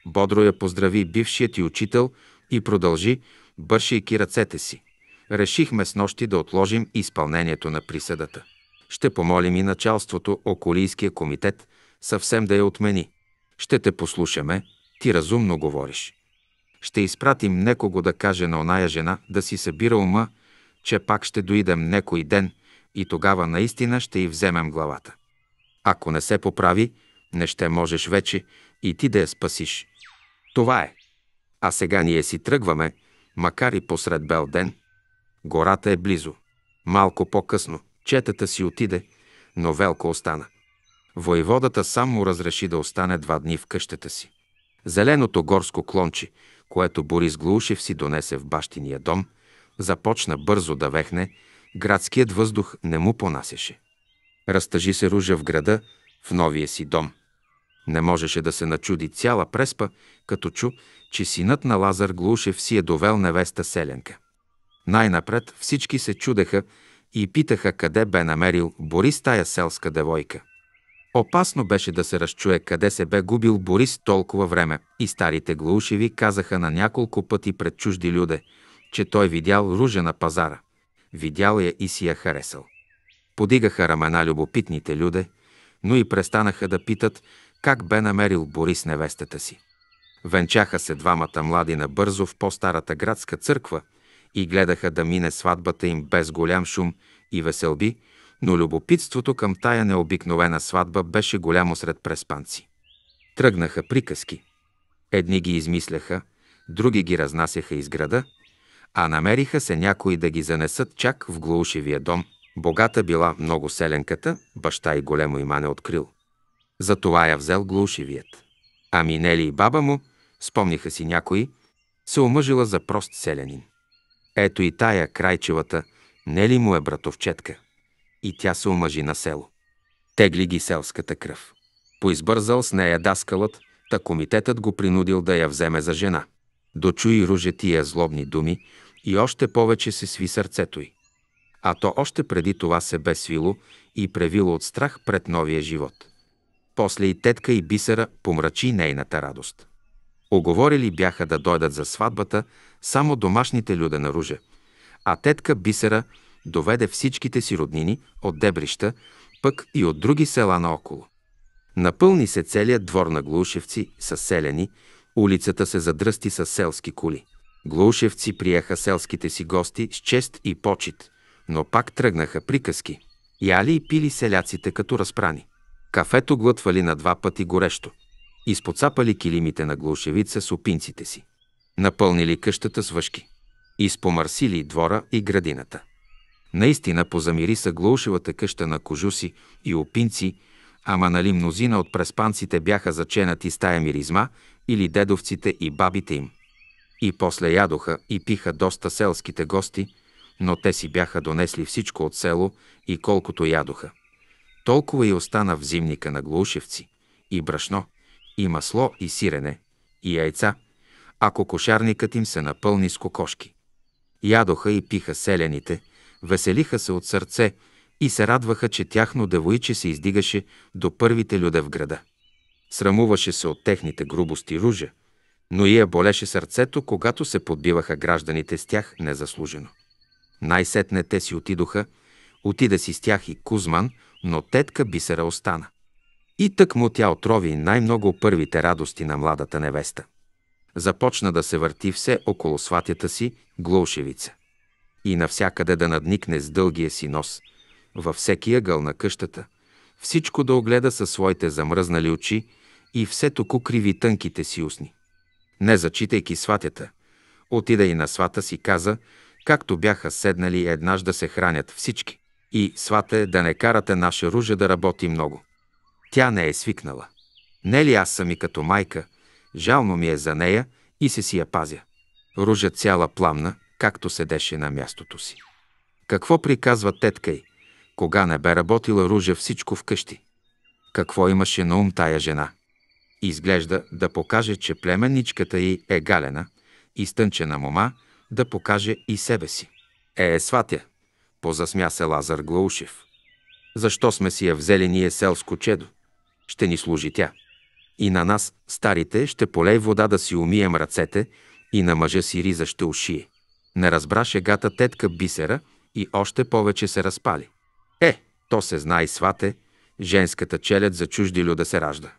Бодро я поздрави бившият ти учител и продължи, бършейки ръцете си. Решихме с нощи да отложим изпълнението на присъдата. Ще помолим и началството Околийския комитет съвсем да я отмени. Ще те послушаме, ти разумно говориш. Ще изпратим некого да каже на оная жена да си събира ума, че пак ще дойдем некой ден и тогава наистина ще й вземем главата. Ако не се поправи, не ще можеш вече и ти да я спасиш. Това е. А сега ние си тръгваме, макар и посред бел ден. Гората е близо. Малко по-късно четата си отиде, но Велко остана. Воеводата сам му разреши да остане два дни в къщата си. Зеленото горско клонче, което Борис Глушев си донесе в бащиния дом, започна бързо да вехне, градският въздух не му понасяше. Разтъжи се ружа в града, в новия си дом. Не можеше да се начуди цяла преспа, като чу, че синът на Лазар Глушев си е довел невеста Селенка. Най-напред всички се чудеха и питаха къде бе намерил Борис тая селска девойка. Опасно беше да се разчуе къде се бе губил Борис толкова време и старите Глушеви казаха на няколко пъти пред чужди люде, че той видял ружа на пазара. Видял я и си я харесал. Подигаха рамена любопитните люде, но и престанаха да питат как бе намерил Борис невестата си. Венчаха се двамата млади набързо в по-старата градска църква и гледаха да мине сватбата им без голям шум и веселби, но любопитството към тая необикновена сватба беше голямо сред преспанци. Тръгнаха приказки. Едни ги измисляха, други ги разнасяха из града, а намериха се някои да ги занесат чак в глушевия дом – Богата била много селенката, баща и големо имане открил. Затова я взел глушивият. А Минели и баба му, спомниха си някои, се омъжила за прост селянин. Ето и тая, крайчевата, не ли му е братовчетка? И тя се омъжи на село. Тегли ги селската кръв. Поизбързал с нея даскалът, та комитетът го принудил да я вземе за жена. Дочуй ружетия руже тия злобни думи и още повече се сви сърцето й а то още преди това се бе свило и превило от страх пред новия живот. После и тетка и бисера помрачи нейната радост. Оговорили бяха да дойдат за сватбата само домашните люда на Руже, а тетка бисера доведе всичките си роднини от Дебрища, пък и от други села наоколо. Напълни се целият двор на глушевци с селени, улицата се задръсти с селски кули. Глушевци приеха селските си гости с чест и почет – но пак тръгнаха приказки. Яли и пили селяците като разпрани. Кафето глътвали на два пъти горещо. Изпоцапали килимите на глушевица с опинците си. Напълнили къщата с въшки. Изпомърсили двора и градината. Наистина позамириса глушевата къща на кожуси и опинци, ама нали мнозина от преспанците бяха заченати с тая миризма или дедовците и бабите им. И после ядоха и пиха доста селските гости – но те си бяха донесли всичко от село и колкото ядоха. Толкова и остана в зимника на Глушевци, и брашно, и масло, и сирене, и яйца, ако кошарникът им се напълни с кокошки. Ядоха и пиха селяните, веселиха се от сърце и се радваха, че тяхно девоиче се издигаше до първите люде в града. Срамуваше се от техните грубости ружа, но и я болеше сърцето, когато се подбиваха гражданите с тях незаслужено. Най-сетне те си отидоха, отида си с тях и Кузман, но тетка Бисера остана. И тък му тя отрови най-много първите радости на младата невеста. Започна да се върти все около сватята си Глушевица. И навсякъде да надникне с дългия си нос, във всеки ъгъл на къщата, всичко да огледа със своите замръзнали очи и все току криви тънките си устни. Не зачитайки сватята, отида и на свата си каза, както бяха седнали еднаж да се хранят всички. И, свате, да не карате наша ружа да работи много. Тя не е свикнала. Не ли аз съм и като майка, жално ми е за нея и се си я пазя. Ружа цяла пламна, както седеше на мястото си. Какво приказва тетка й? Кога не бе работила Ружа всичко вкъщи? Какво имаше на ум тая жена? Изглежда да покаже, че племенничката й е галена, изтънчена мома, да покаже и себе си. Е, сватя, позасмя се Лазар Глаушев. Защо сме си я взели ние селско чедо? Ще ни служи тя. И на нас, старите, ще полей вода да си умием ръцете и на мъжа си риза ще ушие. Не разбра шегата тетка бисера и още повече се разпали. Е, то се знае и свате, женската челят за чужди люда се ражда.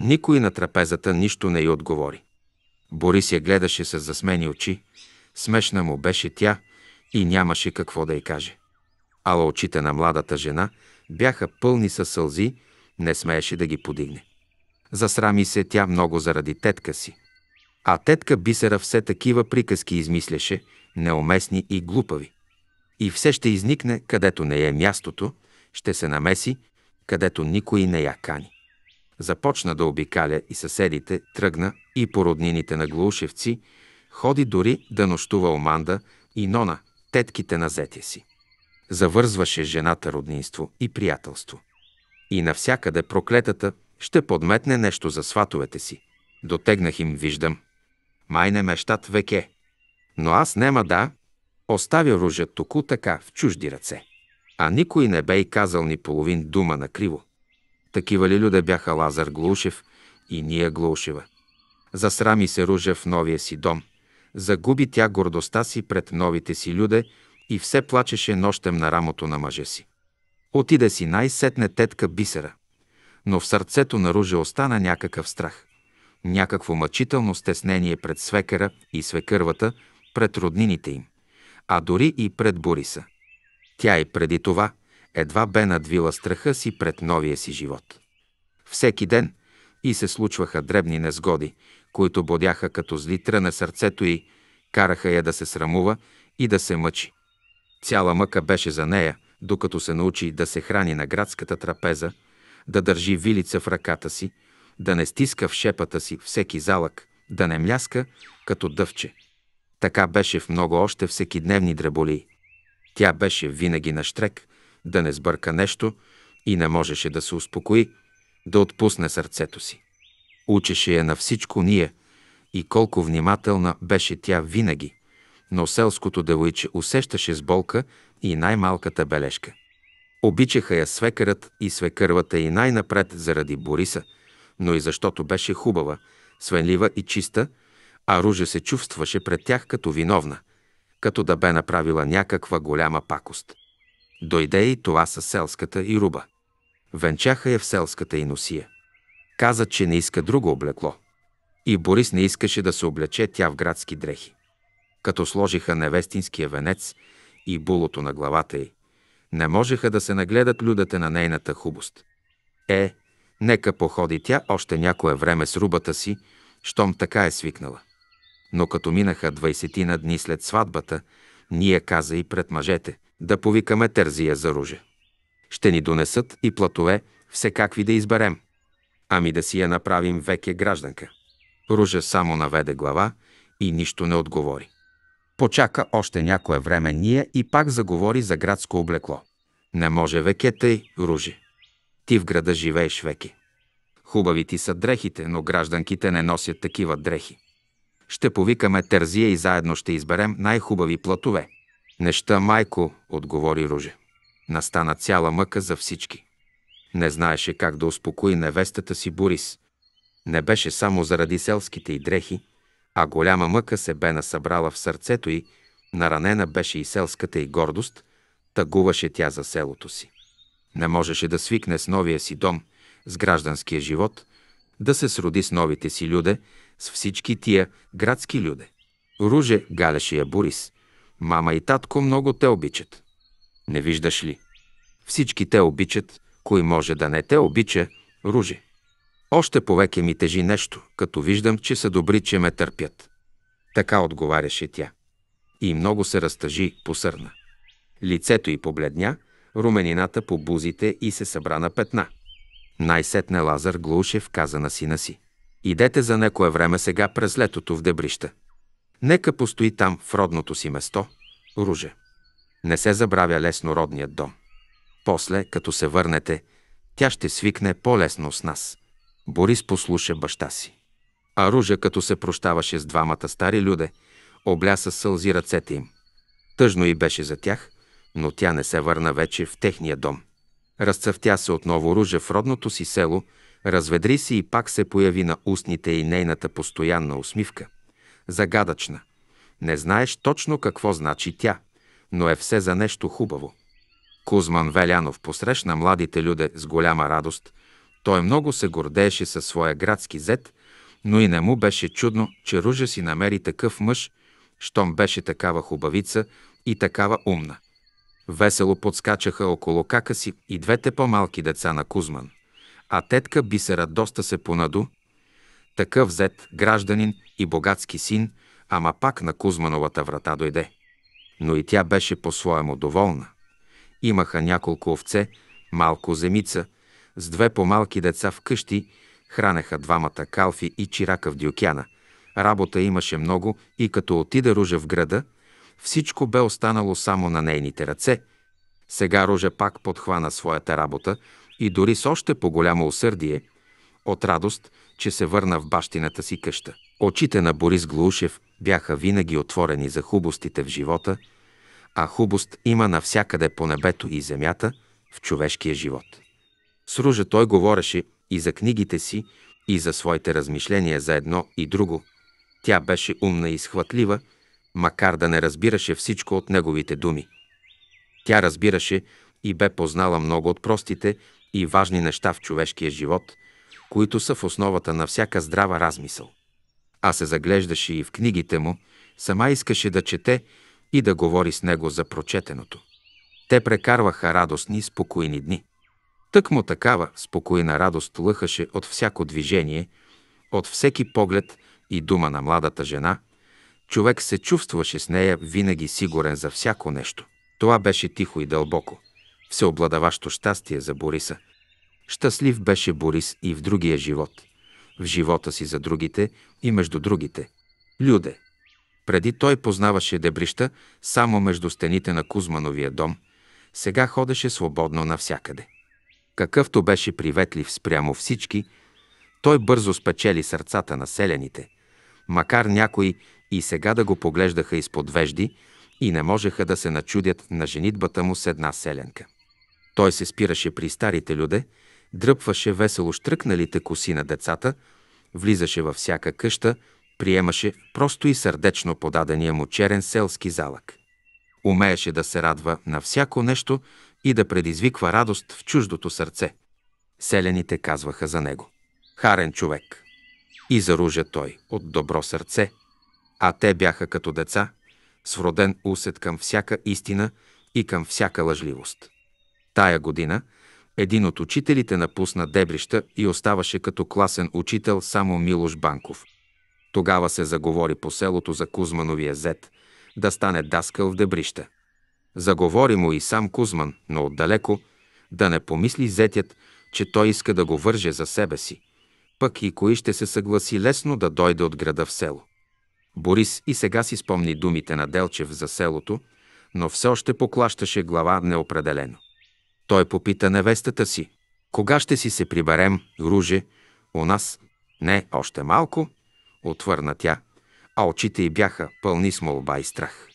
Никой на трапезата нищо не й отговори. Борис я гледаше с засмени очи, Смешна му беше тя и нямаше какво да й каже. Ала очите на младата жена бяха пълни със сълзи, не смееше да ги подигне. Засрами се тя много заради тетка си. А тетка Бисера все такива приказки измисляше, неуместни и глупави. И все ще изникне, където не е мястото, ще се намеси, където никой не я кани. Започна да обикаля и съседите, тръгна и по роднините на Глушевци, Ходи дори да нощува Оманда и Нона, тетките на зетя си. Завързваше жената роднинство и приятелство. И навсякъде проклетата ще подметне нещо за сватовете си. Дотегнах им, виждам. Май не мещат веке. Но аз нема да оставя ружа току така в чужди ръце. А никой не бе и казал ни половин дума на криво. Такива ли люде бяха Лазар Глушев и ние Глушева. Засрами се ружа в новия си дом – Загуби тя гордостта си пред новите си люде и все плачеше нощем на рамото на мъжа си. Отиде си най-сетне тетка Бисера, но в сърцето на Ружа остана някакъв страх, някакво мъчително стеснение пред свекера и свекървата, пред роднините им, а дори и пред Бориса. Тя и преди това едва бе надвила страха си пред новия си живот. Всеки ден и се случваха дребни незгоди, които бодяха като зли тръне сърцето й, караха я да се срамува и да се мъчи. Цяла мъка беше за нея, докато се научи да се храни на градската трапеза, да държи вилица в ръката си, да не стиска в шепата си всеки залък, да не мляска като дъвче. Така беше в много още всекидневни дреболи. Тя беше винаги на штрек, да не сбърка нещо и не можеше да се успокои, да отпусне сърцето си. Учеше я на всичко ние и колко внимателна беше тя винаги, но селското девойче усещаше с болка и най-малката бележка. Обичаха я свекърът и свекървата и най-напред заради Бориса, но и защото беше хубава, свенлива и чиста, а Ружа се чувстваше пред тях като виновна, като да бе направила някаква голяма пакост. Дойде и това със селската и руба. Венчаха я в селската и носия. Каза, че не иска друго облекло. И Борис не искаше да се облече тя в градски дрехи. Като сложиха невестинския венец и булото на главата й, не можеха да се нагледат людата на нейната хубост. Е, нека походи тя още някое време с рубата си, щом така е свикнала. Но като минаха двайсетина дни след сватбата, ние каза и пред мъжете да повикаме Терзия за ружа. Ще ни донесат и платове, всекакви да изберем. Ами да си я направим веке гражданка. Ружа само наведе глава и нищо не отговори. Почака още някое време ние и пак заговори за градско облекло. Не може веке тъй, Ружи. Ти в града живееш веки. Хубави ти са дрехите, но гражданките не носят такива дрехи. Ще повикаме Терзия и заедно ще изберем най-хубави платове. Неща, майко, отговори Руже. Настана цяла мъка за всички. Не знаеше как да успокои невестата си Борис. Не беше само заради селските й дрехи, а голяма мъка се бе насъбрала в сърцето й, наранена беше и селската й гордост, тъгуваше тя за селото си. Не можеше да свикне с новия си дом, с гражданския живот, да се сроди с новите си люде, с всички тия градски люде. Руже галеше я Борис. Мама и татко много те обичат. Не виждаш ли? Всички те обичат, кой може да не те обича, ружи. Още повеке ми тежи нещо, като виждам, че са добри, че ме търпят. Така отговаряше тя. И много се разтъжи, посърна. Лицето й побледня, руменината по бузите и се събра на петна. Най-сетне Лазар Глушев каза на сина си. Идете за некое време сега през летото в дебрища. Нека постои там, в родното си место, Руже. Не се забравя лесно родният дом. После, като се върнете, тя ще свикне по-лесно с нас. Борис послуша баща си. А Ружа, като се прощаваше с двамата стари люде, обля сълзи ръцете им. Тъжно и беше за тях, но тя не се върна вече в техния дом. Разцъфтя се отново Ружа в родното си село, разведри си и пак се появи на устните и нейната постоянна усмивка. Загадъчна. Не знаеш точно какво значи тя, но е все за нещо хубаво. Кузман Велянов посрещна младите люде с голяма радост. Той много се гордееше със своя градски зет, но и не му беше чудно, че Ружа си намери такъв мъж, щом беше такава хубавица и такава умна. Весело подскачаха около кака си и двете по-малки деца на Кузман. А тетка Бисера доста се понаду. Такъв зет, гражданин и богатски син, ама пак на Кузмановата врата дойде. Но и тя беше по-своему доволна. Имаха няколко овце, малко земица, с две по-малки деца в къщи, хранеха двамата калфи и чирака в Дюкяна. Работа имаше много и като отида Ружа в града, всичко бе останало само на нейните ръце. Сега Ружа пак подхвана своята работа и дори с още по-голямо усърдие, от радост, че се върна в бащината си къща. Очите на Борис Глушев бяха винаги отворени за хубостите в живота – а хубост има навсякъде по небето и земята, в човешкия живот. С Ружа той говореше и за книгите си, и за своите размишления за едно и друго. Тя беше умна и схватлива, макар да не разбираше всичко от неговите думи. Тя разбираше и бе познала много от простите и важни неща в човешкия живот, които са в основата на всяка здрава размисъл. А се заглеждаше и в книгите му, сама искаше да чете и да говори с него за прочетеното. Те прекарваха радостни, спокойни дни. Тък му такава спокойна радост лъхаше от всяко движение, от всеки поглед и дума на младата жена. Човек се чувстваше с нея винаги сигурен за всяко нещо. Това беше тихо и дълбоко, всеобладаващо щастие за Бориса. Щастлив беше Борис и в другия живот, в живота си за другите и между другите. Люде, преди той познаваше дебрища само между стените на Кузмановия дом, сега ходеше свободно навсякъде. Какъвто беше приветлив спрямо всички, той бързо спечели сърцата на селяните, макар някои и сега да го поглеждаха изпод вежди и не можеха да се начудят на женитбата му с една селенка. Той се спираше при старите люде, дръпваше весело штръкналите коси на децата, влизаше във всяка къща – приемаше просто и сърдечно подадения му черен селски залък. Умееше да се радва на всяко нещо и да предизвиква радост в чуждото сърце. Селените казваха за него. Харен човек. И заружа той от добро сърце. А те бяха като деца, с вроден усет към всяка истина и към всяка лъжливост. Тая година един от учителите напусна дебрища и оставаше като класен учител само Милош Банков – тогава се заговори по селото за Кузмановия зет, да стане даскал в дебрища. Заговори му и сам Кузман, но отдалеко, да не помисли зетят, че той иска да го върже за себе си, пък и кои ще се съгласи лесно да дойде от града в село. Борис и сега си спомни думите на Делчев за селото, но все още поклащаше глава неопределено. Той попита невестата си. Кога ще си се приберем, Руже? У нас? Не, още малко отвърна тя, а очите й бяха пълни с молба и страх.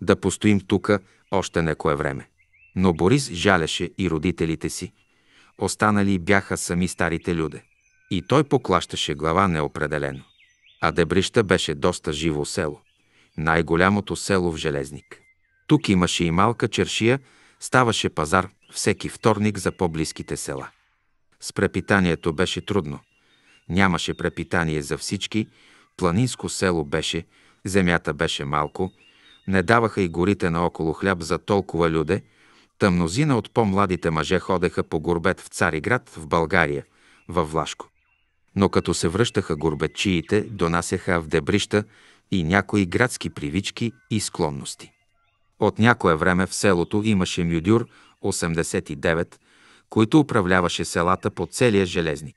Да постоим тука още некое време. Но Борис жалеше и родителите си. Останали бяха сами старите люде. И той поклащаше глава неопределено. А Дебрища беше доста живо село. Най-голямото село в Железник. Тук имаше и малка чершия, ставаше пазар всеки вторник за по-близките села. С препитанието беше трудно. Нямаше препитание за всички, планинско село беше, земята беше малко, не даваха и горите наоколо хляб за толкова люде, та мнозина от по-младите мъже ходеха по горбет в Цариград, в България, във Влашко. Но като се връщаха горбетчиите, донасяха в дебрища и някои градски привички и склонности. От някое време в селото имаше мюдюр 89, който управляваше селата по целия железник.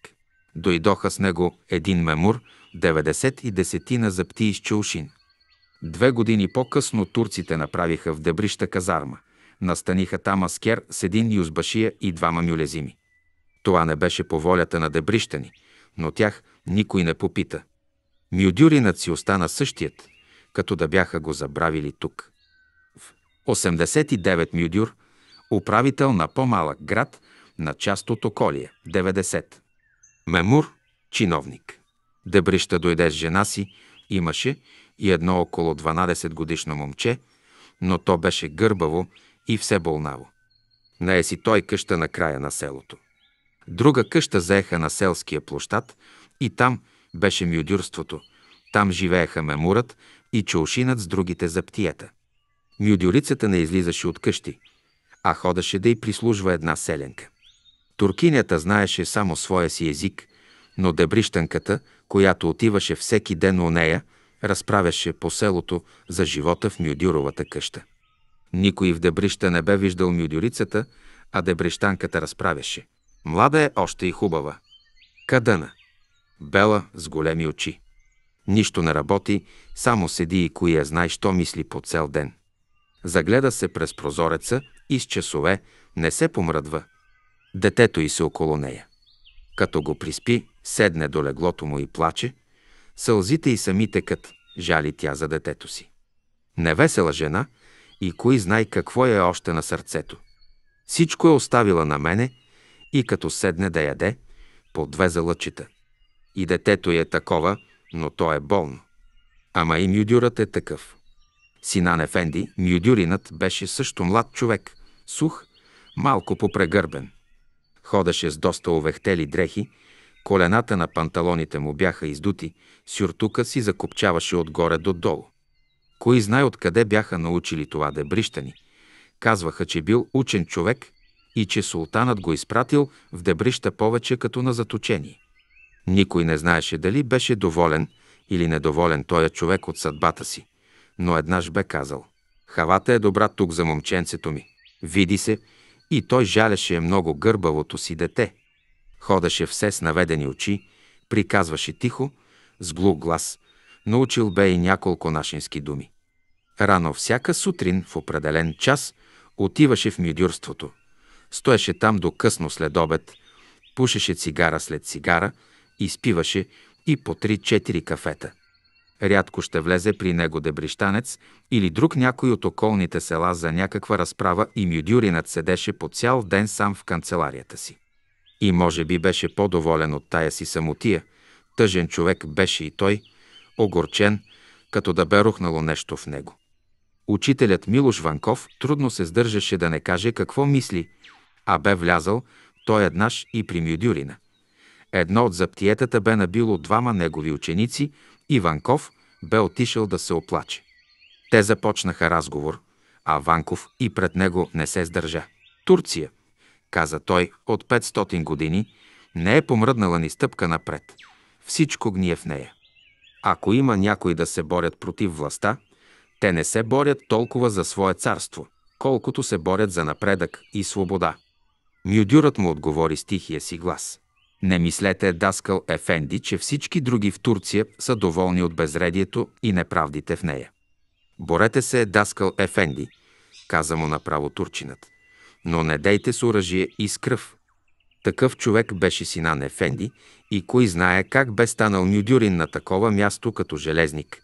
Дойдоха с него един мемур, 90 и десетина заптии из чулшин. Две години по-късно турците направиха в Дебрища казарма. Настаниха там аскер с един юзбашия и двама мюлезими. Това не беше по волята на дебрищани, но тях никой не попита. Мюдюринът си остана същият, като да бяха го забравили тук. В 89 Мюдюр, управител на по-малък град на част от околие, 90. Мемур – чиновник. Дебрища дойде с жена си, имаше и едно около 12 годишно момче, но то беше гърбаво и все болнаво. Нае си той къща на края на селото. Друга къща заеха на селския площад и там беше мюдюрството. Там живееха мемурът и чоушинат с другите заптията. Мюдюрицата не излизаше от къщи, а ходеше да й прислужва една селенка. Туркинята знаеше само своя си език, но дебрищанката, която отиваше всеки ден у нея, разправяше по селото за живота в Мюдюровата къща. Никой в Дебрища не бе виждал мюдюрицата, а Дебрищанката разправяше. Млада е още и хубава. Кадъна. Бела с големи очи. Нищо не работи, само седи и кои я знай, що мисли по цел ден. Загледа се през прозореца и с часове не се помръдва – Детето й се около нея. Като го приспи, седне до леглото му и плаче, сълзите й сами текат, жали тя за детето си. Невесела жена и кой знай какво е още на сърцето. Всичко е оставила на мене и като седне да яде, по две залъчита. И детето е такова, но то е болно. Ама и Мюдюрат е такъв. Синан Ефенди, мюдюринът, беше също млад човек, сух, малко попрегърбен – Ходеше с доста овехтели дрехи, колената на панталоните му бяха издути, Сюртука си закопчаваше отгоре до долу. Кои знае откъде бяха научили това дебрищани. Казваха, че бил учен човек и че султанът го изпратил в дебрища повече като на заточение. Никой не знаеше дали беше доволен или недоволен този човек от съдбата си, но еднаж бе казал – Хавата е добра тук за момченцето ми. Види се, и той жалеше много гърбавото си дете. Ходеше все с наведени очи, приказваше тихо, с глух глас, научил бе и няколко нашински думи. Рано всяка сутрин в определен час отиваше в мюдюрството. Стоеше там до късно след обед, пушеше цигара след цигара, изпиваше и по три четири кафета. Рядко ще влезе при него дебрищанец или друг някой от околните села за някаква разправа и Мюдюринът седеше по цял ден сам в канцеларията си. И може би беше по-доволен от тая си самотия. Тъжен човек беше и той, огорчен, като да бе рухнало нещо в него. Учителят Милош Ванков трудно се сдържаше да не каже какво мисли, а бе влязал той еднаш и при Мюдюрина. Едно от заптиетата бе набило двама негови ученици Иванков бе отишъл да се оплаче. Те започнаха разговор, а Ванков и пред него не се сдържа. Турция, каза той, от 500 години не е помръднала ни стъпка напред. Всичко гние в нея. Ако има някои да се борят против властта, те не се борят толкова за свое царство, колкото се борят за напредък и свобода. Мюдюрът му отговори с тихия си глас. Не мислете, Даскал Ефенди, че всички други в Турция са доволни от безредието и неправдите в нея. Борете се, Даскал Ефенди, каза му направо турчинът. Но не дейте с оръжие и с кръв. Такъв човек беше сина на Ефенди и кой знае как бе станал нюдюрин на такова място като железник.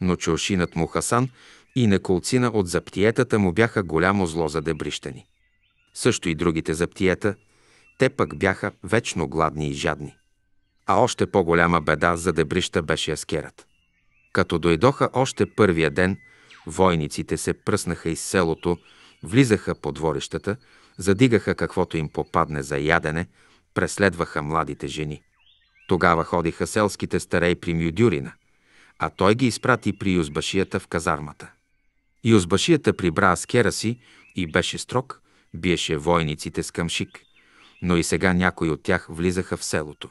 Но чулшинът му Хасан и неколцина от заптиетата му бяха голямо зло за дебрищани. Също и другите заптиета – те пък бяха вечно гладни и жадни. А още по-голяма беда за дебрища беше аскерът. Като дойдоха още първия ден, войниците се пръснаха из селото, влизаха по дворищата, задигаха каквото им попадне за ядене, преследваха младите жени. Тогава ходиха селските старей при Мюдюрина, а той ги изпрати при Юзбашията в казармата. Юзбашията прибра аскера си и беше строг, биеше войниците с камшик – но и сега някои от тях влизаха в селото.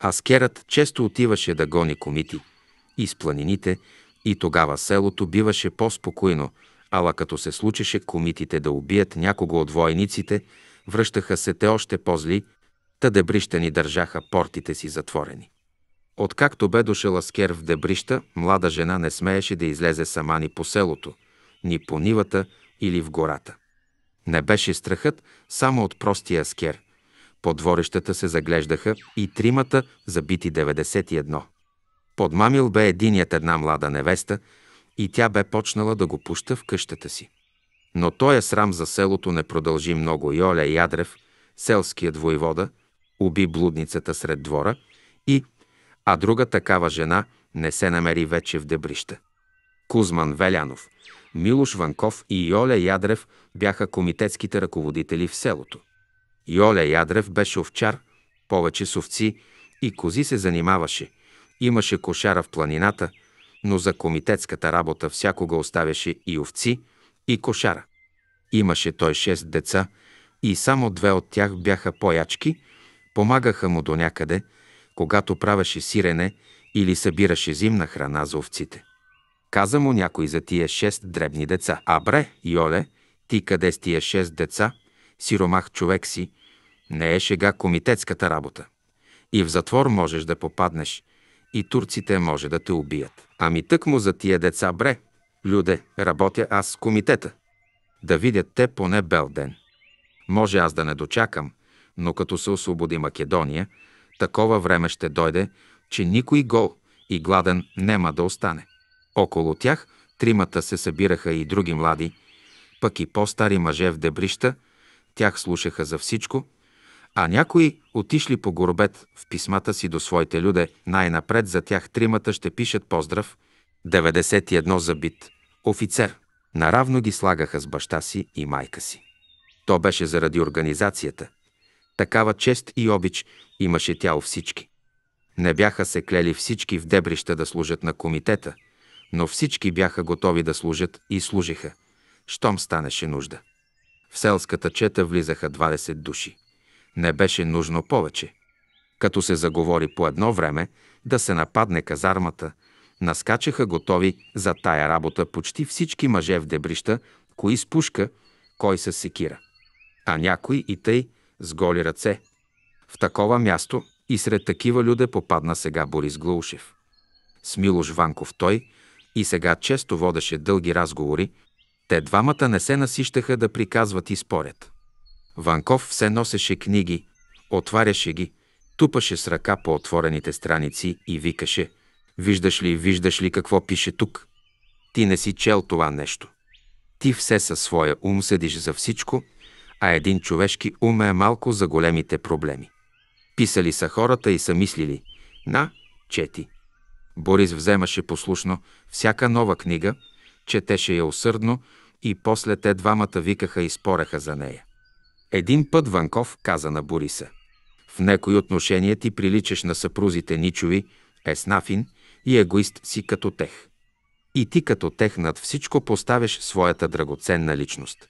Аскерът често отиваше да гони комити из планините и тогава селото биваше по-спокойно, ала като се случеше комитите да убият някого от войниците, връщаха се те още по-зли, та дебрищани държаха портите си затворени. Откакто бе дошъл Аскер в дебрища, млада жена не смееше да излезе сама ни по селото, ни по нивата или в гората. Не беше страхът само от простия Аскер, по дворищата се заглеждаха и тримата забити 91. Подмамил бе единият една млада невеста и тя бе почнала да го пуща в къщата си. Но е срам за селото не продължи много и Оля Ядрев, селският двойвода, уби блудницата сред двора и, а друга такава жена не се намери вече в дебрища. Кузман Велянов, Милош Ванков и Йоле Ядрев бяха комитетските ръководители в селото. Йоля Ядрев беше овчар, повече с овци и кози се занимаваше. Имаше кошара в планината, но за комитетската работа всякога оставяше и овци, и кошара. Имаше той шест деца и само две от тях бяха поячки, помагаха му до някъде, когато правеше сирене или събираше зимна храна за овците. Каза му някой за тия шест дребни деца. Абре, Йоле, ти къде с тия шест деца? Сиромах човек си, не е шега комитетската работа. И в затвор можеш да попаднеш, и турците може да те убият. Ами тък му за тия деца, бре. Люде, работя аз с комитета. Да видят те поне бел ден. Може аз да не дочакам, но като се освободи Македония, такова време ще дойде, че никой гол и гладен нема да остане. Около тях тримата се събираха и други млади, пък и по-стари мъже в дебрища, тях слушаха за всичко – а някои отишли по горбет в писмата си до своите люде, най-напред за тях тримата ще пишат поздрав, 91 забит, офицер. Наравно ги слагаха с баща си и майка си. То беше заради организацията. Такава чест и обич имаше тя у всички. Не бяха се клели всички в дебрища да служат на комитета, но всички бяха готови да служат и служиха, щом станеше нужда. В селската чета влизаха 20 души. Не беше нужно повече. Като се заговори по едно време да се нападне казармата, наскачаха готови за тая работа почти всички мъже в дебрища, кои с пушка, кой с секира. А някой и тъй с голи ръце. В такова място и сред такива люде попадна сега Борис Глаушев. С Милош Ванков той и сега често водеше дълги разговори, те двамата не се насищаха да приказват и спорят. Ванков все носеше книги, отваряше ги, тупаше с ръка по отворените страници и викаше «Виждаш ли, виждаш ли какво пише тук? Ти не си чел това нещо. Ти все със своя ум седиш за всичко, а един човешки ум е малко за големите проблеми. Писали са хората и са мислили «На, чети». Борис вземаше послушно всяка нова книга, четеше я усърдно и после те двамата викаха и спореха за нея. Един път Ванков каза на Бориса. В некои отношения ти приличаш на съпрузите Ничови, Еснафин и егоист си като тех. И ти като тех над всичко поставяш своята драгоценна личност.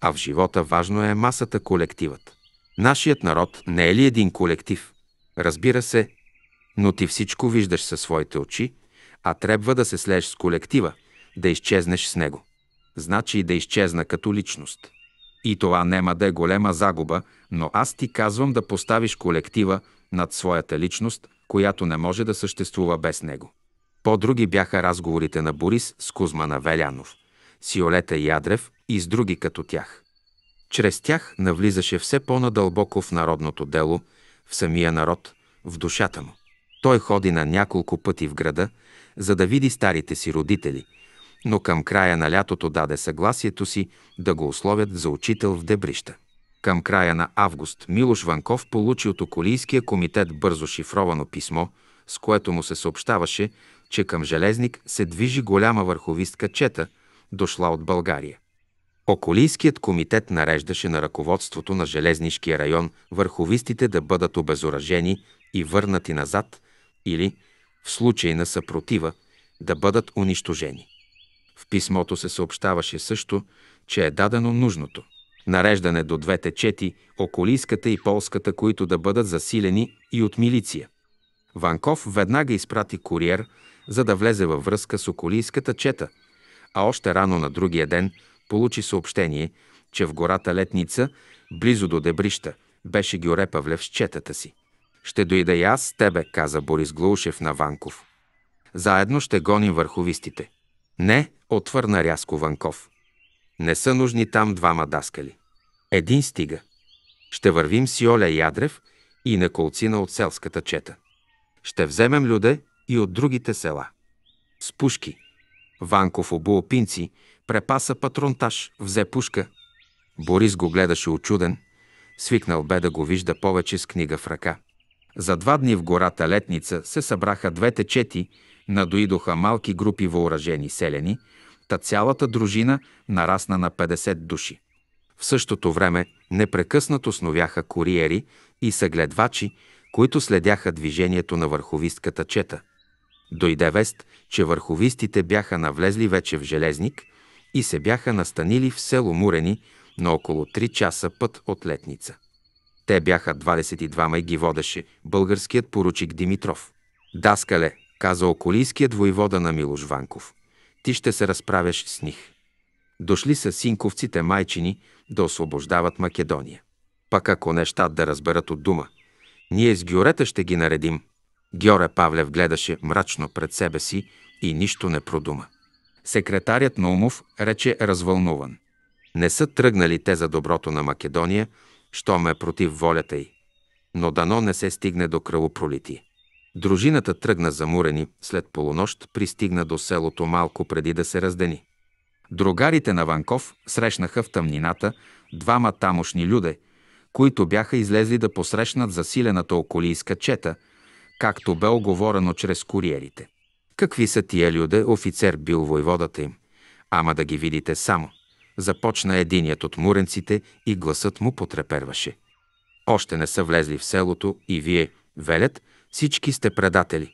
А в живота важно е масата колективът. Нашият народ не е ли един колектив? Разбира се, но ти всичко виждаш със своите очи, а трябва да се слееш с колектива, да изчезнеш с него. Значи да изчезна като личност. И това нема да е голема загуба, но аз ти казвам да поставиш колектива над своята личност, която не може да съществува без него. По-други бяха разговорите на Борис с Кузмана Велянов, Сиолета Ядрев и с други като тях. Чрез тях навлизаше все по-надълбоко в народното дело, в самия народ, в душата му. Той ходи на няколко пъти в града, за да види старите си родители – но към края на лятото даде съгласието си да го условят за учител в Дебрища. Към края на август Милош Ванков получи от Околийския комитет бързо шифровано писмо, с което му се съобщаваше, че към Железник се движи голяма върховистка чета, дошла от България. Околийският комитет нареждаше на ръководството на Железнишкия район върховистите да бъдат обезоръжени и върнати назад или, в случай на съпротива, да бъдат унищожени. В писмото се съобщаваше също, че е дадено нужното. Нареждане до двете чети, околийската и полската, които да бъдат засилени и от милиция. Ванков веднага изпрати куриер, за да влезе във връзка с околийската чета, а още рано на другия ден получи съобщение, че в гората Летница, близо до Дебрища, беше Гюре Павлев с четата си. «Ще дойда и аз с тебе», каза Борис Глушев на Ванков. «Заедно ще гоним върховистите». «Не, отвърна рязко Ванков. Не са нужни там двама даскали. Един стига. Ще вървим си Оля Ядрев и на колцина от селската чета. Ще вземем люде и от другите села. С пушки. Ванков обу опинци, препаса патронтаж, взе пушка. Борис го гледаше очуден. Свикнал бе да го вижда повече с книга в ръка. За два дни в гората Летница се събраха двете чети надоидоха малки групи въоръжени селени, та цялата дружина нарасна на 50 души. В същото време непрекъснато сновяха куриери и съгледвачи, които следяха движението на върховистката чета. Дойде вест, че върховистите бяха навлезли вече в Железник и се бяха настанили в село Мурени на около 3 часа път от Летница. Те бяха 22 и ги водеше българският поручик Димитров. Даскале, каза околийският воевода на Милош Ванков. Ти ще се разправяш с них. Дошли са синковците майчини да освобождават Македония. Пак ако нещат да разберат от дума, ние с Гюрета ще ги наредим. Гьоре Павлев гледаше мрачно пред себе си и нищо не продума. Секретарят умов рече развълнуван. Не са тръгнали те за доброто на Македония, щом е против волята й. Но дано не се стигне до кръвопролитие. Дружината тръгна за Мурени, след полунощ пристигна до селото малко преди да се раздени. Другарите на Ванков срещнаха в тъмнината двама тамошни люде, които бяха излезли да посрещнат засилената околийска чета, както бе оговорено чрез куриерите. Какви са тия люде, офицер бил войводата им. Ама да ги видите само. Започна единият от муренците и гласът му потреперваше. Още не са влезли в селото и вие, велят, всички сте предатели.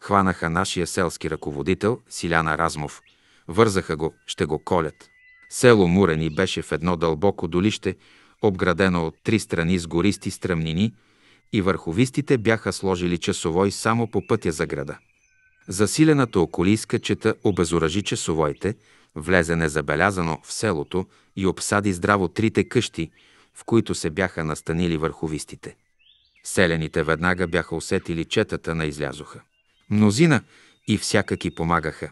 Хванаха нашия селски ръководител Силяна Размов. Вързаха го, ще го колят. Село Мурени беше в едно дълбоко долище, обградено от три страни с гористи стръмнини и върховистите бяха сложили часовой само по пътя за града. Засилената околийска чета обезоръжи часовойте, влезе незабелязано в селото и обсади здраво трите къщи, в които се бяха настанили върховистите. Селените веднага бяха усетили четата на излязоха. Мнозина и всякаки помагаха,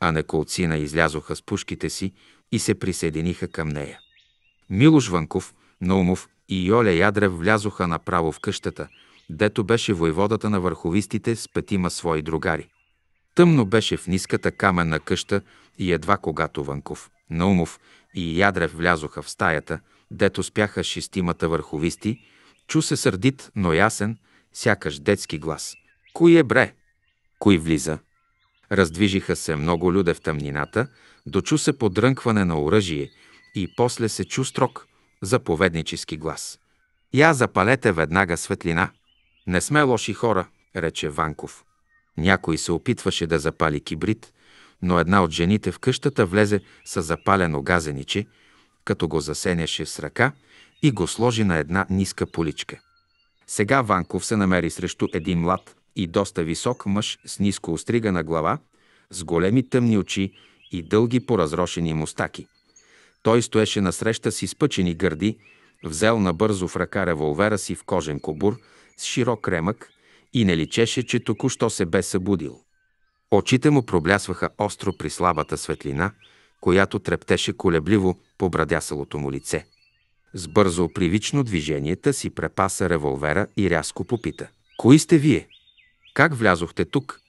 а неколцина излязоха с пушките си и се присъединиха към нея. Милош Ванков, Наумов и Йоля Ядрев влязоха направо в къщата, дето беше войводата на върховистите с петима свои другари. Тъмно беше в ниската каменна къща и едва когато Ванков, Наумов и Ядрев влязоха в стаята, дето спяха шестимата върховисти – Чу се сърдит, но ясен, сякаш детски глас. Кой е бре? Кой влиза? Раздвижиха се много люде в тъмнината, дочу се подрънкване на оръжие и после се чу строк, заповеднически глас. Я запалете веднага светлина. Не сме лоши хора, рече Ванков. Някой се опитваше да запали кибрид, но една от жените в къщата влезе с запалено газениче, като го засеняше с ръка и го сложи на една ниска поличка. Сега Ванков се намери срещу един млад и доста висок мъж с ниско остригана глава, с големи тъмни очи и дълги поразрошени мустаки. Той стоеше насреща си с пъчени гърди, взел набързо в ръка револвера си в кожен кобур с широк ремък и не личеше, че току-що се бе събудил. Очите му проблясваха остро при слабата светлина, която трептеше колебливо по брадясалото му лице бързо привично движенията си препаса револвера и рязко попита. Кои сте вие? Как влязохте тук?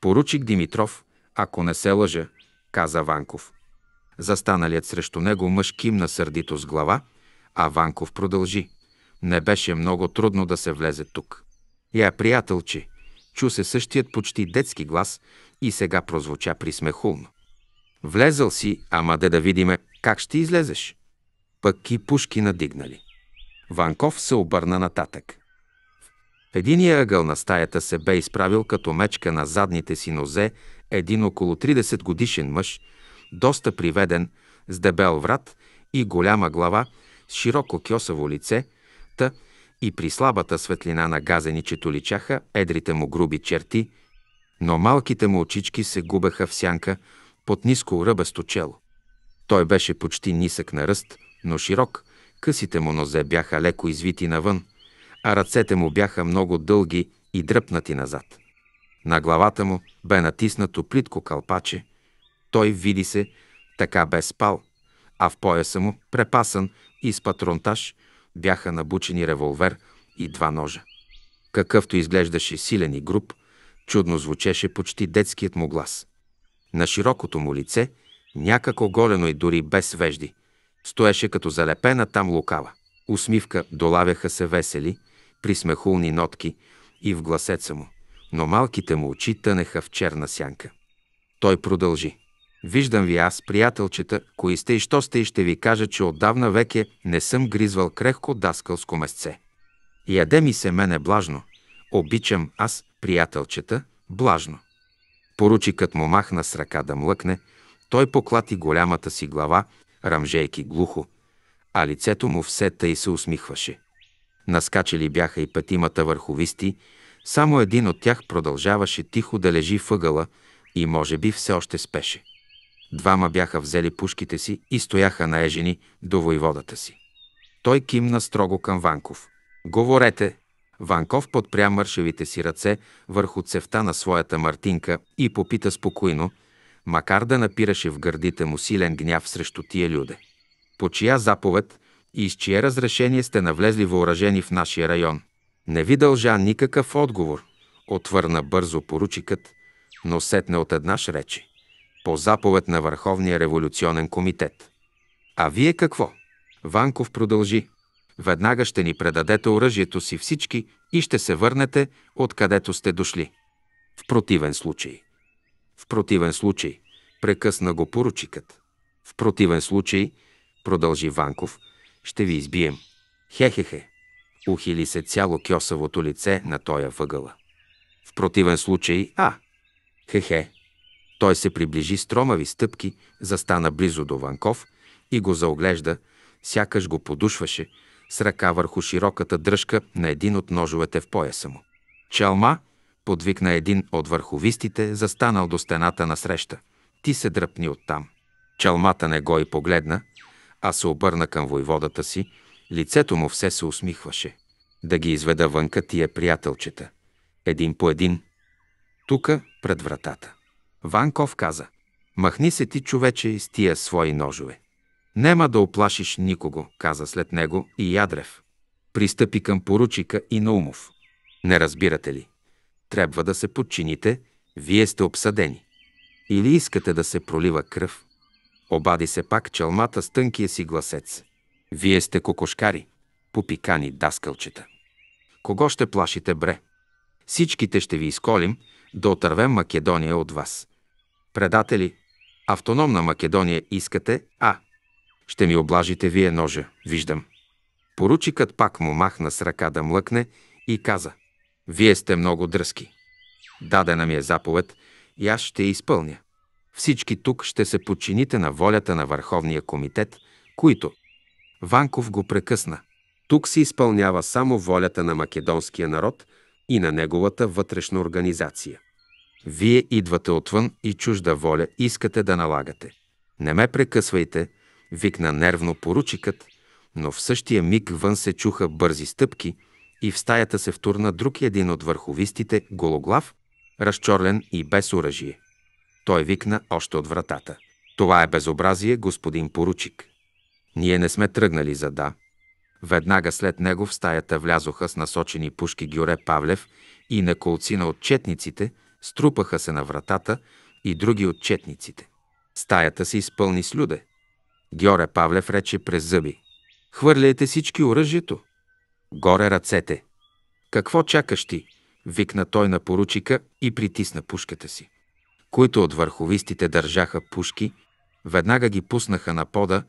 Поручик Димитров, ако не се лъжа, каза Ванков. Застаналият срещу него мъж кимна сърдито с глава, а Ванков продължи. Не беше много трудно да се влезе тук. Я, приятелче, чу се същият почти детски глас и сега прозвуча присмехулно. Влезъл си, ама де да видиме как ще излезеш пък и пушки надигнали. Ванков се обърна нататък. В единия ъгъл на стаята се бе изправил като мечка на задните си нозе един около 30 годишен мъж, доста приведен, с дебел врат и голяма глава, с широко кьосаво лице, та и при слабата светлина на газеничето личаха едрите му груби черти, но малките му очички се губеха в сянка под ниско ръбесто чело. Той беше почти нисък на ръст, но широк. Късите му нозе бяха леко извити навън, а ръцете му бяха много дълги и дръпнати назад. На главата му бе натиснато плитко калпаче. Той види се, така бе спал, а в пояса му, препасан и с патронтаж, бяха набучени револвер и два ножа. Какъвто изглеждаше силен и груб, чудно звучеше почти детският му глас. На широкото му лице, някако голено и дори без вежди, Стоеше като залепена там лукава. Усмивка долавяха се весели, присмехулни нотки и в гласеца му, но малките му очи тънеха в черна сянка. Той продължи. Виждам ви аз, приятелчета, кои сте и що сте и ще ви кажа, че отдавна веке не съм гризвал крехко даскалско месце. Яде ми се мене блажно. Обичам аз, приятелчета, блажно. Поручикът му махна с ръка да млъкне, той поклати голямата си глава Рамжейки глухо, а лицето му все тъй се усмихваше. Наскачали бяха и петимата върховисти, само един от тях продължаваше тихо да лежи въгъла и може би все още спеше. Двама бяха взели пушките си и стояха наежени до войводата си. Той кимна строго към Ванков. «Говорете!» Ванков подпря мършевите си ръце върху цевта на своята мартинка и попита спокойно, макар да напираше в гърдите му силен гняв срещу тия люде. По чия заповед и с чие разрешение сте навлезли въоръжени в нашия район? Не ви дължа никакъв отговор, отвърна бързо поручикът, но сетне от еднаш рече. По заповед на Върховния революционен комитет. А вие какво? Ванков продължи. Веднага ще ни предадете оръжието си всички и ще се върнете, откъдето сте дошли. В противен случай – в противен случай, прекъсна го поручикът. В противен случай, продължи Ванков, ще ви избием. Хе-хе-хе. Ухили се цяло кьосавото лице на тоя въгъла. В противен случай, а, хе-хе. Той се приближи с тромави стъпки, застана близо до Ванков и го заоглежда, сякаш го подушваше, с ръка върху широката дръжка на един от ножовете в пояса му. Чалма подвикна един от върховистите, застанал до стената на среща. Ти се дръпни оттам. Чалмата не го и погледна, а се обърна към войводата си, лицето му все се усмихваше. Да ги изведа вънка тия е приятелчета. Един по един. Тука, пред вратата. Ванков каза, махни се ти човече с тия свои ножове. Нема да оплашиш никого, каза след него и Ядрев. Пристъпи към поручика и Наумов. Не разбирате ли? трябва да се подчините, вие сте обсадени. Или искате да се пролива кръв? Обади се пак челмата с тънкия си гласец. Вие сте кокошкари, попикани даскалчета. Кого ще плашите, бре? Всичките ще ви изколим, да отървем Македония от вас. Предатели, автономна Македония искате, а? Ще ми облажите вие ножа, виждам. Поручикът пак му махна с ръка да млъкне и каза вие сте много дръзки. Дадена ми е заповед и аз ще я изпълня. Всички тук ще се подчините на волята на Върховния комитет, които... Ванков го прекъсна. Тук се изпълнява само волята на македонския народ и на неговата вътрешна организация. Вие идвате отвън и чужда воля искате да налагате. Не ме прекъсвайте, викна нервно поручикът, но в същия миг вън се чуха бързи стъпки – и в стаята се втурна друг един от върховистите, гологлав, разчорлен и без оръжие. Той викна още от вратата. Това е безобразие, господин поручик. Ние не сме тръгнали за да. Веднага след него в стаята влязоха с насочени пушки Гюре Павлев и на колцина отчетниците, струпаха се на вратата и други отчетниците. Стаята се изпълни с люде. Гьоре Павлев рече през зъби. Хвърляйте всички оръжието. Горе ръцете! Какво чакаш ти? викна той на поручика и притисна пушката си. Които от върховистите държаха пушки, веднага ги пуснаха на пода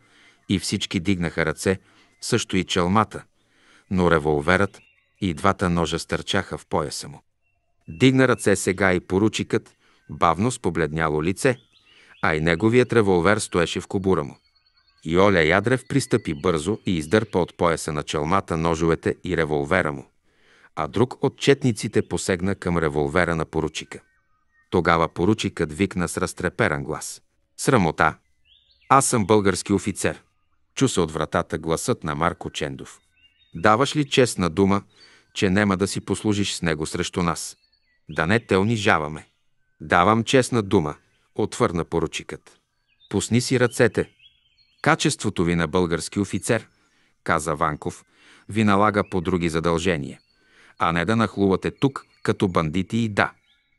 и всички дигнаха ръце, също и челмата, но револверът и двата ножа стърчаха в пояса му. Дигна ръце сега и поручикът, бавно с побледняло лице, а и неговият револвер стоеше в кобура му. И Оля Ядрев пристъпи бързо и издърпа от пояса на челмата ножовете и револвера му, а друг от четниците посегна към револвера на поручика. Тогава поручикът викна с разтреперан глас. Срамота! Аз съм български офицер. Чу се от вратата гласът на Марко Чендов. Даваш ли честна дума, че нема да си послужиш с него срещу нас? Да не те унижаваме. Давам честна дума, отвърна поручикът. Пусни си ръцете, Качеството ви на български офицер, каза Ванков, ви налага по други задължения, а не да нахлувате тук като бандити и да,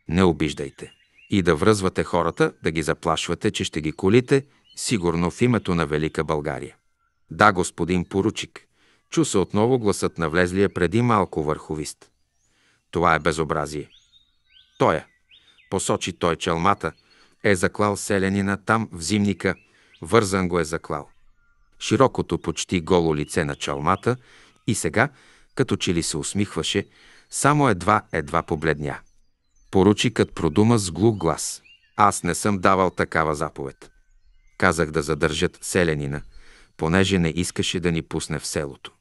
не обиждайте. И да връзвате хората, да ги заплашвате, че ще ги колите, сигурно в името на Велика България. Да, господин поручик, чу се отново гласът на влезлия преди малко върховист. Това е безобразие. Тоя, посочи той челмата, е заклал селянина там в зимника – Вързан го е заклал. Широкото, почти голо лице на чалмата и сега, като че ли се усмихваше, само едва-едва побледня. Поручикът продума с глух глас. Аз не съм давал такава заповед. Казах да задържат селянина, понеже не искаше да ни пусне в селото.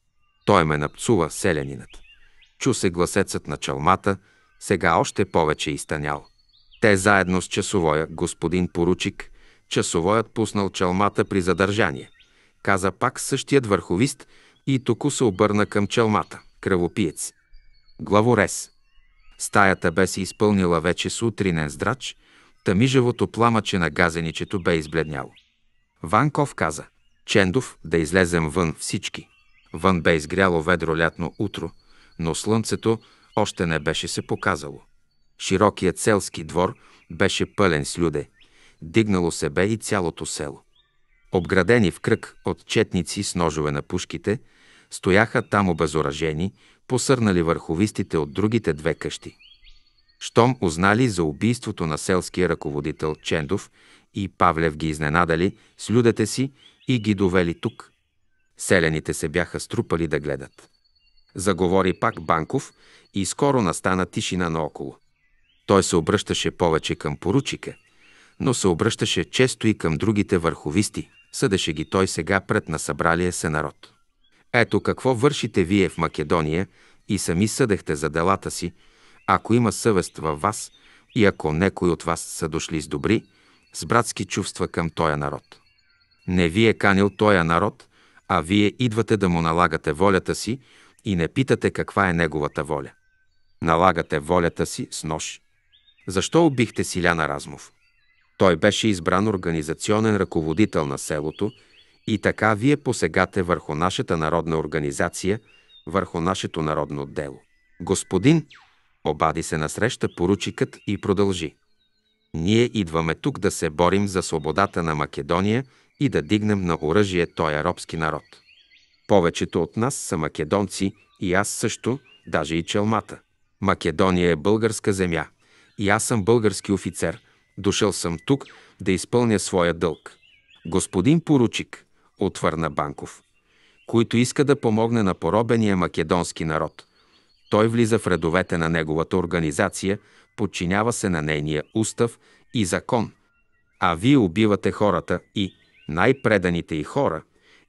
Той ме напцува, селянинът. Чу се гласецът на чалмата, сега още повече изтънял. Те заедно с часовоя, господин поручик, Часовоят пуснал чалмата при задържание. Каза пак същият върховист и току се обърна към чалмата. Кръвопиец. Главорез. Стаята бе се изпълнила вече сутринен здрач, тъмижевото пламъче на газеничето бе избледняло. Ванков каза, Чендов, да излезем вън всички. Вън бе изгряло ведро лятно утро, но слънцето още не беше се показало. Широкият селски двор беше пълен с люде, дигнало себе и цялото село. Обградени в кръг от четници с ножове на пушките, стояха там обезоръжени, посърнали върховистите от другите две къщи. Щом узнали за убийството на селския ръководител Чендов и Павлев ги изненадали с людете си и ги довели тук. Селените се бяха струпали да гледат. Заговори пак Банков и скоро настана тишина наоколо. Той се обръщаше повече към поручика, но се обръщаше често и към другите върховисти. Съдеше ги той сега пред насъбралия се народ. Ето какво вършите вие в Македония и сами съдехте за делата си, ако има съвест във вас и ако некои от вас са дошли с добри, с братски чувства към тоя народ. Не ви е канил тоя народ, а вие идвате да му налагате волята си и не питате каква е неговата воля. Налагате волята си с нож. Защо убихте Силяна Размов? Той беше избран организационен ръководител на селото и така вие посегате върху нашата народна организация, върху нашето народно дело. Господин, обади се насреща поручикът и продължи. Ние идваме тук да се борим за свободата на Македония и да дигнем на оръжие този робски народ. Повечето от нас са македонци и аз също, даже и челмата. Македония е българска земя и аз съм български офицер, Дошъл съм тук да изпълня своя дълг. Господин поручик, отвърна Банков, който иска да помогне на поробения македонски народ. Той влиза в редовете на неговата организация, подчинява се на нейния устав и закон. А вие убивате хората и най-преданите и хора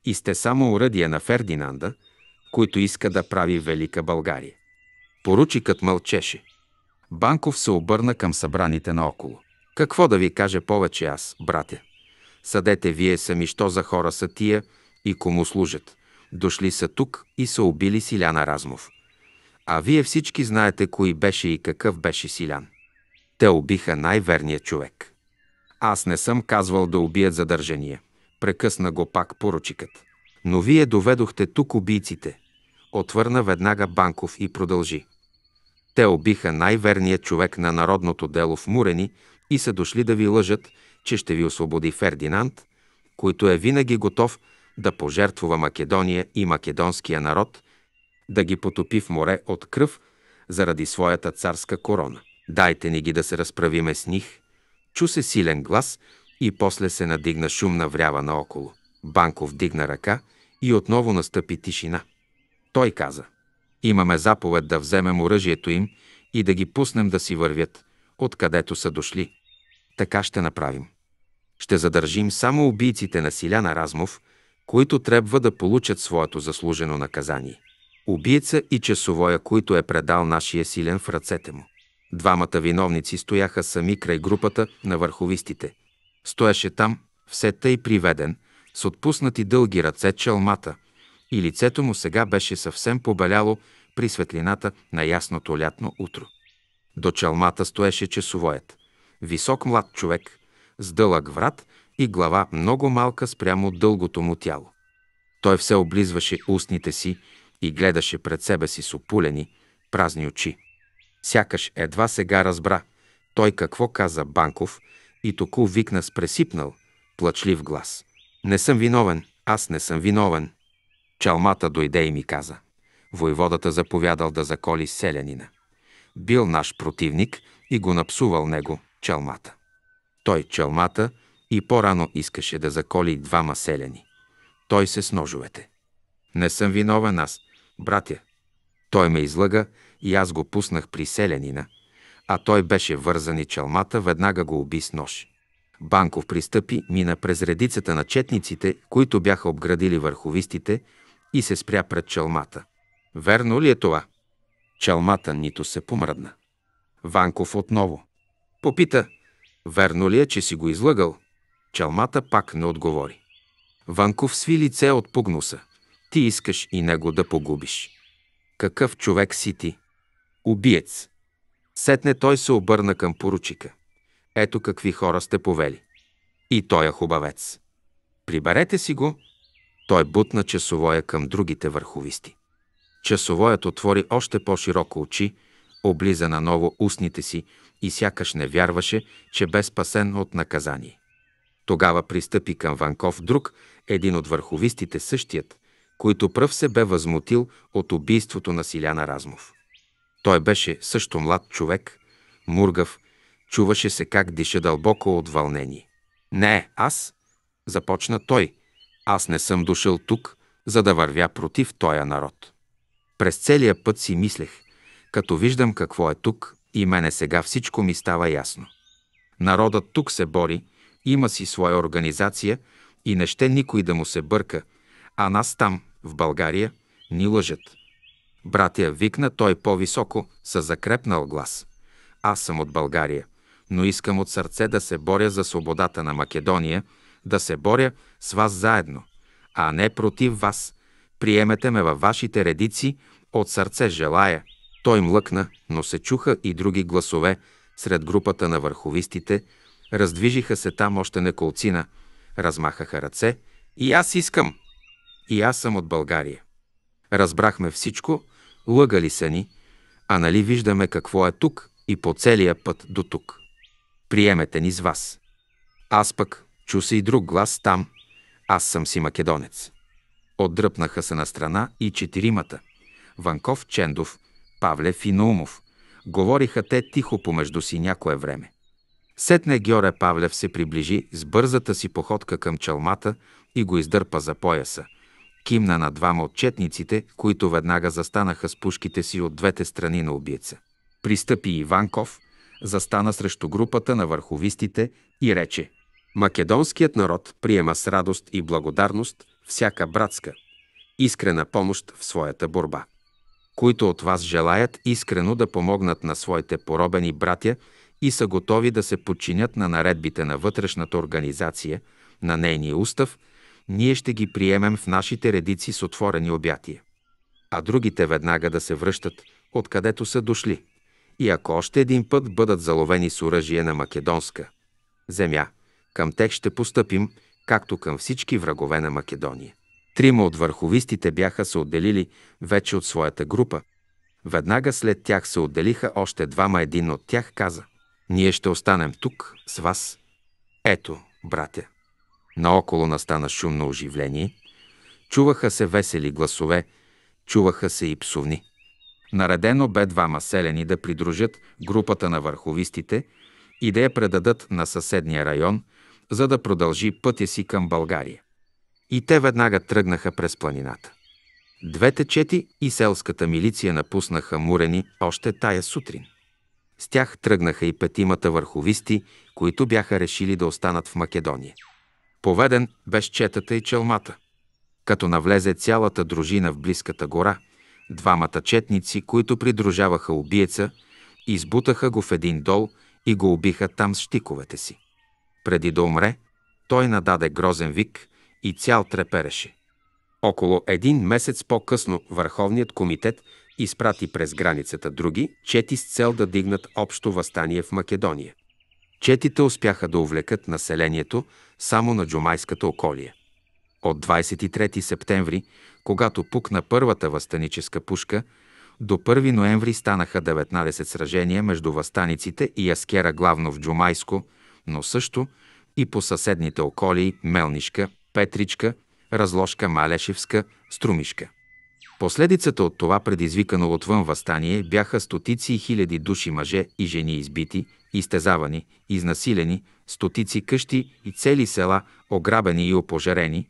и сте само уръдие на Фердинанда, който иска да прави Велика България. Поручикът мълчеше. Банков се обърна към събраните наоколо. Какво да ви кажа повече аз, брате? Съдете вие сами, що за хора са тия и кому служат. Дошли са тук и са убили Силяна Размов. А вие всички знаете кой беше и какъв беше Силян. Те убиха най-верния човек. Аз не съм казвал да убият задържания. Прекъсна го пак поручикът. Но вие доведохте тук убийците. Отвърна веднага Банков и продължи. Те убиха най-верния човек на народното дело в Мурени, и са дошли да ви лъжат, че ще ви освободи Фердинанд, който е винаги готов да пожертвува Македония и македонския народ, да ги потопи в море от кръв заради своята царска корона. Дайте ни ги да се разправиме с них. Чу се силен глас и после се надигна шумна врява наоколо. Банков дигна ръка и отново настъпи тишина. Той каза, имаме заповед да вземем оръжието им и да ги пуснем да си вървят, откъдето са дошли. Така ще направим. Ще задържим само убийците на Силяна Размов, които трябва да получат своето заслужено наказание. Убийца и часовоя, които е предал нашия силен в ръцете му. Двамата виновници стояха сами край групата на върховистите. Стоеше там, все тъй приведен, с отпуснати дълги ръце челмата, и лицето му сега беше съвсем побеляло при светлината на ясното лятно утро. До челмата стоеше часовоят висок млад човек, с дълъг врат и глава много малка спрямо дългото му тяло. Той все облизваше устните си и гледаше пред себе си с опулени, празни очи. Сякаш едва сега разбра той какво каза Банков и току викна с пресипнал, плачлив глас. «Не съм виновен, аз не съм виновен!» Чалмата дойде и ми каза. Войводата заповядал да заколи селянина. Бил наш противник и го напсувал него чалмата. Той чалмата и по-рано искаше да заколи двама селяни. Той се с ножовете. Не съм виновен аз, братя. Той ме излъга и аз го пуснах при селянина, а той беше вързан и чалмата, веднага го уби с нож. Банков пристъпи, мина през редицата на четниците, които бяха обградили върховистите, и се спря пред чалмата. Верно ли е това? Чалмата нито се помръдна. Ванков отново. Попита, верно ли е, че си го излъгал? Чалмата пак не отговори. Ванков сви лице от пугнуса. Ти искаш и него да погубиш. Какъв човек си ти? Убиец. Сетне той се обърна към поручика. Ето какви хора сте повели. И той е хубавец. Приберете си го. Той бутна часовоя към другите върховисти. Часовоят отвори още по-широко очи, облиза наново устните си, и сякаш не вярваше, че бе спасен от наказание. Тогава пристъпи към Ванков друг, един от върховистите същият, който пръв се бе възмутил от убийството на Силяна Размов. Той беше също млад човек, мургав, чуваше се как диша дълбоко от вълнение. Не, аз, започна той, аз не съм дошъл тук, за да вървя против тоя народ. През целия път си мислех, като виждам какво е тук, и мене сега всичко ми става ясно. Народът тук се бори, има си своя организация и не ще никой да му се бърка, а нас там, в България, ни лъжат. Братя, викна той по-високо, са закрепнал глас. Аз съм от България, но искам от сърце да се боря за свободата на Македония, да се боря с вас заедно, а не против вас. Приемете ме във вашите редици, от сърце желая – той млъкна, но се чуха и други гласове сред групата на върховистите, раздвижиха се там още неколцина, размахаха ръце и аз искам. И аз съм от България. Разбрахме всичко, лъгали са ни, а нали виждаме какво е тук и по целия път до тук. Приемете ни с вас. Аз пък чу се и друг глас там. Аз съм си македонец. Отдръпнаха се на страна и четиримата. Ванков, Чендов, Павлев и Наумов. Говориха те тихо помежду си някое време. Сетне Георе Павлев се приближи с бързата си походка към чалмата и го издърпа за пояса. Кимна на двама от четниците, които веднага застанаха с пушките си от двете страни на убийца. Пристъпи Иванков, застана срещу групата на върховистите и рече «Македонският народ приема с радост и благодарност всяка братска, искрена помощ в своята борба» които от вас желаят искрено да помогнат на своите поробени братя и са готови да се подчинят на наредбите на вътрешната организация, на нейния устав, ние ще ги приемем в нашите редици с отворени обятия. А другите веднага да се връщат, откъдето са дошли. И ако още един път бъдат заловени с оръжие на македонска земя, към тех ще постъпим, както към всички врагове на Македония. Трима от върховистите бяха се отделили вече от своята група. Веднага след тях се отделиха още двама. Един от тях каза «Ние ще останем тук с вас». Ето, братя. Наоколо настана шумно оживление. Чуваха се весели гласове, чуваха се и псовни. Наредено бе двама селени да придружат групата на върховистите и да я предадат на съседния район, за да продължи пътя си към България и те веднага тръгнаха през планината. Двете чети и селската милиция напуснаха Мурени още тая сутрин. С тях тръгнаха и петимата върховисти, които бяха решили да останат в Македония. Поведен без четата и челмата. Като навлезе цялата дружина в близката гора, двамата четници, които придружаваха убиеца, избутаха го в един дол и го убиха там с щиковете си. Преди да умре, той нададе грозен вик – и цял трепереше. Около един месец по-късно Върховният комитет изпрати през границата други чети с цел да дигнат общо възстание в Македония. Четите успяха да увлекат населението само на джумайската околия. От 23 септември, когато пукна първата възстаническа пушка, до 1 ноември станаха 19 сражения между възстаниците и Аскера главно в Джумайско, но също и по съседните околии Мелнишка, Петричка, Разложка, Малешевска, Струмишка. Последицата от това предизвикано отвън възстание бяха стотици и хиляди души мъже и жени избити, изтезавани, изнасилени, стотици къщи и цели села ограбени и опожарени,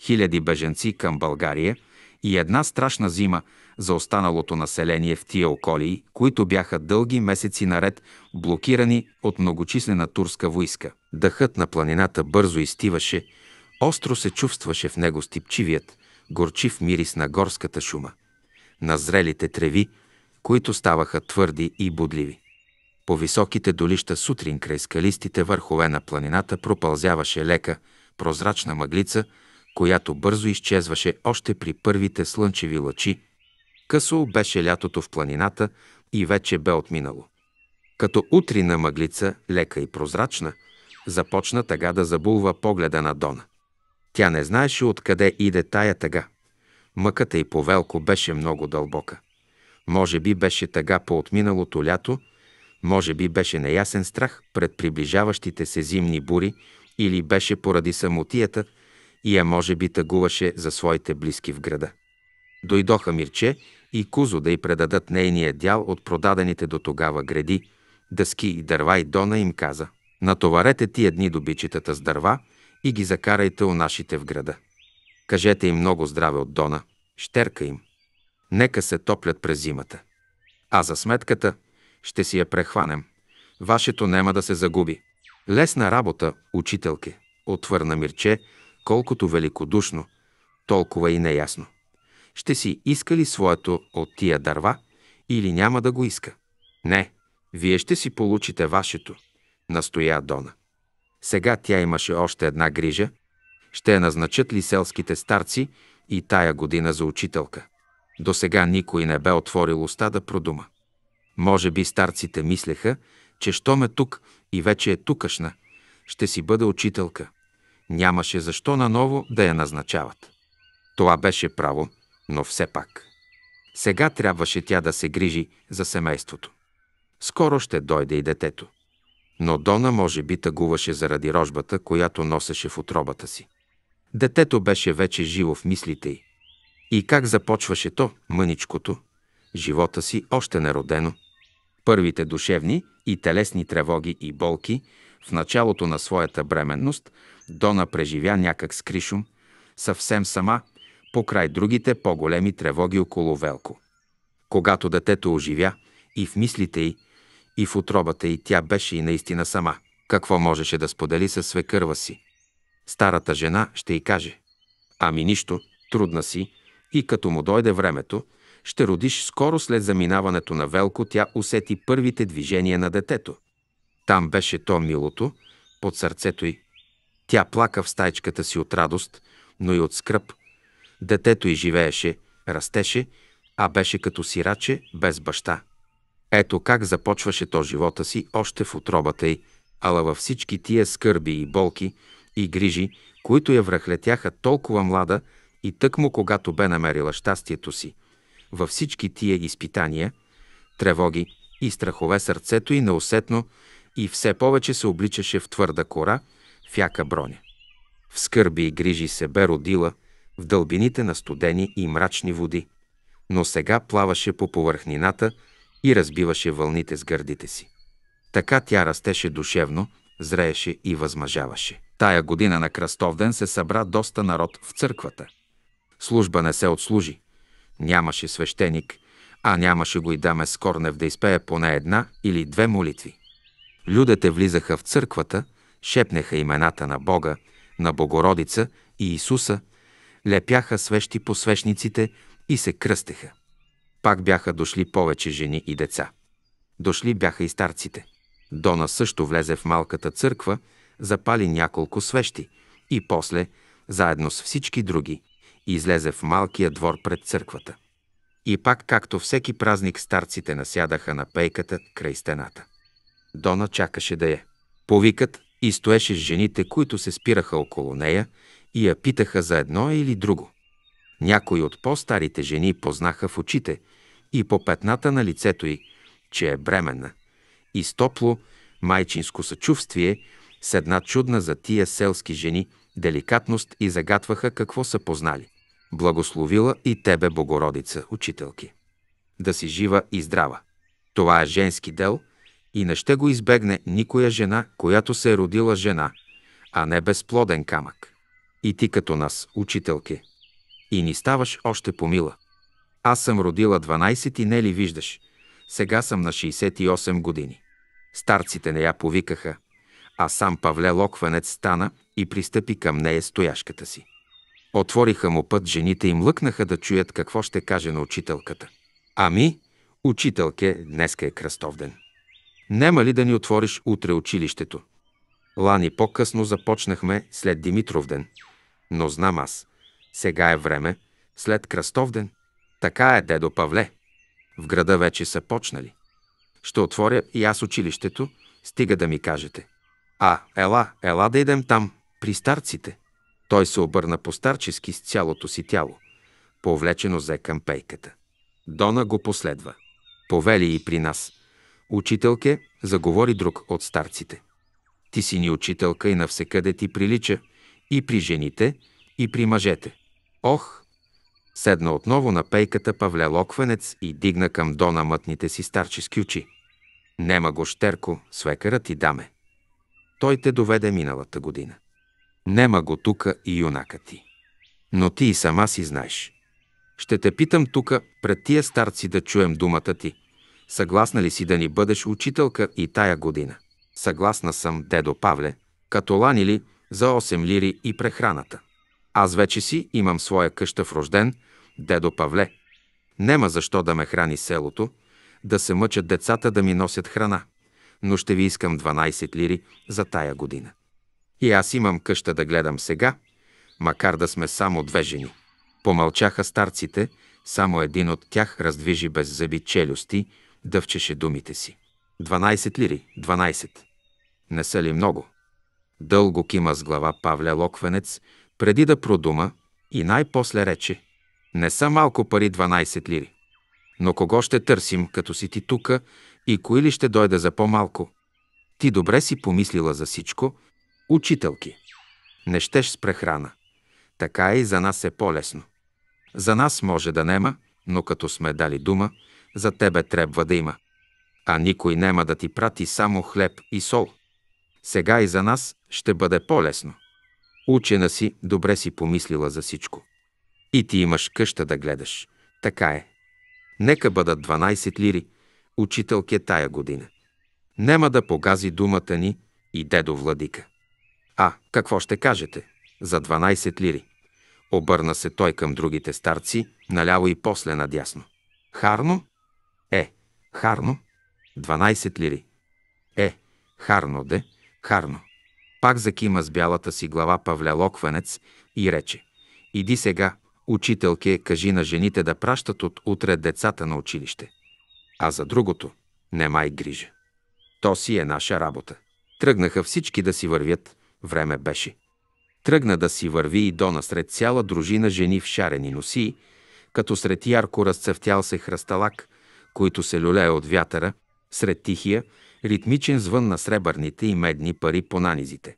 хиляди беженци към България и една страшна зима за останалото население в тия околии, които бяха дълги месеци наред блокирани от многочислена турска войска. Дъхът на планината бързо изтиваше – Остро се чувстваше в него стипчивият, горчив мирис на горската шума, на зрелите треви, които ставаха твърди и будливи. По високите долища сутрин край скалистите върхове на планината пропълзяваше лека, прозрачна мъглица, която бързо изчезваше още при първите слънчеви лъчи. Късо беше лятото в планината и вече бе отминало. Като утрина мъглица, лека и прозрачна, започна тага да забулва погледа на Дона – тя не знаеше откъде иде тая тъга. Мъката й по Велко беше много дълбока. Може би беше тъга по отминалото лято, може би беше неясен страх пред приближаващите се зимни бури или беше поради самотията и я може би тъгуваше за своите близки в града. Дойдоха Мирче и Кузо да й предадат нейния дял от продадените до тогава гради, дъски и дърва и Дона им каза – натоварете тия дни добичетата с дърва – и ги закарайте у нашите в града. Кажете им много здраве от Дона, щерка им. Нека се топлят през зимата. А за сметката ще си я прехванем. Вашето няма да се загуби. Лесна работа, учителке, отвърна Мирче, колкото великодушно, толкова и неясно. Ще си иска ли своето от тия дърва или няма да го иска? Не, вие ще си получите вашето, настоя Дона. Сега тя имаше още една грижа. Ще я назначат ли селските старци и тая година за учителка? До сега никой не бе отворил уста да продума. Може би старците мислеха, че щом е тук и вече е тукашна, ще си бъде учителка. Нямаше защо наново да я назначават. Това беше право, но все пак. Сега трябваше тя да се грижи за семейството. Скоро ще дойде и детето но Дона може би тъгуваше заради рожбата, която носеше в отробата си. Детето беше вече живо в мислите й. И как започваше то, мъничкото, живота си още неродено. Първите душевни и телесни тревоги и болки в началото на своята бременност Дона преживя някак с Кришум, съвсем сама, покрай другите по-големи тревоги около Велко. Когато детето оживя и в мислите й, и в отробата и тя беше и наистина сама. Какво можеше да сподели със свекърва си? Старата жена ще й каже. Ами нищо, трудна си и като му дойде времето, ще родиш скоро след заминаването на Велко, тя усети първите движения на детето. Там беше то милото, под сърцето й. Тя плака в стайчката си от радост, но и от скръп. Детето й живееше, растеше, а беше като сираче без баща. Ето как започваше то живота си още в отробата й, ала във всички тия скърби и болки и грижи, които я връхлетяха толкова млада и тъкмо когато бе намерила щастието си. Във всички тия изпитания, тревоги и страхове сърцето й неусетно и все повече се обличаше в твърда кора, в яка броня. В скърби и грижи се бе родила в дълбините на студени и мрачни води, но сега плаваше по повърхнината – и разбиваше вълните с гърдите си. Така тя растеше душевно, зрееше и възмъжаваше. Тая година на Кръстовден се събра доста народ в църквата. Служба не се отслужи. Нямаше свещеник, а нямаше го и даме Скорнев да изпее поне една или две молитви. Людите влизаха в църквата, шепнеха имената на Бога, на Богородица и Исуса, лепяха свещи по свещниците и се кръстеха. Пак бяха дошли повече жени и деца. Дошли бяха и старците. Дона също влезе в малката църква, запали няколко свещи и после, заедно с всички други, излезе в малкия двор пред църквата. И пак, както всеки празник, старците насядаха на пейката край стената. Дона чакаше да я. Е. Повикат и стоеше с жените, които се спираха около нея и я питаха за едно или друго. Някои от по-старите жени познаха в очите, и по петната на лицето й, че е бременна. И с топло майчинско съчувствие с една чудна за тия селски жени деликатност и загатваха какво са познали. Благословила и тебе, Богородица, учителки. Да си жива и здрава. Това е женски дел и не ще го избегне никоя жена, която се е родила жена, а не безплоден камък. И ти като нас, учителки. И ни ставаш още помила. Аз съм родила 12 и не ли виждаш? Сега съм на 68 години. Старците не я повикаха, а сам Павле Локванец стана и пристъпи към нея стояшката си. Отвориха му път жените и млъкнаха да чуят какво ще каже на учителката. Ами, учителке, днеска е кръстовден. Нема ли да ни отвориш утре училището? Лани по-късно започнахме след Димитровден. Но знам аз, сега е време, след Кръстовден, така е, дедо Павле. В града вече са почнали. Ще отворя и аз училището, стига да ми кажете. А, ела, ела да идем там, при старците. Той се обърна по-старчески с цялото си тяло, повлечено за към пейката. Дона го последва. Повели и при нас. Учителке, заговори друг от старците. Ти си ни учителка и навсекъде ти прилича, и при жените, и при мъжете. Ох, Седна отново на пейката Павле Локвенец и дигна към Дона мътните си старчески очи. Нема го, Щерко, свекъра ти даме. Той те доведе миналата година. Нема го тука и юнака ти. Но ти и сама си знаеш. Ще те питам тука, пред тия старци да чуем думата ти. Съгласна ли си да ни бъдеш учителка и тая година? Съгласна съм, дедо Павле, като ланили за 8 лири и прехраната. Аз вече си имам своя къща в рожден, дедо Павле. Нема защо да ме храни селото, да се мъчат децата да ми носят храна, но ще ви искам 12 лири за тая година. И аз имам къща да гледам сега, макар да сме само две жени. Помълчаха старците, само един от тях раздвижи без зъби челюсти, дъвчеше думите си. 12 лири, 12. Не са ли много? Дълго кима с глава Павля Локвенец, преди да продума и най-после рече «Не са малко пари 12 лири, но кого ще търсим, като си ти тука и кои ли ще дойде за по-малко? Ти добре си помислила за всичко, учителки. Не щеш с прехрана. Така и за нас е по-лесно. За нас може да нема, но като сме дали дума, за тебе трябва да има. А никой нема да ти прати само хлеб и сол. Сега и за нас ще бъде по-лесно. Учена си, добре си помислила за всичко. И ти имаш къща да гледаш. Така е. Нека бъдат 12 лири, учителке тая година. Нема да погази думата ни и дедо Владика. А, какво ще кажете? За 12 лири. Обърна се той към другите старци, наляво и после надясно. Харно? Е, харно. 12 лири. Е, харно де, харно. Пак закима с бялата си глава павлялоквенец и рече «Иди сега, учителке, кажи на жените да пращат от утре децата на училище. А за другото не май грижа. То си е наша работа». Тръгнаха всички да си вървят. Време беше. Тръгна да си върви и до насред цяла дружина жени в шарени носи, като сред ярко разцъфтял се хръсталак, които се люлее от вятъра, сред тихия, ритмичен звън на сребърните и медни пари по нанизите.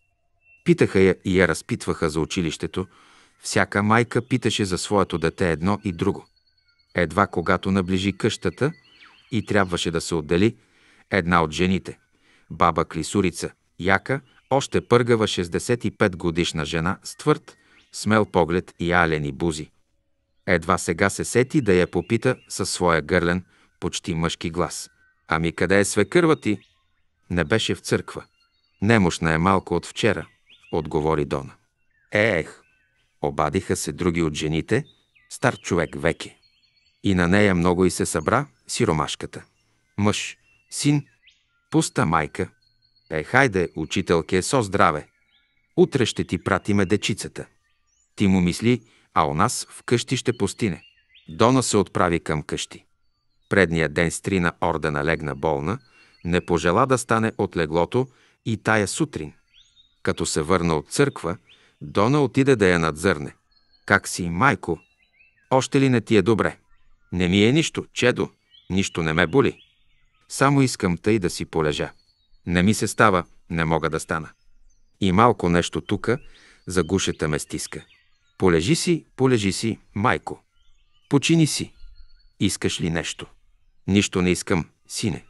Питаха я и я разпитваха за училището, всяка майка питаше за своето дете едно и друго. Едва когато наближи къщата и трябваше да се отдели, една от жените, баба Клисурица, яка, още пъргава 65 годишна жена с твърд, смел поглед и алени бузи. Едва сега се сети да я попита със своя гърлен, почти мъжки глас. Ами къде е свекърва ти? Не беше в църква. Немощна е малко от вчера, отговори Дона. Ех, обадиха се други от жените, стар човек веки. И на нея много и се събра сиромашката. Мъж, син, пуста майка. Е, хайде, учителке, со здраве. Утре ще ти пратиме дечицата. Ти му мисли, а у нас вкъщи ще постине. Дона се отправи към къщи. Предния ден Стрина Орда налегна болна – не пожела да стане от леглото и тая сутрин. Като се върна от църква, Дона отиде да я надзърне. Как си, майко? Още ли не ти е добре? Не ми е нищо, чедо. Нищо не ме боли. Само искам тъй да си полежа. Не ми се става, не мога да стана. И малко нещо тука, за гушата ме стиска. Полежи си, полежи си, майко. Почини си. Искаш ли нещо? Нищо не искам, сине.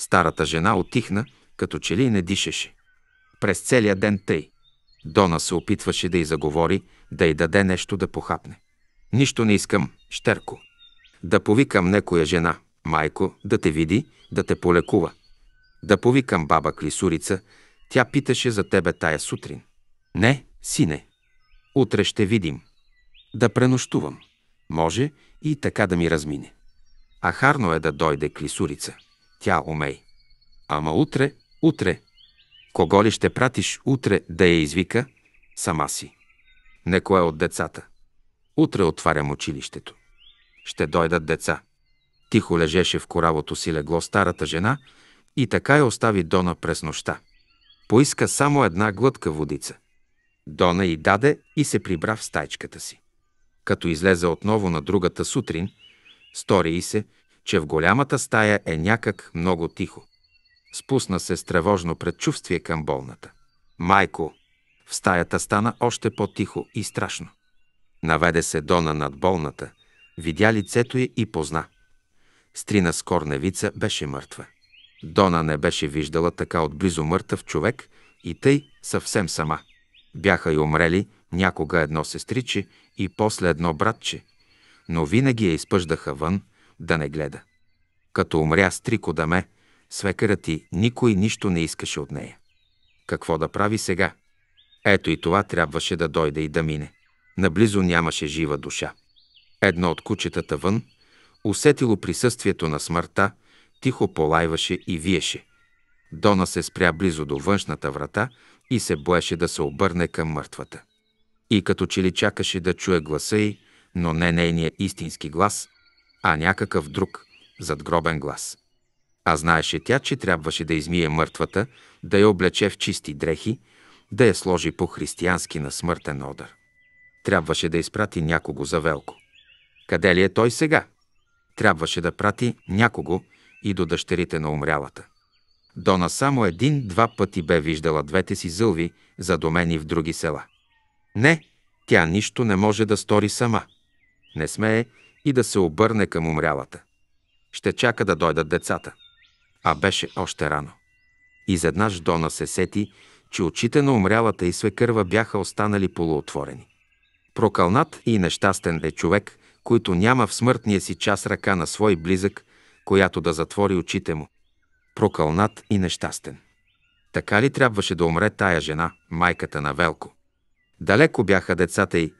Старата жена отихна, като че ли не дишаше. През целия ден тъй. Дона се опитваше да й заговори, да й даде нещо да похапне. Нищо не искам, Штерко. Да повикам некоя жена, майко, да те види, да те полекува. Да повикам баба Клисурица, тя питаше за тебе тая сутрин. Не, сине. Утре ще видим. Да пренощувам. Може и така да ми размине. А харно е да дойде Клисурица. Тя умей. Ама утре, утре. Кого ли ще пратиш утре да я извика? Сама си. Некое от децата. Утре отварям училището. Ще дойдат деца. Тихо лежеше в коравото си легло старата жена и така я остави Дона през нощта. Поиска само една глътка водица. Дона й даде и се прибра в стайчката си. Като излезе отново на другата сутрин, стори и се, че в голямата стая е някак много тихо. Спусна се с тревожно предчувствие към болната. Майко! В стаята стана още по-тихо и страшно. Наведе се Дона над болната, видя лицето й и позна. Стрина с корневица беше мъртва. Дона не беше виждала така отблизо мъртъв човек и тъй съвсем сама. Бяха и умрели някога едно сестриче и после едно братче, но винаги я изпъждаха вън, да не гледа. Като умря с три кодаме, свекъра ти никой нищо не искаше от нея. Какво да прави сега? Ето и това трябваше да дойде и да мине. Наблизо нямаше жива душа. Едно от кучетата вън, усетило присъствието на смъртта, тихо полайваше и виеше. Дона се спря близо до външната врата и се боеше да се обърне към мъртвата. И като че ли чакаше да чуе гласа й, но не нейния истински глас, а някакъв друг, задгробен глас. А знаеше тя, че трябваше да измие мъртвата, да я облече в чисти дрехи, да я сложи по-християнски на смъртен одър. Трябваше да изпрати някого за Велко. Къде ли е той сега? Трябваше да прати някого и до дъщерите на умрялата. Дона само един-два пъти бе виждала двете си зълви, задомени в други села. Не, тя нищо не може да стори сама. Не смее и да се обърне към умрялата. Ще чака да дойдат децата. А беше още рано. Изеднъж Дона се сети, че очите на умрялата и свекърва бяха останали полуотворени. Прокълнат и нещастен е човек, който няма в смъртния си час ръка на свой близък, която да затвори очите му. Прокълнат и нещастен. Така ли трябваше да умре тая жена, майката на Велко? Далеко бяха децата й,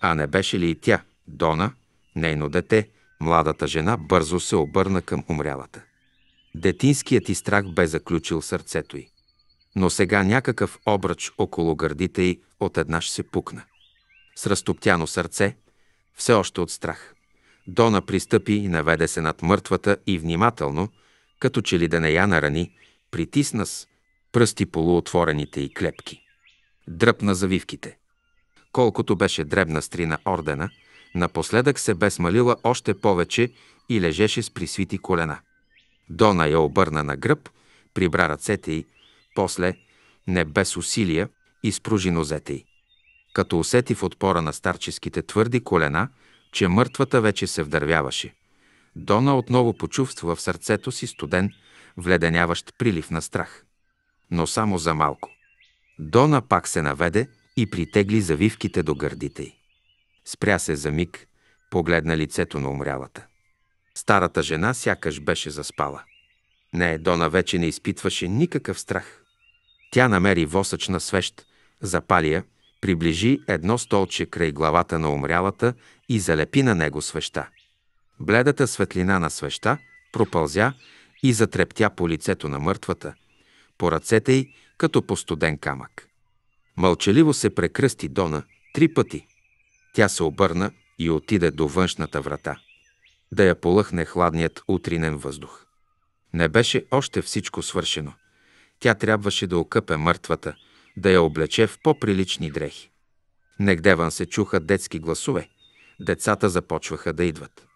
а не беше ли и тя, Дона, нейно дете, младата жена бързо се обърна към умрялата. Детинският ти страх бе заключил сърцето й. Но сега някакъв обръч около гърдите й еднаш се пукна. С разтоптяно сърце, все още от страх. Дона пристъпи и наведе се над мъртвата и внимателно, като че ли да не я нарани, притисна с пръсти полуотворените й клепки. Дръпна завивките. Колкото беше дребна стрина ордена – Напоследък се бе смалила още повече и лежеше с присвити колена. Дона я обърна на гръб, прибра ръцете й, после, не без усилия, изпружи нозете й. Като усети в отпора на старческите твърди колена, че мъртвата вече се вдървяваше. Дона отново почувства в сърцето си студен, вледеняващ прилив на страх. Но само за малко. Дона пак се наведе и притегли завивките до гърдите й. Спря се за миг, погледна лицето на умрялата. Старата жена сякаш беше заспала. Не, Дона вече не изпитваше никакъв страх. Тя намери восъчна свещ, запали я, приближи едно столче край главата на умрялата и залепи на него свеща. Бледата светлина на свеща пропълзя и затрептя по лицето на мъртвата, по ръцете й като по студен камък. Мълчаливо се прекръсти Дона три пъти – тя се обърна и отиде до външната врата, да я полъхне хладният утринен въздух. Не беше още всичко свършено. Тя трябваше да окъпе мъртвата, да я облече в по-прилични дрехи. Негдеван се чуха детски гласове. Децата започваха да идват.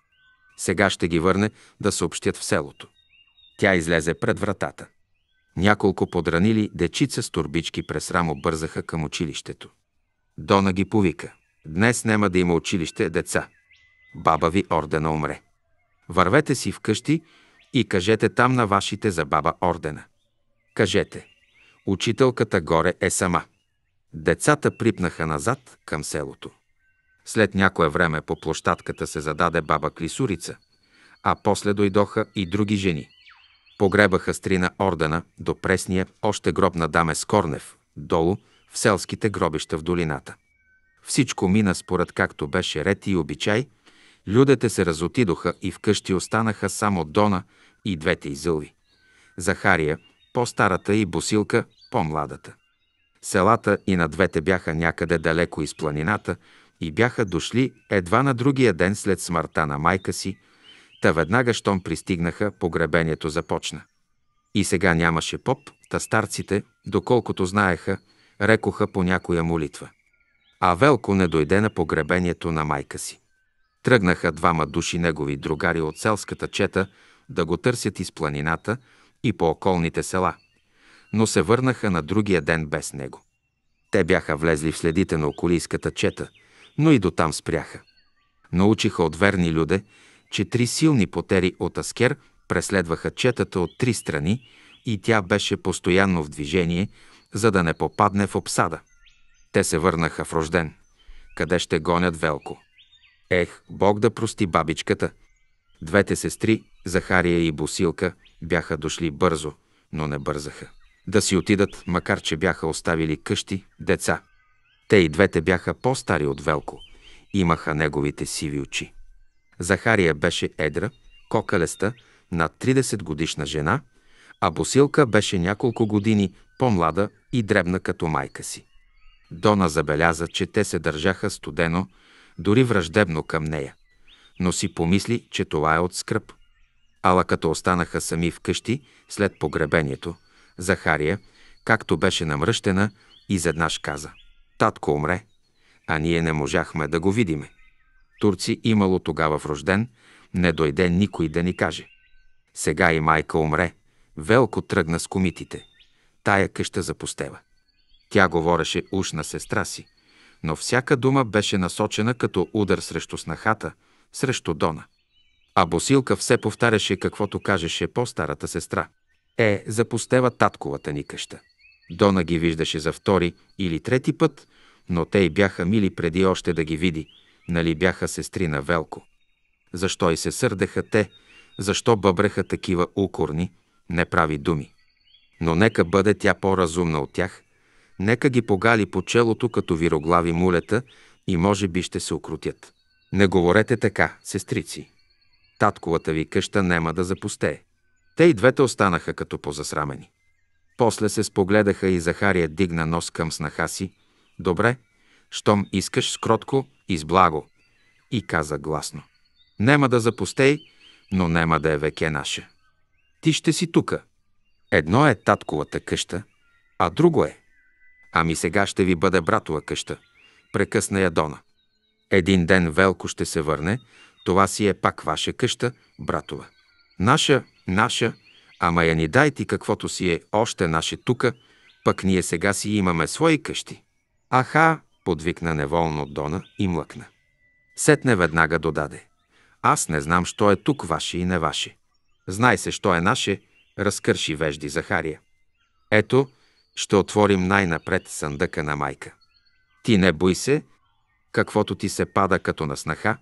Сега ще ги върне да съобщят в селото. Тя излезе пред вратата. Няколко подранили дечица с турбички през рамо бързаха към училището. Дона ги повика. Днес няма да има училище, деца. Баба ви ордена умре. Вървете си вкъщи и кажете там на вашите за баба ордена. Кажете, учителката горе е сама. Децата припнаха назад към селото. След някое време по площадката се зададе баба Клисурица, а после дойдоха и други жени. Погребаха стрина ордена до пресния още гроб на Даме Скорнев, долу в селските гробища в долината. Всичко мина според както беше ред и обичай. Людете се разотидоха и вкъщи останаха само Дона и двете изълви. Захария, по-старата и Босилка, по-младата. Селата и на двете бяха някъде далеко из планината и бяха дошли едва на другия ден след смъртта на майка си, та веднага, щом пристигнаха, погребението започна. И сега нямаше поп, та старците, доколкото знаеха, рекоха по някоя молитва – а Велко не дойде на погребението на майка си. Тръгнаха двама души негови другари от селската чета да го търсят из планината и по околните села, но се върнаха на другия ден без него. Те бяха влезли в следите на околийската чета, но и до там спряха. Научиха от верни люде, че три силни потери от Аскер преследваха четата от три страни и тя беше постоянно в движение, за да не попадне в обсада – те се върнаха в рожден. Къде ще гонят Велко? Ех, Бог да прости бабичката. Двете сестри, Захария и Босилка, бяха дошли бързо, но не бързаха. Да си отидат, макар че бяха оставили къщи, деца. Те и двете бяха по-стари от Велко. Имаха неговите сиви очи. Захария беше едра, кокалеста, над 30 годишна жена, а Босилка беше няколко години по-млада и дребна като майка си. Дона забеляза, че те се държаха студено, дори враждебно към нея, но си помисли, че това е от скръп. Ала като останаха сами вкъщи след погребението, Захария, както беше намръщена, изведнъж каза «Татко умре, а ние не можахме да го видиме». Турци имало тогава в рожден, не дойде никой да ни каже. Сега и майка умре, Велко тръгна с комитите. Тая къща запустева. Тя говореше уж на сестра си, но всяка дума беше насочена като удар срещу снахата, срещу Дона. А Босилка все повтаряше каквото кажеше по-старата сестра. Е, запустева татковата ни къща. Дона ги виждаше за втори или трети път, но те й бяха мили преди още да ги види, нали бяха сестри на Велко. Защо и се сърдеха те, защо бъбреха такива укорни, неправи думи. Но нека бъде тя по-разумна от тях – Нека ги погали по челото като вироглави мулета и може би ще се окрутят. Не говорете така, сестрици. Татковата ви къща нема да запустее. Те и двете останаха като позасрамени. После се спогледаха и Захария дигна нос към снаха си. Добре, щом искаш скротко и с благо. И каза гласно. Нема да запустей, но нема да е веке наша. Ти ще си тука. Едно е татковата къща, а друго е Ами сега ще ви бъде братова къща, прекъсна я Дона. Един ден Велко ще се върне, това си е пак ваша къща, братова. Наша, наша, ама я ни дай ти каквото си е още наше тука, пък ние сега си имаме свои къщи. Аха, подвикна неволно Дона и млъкна. Сетне веднага додаде. Аз не знам, що е тук ваше и не ваше. Знай се, що е наше, разкърши вежди Захария. Ето, ще отворим най-напред съндъка на майка. Ти не бой се, каквото ти се пада като на снаха,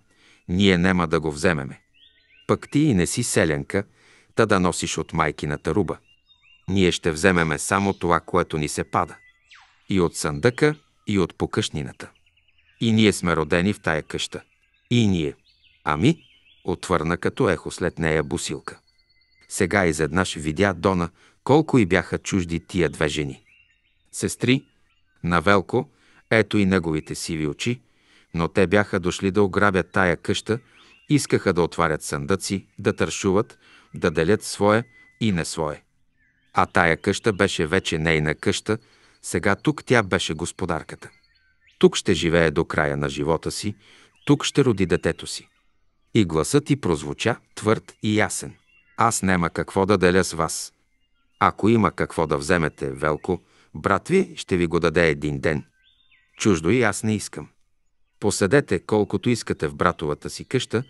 ние нема да го вземеме. Пък ти и не си селянка, та да носиш от майкината руба. Ние ще вземеме само това, което ни се пада. И от съндъка, и от покъшнината. И ние сме родени в тая къща. И ние. Ами, отвърна като ехо след нея бусилка. Сега изеднъж видя Дона колко и бяха чужди тия две жени. Сестри, на Велко, ето и неговите сиви очи, но те бяха дошли да ограбят тая къща, искаха да отварят съндъци, да тършуват, да делят свое и не свое. А тая къща беше вече нейна къща, сега тук тя беше господарката. Тук ще живее до края на живота си, тук ще роди детето си. И гласът ти прозвуча твърд и ясен. Аз нема какво да деля с вас – ако има какво да вземете, Велко, брат ви ще ви го даде един ден. Чуждо и аз не искам. Поседете колкото искате в братовата си къща,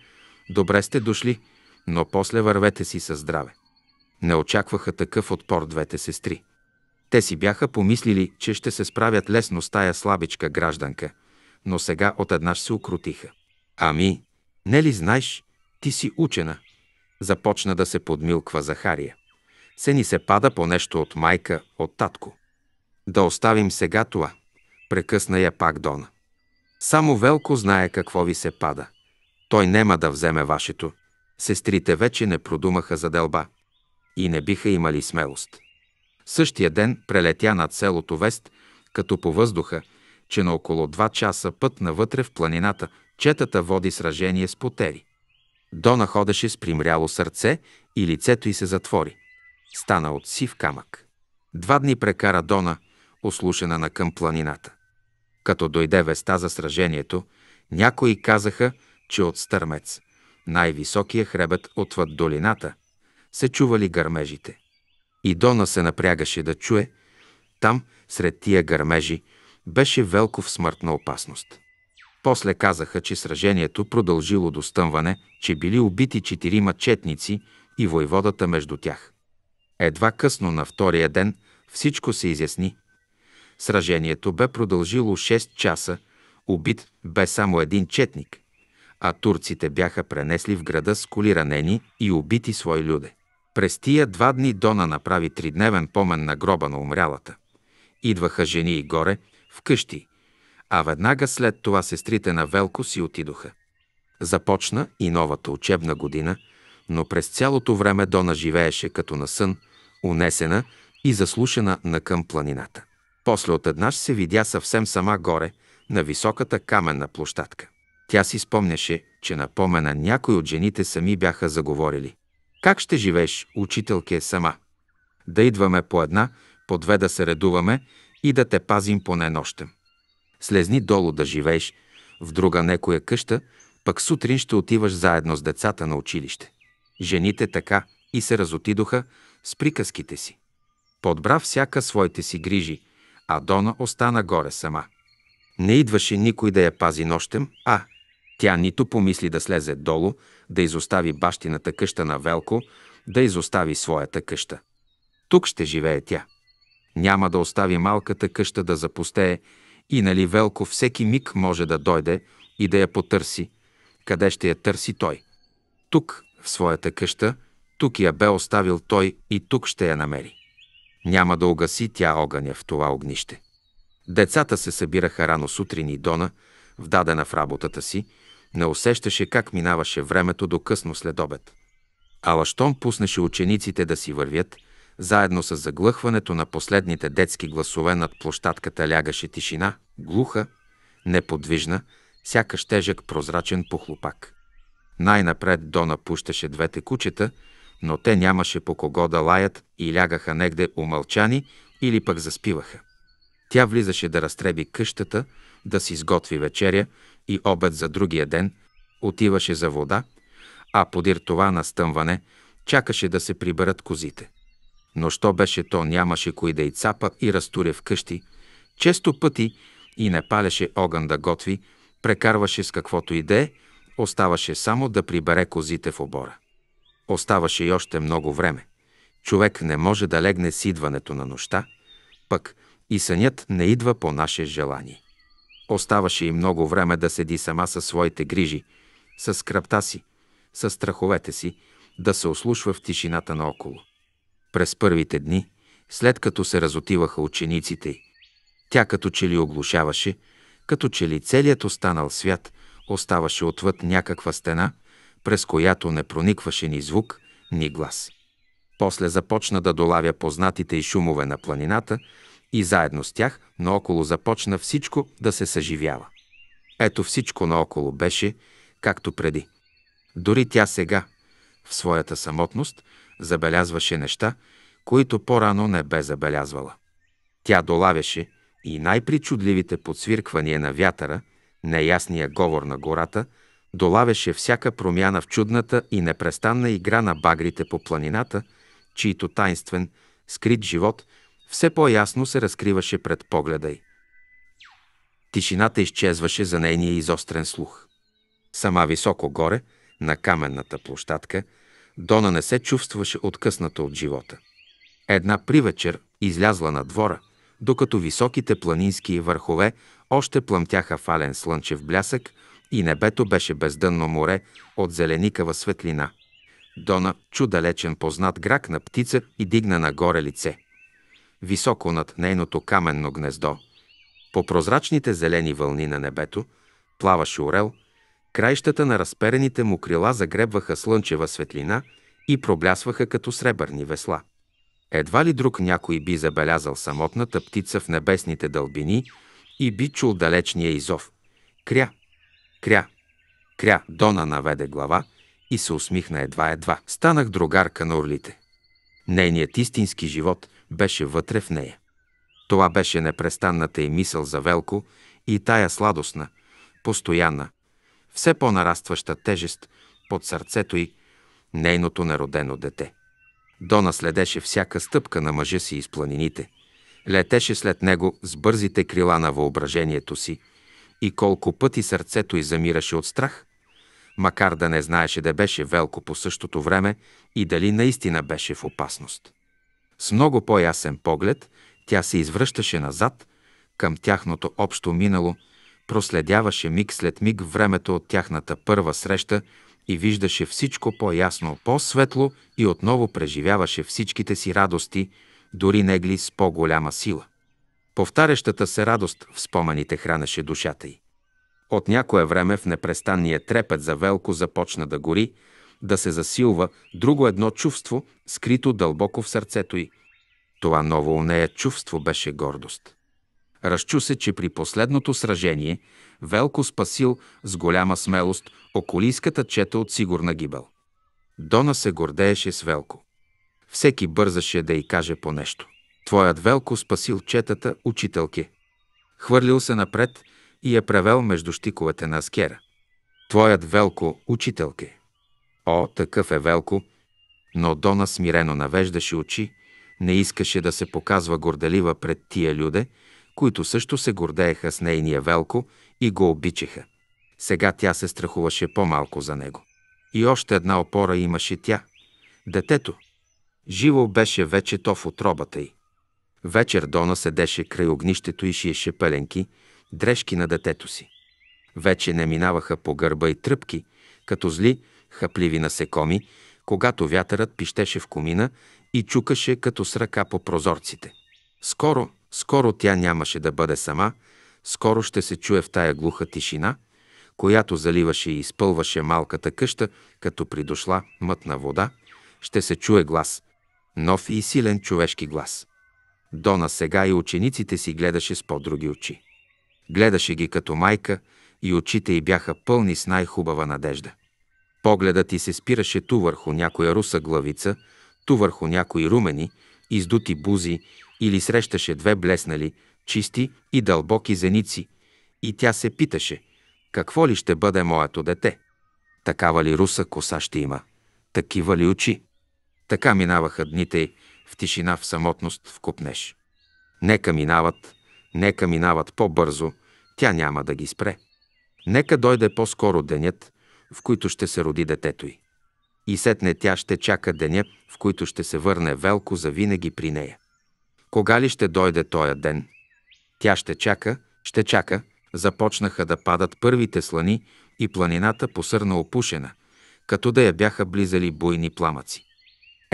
добре сте дошли, но после вървете си със здраве. Не очакваха такъв отпор двете сестри. Те си бяха помислили, че ще се справят лесно с тая слабичка гражданка, но сега отеднаж се укрутиха. Ами, не ли знаеш, ти си учена? Започна да се подмилква Захария се ни се пада по нещо от майка, от татко. Да оставим сега това, прекъсна я пак Дона. Само Велко знае какво ви се пада. Той нема да вземе вашето. Сестрите вече не продумаха за делба и не биха имали смелост. Същия ден прелетя над селото Вест, като по въздуха, че на около два часа път навътре в планината четата води сражение с потери. Дона ходеше с примряло сърце и лицето й се затвори. Стана от сив камък. Два дни прекара Дона, ослушена на към планината. Като дойде веста за сражението, някои казаха, че от Стърмец, най-високия хребет отвъд долината, се чували гърмежите. И Дона се напрягаше да чуе, там, сред тия гърмежи, беше Велков смъртна опасност. После казаха, че сражението продължило до стъмване, че били убити четирима четници и войводата между тях. Едва късно на втория ден всичко се изясни. Сражението бе продължило 6 часа, убит бе само един четник, а турците бяха пренесли в града с коли ранени и убити свои люде. През тия два дни Дона направи тридневен помен на гроба на умрялата. Идваха жени и горе, в къщи, а веднага след това сестрите на Велко си отидоха. Започна и новата учебна година, но през цялото време Дона живееше като на сън – унесена и заслушена накъм планината. После отеднаж се видя съвсем сама горе, на високата каменна площадка. Тя си спомняше, че на помена някои от жените сами бяха заговорили. Как ще живееш, учителке, сама? Да идваме по една, по две да се редуваме и да те пазим поне нощем. Слезни долу да живееш, в друга некоя къща, пък сутрин ще отиваш заедно с децата на училище. Жените така и се разотидоха, с приказките си. Подбра всяка своите си грижи, а Дона остана горе сама. Не идваше никой да я пази нощем, а тя нито помисли да слезе долу, да изостави бащината къща на Велко, да изостави своята къща. Тук ще живее тя. Няма да остави малката къща да запустее и нали Велко всеки миг може да дойде и да я потърси. Къде ще я търси той? Тук, в своята къща, тук я бе оставил той и тук ще я намери. Няма да угаси тя огъня в това огнище. Децата се събираха рано сутрин и Дона, вдадена в работата си, не усещаше как минаваше времето до късно след обед. Ала щом пуснеше учениците да си вървят, заедно с заглъхването на последните детски гласове над площадката лягаше тишина, глуха, неподвижна, сякаш тежък прозрачен похлопак. Най-напред Дона пущаше двете кучета, но те нямаше по кого да лаят и лягаха негде умълчани или пък заспиваха. Тя влизаше да разтреби къщата, да си изготви вечеря и обед за другия ден, отиваше за вода, а подир това настъмване чакаше да се приберат козите. Но що беше то, нямаше кой да и цапа и разтуря в къщи, често пъти и не палеше огън да готви, прекарваше с каквото и да е, оставаше само да прибере козите в обора. Оставаше и още много време. Човек не може да легне с идването на нощта, пък и сънят не идва по наше желание. Оставаше и много време да седи сама със своите грижи, с скръпта си, с страховете си, да се ослушва в тишината наоколо. През първите дни, след като се разотиваха учениците й, тя като че ли оглушаваше, като че ли целият останал свят оставаше отвъд някаква стена през която не проникваше ни звук, ни глас. После започна да долавя познатите и шумове на планината и заедно с тях наоколо започна всичко да се съживява. Ето всичко наоколо беше, както преди. Дори тя сега, в своята самотност, забелязваше неща, които по-рано не бе забелязвала. Тя долавяше и най-причудливите подсвирквания на вятъра, неясния говор на гората – Долавеше всяка промяна в чудната и непрестанна игра на багрите по планината, чийто тайнствен, скрит живот все по-ясно се разкриваше пред погледа й. Тишината изчезваше за нейния изострен слух. Сама високо горе, на каменната площадка, Дона не се чувстваше откъсната от живота. Една привечер излязла на двора, докато високите планински върхове още плъмтяха фален слънчев блясък и небето беше бездънно море от зеленикава светлина. Дона чу далечен познат грак на птица и дигна нагоре лице. Високо над нейното каменно гнездо, по прозрачните зелени вълни на небето, плаваше орел, краищата на разперените му крила загребваха слънчева светлина и проблясваха като сребърни весла. Едва ли друг някой би забелязал самотната птица в небесните дълбини и би чул далечния изов. Кря – Кря. Кря. Дона наведе глава и се усмихна едва-едва. Станах другарка на орлите. Нейният истински живот беше вътре в нея. Това беше непрестанната и мисъл за Велко и тая сладостна, постоянна, все по-нарастваща тежест под сърцето й, нейното неродено дете. Дона следеше всяка стъпка на мъжа си из планините, летеше след него с бързите крила на въображението си – и колко пъти сърцето й замираше от страх, макар да не знаеше да беше Велко по същото време и дали наистина беше в опасност. С много по-ясен поглед тя се извръщаше назад към тяхното общо минало, проследяваше миг след миг времето от тяхната първа среща и виждаше всичко по-ясно, по-светло и отново преживяваше всичките си радости, дори негли с по-голяма сила. Повтарящата се радост в спомените хранеше душата й. От някое време в непрестанния трепет за Велко започна да гори, да се засилва друго едно чувство, скрито дълбоко в сърцето й. Това ново у нея чувство беше гордост. Разчу се, че при последното сражение Велко спасил с голяма смелост околийската чета от сигурна гибел. Дона се гордееше с Велко. Всеки бързаше да й каже по нещо. Твоят Велко спасил четата учителки. Хвърлил се напред и е превел между щиковете на аскера. Твоят Велко учителки. О, такъв е Велко! Но Дона смирено навеждаше очи, не искаше да се показва горделива пред тия люде, които също се гордееха с нейния Велко и го обичаха. Сега тя се страхуваше по-малко за него. И още една опора имаше тя – детето. Живо беше вече то в отробата й. Вечер Дона седеше край огнището и шиеше пеленки, дрежки на детето си. Вече не минаваха по гърба и тръпки, като зли, хапливи насекоми, когато вятърът пищеше в комина и чукаше като с ръка по прозорците. Скоро, скоро тя нямаше да бъде сама, скоро ще се чуе в тая глуха тишина, която заливаше и изпълваше малката къща, като придошла мътна вода, ще се чуе глас, нов и силен човешки глас. Дона сега и учениците си гледаше с по-други очи. Гледаше ги като майка и очите й бяха пълни с най-хубава надежда. Погледът й се спираше ту върху някоя руса главица, ту върху някои румени, издути бузи или срещаше две блеснали, чисти и дълбоки зеници, и тя се питаше, какво ли ще бъде моето дете? Такава ли руса коса ще има? Такива ли очи? Така минаваха дните й, в тишина, в самотност, в купнеж. Нека минават, нека минават по-бързо, тя няма да ги спре. Нека дойде по-скоро денят, в който ще се роди детето й. И сетне тя ще чака деня, в който ще се върне Велко за винаги при нея. Кога ли ще дойде тоя ден? Тя ще чака, ще чака, започнаха да падат първите слани и планината посърна опушена, като да я бяха близали буйни пламъци.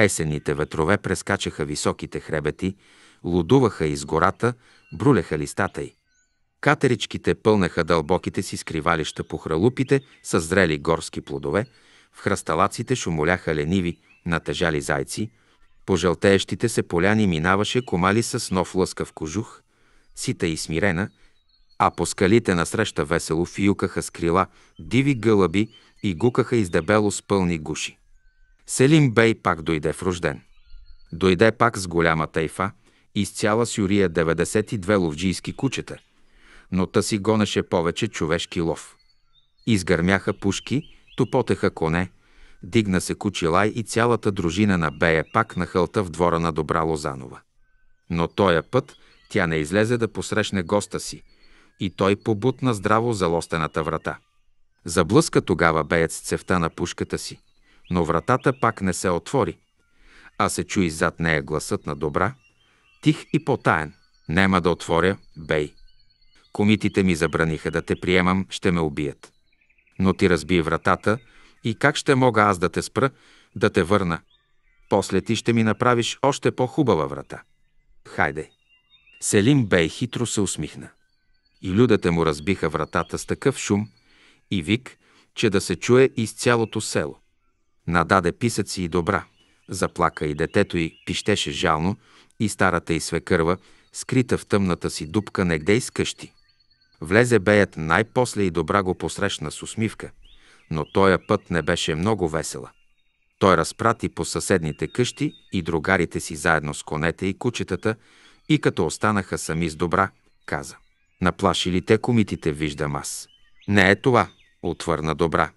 Есенните ветрове прескачаха високите хребети, лудуваха из гората, брулеха листата й. Катеричките пълнеха дълбоките си скривалища по хралупите с зрели горски плодове, в хръсталаците шумоляха лениви, натежали зайци, по жълтеещите се поляни минаваше комали с нов лъскав кожух, сита и смирена, а по скалите насреща весело фиюкаха с крила диви гълъби и гукаха издебело с пълни гуши. Селим Бей пак дойде в рожден. Дойде пак с голяма тайфа, и с цяла сюрия 92 ловджийски кучета, но та си гонеше повече човешки лов. Изгърмяха пушки, топотеха коне, дигна се кучилай и цялата дружина на Бея пак на хълта в двора на Добра Лозанова. Но тоя път тя не излезе да посрещне госта си и той побутна здраво за лостената врата. Заблъска тогава Беец цевта на пушката си – но вратата пак не се отвори, а се чуи зад нея гласът на добра, тих и потаен. Нема да отворя, бей. Комитите ми забраниха да те приемам, ще ме убият. Но ти разби вратата и как ще мога аз да те спра, да те върна? После ти ще ми направиш още по-хубава врата. Хайде. Селим Бей хитро се усмихна. И людата му разбиха вратата с такъв шум и вик, че да се чуе из цялото село нададе писъци и добра. Заплака и детето й пищеше жално и старата й свекърва, скрита в тъмната си дупка негде из къщи. Влезе беят най-после и добра го посрещна с усмивка, но тоя път не беше много весела. Той разпрати по съседните къщи и другарите си заедно с конете и кучетата и като останаха сами с добра, каза. Наплаши ли те комитите, виждам аз. Не е това, отвърна добра.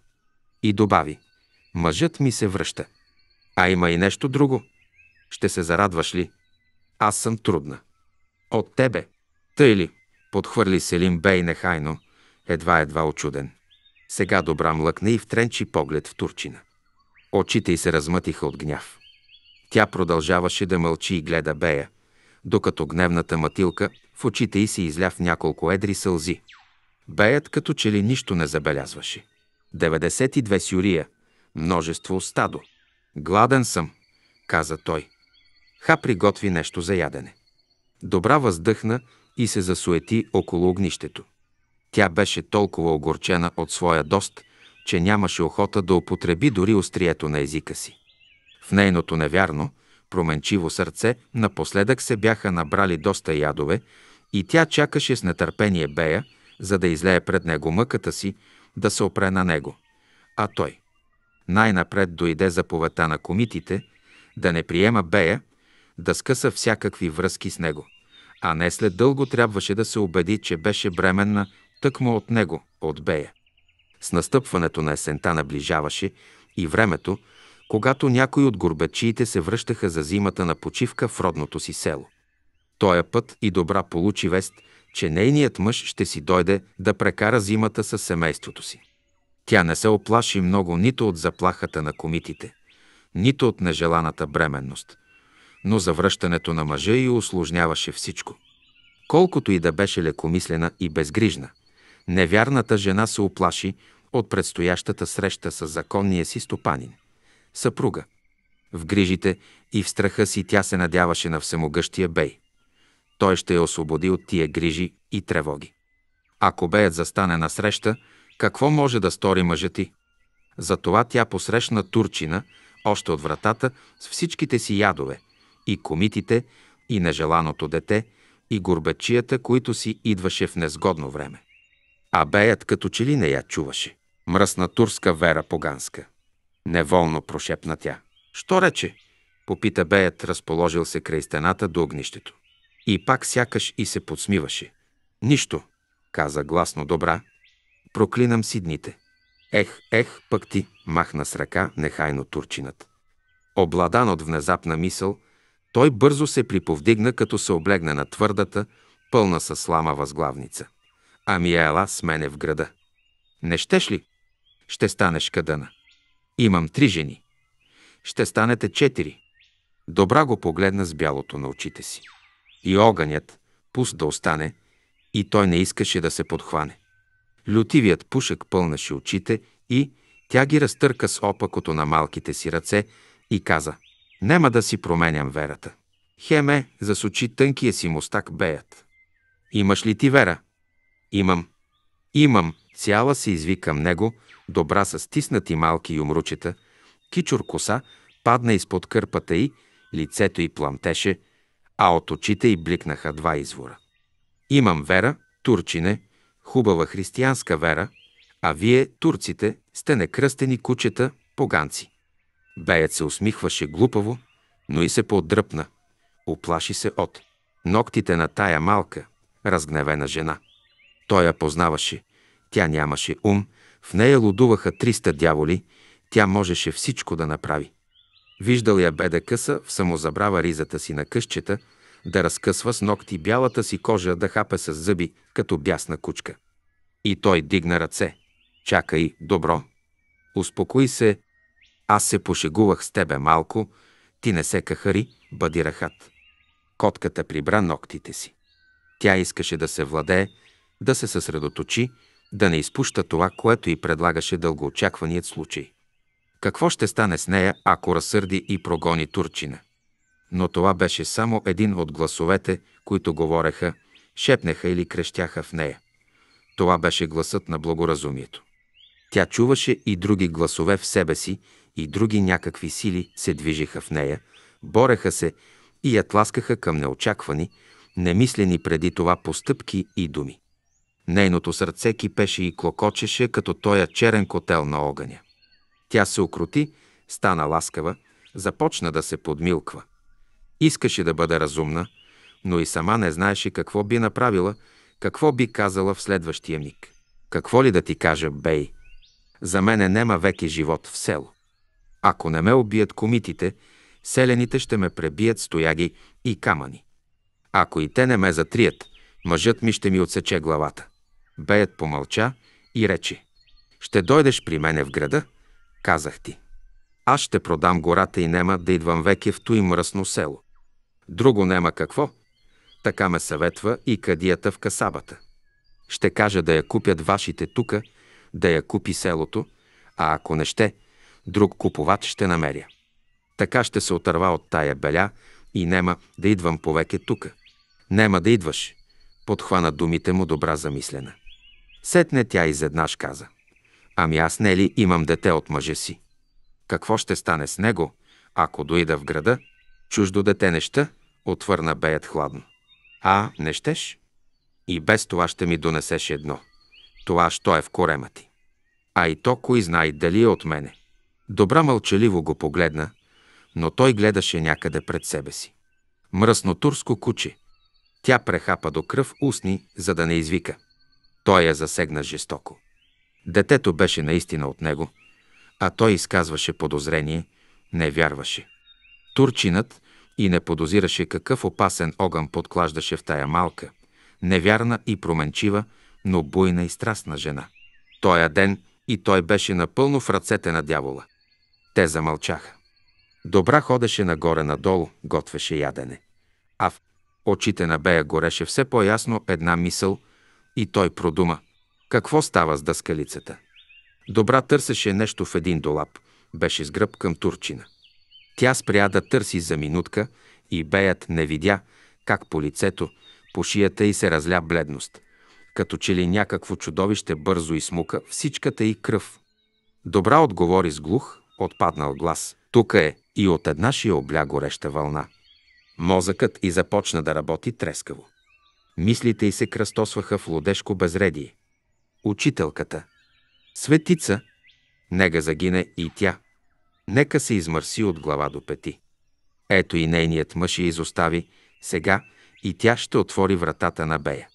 И добави – Мъжът ми се връща. А има и нещо друго. Ще се зарадваш ли? Аз съм трудна. От тебе. Тъй ли? Подхвърли Селим Бей нехайно, едва-едва очуден. Сега добра млъкна и втренчи поглед в Турчина. Очите й се размътиха от гняв. Тя продължаваше да мълчи и гледа Бея, докато гневната матилка в очите й се изля в няколко едри сълзи. Беят като че ли нищо не забелязваше. 92 Сюрия – множество стадо. Гладен съм, каза той. Ха приготви нещо за ядене. Добра въздъхна и се засуети около огнището. Тя беше толкова огорчена от своя дост, че нямаше охота да употреби дори острието на езика си. В нейното невярно, променчиво сърце напоследък се бяха набрали доста ядове и тя чакаше с нетърпение Бея, за да излее пред него мъката си, да се опре на него. А той най-напред дойде заповедта на комитите да не приема Бея, да скъса всякакви връзки с него. А не след дълго трябваше да се убеди, че беше бременна тъкмо от него, от Бея. С настъпването на есента наближаваше и времето, когато някои от горбачиите се връщаха за зимата на почивка в родното си село. Тоя път и добра получи вест, че нейният мъж ще си дойде да прекара зимата със семейството си. Тя не се оплаши много нито от заплахата на комитите, нито от нежеланата бременност, но завръщането на мъжа й усложняваше всичко. Колкото и да беше лекомислена и безгрижна, невярната жена се оплаши от предстоящата среща с законния си стопанин, съпруга. В грижите и в страха си тя се надяваше на всемогъщия бей. Той ще я освободи от тия грижи и тревоги. Ако беят застане на среща, какво може да стори мъжът ти? Затова тя посрещна Турчина още от вратата с всичките си ядове, и комитите, и нежеланото дете, и горбачията, които си идваше в незгодно време. А беят като че ли не я чуваше. Мръсна турска вера поганска. Неволно прошепна тя. Що рече? Попита беят, разположил се край стената до огнището. И пак сякаш и се подсмиваше. Нищо, каза гласно добра, Проклинам си дните. Ех, ех, пък ти, махна с ръка нехайно турчинат. Обладан от внезапна мисъл, той бързо се приповдигна, като се облегна на твърдата, пълна със слама възглавница. Ами ела с мене в града. Не щеш ли? Ще станеш кадъна. Имам три жени. Ще станете четири. Добра го погледна с бялото на очите си. И огънят, пуст да остане, и той не искаше да се подхване. Лютивият пушек пълнаше очите и тя ги разтърка с опакото на малките си ръце и каза «Нема да си променям верата». Хеме засочи тънкия си мустак беят. «Имаш ли ти вера?» «Имам». «Имам». Цяла се изви към него, добра са стиснати малки юмручета, кичур коса падна изпод кърпата й, лицето й пламтеше, а от очите й бликнаха два извора. «Имам вера, турчине», хубава християнска вера, а вие, турците, сте некръстени кучета, поганци. Беят се усмихваше глупаво, но и се поддръпна. Оплаши се от ногтите на тая малка, разгневена жена. Той я познаваше. Тя нямаше ум, в нея лудуваха 300 дяволи, тя можеше всичко да направи. Виждал я беда къса в самозабрава ризата си на къщета – да разкъсва с ногти бялата си кожа, да хапе с зъби, като бясна кучка. И той дигна ръце. Чакай, добро. Успокой се. Аз се пошегувах с тебе малко. Ти не се кахари, бъди рахат. Котката прибра ногтите си. Тя искаше да се владее, да се съсредоточи, да не изпуща това, което й предлагаше дългоочакваният случай. Какво ще стане с нея, ако разсърди и прогони турчина? но това беше само един от гласовете, които говореха, шепнеха или крещяха в нея. Това беше гласът на благоразумието. Тя чуваше и други гласове в себе си, и други някакви сили се движиха в нея, бореха се и я тласкаха към неочаквани, немислени преди това постъпки и думи. Нейното сърце кипеше и клокочеше, като тоя черен котел на огъня. Тя се окрути, стана ласкава, започна да се подмилква. Искаше да бъде разумна, но и сама не знаеше какво би направила, какво би казала в следващия миг. Какво ли да ти кажа, бей? За мене нема веки живот в село. Ако не ме убият комитите, селените ще ме пребият стояги и камъни. Ако и те не ме затрият, мъжът ми ще ми отсече главата. Беят помълча и рече. Ще дойдеш при мене в града, казах ти. Аз ще продам гората и нема да идвам веки в той мръсно село. Друго нема какво. Така ме съветва и кадията в касабата. Ще кажа да я купят вашите тука, да я купи селото, а ако не ще, друг купувач ще намеря. Така ще се отърва от тая беля и нема да идвам повеке тука. Нема да идваш, подхвана думите му добра замислена. Сетне тя изеднаш каза. Ами аз не ли имам дете от мъжа си? Какво ще стане с него, ако дойда в града? Чуждо дете неща? отвърна беят хладно. А, не щеш? И без това ще ми донесеш едно. Това, що е в корема ти. А и то, кой знае дали е от мене. Добра мълчаливо го погледна, но той гледаше някъде пред себе си. Мръсно турско куче. Тя прехапа до кръв устни, за да не извика. Той я засегна жестоко. Детето беше наистина от него, а той изказваше подозрение, не вярваше. Турчинът, и не подозираше какъв опасен огън подклаждаше в тая малка, невярна и променчива, но буйна и страстна жена. Тоя ден и той беше напълно в ръцете на дявола. Те замълчаха. Добра ходеше нагоре-надолу, готвеше ядене. А в очите на Бея гореше все по-ясно една мисъл и той продума. Какво става с дъскалицата? Добра търсеше нещо в един долап. Беше с гръб към турчина. Тя спря да търси за минутка и беят не видя как по лицето, по шията й се разля бледност. Като че ли някакво чудовище бързо измука всичката й кръв. Добра отговори с глух, отпаднал глас. Тука е и от една шия обля гореща вълна. Мозъкът и започна да работи трескаво. Мислите й се кръстосваха в лодешко безредие. Учителката. Светица. Нега загине и тя – Нека се измърси от глава до пети. Ето и нейният мъж я изостави, сега и тя ще отвори вратата на Бея.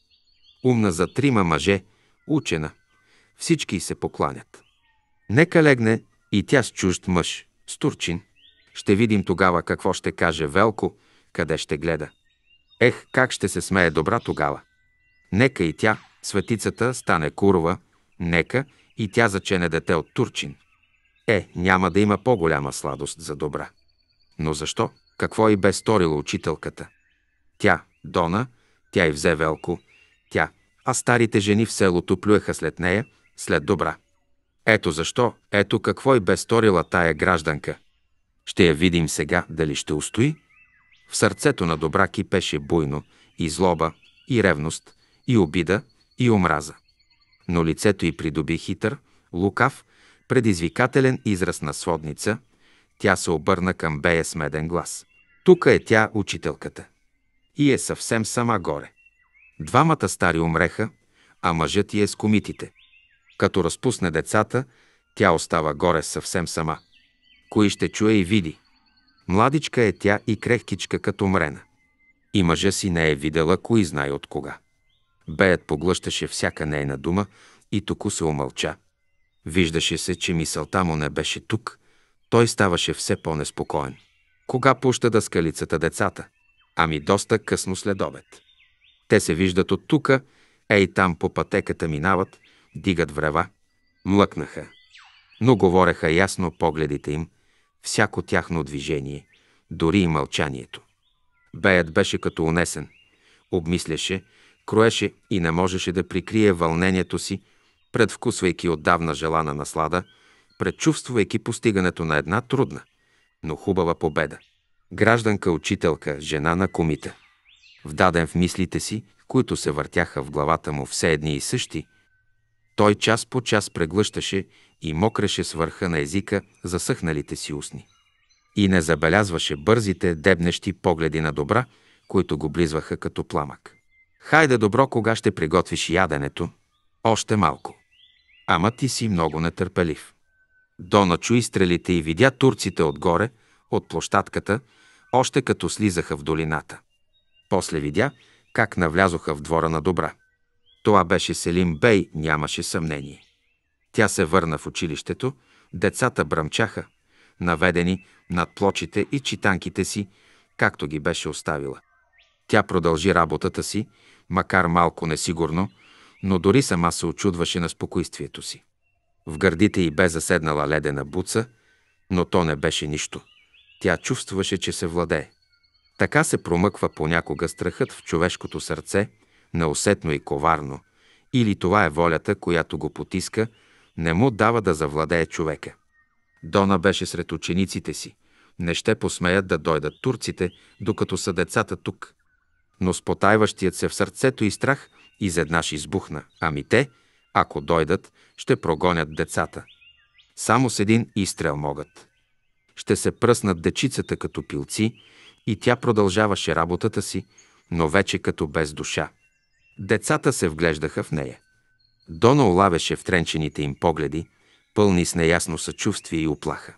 Умна за трима мъже, учена. Всички се покланят. Нека легне и тя с чужд мъж, с турчин. Ще видим тогава какво ще каже Велко, къде ще гледа. Ех, как ще се смее добра тогава. Нека и тя, светицата, стане курова, нека и тя зачене дете от турчин. Е, няма да има по-голяма сладост за добра. Но защо? Какво и бе сторила учителката? Тя, Дона, тя и взе Велко, тя, а старите жени в селото плюеха след нея, след добра. Ето защо, ето какво и бе сторила тая гражданка. Ще я видим сега дали ще устои. В сърцето на добра кипеше буйно и злоба, и ревност, и обида, и омраза. Но лицето й придоби хитър, лукав предизвикателен израз на сводница, тя се обърна към Бея с меден глас. Тук е тя, учителката. И е съвсем сама горе. Двамата стари умреха, а мъжът и е с комитите. Като разпусне децата, тя остава горе съвсем сама. Кои ще чуе и види. Младичка е тя и крехкичка като мрена. И мъжа си не е видела кои знае от кога. Беят поглъщаше всяка нейна дума и току се омълча. Виждаше се, че мисълта му не беше тук. Той ставаше все по-неспокоен. Кога пуща да скалицата децата? Ами доста късно след обед. Те се виждат от тука, ей там по пътеката минават, дигат врева. Млъкнаха. Но говореха ясно погледите им, всяко тяхно движение, дори и мълчанието. Беят беше като унесен. Обмисляше, кроеше и не можеше да прикрие вълнението си, предвкусвайки отдавна желана наслада, предчувствайки постигането на една трудна, но хубава победа. Гражданка, учителка, жена на комита. Вдаден в мислите си, които се въртяха в главата му все едни и същи, той час по час преглъщаше и мокреше с върха на езика засъхналите си устни. И не забелязваше бързите, дебнещи погледи на добра, които го близваха като пламък. Хайде, добро, кога ще приготвиш яденето? Още малко. Ама ти си много нетърпелив. Дона чу изстрелите и видя турците отгоре, от площадката, още като слизаха в долината. После видя как навлязоха в двора на добра. Това беше Селим Бей, нямаше съмнение. Тя се върна в училището, децата бръмчаха, наведени над плочите и читанките си, както ги беше оставила. Тя продължи работата си, макар малко несигурно, но дори сама се очудваше на спокойствието си. В гърдите й бе заседнала ледена буца, но то не беше нищо. Тя чувстваше, че се владее. Така се промъква понякога страхът в човешкото сърце, неусетно и коварно, или това е волята, която го потиска, не му дава да завладее човека. Дона беше сред учениците си. Не ще посмеят да дойдат турците, докато са децата тук. Но спотайващият се в сърцето и страх – изеднаш избухна. Ами те, ако дойдат, ще прогонят децата. Само с един изстрел могат. Ще се пръснат дечицата като пилци и тя продължаваше работата си, но вече като без душа. Децата се вглеждаха в нея. Дона улавяше втренчените им погледи, пълни с неясно съчувствие и оплаха.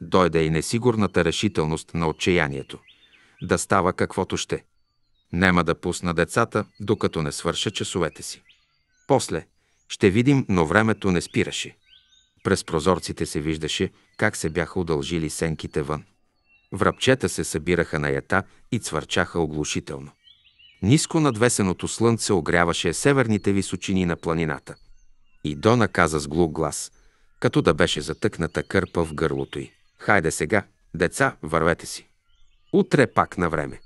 Дойде и несигурната решителност на отчаянието. Да става каквото ще. Нема да пусна децата, докато не свърша часовете си. После ще видим, но времето не спираше. През прозорците се виждаше как се бяха удължили сенките вън. Връбчета се събираха на ята и цвърчаха оглушително. Ниско надвесеното слънце огряваше северните височини на планината. И Дона каза с глух глас, като да беше затъкната кърпа в гърлото й. Хайде сега, деца, вървете си. Утре пак на време.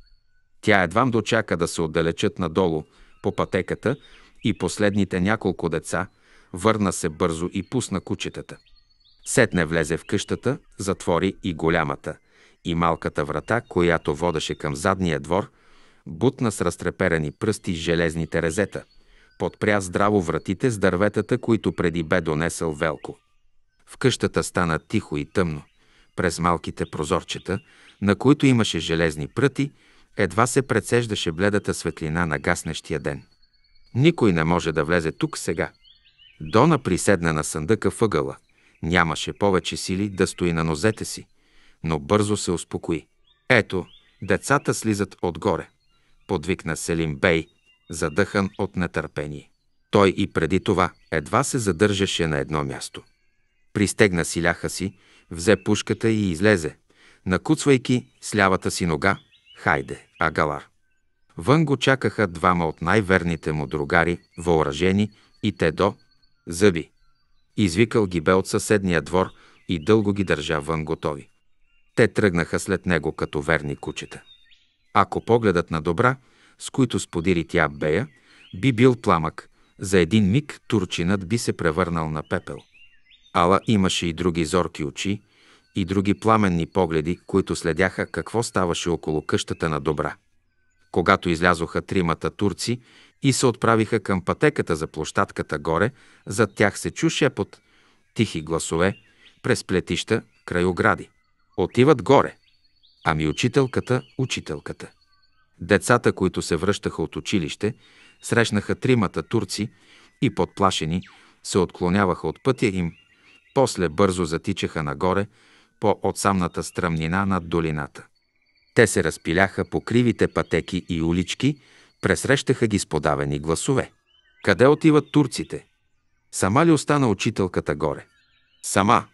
Тя едвам дочака да се отдалечат надолу по пътеката и последните няколко деца, върна се бързо и пусна кучетата. Сетне влезе в къщата, затвори и голямата, и малката врата, която водеше към задния двор, бутна с разтреперени пръсти железните резета, подпря здраво вратите с дърветата, които преди бе донесъл Велко. В къщата стана тихо и тъмно. През малките прозорчета, на които имаше железни пръти, едва се предсеждаше бледата светлина на гаснещия ден. Никой не може да влезе тук сега. Дона приседна на съндъка въгъла. Нямаше повече сили да стои на нозете си, но бързо се успокои. Ето, децата слизат отгоре. Подвикна Селим Бей, задъхан от нетърпение. Той и преди това едва се задържаше на едно място. Пристегна силяха си, взе пушката и излезе, накуцвайки с лявата си нога, Хайде, Агалар. Вън го чакаха двама от най-верните му другари, въоръжени и те до зъби. Извикал ги бе от съседния двор и дълго ги държа вън готови. Те тръгнаха след него като верни кучета. Ако погледът на добра, с които сподири тя Бея, би бил пламък, за един миг турчинът би се превърнал на пепел. Ала имаше и други зорки очи, и други пламенни погледи, които следяха какво ставаше около къщата на добра. Когато излязоха тримата турци и се отправиха към пътеката за площадката горе, зад тях се чу шепот, тихи гласове, през плетища, край огради. Отиват горе. Ами учителката, учителката. Децата, които се връщаха от училище, срещнаха тримата турци и подплашени се отклоняваха от пътя им, после бързо затичаха нагоре, по отсамната стръмнина над долината. Те се разпиляха по кривите пътеки и улички, пресрещаха ги с подавени гласове. Къде отиват турците? Сама ли остана учителката горе? Сама.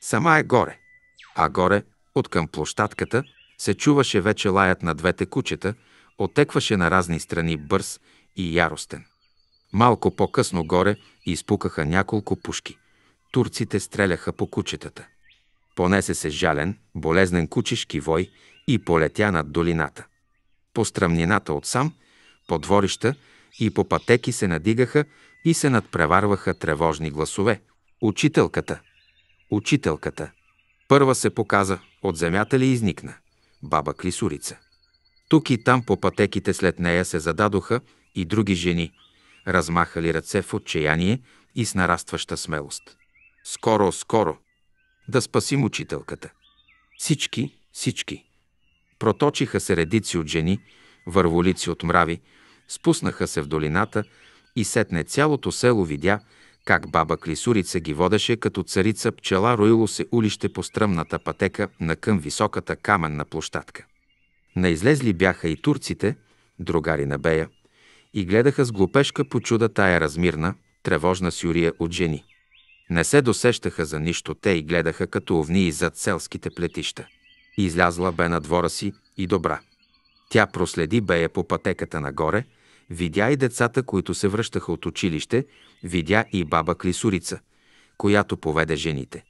Сама е горе. А горе, от към площадката, се чуваше вече лаят на двете кучета, отекваше на разни страни бърз и яростен. Малко по-късно горе изпукаха няколко пушки. Турците стреляха по кучетата. Понесе се жален, болезнен кучешки вой и полетя над долината. По от отсам, по дворища и по пътеки се надигаха и се надпреварваха тревожни гласове. Учителката! Учителката! Първа се показа, от земята ли изникна? Баба Клисурица. Тук и там по пътеките след нея се зададоха и други жени, размахали ръце в отчаяние и с нарастваща смелост. Скоро, скоро, да спасим учителката. Всички, всички. Проточиха се редици от жени, върволици от мрави, спуснаха се в долината и сетне цялото село видя как баба Клисурица ги водеше като царица пчела роило се улище по стръмната пътека на към високата каменна площадка. Наизлезли бяха и турците, другари на Бея, и гледаха с глупешка почуда тая размирна, тревожна сюрия от жени – не се досещаха за нищо те и гледаха като овни зад селските плетища. Излязла бе на двора си и добра. Тя проследи бея по пътеката нагоре, видя и децата, които се връщаха от училище, видя и баба Клисурица, която поведе жените.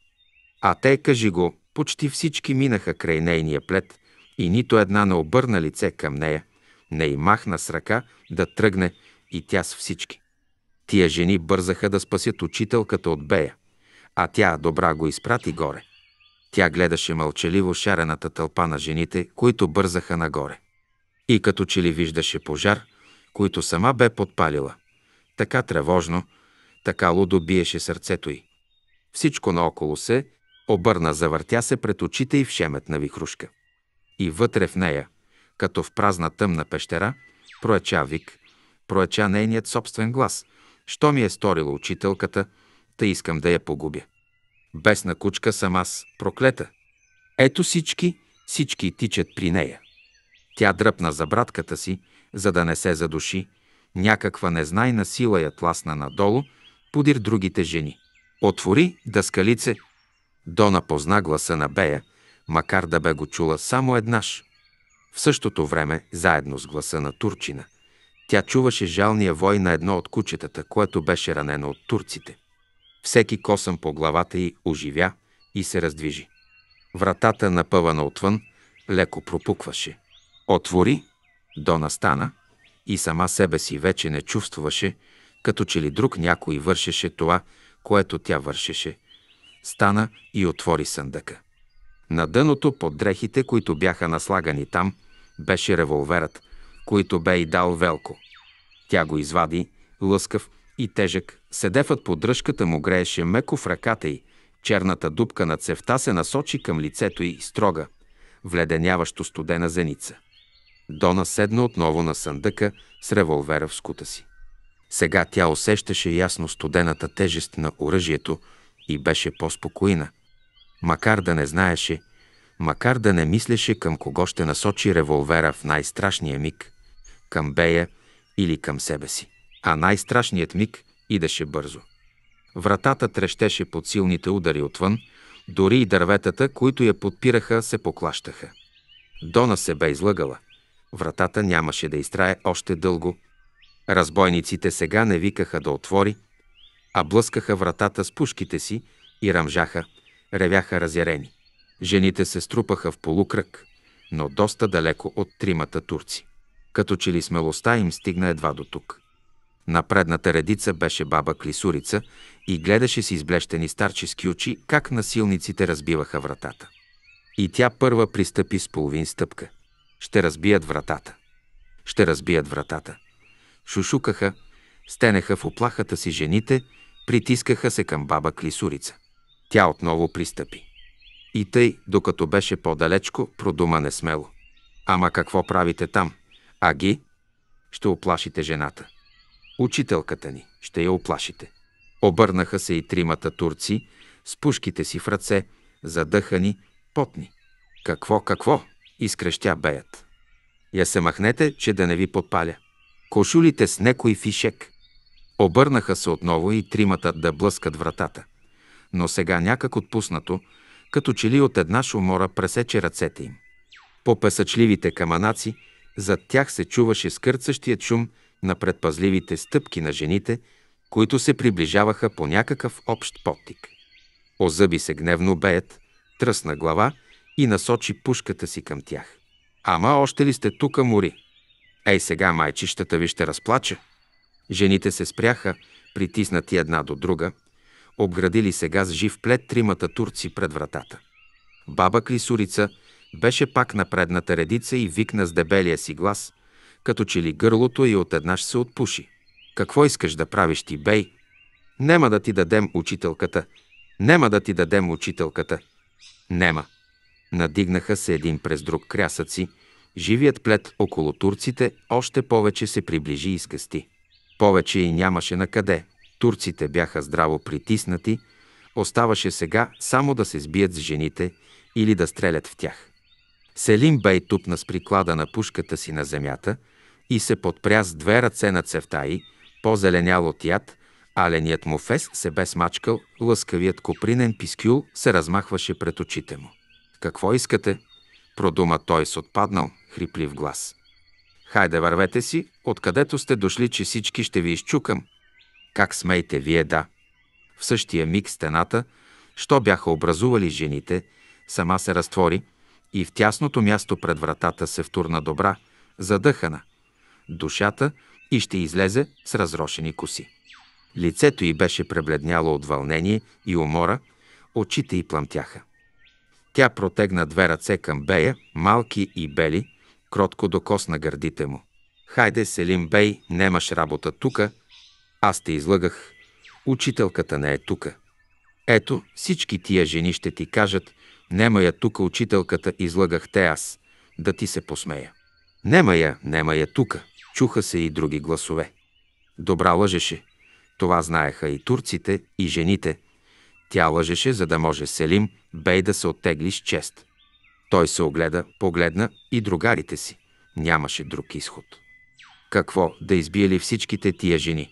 А те, кажи го, почти всички минаха край нейния плед и нито една не обърна лице към нея, не и махна с ръка да тръгне и тя с всички. Тия жени бързаха да спасят учителката от Бея, а тя добра го изпрати горе. Тя гледаше мълчаливо шарената тълпа на жените, които бързаха нагоре. И като че ли виждаше пожар, който сама бе подпалила. Така тревожно, така лудо биеше сърцето й. Всичко наоколо се обърна, завъртя се пред очите и в шемет на вихрушка. И вътре в нея, като в празна тъмна пещера, проеча вик, проеча нейният собствен глас – Що ми е сторила учителката, тъй искам да я погубя. Бесна кучка съм аз, проклета. Ето всички, всички тичат при нея. Тя дръпна за братката си, за да не се задуши. Някаква незнайна сила я тласна надолу, подир другите жени. Отвори дъскалице. Дона позна гласа на Бея, макар да бе го чула само еднаш. В същото време, заедно с гласа на Турчина – тя чуваше жалния вой на едно от кучетата, което беше ранено от турците. Всеки косъм по главата й оживя и се раздвижи. Вратата, напъвана отвън, леко пропукваше. Отвори, Дона стана и сама себе си вече не чувствуваше, като че ли друг някой вършеше това, което тя вършеше. Стана и отвори съндъка. На дъното под дрехите, които бяха наслагани там, беше револверът, които бе и дал Велко. Тя го извади, лъскав и тежък, седефът под дръжката му грееше меко в ръката й, черната дупка на цевта се насочи към лицето й строга, вледеняващо студена зеница. Дона седна отново на съндъка с револвера в скута си. Сега тя усещаше ясно студената тежест на оръжието и беше по-спокойна. Макар да не знаеше, макар да не мислеше към кого ще насочи револвера в най-страшния миг, към Бея или към себе си. А най-страшният миг идеше бързо. Вратата трещеше под силните удари отвън, дори и дърветата, които я подпираха, се поклащаха. Дона се бе излъгала. Вратата нямаше да изтрае още дълго. Разбойниците сега не викаха да отвори, а блъскаха вратата с пушките си и ръмжаха, ревяха разярени. Жените се струпаха в полукръг, но доста далеко от тримата турци като че ли смелостта им стигна едва до тук. На предната редица беше баба Клисурица и гледаше с изблещени старчески очи как насилниците разбиваха вратата. И тя първа пристъпи с половин стъпка. Ще разбият вратата. Ще разбият вратата. Шушукаха, стенеха в оплахата си жените, притискаха се към баба Клисурица. Тя отново пристъпи. И тъй, докато беше по-далечко, продума несмело. Ама какво правите там? Аги, ще оплашите жената. Учителката ни, ще я оплашите. Обърнаха се и тримата турци с пушките си в ръце, задъхани, потни. Какво, какво? изкрещя беят. Я се махнете, че да не ви подпаля. Кошулите с некой фишек. Обърнаха се отново и тримата да блъскат вратата. Но сега някак отпуснато, като че ли от една шумора пресече ръцете им. По песъчливите каманаци – зад тях се чуваше скърцащият шум на предпазливите стъпки на жените, които се приближаваха по някакъв общ потик. Озъби се гневно беят, тръсна глава и насочи пушката си към тях. Ама още ли сте тука, мори? Ей сега майчищата ви ще разплача. Жените се спряха, притиснати една до друга, обградили сега с жив плед тримата турци пред вратата. Баба Клисурица – беше пак на предната редица и викна с дебелия си глас, като че ли гърлото и отеднаж се отпуши. Какво искаш да правиш ти, бей? Нема да ти дадем учителката. Нема да ти дадем учителката. Нема. Надигнаха се един през друг крясъци, живият плет около турците още повече се приближи и скъсти. Повече и нямаше на къде. Турците бяха здраво притиснати, оставаше сега само да се сбият с жените или да стрелят в тях. Селим бей тупна с приклада на пушката си на земята и се подпря с две ръце на цевтаи, по-зеленял от яд, леният му фес се бе смачкал, лъскавият копринен пискюл се размахваше пред очите му. «Какво искате?» – продума той с отпаднал, хриплив глас. «Хайде, вървете си, откъдето сте дошли, че всички ще ви изчукам». «Как смейте вие, да?» В същия миг стената, що бяха образували жените, сама се разтвори – и в тясното място пред вратата се втурна добра, задъхана, душата и ще излезе с разрошени коси. Лицето й беше пребледняло от вълнение и умора, очите й плъмтяха. Тя протегна две ръце към Бея, малки и бели, кротко докосна гърдите му. «Хайде, Селим Бей, немаш работа тука!» Аз те излъгах. Учителката не е тука. Ето, всички тия жени ще ти кажат, Нема я тука учителката, излагах те аз, да ти се посмея. Нема я, нема я тука, чуха се и други гласове. Добра лъжеше. Това знаеха и турците, и жените. Тя лъжеше, за да може Селим бей да се оттегли с чест. Той се огледа, погледна и другарите си. Нямаше друг изход. Какво да избиели всичките тия жени?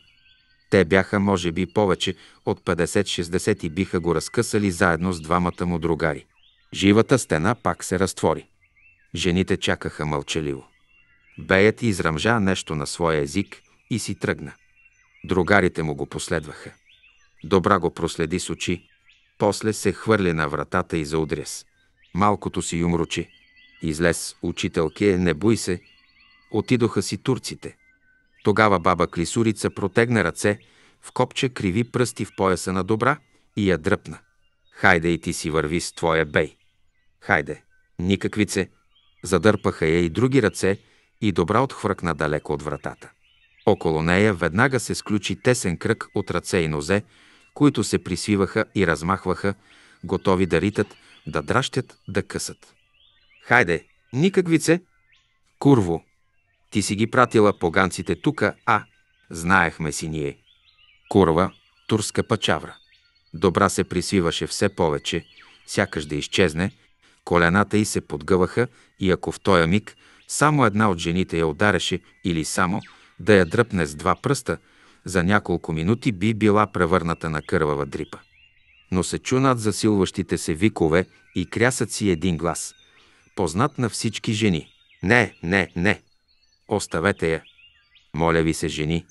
Те бяха, може би, повече от 50-60 и биха го разкъсали заедно с двамата му другари. Живата стена пак се разтвори. Жените чакаха мълчаливо. Беят израмжа нещо на своя език и си тръгна. Другарите му го последваха. Добра го проследи с очи. После се хвърли на вратата и заудряс. Малкото си юмручи. Излез учителке, не бой се. Отидоха си турците. Тогава баба Клисурица протегна ръце, в копче криви пръсти в пояса на добра и я дръпна. Хайде и ти си върви с твоя бей. Хайде, никаквице. Задърпаха я и други ръце и добра отхвъркна далеко от вратата. Около нея веднага се сключи тесен кръг от ръце и нозе, които се присвиваха и размахваха, готови да ритат, да дращят, да късат. Хайде, никаквице! Курво! Ти си ги пратила поганците тука, а знаехме си ние. Курва, турска пачавра. Добра се присвиваше все повече, сякаш да изчезне, Колената й се подгъваха и ако в този миг само една от жените я удареше или само да я дръпне с два пръста, за няколко минути би била превърната на кървава дрипа. Но се чу над засилващите се викове и крясът си един глас, познат на всички жени. Не, не, не! Оставете я! Моля ви се, жени!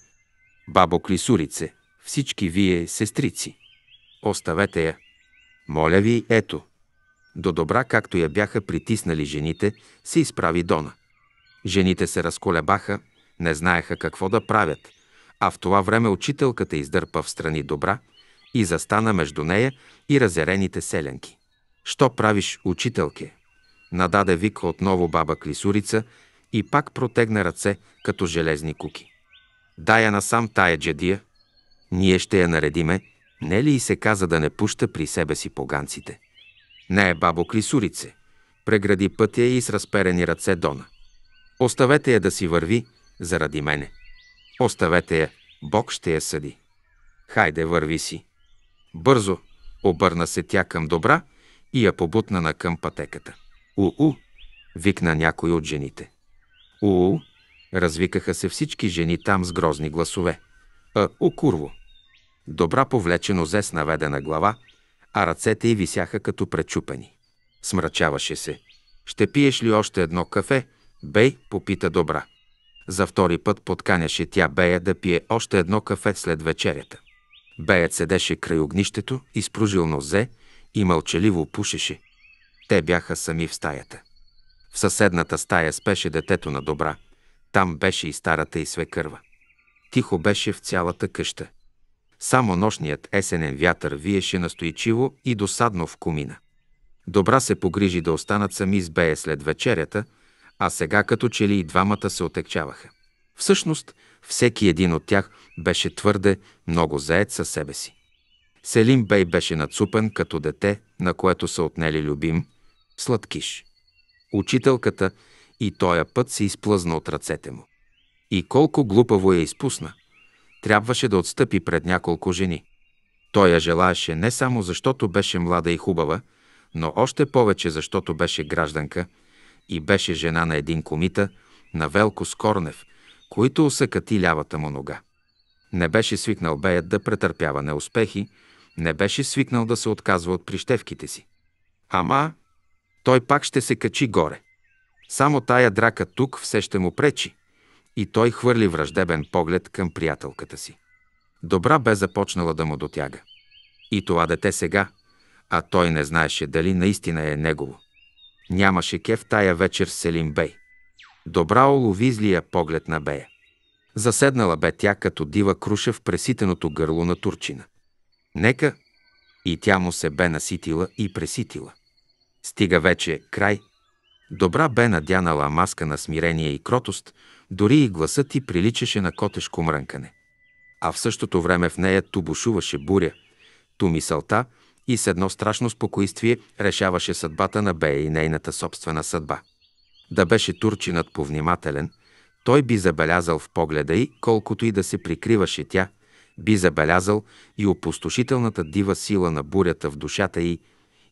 Бабо Клисурице, всички вие сестрици! Оставете я! Моля ви, ето! До добра, както я бяха притиснали жените, се изправи Дона. Жените се разколебаха, не знаеха какво да правят, а в това време учителката издърпа в страни добра и застана между нея и разерените селянки. «Що правиш, учителке?» Нададе вик отново баба Клисурица и пак протегна ръце като железни куки. «Дай я насам тая джедия. Ние ще я наредиме, не ли и се каза да не пуща при себе си поганците?» Не е бабо Клисурице. Прегради пътя и с разперени ръце Дона. Оставете я да си върви заради мене. Оставете я, Бог ще я съди. Хайде, върви си. Бързо обърна се тя към добра и я побутна на към пътеката. У-у, викна някой от жените. У-у, развикаха се всички жени там с грозни гласове. А, е, у курво! Добра повлече нозе с наведена глава, а ръцете й висяха като пречупени. Смрачаваше се. «Ще пиеш ли още едно кафе?» Бей попита добра. За втори път подканяше тя Бея да пие още едно кафе след вечерята. Беят седеше край огнището, изпружил нозе и мълчаливо пушеше. Те бяха сами в стаята. В съседната стая спеше детето на добра. Там беше и старата и свекърва. Тихо беше в цялата къща. Само нощният есенен вятър виеше настойчиво и досадно в комина. Добра се погрижи да останат сами с Бея след вечерята, а сега като че ли и двамата се отекчаваха. Всъщност, всеки един от тях беше твърде много заед със себе си. Селим Бей беше нацупен като дете, на което са отнели любим, сладкиш. Учителката и тоя път се изплъзна от ръцете му. И колко глупаво я изпусна – трябваше да отстъпи пред няколко жени. Той я желаеше не само защото беше млада и хубава, но още повече защото беше гражданка и беше жена на един комита, на Велко Скорнев, които усъкати лявата му нога. Не беше свикнал беят да претърпява неуспехи, не беше свикнал да се отказва от прищевките си. Ама, той пак ще се качи горе. Само тая драка тук все ще му пречи – и той хвърли враждебен поглед към приятелката си. Добра бе започнала да му дотяга. И това дете сега, а той не знаеше дали наистина е негово. Нямаше кеф тая вечер Селим Бей. Добра улови злия поглед на Бея. Заседнала бе тя като дива круша в преситеното гърло на турчина. Нека и тя му се бе наситила и преситила. Стига вече край. Добра бе надянала маска на смирение и кротост, дори и гласът ти приличаше на котешко мрънкане. А в същото време в нея ту бушуваше буря, ту мисълта и с едно страшно спокойствие решаваше съдбата на Бея и нейната собствена съдба. Да беше турчинът повнимателен, той би забелязал в погледа й, колкото и да се прикриваше тя, би забелязал и опустошителната дива сила на бурята в душата й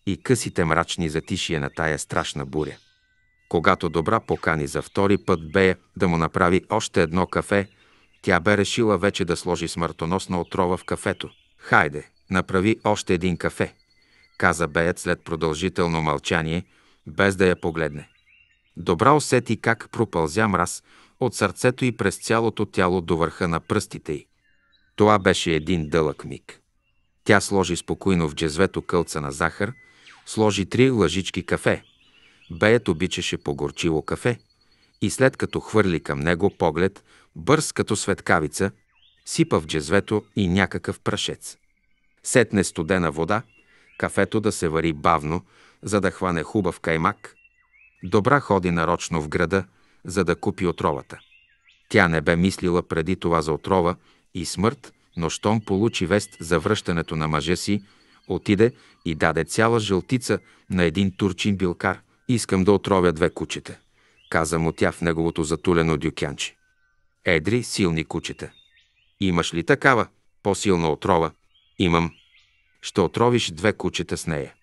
и късите мрачни затишия на тая страшна буря. Когато Добра покани за втори път Бея да му направи още едно кафе, тя бе решила вече да сложи смъртоносна отрова в кафето. «Хайде, направи още един кафе», каза Беят след продължително мълчание, без да я погледне. Добра усети как пропълзя мраз от сърцето и през цялото тяло до върха на пръстите й. Това беше един дълъг миг. Тя сложи спокойно в джезвето кълца на захар, сложи три лъжички кафе, Беят обичаше погорчило кафе и след като хвърли към него поглед, бърз като светкавица, сипа в джезвето и някакъв прашец. Сетне студена вода, кафето да се вари бавно, за да хване хубав каймак. Добра ходи нарочно в града, за да купи отровата. Тя не бе мислила преди това за отрова и смърт, но щом получи вест за връщането на мъжа си, отиде и даде цяла жълтица на един турчин билкар – Искам да отровя две кучета, каза му тя в неговото затулено дюкянче. Едри, силни кучета. Имаш ли такава, по-силна отрова? Имам. Ще отровиш две кучета с нея.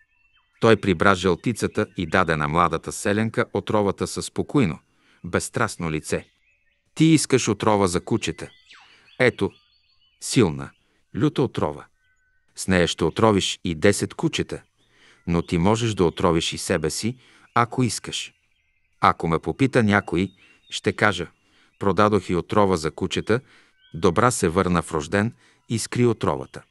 Той прибра жълтицата и даде на младата селенка отровата със спокойно, безстрастно лице. Ти искаш отрова за кучета. Ето, силна, люта отрова. С нея ще отровиш и 10 кучета, но ти можеш да отровиш и себе си, ако искаш. Ако ме попита някой, ще кажа, продадох и отрова за кучета, добра се върна в рожден и скри отровата.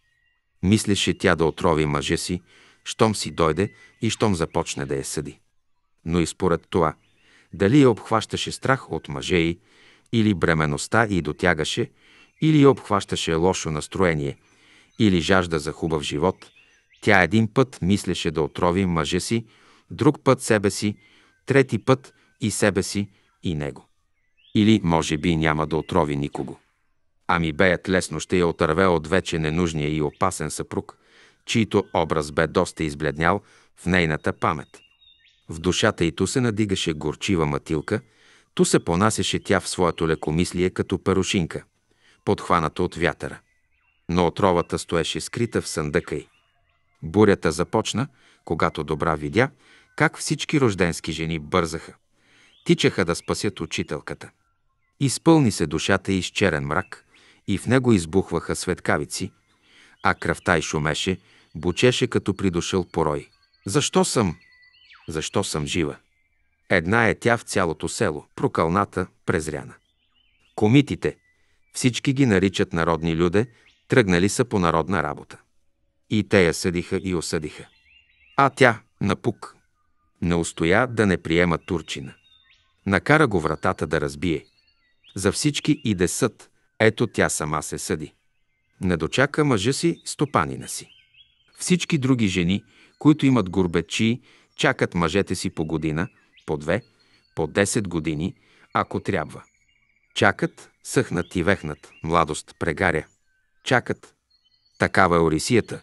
Мислеше тя да отрови мъжа си, щом си дойде и щом започне да я съди. Но и според това, дали я обхващаше страх от мъже й, или бременността й дотягаше, или я обхващаше лошо настроение, или жажда за хубав живот, тя един път мислеше да отрови мъжа си, друг път себе си, трети път и себе си, и него. Или, може би, няма да отрови никого. Ами беят лесно ще я отърве от вече ненужния и опасен съпруг, чийто образ бе доста избледнял в нейната памет. В душата й ту се надигаше горчива матилка. ту се понасяше тя в своето лекомислие като парушинка, подхваната от вятъра. Но отровата стоеше скрита в съндъка й. Бурята започна, когато добра видя, как всички рожденски жени бързаха. Тичаха да спасят учителката. Изпълни се душата с черен мрак и в него избухваха светкавици, а кръвта й шумеше, бучеше като придушъл порой. Защо съм? Защо съм жива? Една е тя в цялото село, прокълната, презряна. Комитите, всички ги наричат народни люде, тръгнали са по народна работа. И те я съдиха и осъдиха. А тя, напук, не устоя да не приема турчина. Накара го вратата да разбие. За всички иде съд. Ето тя сама се съди. Не дочака мъжа си, стопанина си. Всички други жени, които имат горбечи, чакат мъжете си по година, по две, по 10 години, ако трябва. Чакат, съхнат и вехнат, младост прегаря. Чакат. Такава е Орисията.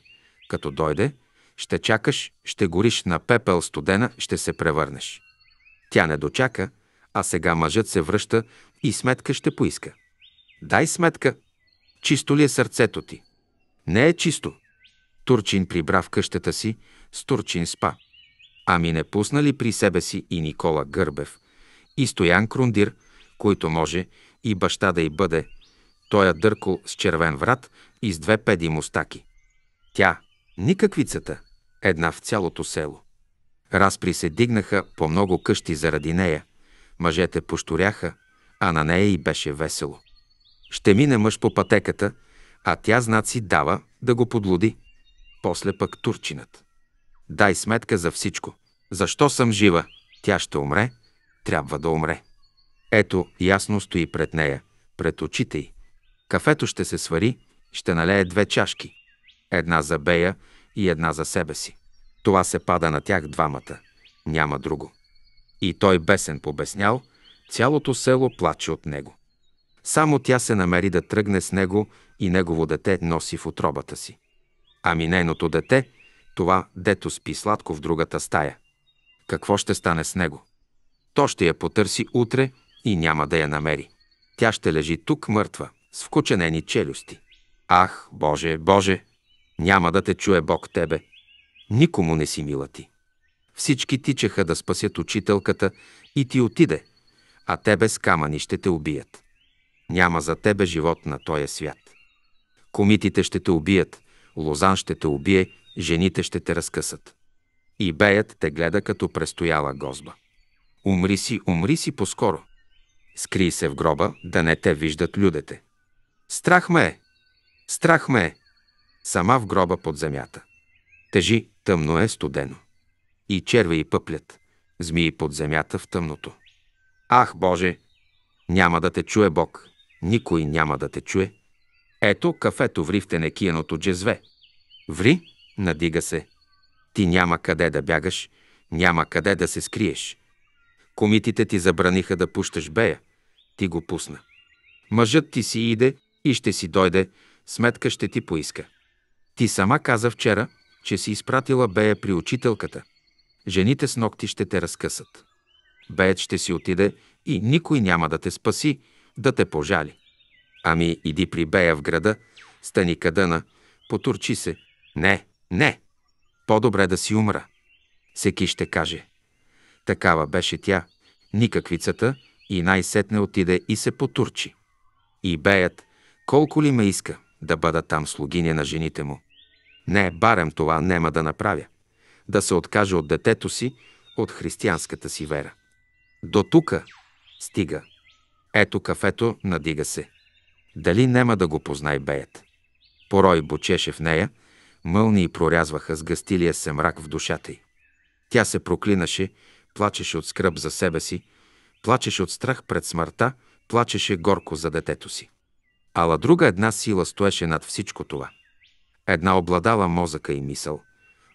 Като дойде, ще чакаш, ще гориш на пепел студена, ще се превърнеш. Тя не дочака, а сега мъжът се връща и сметка ще поиска. Дай сметка. Чисто ли е сърцето ти? Не е чисто. Турчин прибра в къщата си, с Турчин спа. Ами не пусна ли при себе си и Никола Гърбев, и Стоян Крундир, който може и баща да й бъде, той дъркол с червен врат и с две педи мустаки. Тя, никаквицата, една в цялото село. Разпри се дигнаха по много къщи заради нея, мъжете пошторяха, а на нея и беше весело. Ще мине мъж по пътеката, а тя знаци дава да го подлоди. После пък турчинът. Дай сметка за всичко. Защо съм жива? Тя ще умре, трябва да умре. Ето, ясно стои пред нея, пред очите й. Кафето ще се свари, ще налее две чашки. Една за Бея, и една за себе си. Това се пада на тях двамата. Няма друго. И той бесен побеснял, цялото село плаче от него. Само тя се намери да тръгне с него и негово дете носи в отробата си. Ами нейното дете, това дето спи сладко в другата стая. Какво ще стане с него? То ще я потърси утре и няма да я намери. Тя ще лежи тук мъртва, с вкученени челюсти. Ах, Боже, Боже! Няма да те чуе Бог тебе. Никому не си мила ти. Всички тичаха да спасят учителката и ти отиде, а тебе с камъни ще те убият. Няма за тебе живот на този свят. Комитите ще те убият, Лозан ще те убие, жените ще те разкъсат. И беят те гледа като престояла гозба. Умри си, умри си поскоро. Скри се в гроба, да не те виждат людете. Страх ме е! Страх ме е! сама в гроба под земята. Тежи, тъмно е студено. И черве и пъплят, змии под земята в тъмното. Ах, Боже! Няма да те чуе Бог, никой няма да те чуе. Ето кафето ври в тенекияното джезве. Ври, надига се. Ти няма къде да бягаш, няма къде да се скриеш. Комитите ти забраниха да пущаш бея. Ти го пусна. Мъжът ти си иде и ще си дойде, сметка ще ти поиска. Ти сама каза вчера, че си изпратила Бея при учителката. Жените с ногти ще те разкъсат. Беят ще си отиде и никой няма да те спаси, да те пожали. Ами, иди при Бея в града, стани къдъна, потурчи се. Не, не, по-добре да си умра. Секи ще каже. Такава беше тя, никаквицата, и най-сетне отиде и се потурчи. И беят, колко ли ме иска, да бъда там слугиня на жените му. Не, барем това нема да направя. Да се откаже от детето си, от християнската си вера. До тука стига. Ето кафето, надига се. Дали нема да го познай беят? Порой бочеше в нея, мълни и прорязваха с гъстилия се мрак в душата й. Тя се проклинаше, плачеше от скръп за себе си, плачеше от страх пред смъртта, плачеше горко за детето си. Ала друга една сила стоеше над всичко това. Една обладала мозъка и мисъл,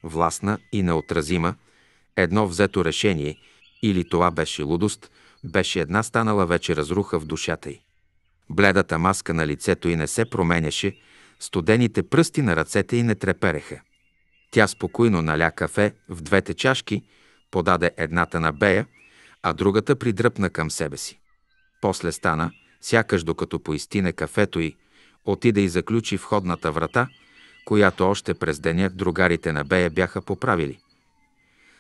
властна и неотразима, едно взето решение, или това беше лудост, беше една станала вече разруха в душата й. Бледата маска на лицето й не се променяше, студените пръсти на ръцете й не трепереха. Тя спокойно наля кафе в двете чашки, подаде едната на Бея, а другата придръпна към себе си. После стана, сякаш докато поистине кафето й, отида и заключи входната врата, която още през деня другарите на Бея бяха поправили.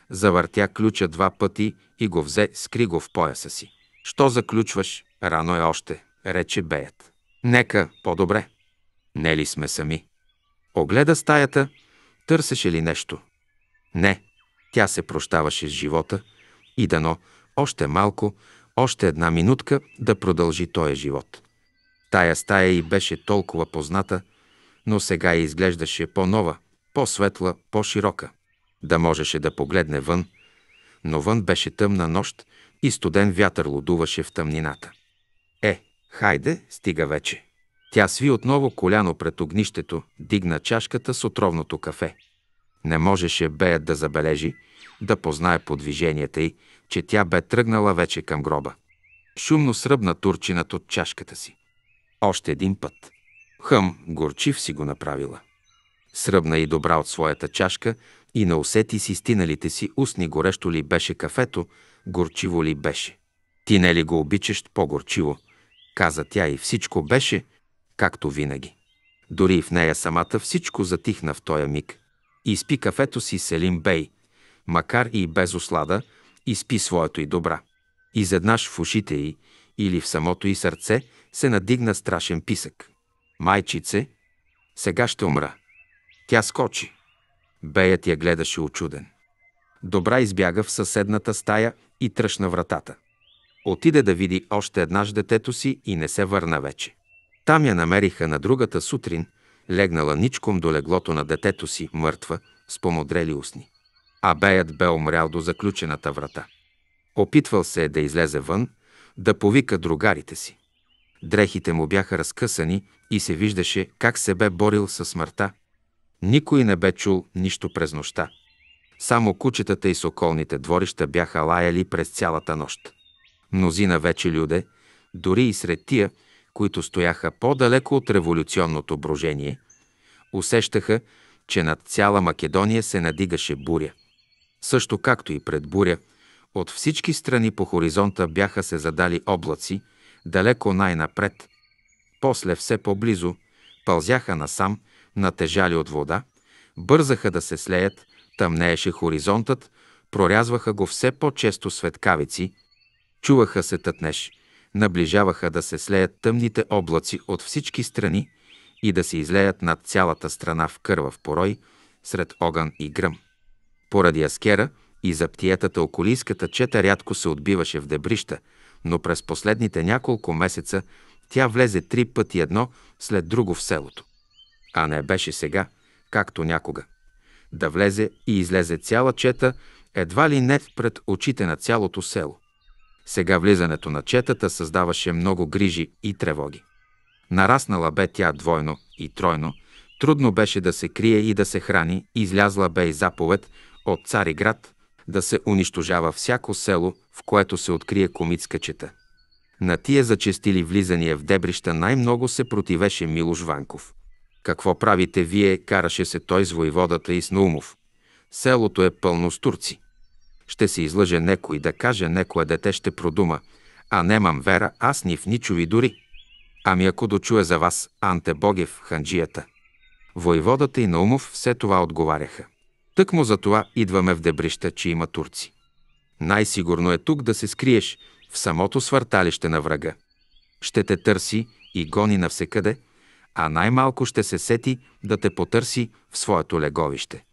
Завъртя ключа два пъти и го взе, скри го в пояса си. «Що заключваш? Рано е още», рече Беят. «Нека, по-добре. Не ли сме сами?» Огледа стаята, търсеше ли нещо. Не, тя се прощаваше с живота и дано още малко още една минутка да продължи този живот. Тая стая й беше толкова позната, но сега и изглеждаше по-нова, по-светла, по-широка. Да можеше да погледне вън, но вън беше тъмна нощ и студен вятър лудуваше в тъмнината. Е, хайде, стига вече. Тя сви отново коляно пред огнището, дигна чашката с отровното кафе. Не можеше Беят да забележи, да познае подвиженията й, че тя бе тръгнала вече към гроба. Шумно сръбна турчинат от чашката си. Още един път. Хъм, горчив си го направила. Сръбна и добра от своята чашка и не усети си стиналите си устни горещо ли беше кафето, горчиво ли беше. Ти не ли го обичаш по-горчиво, каза тя и всичко беше, както винаги. Дори и в нея самата всичко затихна в този миг. изпи кафето си Селим Бей, макар и без ослада, и спи своето и добра. Изеднъж в ушите й или в самото й сърце се надигна страшен писък. Майчице, сега ще умра. Тя скочи. Беят я гледаше очуден. Добра избяга в съседната стая и тръщна вратата. Отиде да види още еднаж детето си и не се върна вече. Там я намериха на другата сутрин, легнала ничком до леглото на детето си, мъртва, с помодрели устни а беят бе умрял до заключената врата. Опитвал се е да излезе вън, да повика другарите си. Дрехите му бяха разкъсани и се виждаше как се бе борил със смъртта. Никой не бе чул нищо през нощта. Само кучетата и соколните дворища бяха лаяли през цялата нощ. Мнозина вече люде, дори и сред тия, които стояха по-далеко от революционното брожение, усещаха, че над цяла Македония се надигаше буря. Също както и пред буря, от всички страни по хоризонта бяха се задали облаци, далеко най-напред. После все по-близо, пълзяха насам, натежали от вода, бързаха да се слеят, тъмнееше хоризонтът, прорязваха го все по-често светкавици, чуваха се тътнеш, наближаваха да се слеят тъмните облаци от всички страни и да се излеят над цялата страна в кървав порой, сред огън и гръм. Поради аскера и заптиетата околийската чета рядко се отбиваше в дебрища, но през последните няколко месеца тя влезе три пъти едно след друго в селото. А не беше сега, както някога. Да влезе и излезе цяла чета, едва ли не пред очите на цялото село. Сега влизането на четата създаваше много грижи и тревоги. Нараснала бе тя двойно и тройно, трудно беше да се крие и да се храни, излязла бе и заповед от Цариград, да се унищожава всяко село, в което се открие комитска чета. На тия зачестили влизания в дебрища най-много се противеше Милош Ванков. Какво правите вие, караше се той с воеводата и с Наумов. Селото е пълно с турци. Ще се излъже некой да каже, некое дете ще продума, а немам вера, аз ни в ничови дори. Ами ако дочуе за вас Анте Богев, ханджията. Войводата и Наумов все това отговаряха. Тъкмо за това идваме в дебрища, че има турци. Най-сигурно е тук да се скриеш в самото свърталище на врага. Ще те търси и гони навсекъде, а най-малко ще се сети да те потърси в своето леговище.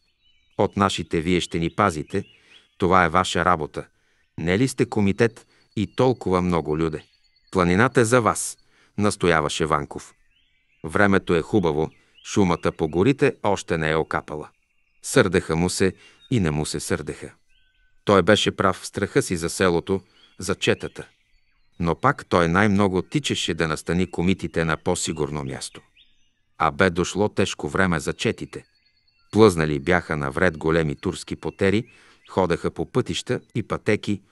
От нашите вие ще ни пазите, това е ваша работа. Не ли сте комитет и толкова много люде? Планината е за вас, настояваше Ванков. Времето е хубаво, шумата по горите още не е окапала. Сърдеха му се и не му се сърдеха. Той беше прав в страха си за селото, за четата. Но пак той най-много тичеше да настани комитите на по-сигурно място. А бе дошло тежко време за четите. Плъзнали бяха навред големи турски потери, ходеха по пътища и пътеки,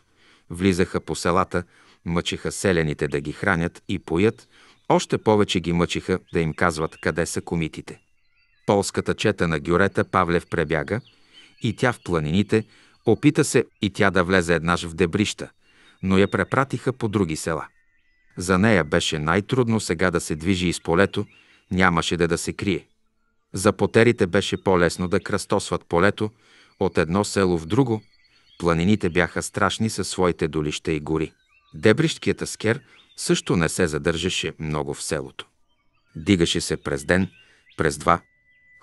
влизаха по селата, мъчеха селените да ги хранят и поят, още повече ги мъчиха да им казват къде са комитите. Полската чета на Гюрета Павлев пребяга и тя в планините, опита се и тя да влезе еднаж в дебрища, но я препратиха по други села. За нея беше най-трудно сега да се движи из полето, нямаше да да се крие. За потерите беше по-лесно да кръстосват полето от едно село в друго. Планините бяха страшни със своите долища и гори. Дебрищкият скер също не се задържаше много в селото. Дигаше се през ден, през два,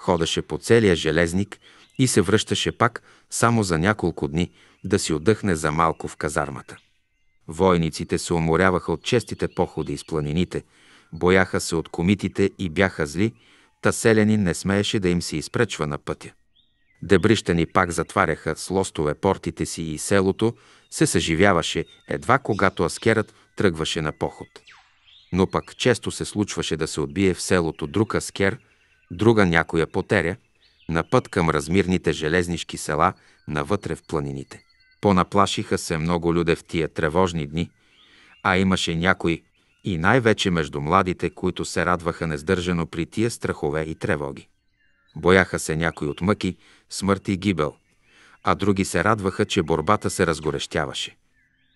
Ходеше по целия железник и се връщаше пак само за няколко дни да си отдъхне за малко в казармата. Войниците се уморяваха от честите походи из планините, бояха се от комитите и бяха зли, та селянин не смееше да им се изпречва на пътя. Дебрищани пак затваряха с лостове портите си и селото се съживяваше едва когато аскерът тръгваше на поход. Но пък често се случваше да се отбие в селото друг аскер – друга някоя потеря, на път към размирните железнишки села навътре в планините. Понаплашиха се много люде в тия тревожни дни, а имаше някои, и най-вече между младите, които се радваха нездържано при тия страхове и тревоги. Бояха се някои от мъки, смърт и гибел, а други се радваха, че борбата се разгорещяваше.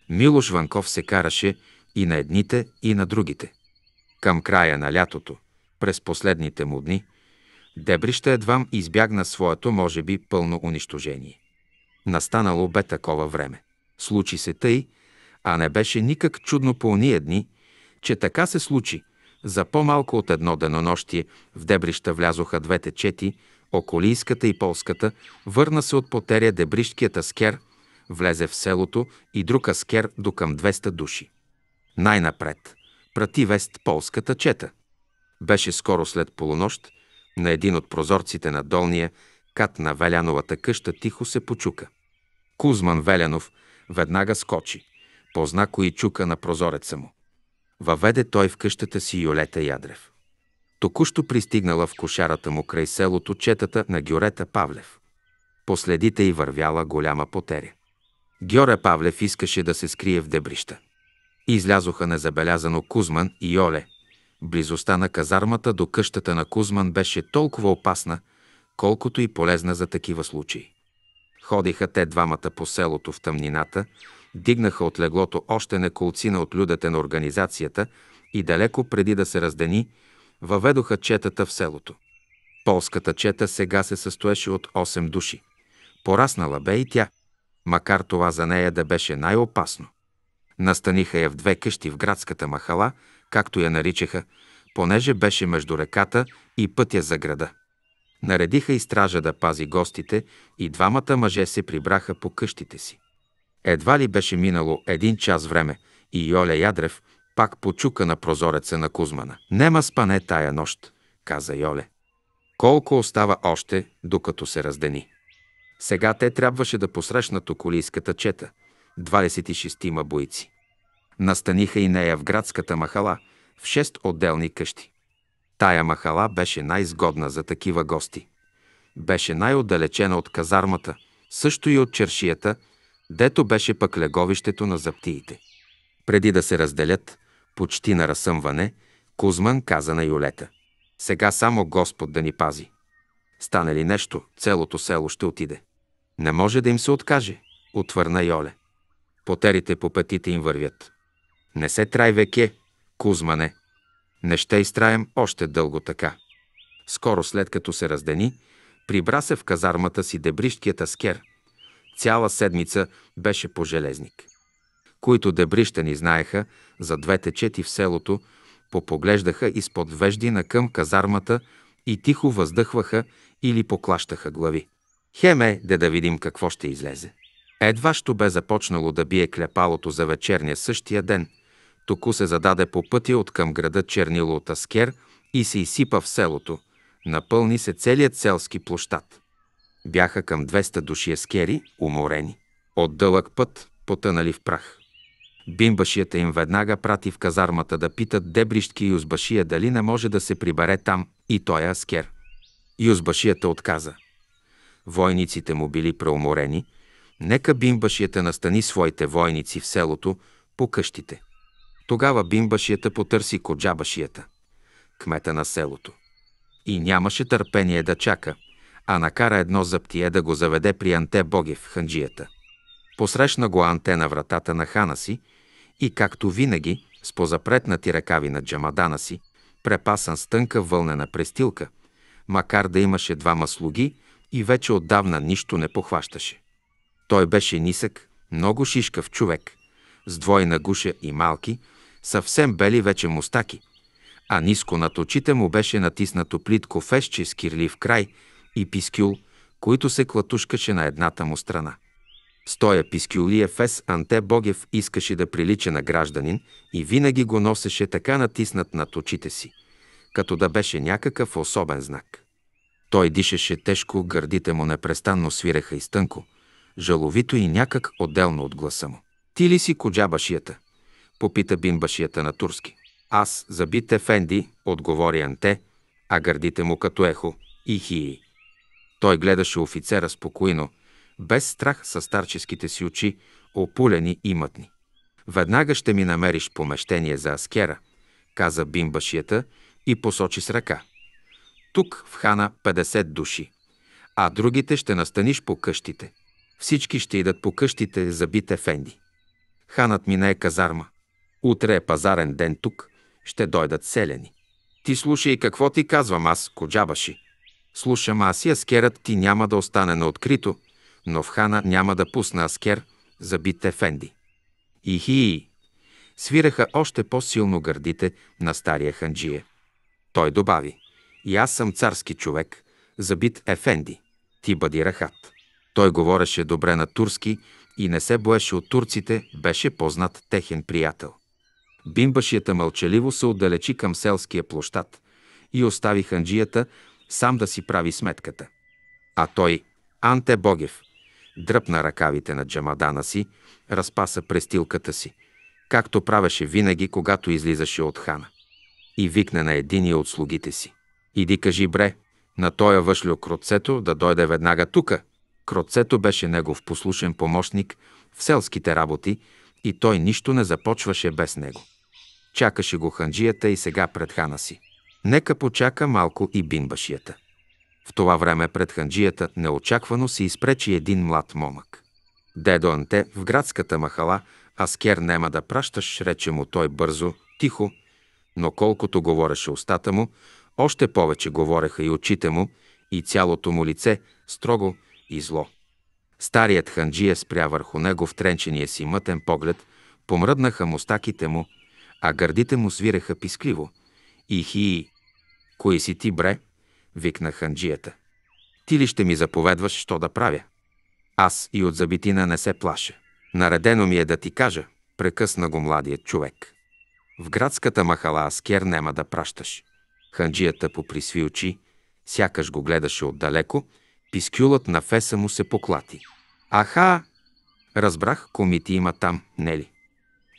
Милош Ванков се караше и на едните, и на другите. Към края на лятото, през последните му дни – Дебрища едвам избягна своето, може би, пълно унищожение. Настанало бе такова време. Случи се тъй, а не беше никак чудно по уния дни, че така се случи. За по-малко от едно денонощие в Дебрища влязоха двете чети, околийската и полската, върна се от потеря Дебрищкият аскер, влезе в селото и друг аскер до към 200 души. Най-напред прати вест полската чета. Беше скоро след полунощ, на един от прозорците на долния кат на Веляновата къща тихо се почука. Кузман Велянов веднага скочи, позна чука на прозореца му. Въведе той в къщата си Йолета Ядрев. Току-що пристигнала в кошарата му край селото четата на Гюрета Павлев. Последите й вървяла голяма потеря. Гьоре Павлев искаше да се скрие в дебрища. Излязоха незабелязано Кузман и Йоле – Близостта на казармата до къщата на Кузман беше толкова опасна, колкото и полезна за такива случаи. Ходиха те двамата по селото в тъмнината, дигнаха от леглото още неколцина от людете на организацията и далеко преди да се раздени, въведоха четата в селото. Полската чета сега се състоеше от 8 души. Пораснала бе и тя, макар това за нея да беше най-опасно. Настаниха я в две къщи в градската махала – както я наричаха, понеже беше между реката и пътя за града. Наредиха и стража да пази гостите и двамата мъже се прибраха по къщите си. Едва ли беше минало един час време и Йоля Ядрев пак почука на прозореца на Кузмана. «Нема спане тая нощ», каза Йоле. «Колко остава още, докато се раздени?» Сега те трябваше да посрещнат околийската чета, 26-ма бойци. Настаниха и нея в градската махала, в шест отделни къщи. Тая махала беше най-изгодна за такива гости. Беше най-отдалечена от казармата, също и от чершията, дето беше пък леговището на заптиите. Преди да се разделят, почти на разсъмване, Кузман каза на Юлета. Сега само Господ да ни пази. Стане ли нещо, целото село ще отиде. Не може да им се откаже, отвърна Йоле. Потерите по пътите им вървят. Не се трай веке, Кузмане. Не ще изтраем още дълго така. Скоро след като се раздени, прибра се в казармата си дебрищкият аскер. Цяла седмица беше по железник. Които дебрища ни знаеха за двете чети в селото, попоглеждаха изпод вежди на към казармата и тихо въздъхваха или поклащаха глави. Хеме, де да видим какво ще излезе. Едва що бе започнало да бие клепалото за вечерния същия ден, Току се зададе по пътя от към града Чернило от Аскер и се изсипа в селото. Напълни се целият селски площад. Бяха към 200 души аскери, уморени. От дълъг път потънали в прах. Бимбашията им веднага прати в казармата да питат и Юзбашия дали не може да се прибере там и той е аскер. Юзбашията отказа. Войниците му били преуморени. Нека Бимбашията настани своите войници в селото по къщите. Тогава бимбашията потърси коджабашията, кмета на селото. И нямаше търпение да чака, а накара едно зъптие да го заведе при Анте Богев, ханджията. Посрещна го Анте на вратата на хана си и, както винаги, с позапретнати ръкави на джамадана си, препасан с тънка вълнена престилка, макар да имаше двама слуги и вече отдавна нищо не похващаше. Той беше нисък, много шишкав човек, с двойна гуша и малки, съвсем бели вече мустаки, а ниско над очите му беше натиснато плитко фесче с кирлив край и пискюл, които се клатушкаше на едната му страна. Стоя пискюлия е фес Анте Богев искаше да прилича на гражданин и винаги го носеше така натиснат над очите си, като да беше някакъв особен знак. Той дишаше тежко, гърдите му непрестанно свиреха изтънко, жаловито и някак отделно от гласа му. Ти ли си коджабашията? Попита бимбашията на турски. Аз, забит Ефенди, отговори Анте, а гърдите му като ехо. Ихии. Той гледаше офицера спокойно, без страх със старческите си очи, опулени и мътни. Веднага ще ми намериш помещение за аскера, каза бимбашията и посочи с ръка. Тук в хана 50 души, а другите ще настаниш по къщите. Всички ще идат по къщите, забит Ефенди. Ханът ми не е казарма. Утре е пазарен ден тук, ще дойдат селени. Ти слушай какво ти казвам аз, Коджабаши. Слушам аз и аскерът ти няма да остане на открито, но в хана няма да пусна аскер, забит ефенди. Ихи! Свираха още по-силно гърдите на стария ханджие. Той добави, и аз съм царски човек, забит ефенди. Ти бъди рахат. Той говореше добре на турски и не се боеше от турците, беше познат техен приятел. Бимбашията мълчаливо се отдалечи към селския площад и остави ханджията сам да си прави сметката. А той, Анте Богев, дръпна ръкавите на джамадана си, разпаса престилката си, както правеше винаги, когато излизаше от хана. И викна на единия от слугите си. Иди кажи бре, на тоя въшлю Кроцето да дойде веднага тука. Кроцето беше негов послушен помощник в селските работи и той нищо не започваше без него. Чакаше го ханджията и сега пред хана си. Нека почака малко и бинбашията. В това време пред ханджията неочаквано се изпречи един млад момък. Дедо Анте в градската махала, аскер нема да пращаш, рече му той бързо, тихо, но колкото говореше устата му, още повече говореха и очите му, и цялото му лице, строго и зло. Старият ханджия спря върху него в тренчения си мътен поглед, помръднаха мустаките му, а гърдите му свиреха пискливо. Ихи! кои си ти, бре? викна ханджията. Ти ли ще ми заповедваш, що да правя? Аз и от забитина не се плаша. Наредено ми е да ти кажа, прекъсна го младият човек. В градската махала Аскер няма да пращаш. Ханджията поприсви очи, сякаш го гледаше отдалеко, пискюлът на феса му се поклати. Аха! Разбрах, комити има там, нели?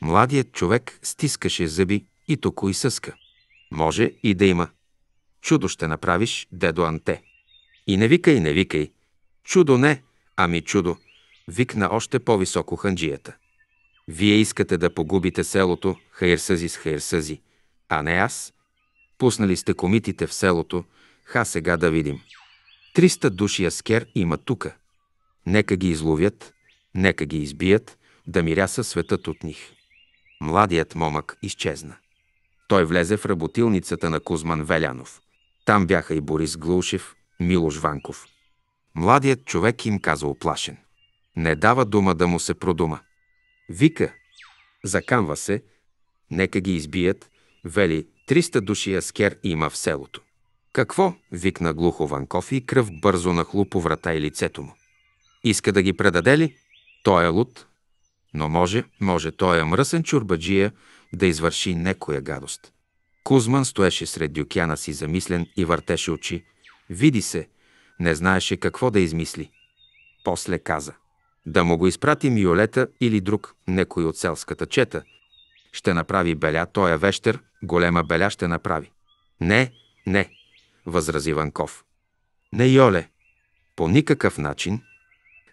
Младият човек стискаше зъби и току и съска. Може и да има. Чудо ще направиш, дедо Анте. И не викай, не викай. Чудо не, ами чудо. Викна още по-високо ханджията. Вие искате да погубите селото Хайрсъзи с Хайрсъзи, а не аз. Пуснали сте комитите в селото, ха сега да видим. Триста души аскер има тука. Нека ги изловят, нека ги избият, да миряса светът от них. Младият момък изчезна. Той влезе в работилницата на Кузман Велянов. Там бяха и Борис Глушев, Милош Ванков. Младият човек им каза оплашен. Не дава дума да му се продума. Вика, закамва се, нека ги избият, вели, 300 души аскер има в селото. Какво? викна глухо Ванков и кръв бързо нахлу по врата и лицето му. Иска да ги предаде ли? Той е луд, но може, може той е мръсен чурбаджия да извърши некоя гадост. Кузман стоеше сред дюкяна си замислен и въртеше очи. Види се, не знаеше какво да измисли. После каза, да му го изпрати Миолета или друг, некой от селската чета. Ще направи беля, той е вещер, голема беля ще направи. Не, не, възрази Ванков. Не, Йоле, по никакъв начин.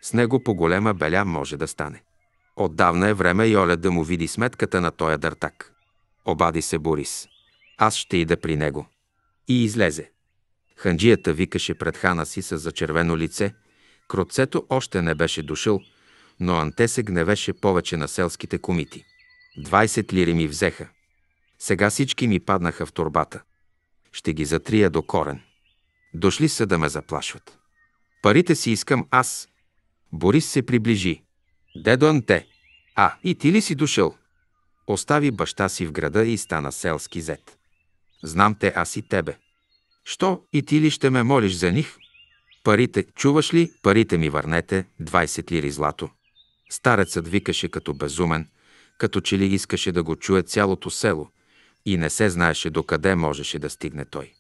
С него по голема беля може да стане. Отдавна е време Йоля да му види сметката на тоя дъртак. Обади се Борис. Аз ще ида при него. И излезе. Ханджията викаше пред хана си с зачервено лице. Кротцето още не беше дошъл, но Анте се гневеше повече на селските комити. 20 лири ми взеха. Сега всички ми паднаха в турбата. Ще ги затрия до корен. Дошли са да ме заплашват. Парите си искам аз. Борис се приближи. Дедо Анте, а, и ти ли си дошъл? Остави баща си в града и стана селски зет. Знам те аз и тебе. Що, и ти ли ще ме молиш за них? Парите, чуваш ли, парите ми върнете, 20 лири злато. Старецът викаше като безумен, като че ли искаше да го чуе цялото село и не се знаеше докъде можеше да стигне той.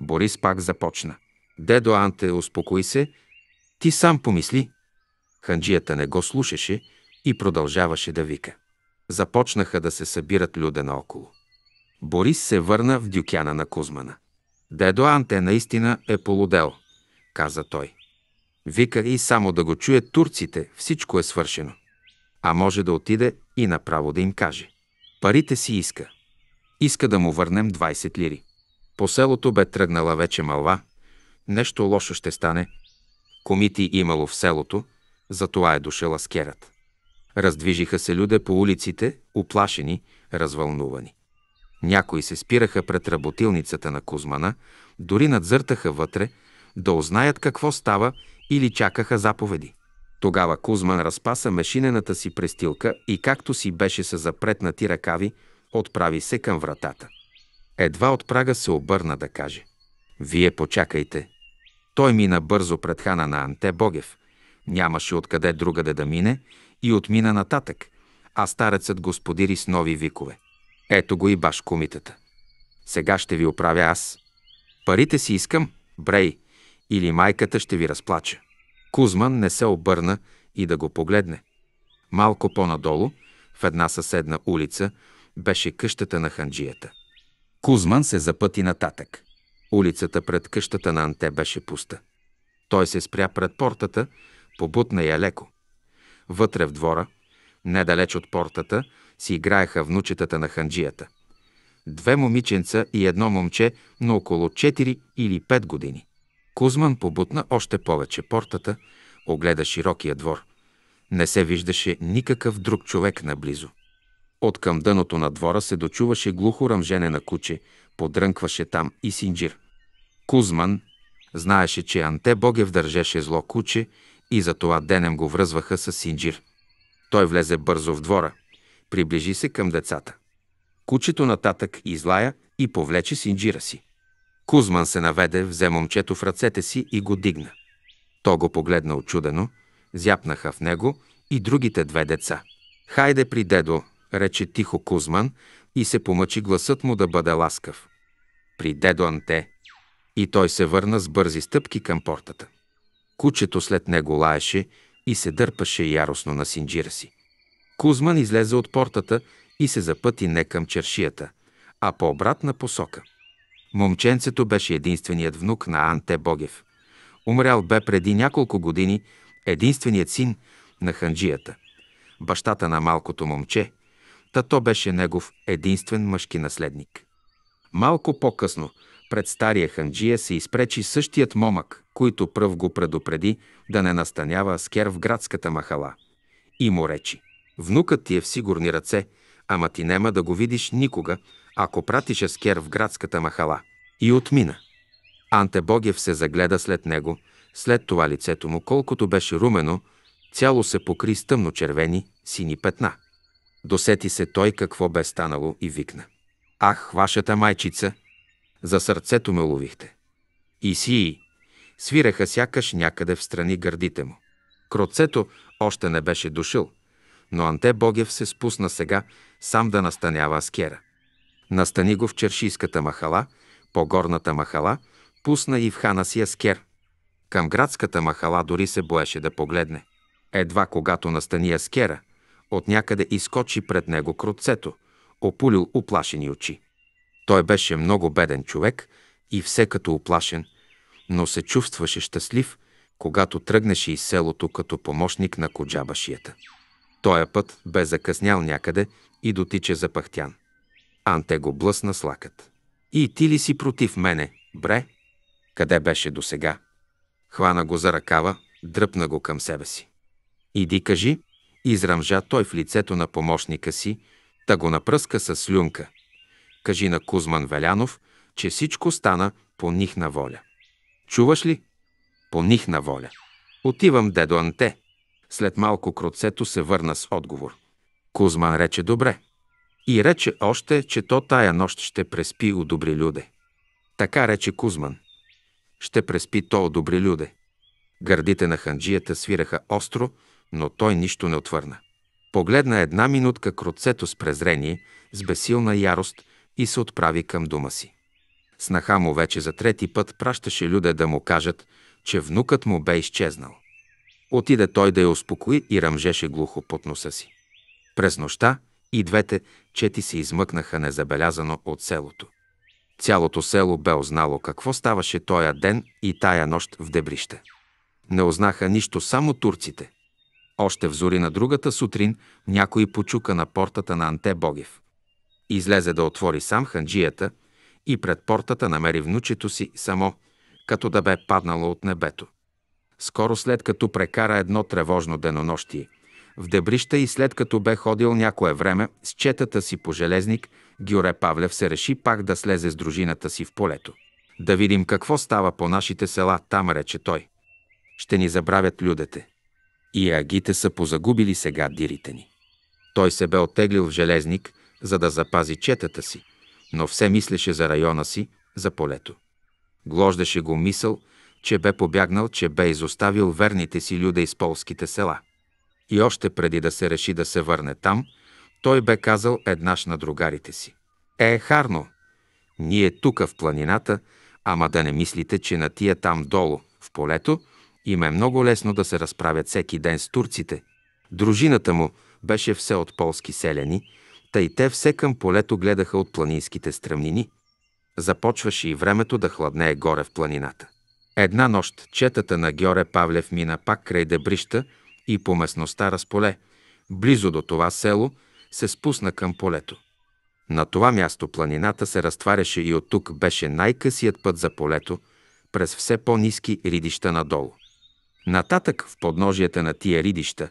Борис пак започна. Дедо Анте, успокой се. Ти сам помисли, Ханджията не го слушаше и продължаваше да вика. Започнаха да се събират люде наоколо. Борис се върна в дюкяна на Кузмана. Дедо Анте наистина е полудел, каза той. Вика и само да го чуят турците, всичко е свършено. А може да отиде и направо да им каже. Парите си иска. Иска да му върнем 20 лири. По селото бе тръгнала вече малва. Нещо лошо ще стане. Комити имало в селото, затова е дошъл аскерът. Раздвижиха се люде по улиците, оплашени, развълнувани. Някои се спираха пред работилницата на Кузмана, дори надзъртаха вътре, да узнаят какво става или чакаха заповеди. Тогава Кузман разпаса мешинената си престилка и както си беше с запретнати ръкави, отправи се към вратата. Едва от прага се обърна да каже. Вие почакайте. Той мина бързо пред хана на Анте Богев, Нямаше откъде другаде да мине и отмина нататък, а старецът го сподири с нови викове. Ето го и баш комитата. Сега ще ви оправя аз. Парите си искам, брей, или майката ще ви разплача. Кузман не се обърна и да го погледне. Малко по-надолу, в една съседна улица, беше къщата на ханджията. Кузман се запъти нататък. Улицата пред къщата на Анте беше пуста. Той се спря пред портата побутна я леко. Вътре в двора, недалеч от портата, си играеха внучетата на ханджията. Две момиченца и едно момче на около 4 или 5 години. Кузман побутна още повече портата, огледа широкия двор. Не се виждаше никакъв друг човек наблизо. От към дъното на двора се дочуваше глухо ръмжене на куче, подрънкваше там и синджир. Кузман знаеше, че Анте Богев държеше зло куче и за това денем го връзваха с синджир. Той влезе бързо в двора, приближи се към децата. Кучето нататък излая и повлече синджира си. Кузман се наведе, взе момчето в ръцете си и го дигна. То го погледна очудено, зяпнаха в него и другите две деца. «Хайде при дедо», рече тихо Кузман и се помъчи гласът му да бъде ласкав. «При дедо Анте». И той се върна с бързи стъпки към портата. Кучето след него лаеше и се дърпаше яростно на синджира си. Кузман излезе от портата и се запъти не към чершията, а по обратна посока. Момченцето беше единственият внук на Анте Богев. Умрял бе преди няколко години единственият син на ханджията, бащата на малкото момче, тато беше негов единствен мъжки наследник. Малко по-късно – пред стария ханджия се изпречи същият момък, който пръв го предупреди да не настанява аскер в градската махала. И му речи, внукът ти е в сигурни ръце, ама ти нема да го видиш никога, ако пратиш аскер в градската махала. И отмина. Анте Богев се загледа след него, след това лицето му, колкото беше румено, цяло се покри с тъмно червени, сини петна. Досети се той какво бе станало и викна. Ах, вашата майчица, за сърцето ме уловихте. Исии свиреха сякаш някъде в страни гърдите му. Кроцето още не беше дошъл, но Анте Богев се спусна сега сам да настанява Аскера. Настани го в чершийската махала, по горната махала, пусна и в хана си Аскер. Към градската махала дори се боеше да погледне. Едва когато настани Аскера, от някъде изкочи пред него кроцето, опулил уплашени очи. Той беше много беден човек и все като оплашен, но се чувстваше щастлив, когато тръгнеше из селото като помощник на Коджабашията. Тоя път бе закъснял някъде и дотича за Пахтян. Анте го блъсна с лакът. И ти ли си против мене, бре? Къде беше досега? Хвана го за ръкава, дръпна го към себе си. Иди кажи, израмжа той в лицето на помощника си, та го напръска с слюнка – Кажи на Кузман Велянов, че всичко стана по нихна воля. Чуваш ли? По нихна воля. Отивам, дедо Анте. След малко кроцето се върна с отговор. Кузман рече добре. И рече още, че то тая нощ ще преспи у добри люде. Така рече Кузман. Ще преспи то у добри люде. Гърдите на ханджията свираха остро, но той нищо не отвърна. Погледна една минутка кроцето с презрение, с бесилна ярост и се отправи към дома си. Снаха му вече за трети път пращаше люде да му кажат, че внукът му бе изчезнал. Отиде той да я успокои и ръмжеше глухо под носа си. През нощта и двете чети се измъкнаха незабелязано от селото. Цялото село бе узнало какво ставаше тоя ден и тая нощ в Дебрище. Не узнаха нищо само турците. Още в зори на другата сутрин някой почука на портата на Анте Богев. Излезе да отвори сам ханджията и пред портата намери внучето си само, като да бе паднало от небето. Скоро след като прекара едно тревожно денонощие в дебрища и след като бе ходил някое време с четата си по железник, Гюре Павлев се реши пак да слезе с дружината си в полето. Да видим какво става по нашите села, там рече той. Ще ни забравят людете. И агите са позагубили сега дирите ни. Той се бе отеглил в железник за да запази четата си, но все мислеше за района си, за полето. Глождаше го мисъл, че бе побягнал, че бе изоставил верните си люда из полските села. И още преди да се реши да се върне там, той бе казал еднаш на другарите си. Е, харно, ние тука в планината, ама да не мислите, че на тия там долу, в полето, им е много лесно да се разправят всеки ден с турците. Дружината му беше все от полски селяни тъй те все към полето гледаха от планинските стръмнини. Започваше и времето да хладнее горе в планината. Една нощ четата на Георе Павлев мина пак край дебрища и по местността Разполе, близо до това село, се спусна към полето. На това място планината се разтваряше и от тук беше най-късият път за полето, през все по-низки ридища надолу. Нататък в подножията на тия ридища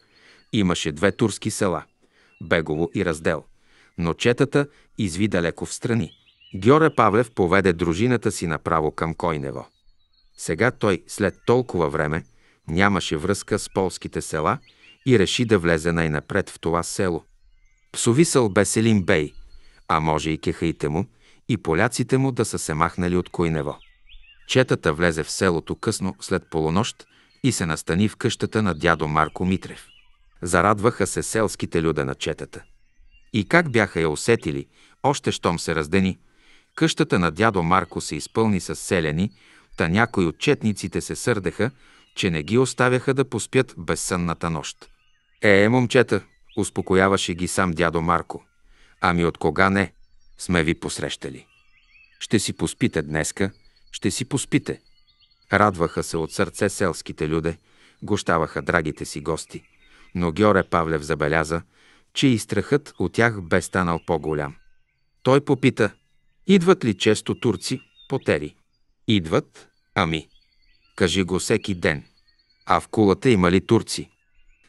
имаше две турски села – Бегово и Раздел но четата изви далеко в страни. Гьоре Павлев поведе дружината си направо към Койнево. Сега той, след толкова време, нямаше връзка с полските села и реши да влезе най-напред в това село. Псовисъл бе Селим Бей, а може и кехаите му, и поляците му да са се махнали от Койнево. Четата влезе в селото късно след полунощ и се настани в къщата на дядо Марко Митрев. Зарадваха се селските люда на четата. И как бяха я усетили, още щом се раздени. Къщата на дядо Марко се изпълни с селяни, та някои от четниците се сърдеха, че не ги оставяха да поспят безсънната нощ. Е, момчета, успокояваше ги сам дядо Марко. Ами от кога не? Сме ви посрещали. Ще си поспите днеска, ще си поспите. Радваха се от сърце селските люде, гощаваха драгите си гости. Но Георе Павлев забеляза, че и страхът от тях бе станал по-голям. Той попита, идват ли често турци, потери? Идват, ами. Кажи го всеки ден. А в кулата има ли турци?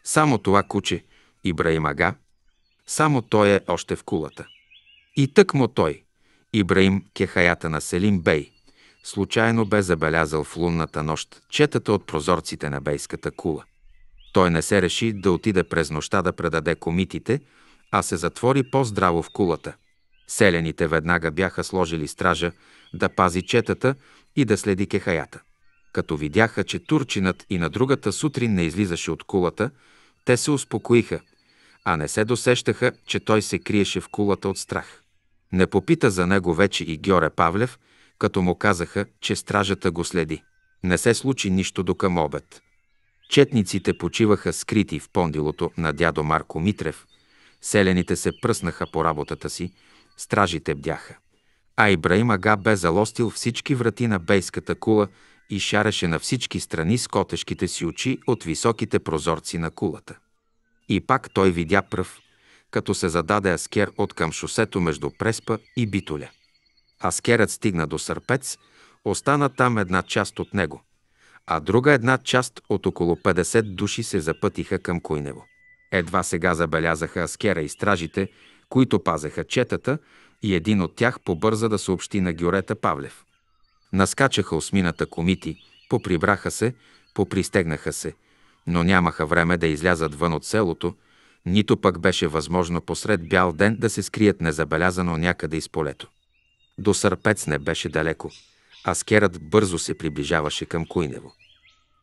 Само това куче, Ибраим Ага, само той е още в кулата. И тък му той, Ибраим Кехаята на Селим Бей, случайно бе забелязал в лунната нощ четата от прозорците на бейската кула. Той не се реши да отиде през нощта да предаде комитите, а се затвори по-здраво в кулата. Селените веднага бяха сложили стража да пази четата и да следи кехаята. Като видяха, че турчинът и на другата сутрин не излизаше от кулата, те се успокоиха, а не се досещаха, че той се криеше в кулата от страх. Не попита за него вече и Георе Павлев, като му казаха, че стражата го следи. Не се случи нищо до към обед. Четниците почиваха скрити в пондилото на дядо Марко Митрев. Селените се пръснаха по работата си, стражите бдяха. А Ибраим Ага бе залостил всички врати на бейската кула и шареше на всички страни с котешките си очи от високите прозорци на кулата. И пак той видя пръв, като се зададе аскер от към шосето между Преспа и Битоля. Аскерът стигна до Сърпец, остана там една част от него – а друга една част от около 50 души се запътиха към куйнево. Едва сега забелязаха аскера и стражите, които пазеха четата, и един от тях побърза да съобщи на Гюрета Павлев. Наскачаха осмината комити, поприбраха се, попристегнаха се, но нямаха време да излязат вън от селото, нито пък беше възможно посред бял ден да се скрият незабелязано някъде из полето. До Сърпец не беше далеко – Аскерът бързо се приближаваше към Куйнево.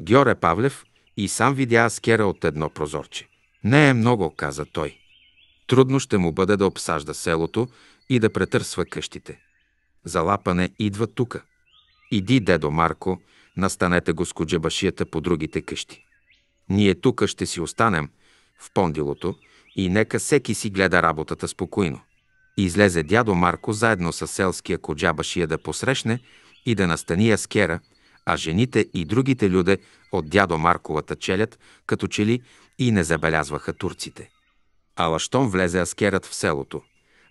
Георе Павлев и сам видя Аскера от едно прозорче. Не е много, каза той. Трудно ще му бъде да обсажда селото и да претърсва къщите. Залапане идва тука. Иди, дедо Марко, настанете го с коджебашията по другите къщи. Ние тука ще си останем в пондилото и нека всеки си гледа работата спокойно. Излезе дядо Марко заедно с селския коджабашия да посрещне и да настани Аскера, а жените и другите люде от дядо Марковата челят, като че ли и не забелязваха турците. Ала щом влезе Аскерът в селото,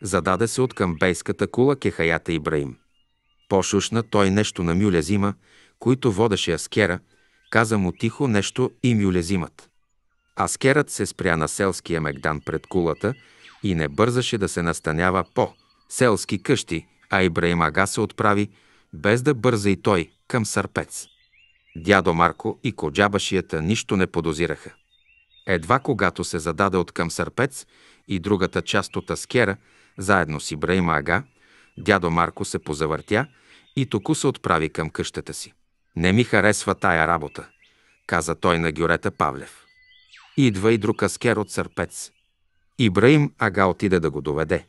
зададе се от камбейската кула Кехаята Ибраим. Пошушна той нещо на мюлезима, които водеше Аскера, каза му тихо нещо и мюлезимът. Аскерът се спря на селския мегдан пред кулата и не бързаше да се настанява по селски къщи, а Ибраим Ага се отправи без да бърза и той, към сърпец. Дядо Марко и коджабашията нищо не подозираха. Едва когато се зададе от към сърпец и другата част от аскера, заедно с Ибраима Ага, дядо Марко се позавъртя и току се отправи към къщата си. Не ми харесва тая работа, каза той на Гюрета Павлев. Идва и друг аскер от сърпец. Ибраим Ага отиде да го доведе.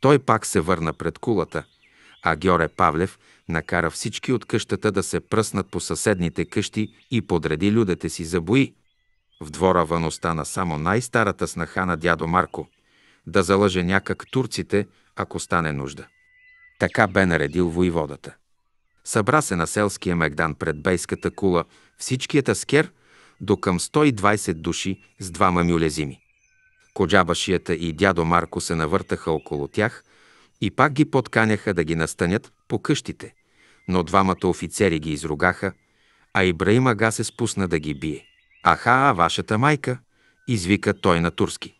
Той пак се върна пред кулата – а Гьоре Павлев накара всички от къщата да се пръснат по съседните къщи и подреди людете си за бои. В двора вън остана само най-старата снаха на дядо Марко да залъже някак турците, ако стане нужда. Така бе наредил воеводата. Събра се на селския мегдан пред бейската кула всичкият аскер до към 120 души с двама мюлезими. Коджабашията и дядо Марко се навъртаха около тях и пак ги подканяха да ги настанят по къщите, но двамата офицери ги изругаха, а Ибраим Ага се спусна да ги бие. Аха, вашата майка, извика той на турски.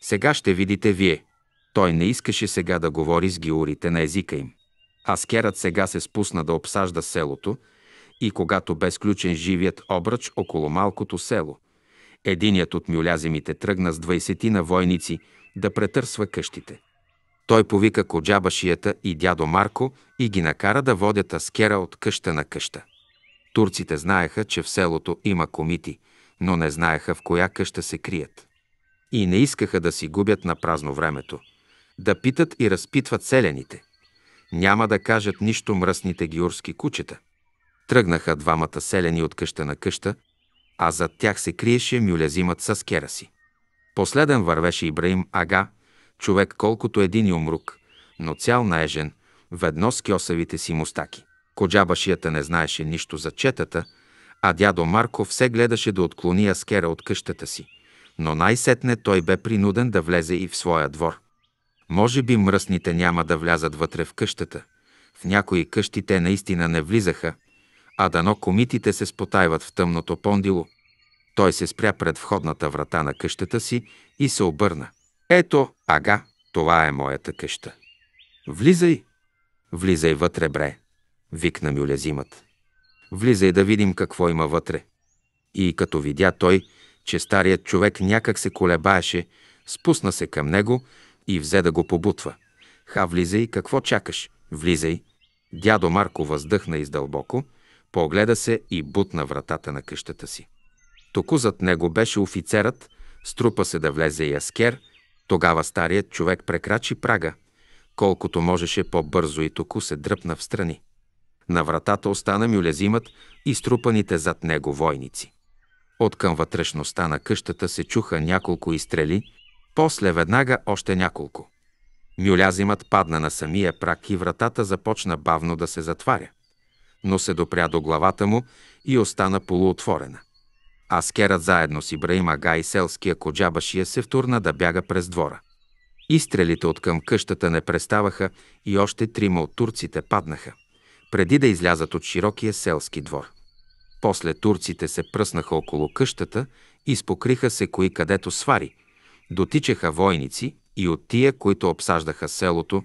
Сега ще видите вие. Той не искаше сега да говори с гиурите на езика им. Аскерът сега се спусна да обсажда селото и когато бе сключен живият обръч около малкото село, единият от мюлязимите тръгна с 20 на войници да претърсва къщите. Той повика Коджабашията и дядо Марко и ги накара да водят аскера от къща на къща. Турците знаеха, че в селото има комити, но не знаеха в коя къща се крият. И не искаха да си губят на празно времето, да питат и разпитват селените. Няма да кажат нищо мръсните георски кучета. Тръгнаха двамата селени от къща на къща, а зад тях се криеше мюлезимът с кера си. Последен вървеше Ибраим Ага, човек колкото един умрук, но цял наежен, ведно с кьосавите си мустаки. Коджабашията не знаеше нищо за четата, а дядо Марко все гледаше да отклони аскера от къщата си, но най-сетне той бе принуден да влезе и в своя двор. Може би мръсните няма да влязат вътре в къщата. В някои къщи те наистина не влизаха, а дано комитите се спотайват в тъмното пондило. Той се спря пред входната врата на къщата си и се обърна. Ето, ага, това е моята къща. Влизай! Влизай вътре, бре! Викна мюлезимът. Влизай да видим какво има вътре. И като видя той, че старият човек някак се колебаеше, спусна се към него и взе да го побутва. Ха, влизай, какво чакаш? Влизай! Дядо Марко въздъхна издълбоко, погледа се и бутна вратата на къщата си. Току зад него беше офицерът, струпа се да влезе и аскер – тогава старият човек прекрачи прага, колкото можеше по-бързо и току се дръпна в страни. На вратата остана мюлезимът и струпаните зад него войници. От към вътрешността на къщата се чуха няколко изстрели, после веднага още няколко. Мюлязимът падна на самия прак и вратата започна бавно да се затваря, но се допря до главата му и остана полуотворена. А скерат заедно с Ибраим Ага и селския коджабашия се втурна да бяга през двора. Изстрелите от към къщата не преставаха и още трима от турците паднаха, преди да излязат от широкия селски двор. После турците се пръснаха около къщата и спокриха се кои където свари. Дотичаха войници и от тия, които обсаждаха селото,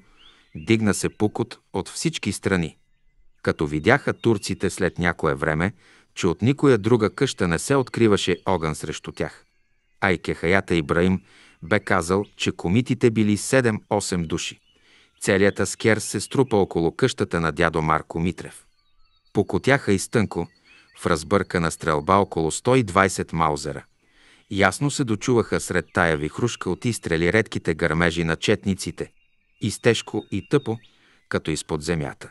дигна се пукот от всички страни. Като видяха турците след някое време, че от никоя друга къща не се откриваше огън срещу тях. Айкехаята Ибраим бе казал, че комитите били 7-8 души. Целият аскер се струпа около къщата на дядо Марко Митрев. Покотяха и стънко, в разбъркана стрелба около 120 маузера. Ясно се дочуваха сред тая вихрушка от изстрели редките гърмежи на четниците. Изтежко и тъпо, като изпод земята.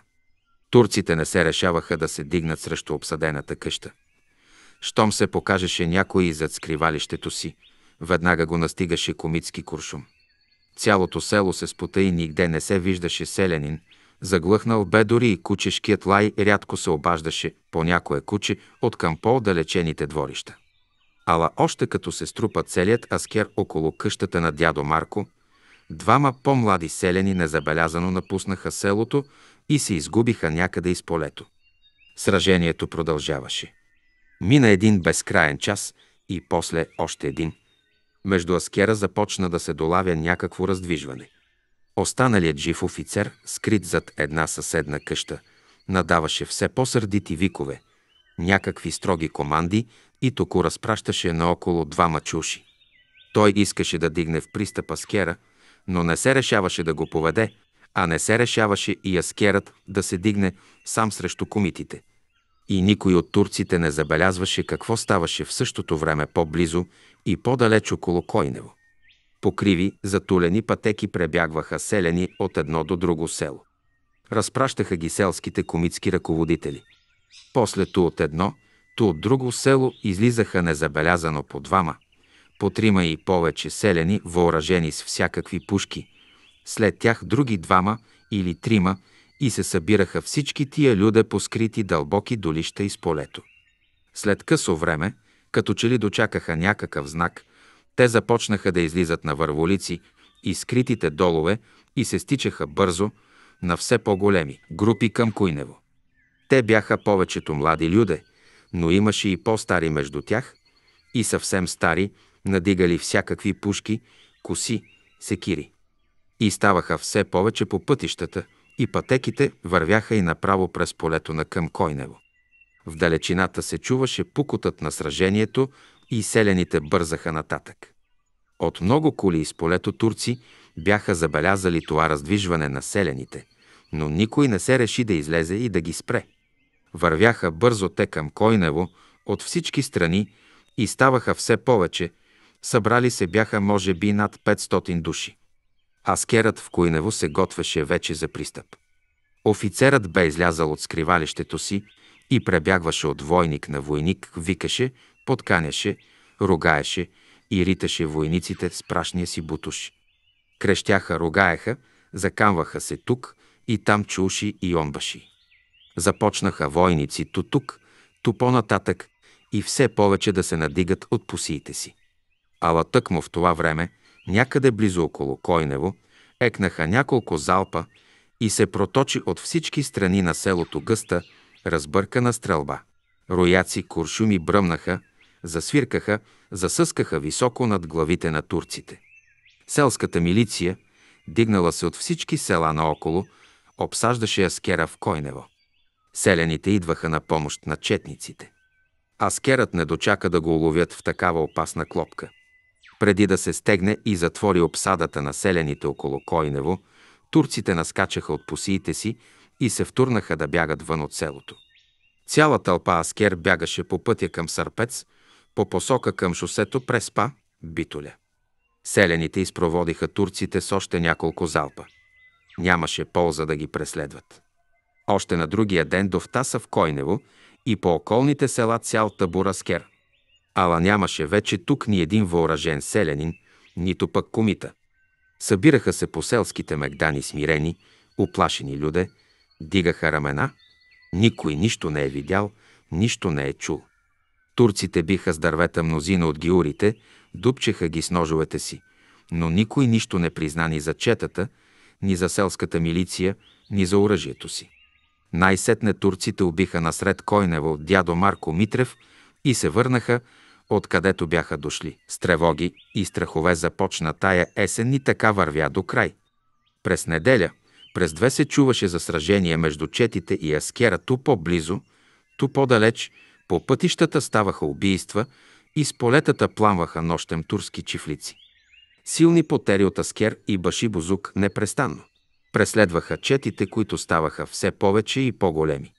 Турците не се решаваха да се дигнат срещу обсадената къща. Щом се покажеше някой зад скривалището си, веднага го настигаше комицки куршум. Цялото село се спота и нигде не се виждаше селянин, заглъхнал бе дори и кучешкият лай рядко се обаждаше по някое куче от към по-далечените дворища. Ала още като се струпа целият аскер около къщата на дядо Марко, двама по-млади селени незабелязано напуснаха селото и се изгубиха някъде из полето. Сражението продължаваше. Мина един безкраен час и после още един. Между аскера започна да се долавя някакво раздвижване. Останалият жив офицер, скрит зад една съседна къща, надаваше все по-сърдити викове, някакви строги команди и току разпращаше наоколо двама чуши. Той искаше да дигне в пристъпа скера, но не се решаваше да го поведе, а не се решаваше и аскерът да се дигне сам срещу комитите. И никой от турците не забелязваше какво ставаше в същото време по-близо и по-далеч около Койнево. Покриви, затулени пътеки пребягваха селени от едно до друго село. Разпращаха ги селските комитски ръководители. После ту от едно, ту от друго село излизаха незабелязано по двама, по трима и повече селени, въоръжени с всякакви пушки – след тях други двама или трима и се събираха всички тия люде по скрити дълбоки долища из полето. След късо време, като че ли дочакаха някакъв знак, те започнаха да излизат на върволици и скритите долове и се стичаха бързо на все по-големи групи към Куйнево. Те бяха повечето млади люде, но имаше и по-стари между тях и съвсем стари, надигали всякакви пушки, коси, секири и ставаха все повече по пътищата, и пътеките вървяха и направо през полето на към Койнево. В далечината се чуваше пукотът на сражението и селените бързаха нататък. От много коли из полето турци бяха забелязали това раздвижване на селените, но никой не се реши да излезе и да ги спре. Вървяха бързо те към Койнево от всички страни и ставаха все повече, събрали се бяха може би над 500 души. Аскерът в Куйнево се готвеше вече за пристъп. Офицерът бе излязал от скривалището си и пребягваше от войник на войник, викаше, подканяше, ругаеше и риташе войниците с прашния си бутуш. Крещяха, ругаеха, закамваха се тук и там чуши и онбаши. Започнаха войници ту тук, то по-нататък и все повече да се надигат от посиите си. Ала тъкмо в това време Някъде близо около Койнево екнаха няколко залпа и се проточи от всички страни на селото гъста разбъркана стрелба. Рояци куршуми бръмнаха, засвиркаха, засъскаха високо над главите на турците. Селската милиция, дигнала се от всички села наоколо, обсаждаше аскера в Койнево. Селените идваха на помощ на четниците. Аскерът не дочака да го уловят в такава опасна клопка. Преди да се стегне и затвори обсадата на селените около Койнево, турците наскачаха от посиите си и се втурнаха да бягат вън от селото. Цяла тълпа аскер бягаше по пътя към Сърпец, по посока към шосето Преспа, Битоля. Селените изпроводиха турците с още няколко залпа. Нямаше полза да ги преследват. Още на другия ден до Втаса в Койнево и по околните села цял табур аскер – Ала нямаше вече тук ни един въоръжен селянин, нито пък комита. Събираха се по селските мегдани смирени, оплашени люде, дигаха рамена. Никой нищо не е видял, нищо не е чул. Турците биха с дървета мнозина от гиурите, дупчеха ги с ножовете си, но никой нищо не призна ни за четата, ни за селската милиция, ни за оръжието си. Най-сетне турците убиха насред Койнева от дядо Марко Митрев и се върнаха, откъдето бяха дошли. С тревоги и страхове започна тая есен и така вървя до край. През неделя, през две се чуваше за сражение между четите и аскера ту по-близо, ту по-далеч, по пътищата ставаха убийства и с полетата пламваха нощем турски чифлици. Силни потери от Аскер и Баши Бозук непрестанно. Преследваха четите, които ставаха все повече и по-големи.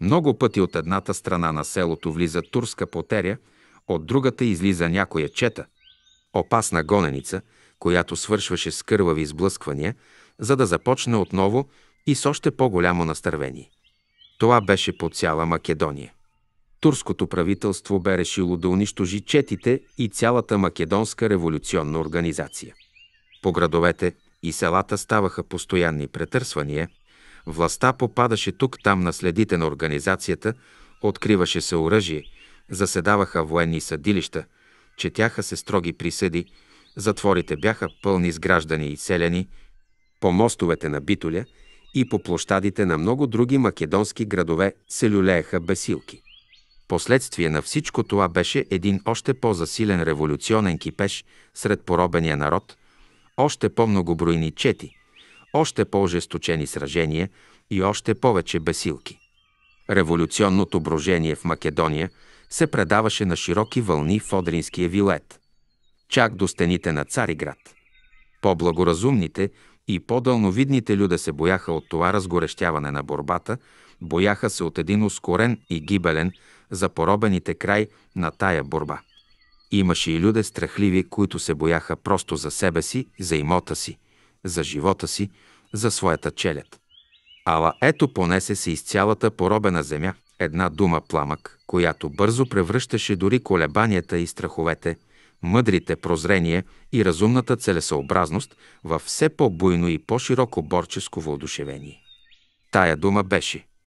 Много пъти от едната страна на селото влиза турска потеря – от другата излиза някоя чета, опасна гоненица, която свършваше с кървави сблъсквания, за да започне отново и с още по-голямо настървение. Това беше по цяла Македония. Турското правителство бе решило да унищожи четите и цялата македонска революционна организация. По градовете и селата ставаха постоянни претърсвания, властта попадаше тук-там на следите на организацията, откриваше се оръжие – Заседаваха военни съдилища, четяха се строги присъди, затворите бяха пълни с граждани и селяни, по мостовете на Битоля и по площадите на много други македонски градове се люлееха бесилки. Последствие на всичко това беше един още по-засилен революционен кипеж сред поробения народ, още по-многобройни чети, още по-ожесточени сражения и още повече бесилки. Революционното брожение в Македония – се предаваше на широки вълни в Одринския вилет, чак до стените на Цариград. По-благоразумните и по-дълновидните люде се бояха от това разгорещяване на борбата, бояха се от един ускорен и гибелен за поробените край на тая борба. Имаше и люде страхливи, които се бояха просто за себе си, за имота си, за живота си, за своята челят. Ала ето понесе се из цялата поробена земя – една дума пламък, която бързо превръщаше дори колебанията и страховете, мъдрите прозрения и разумната целесообразност във все по-буйно и по-широко борческо въодушевение. Тая дума беше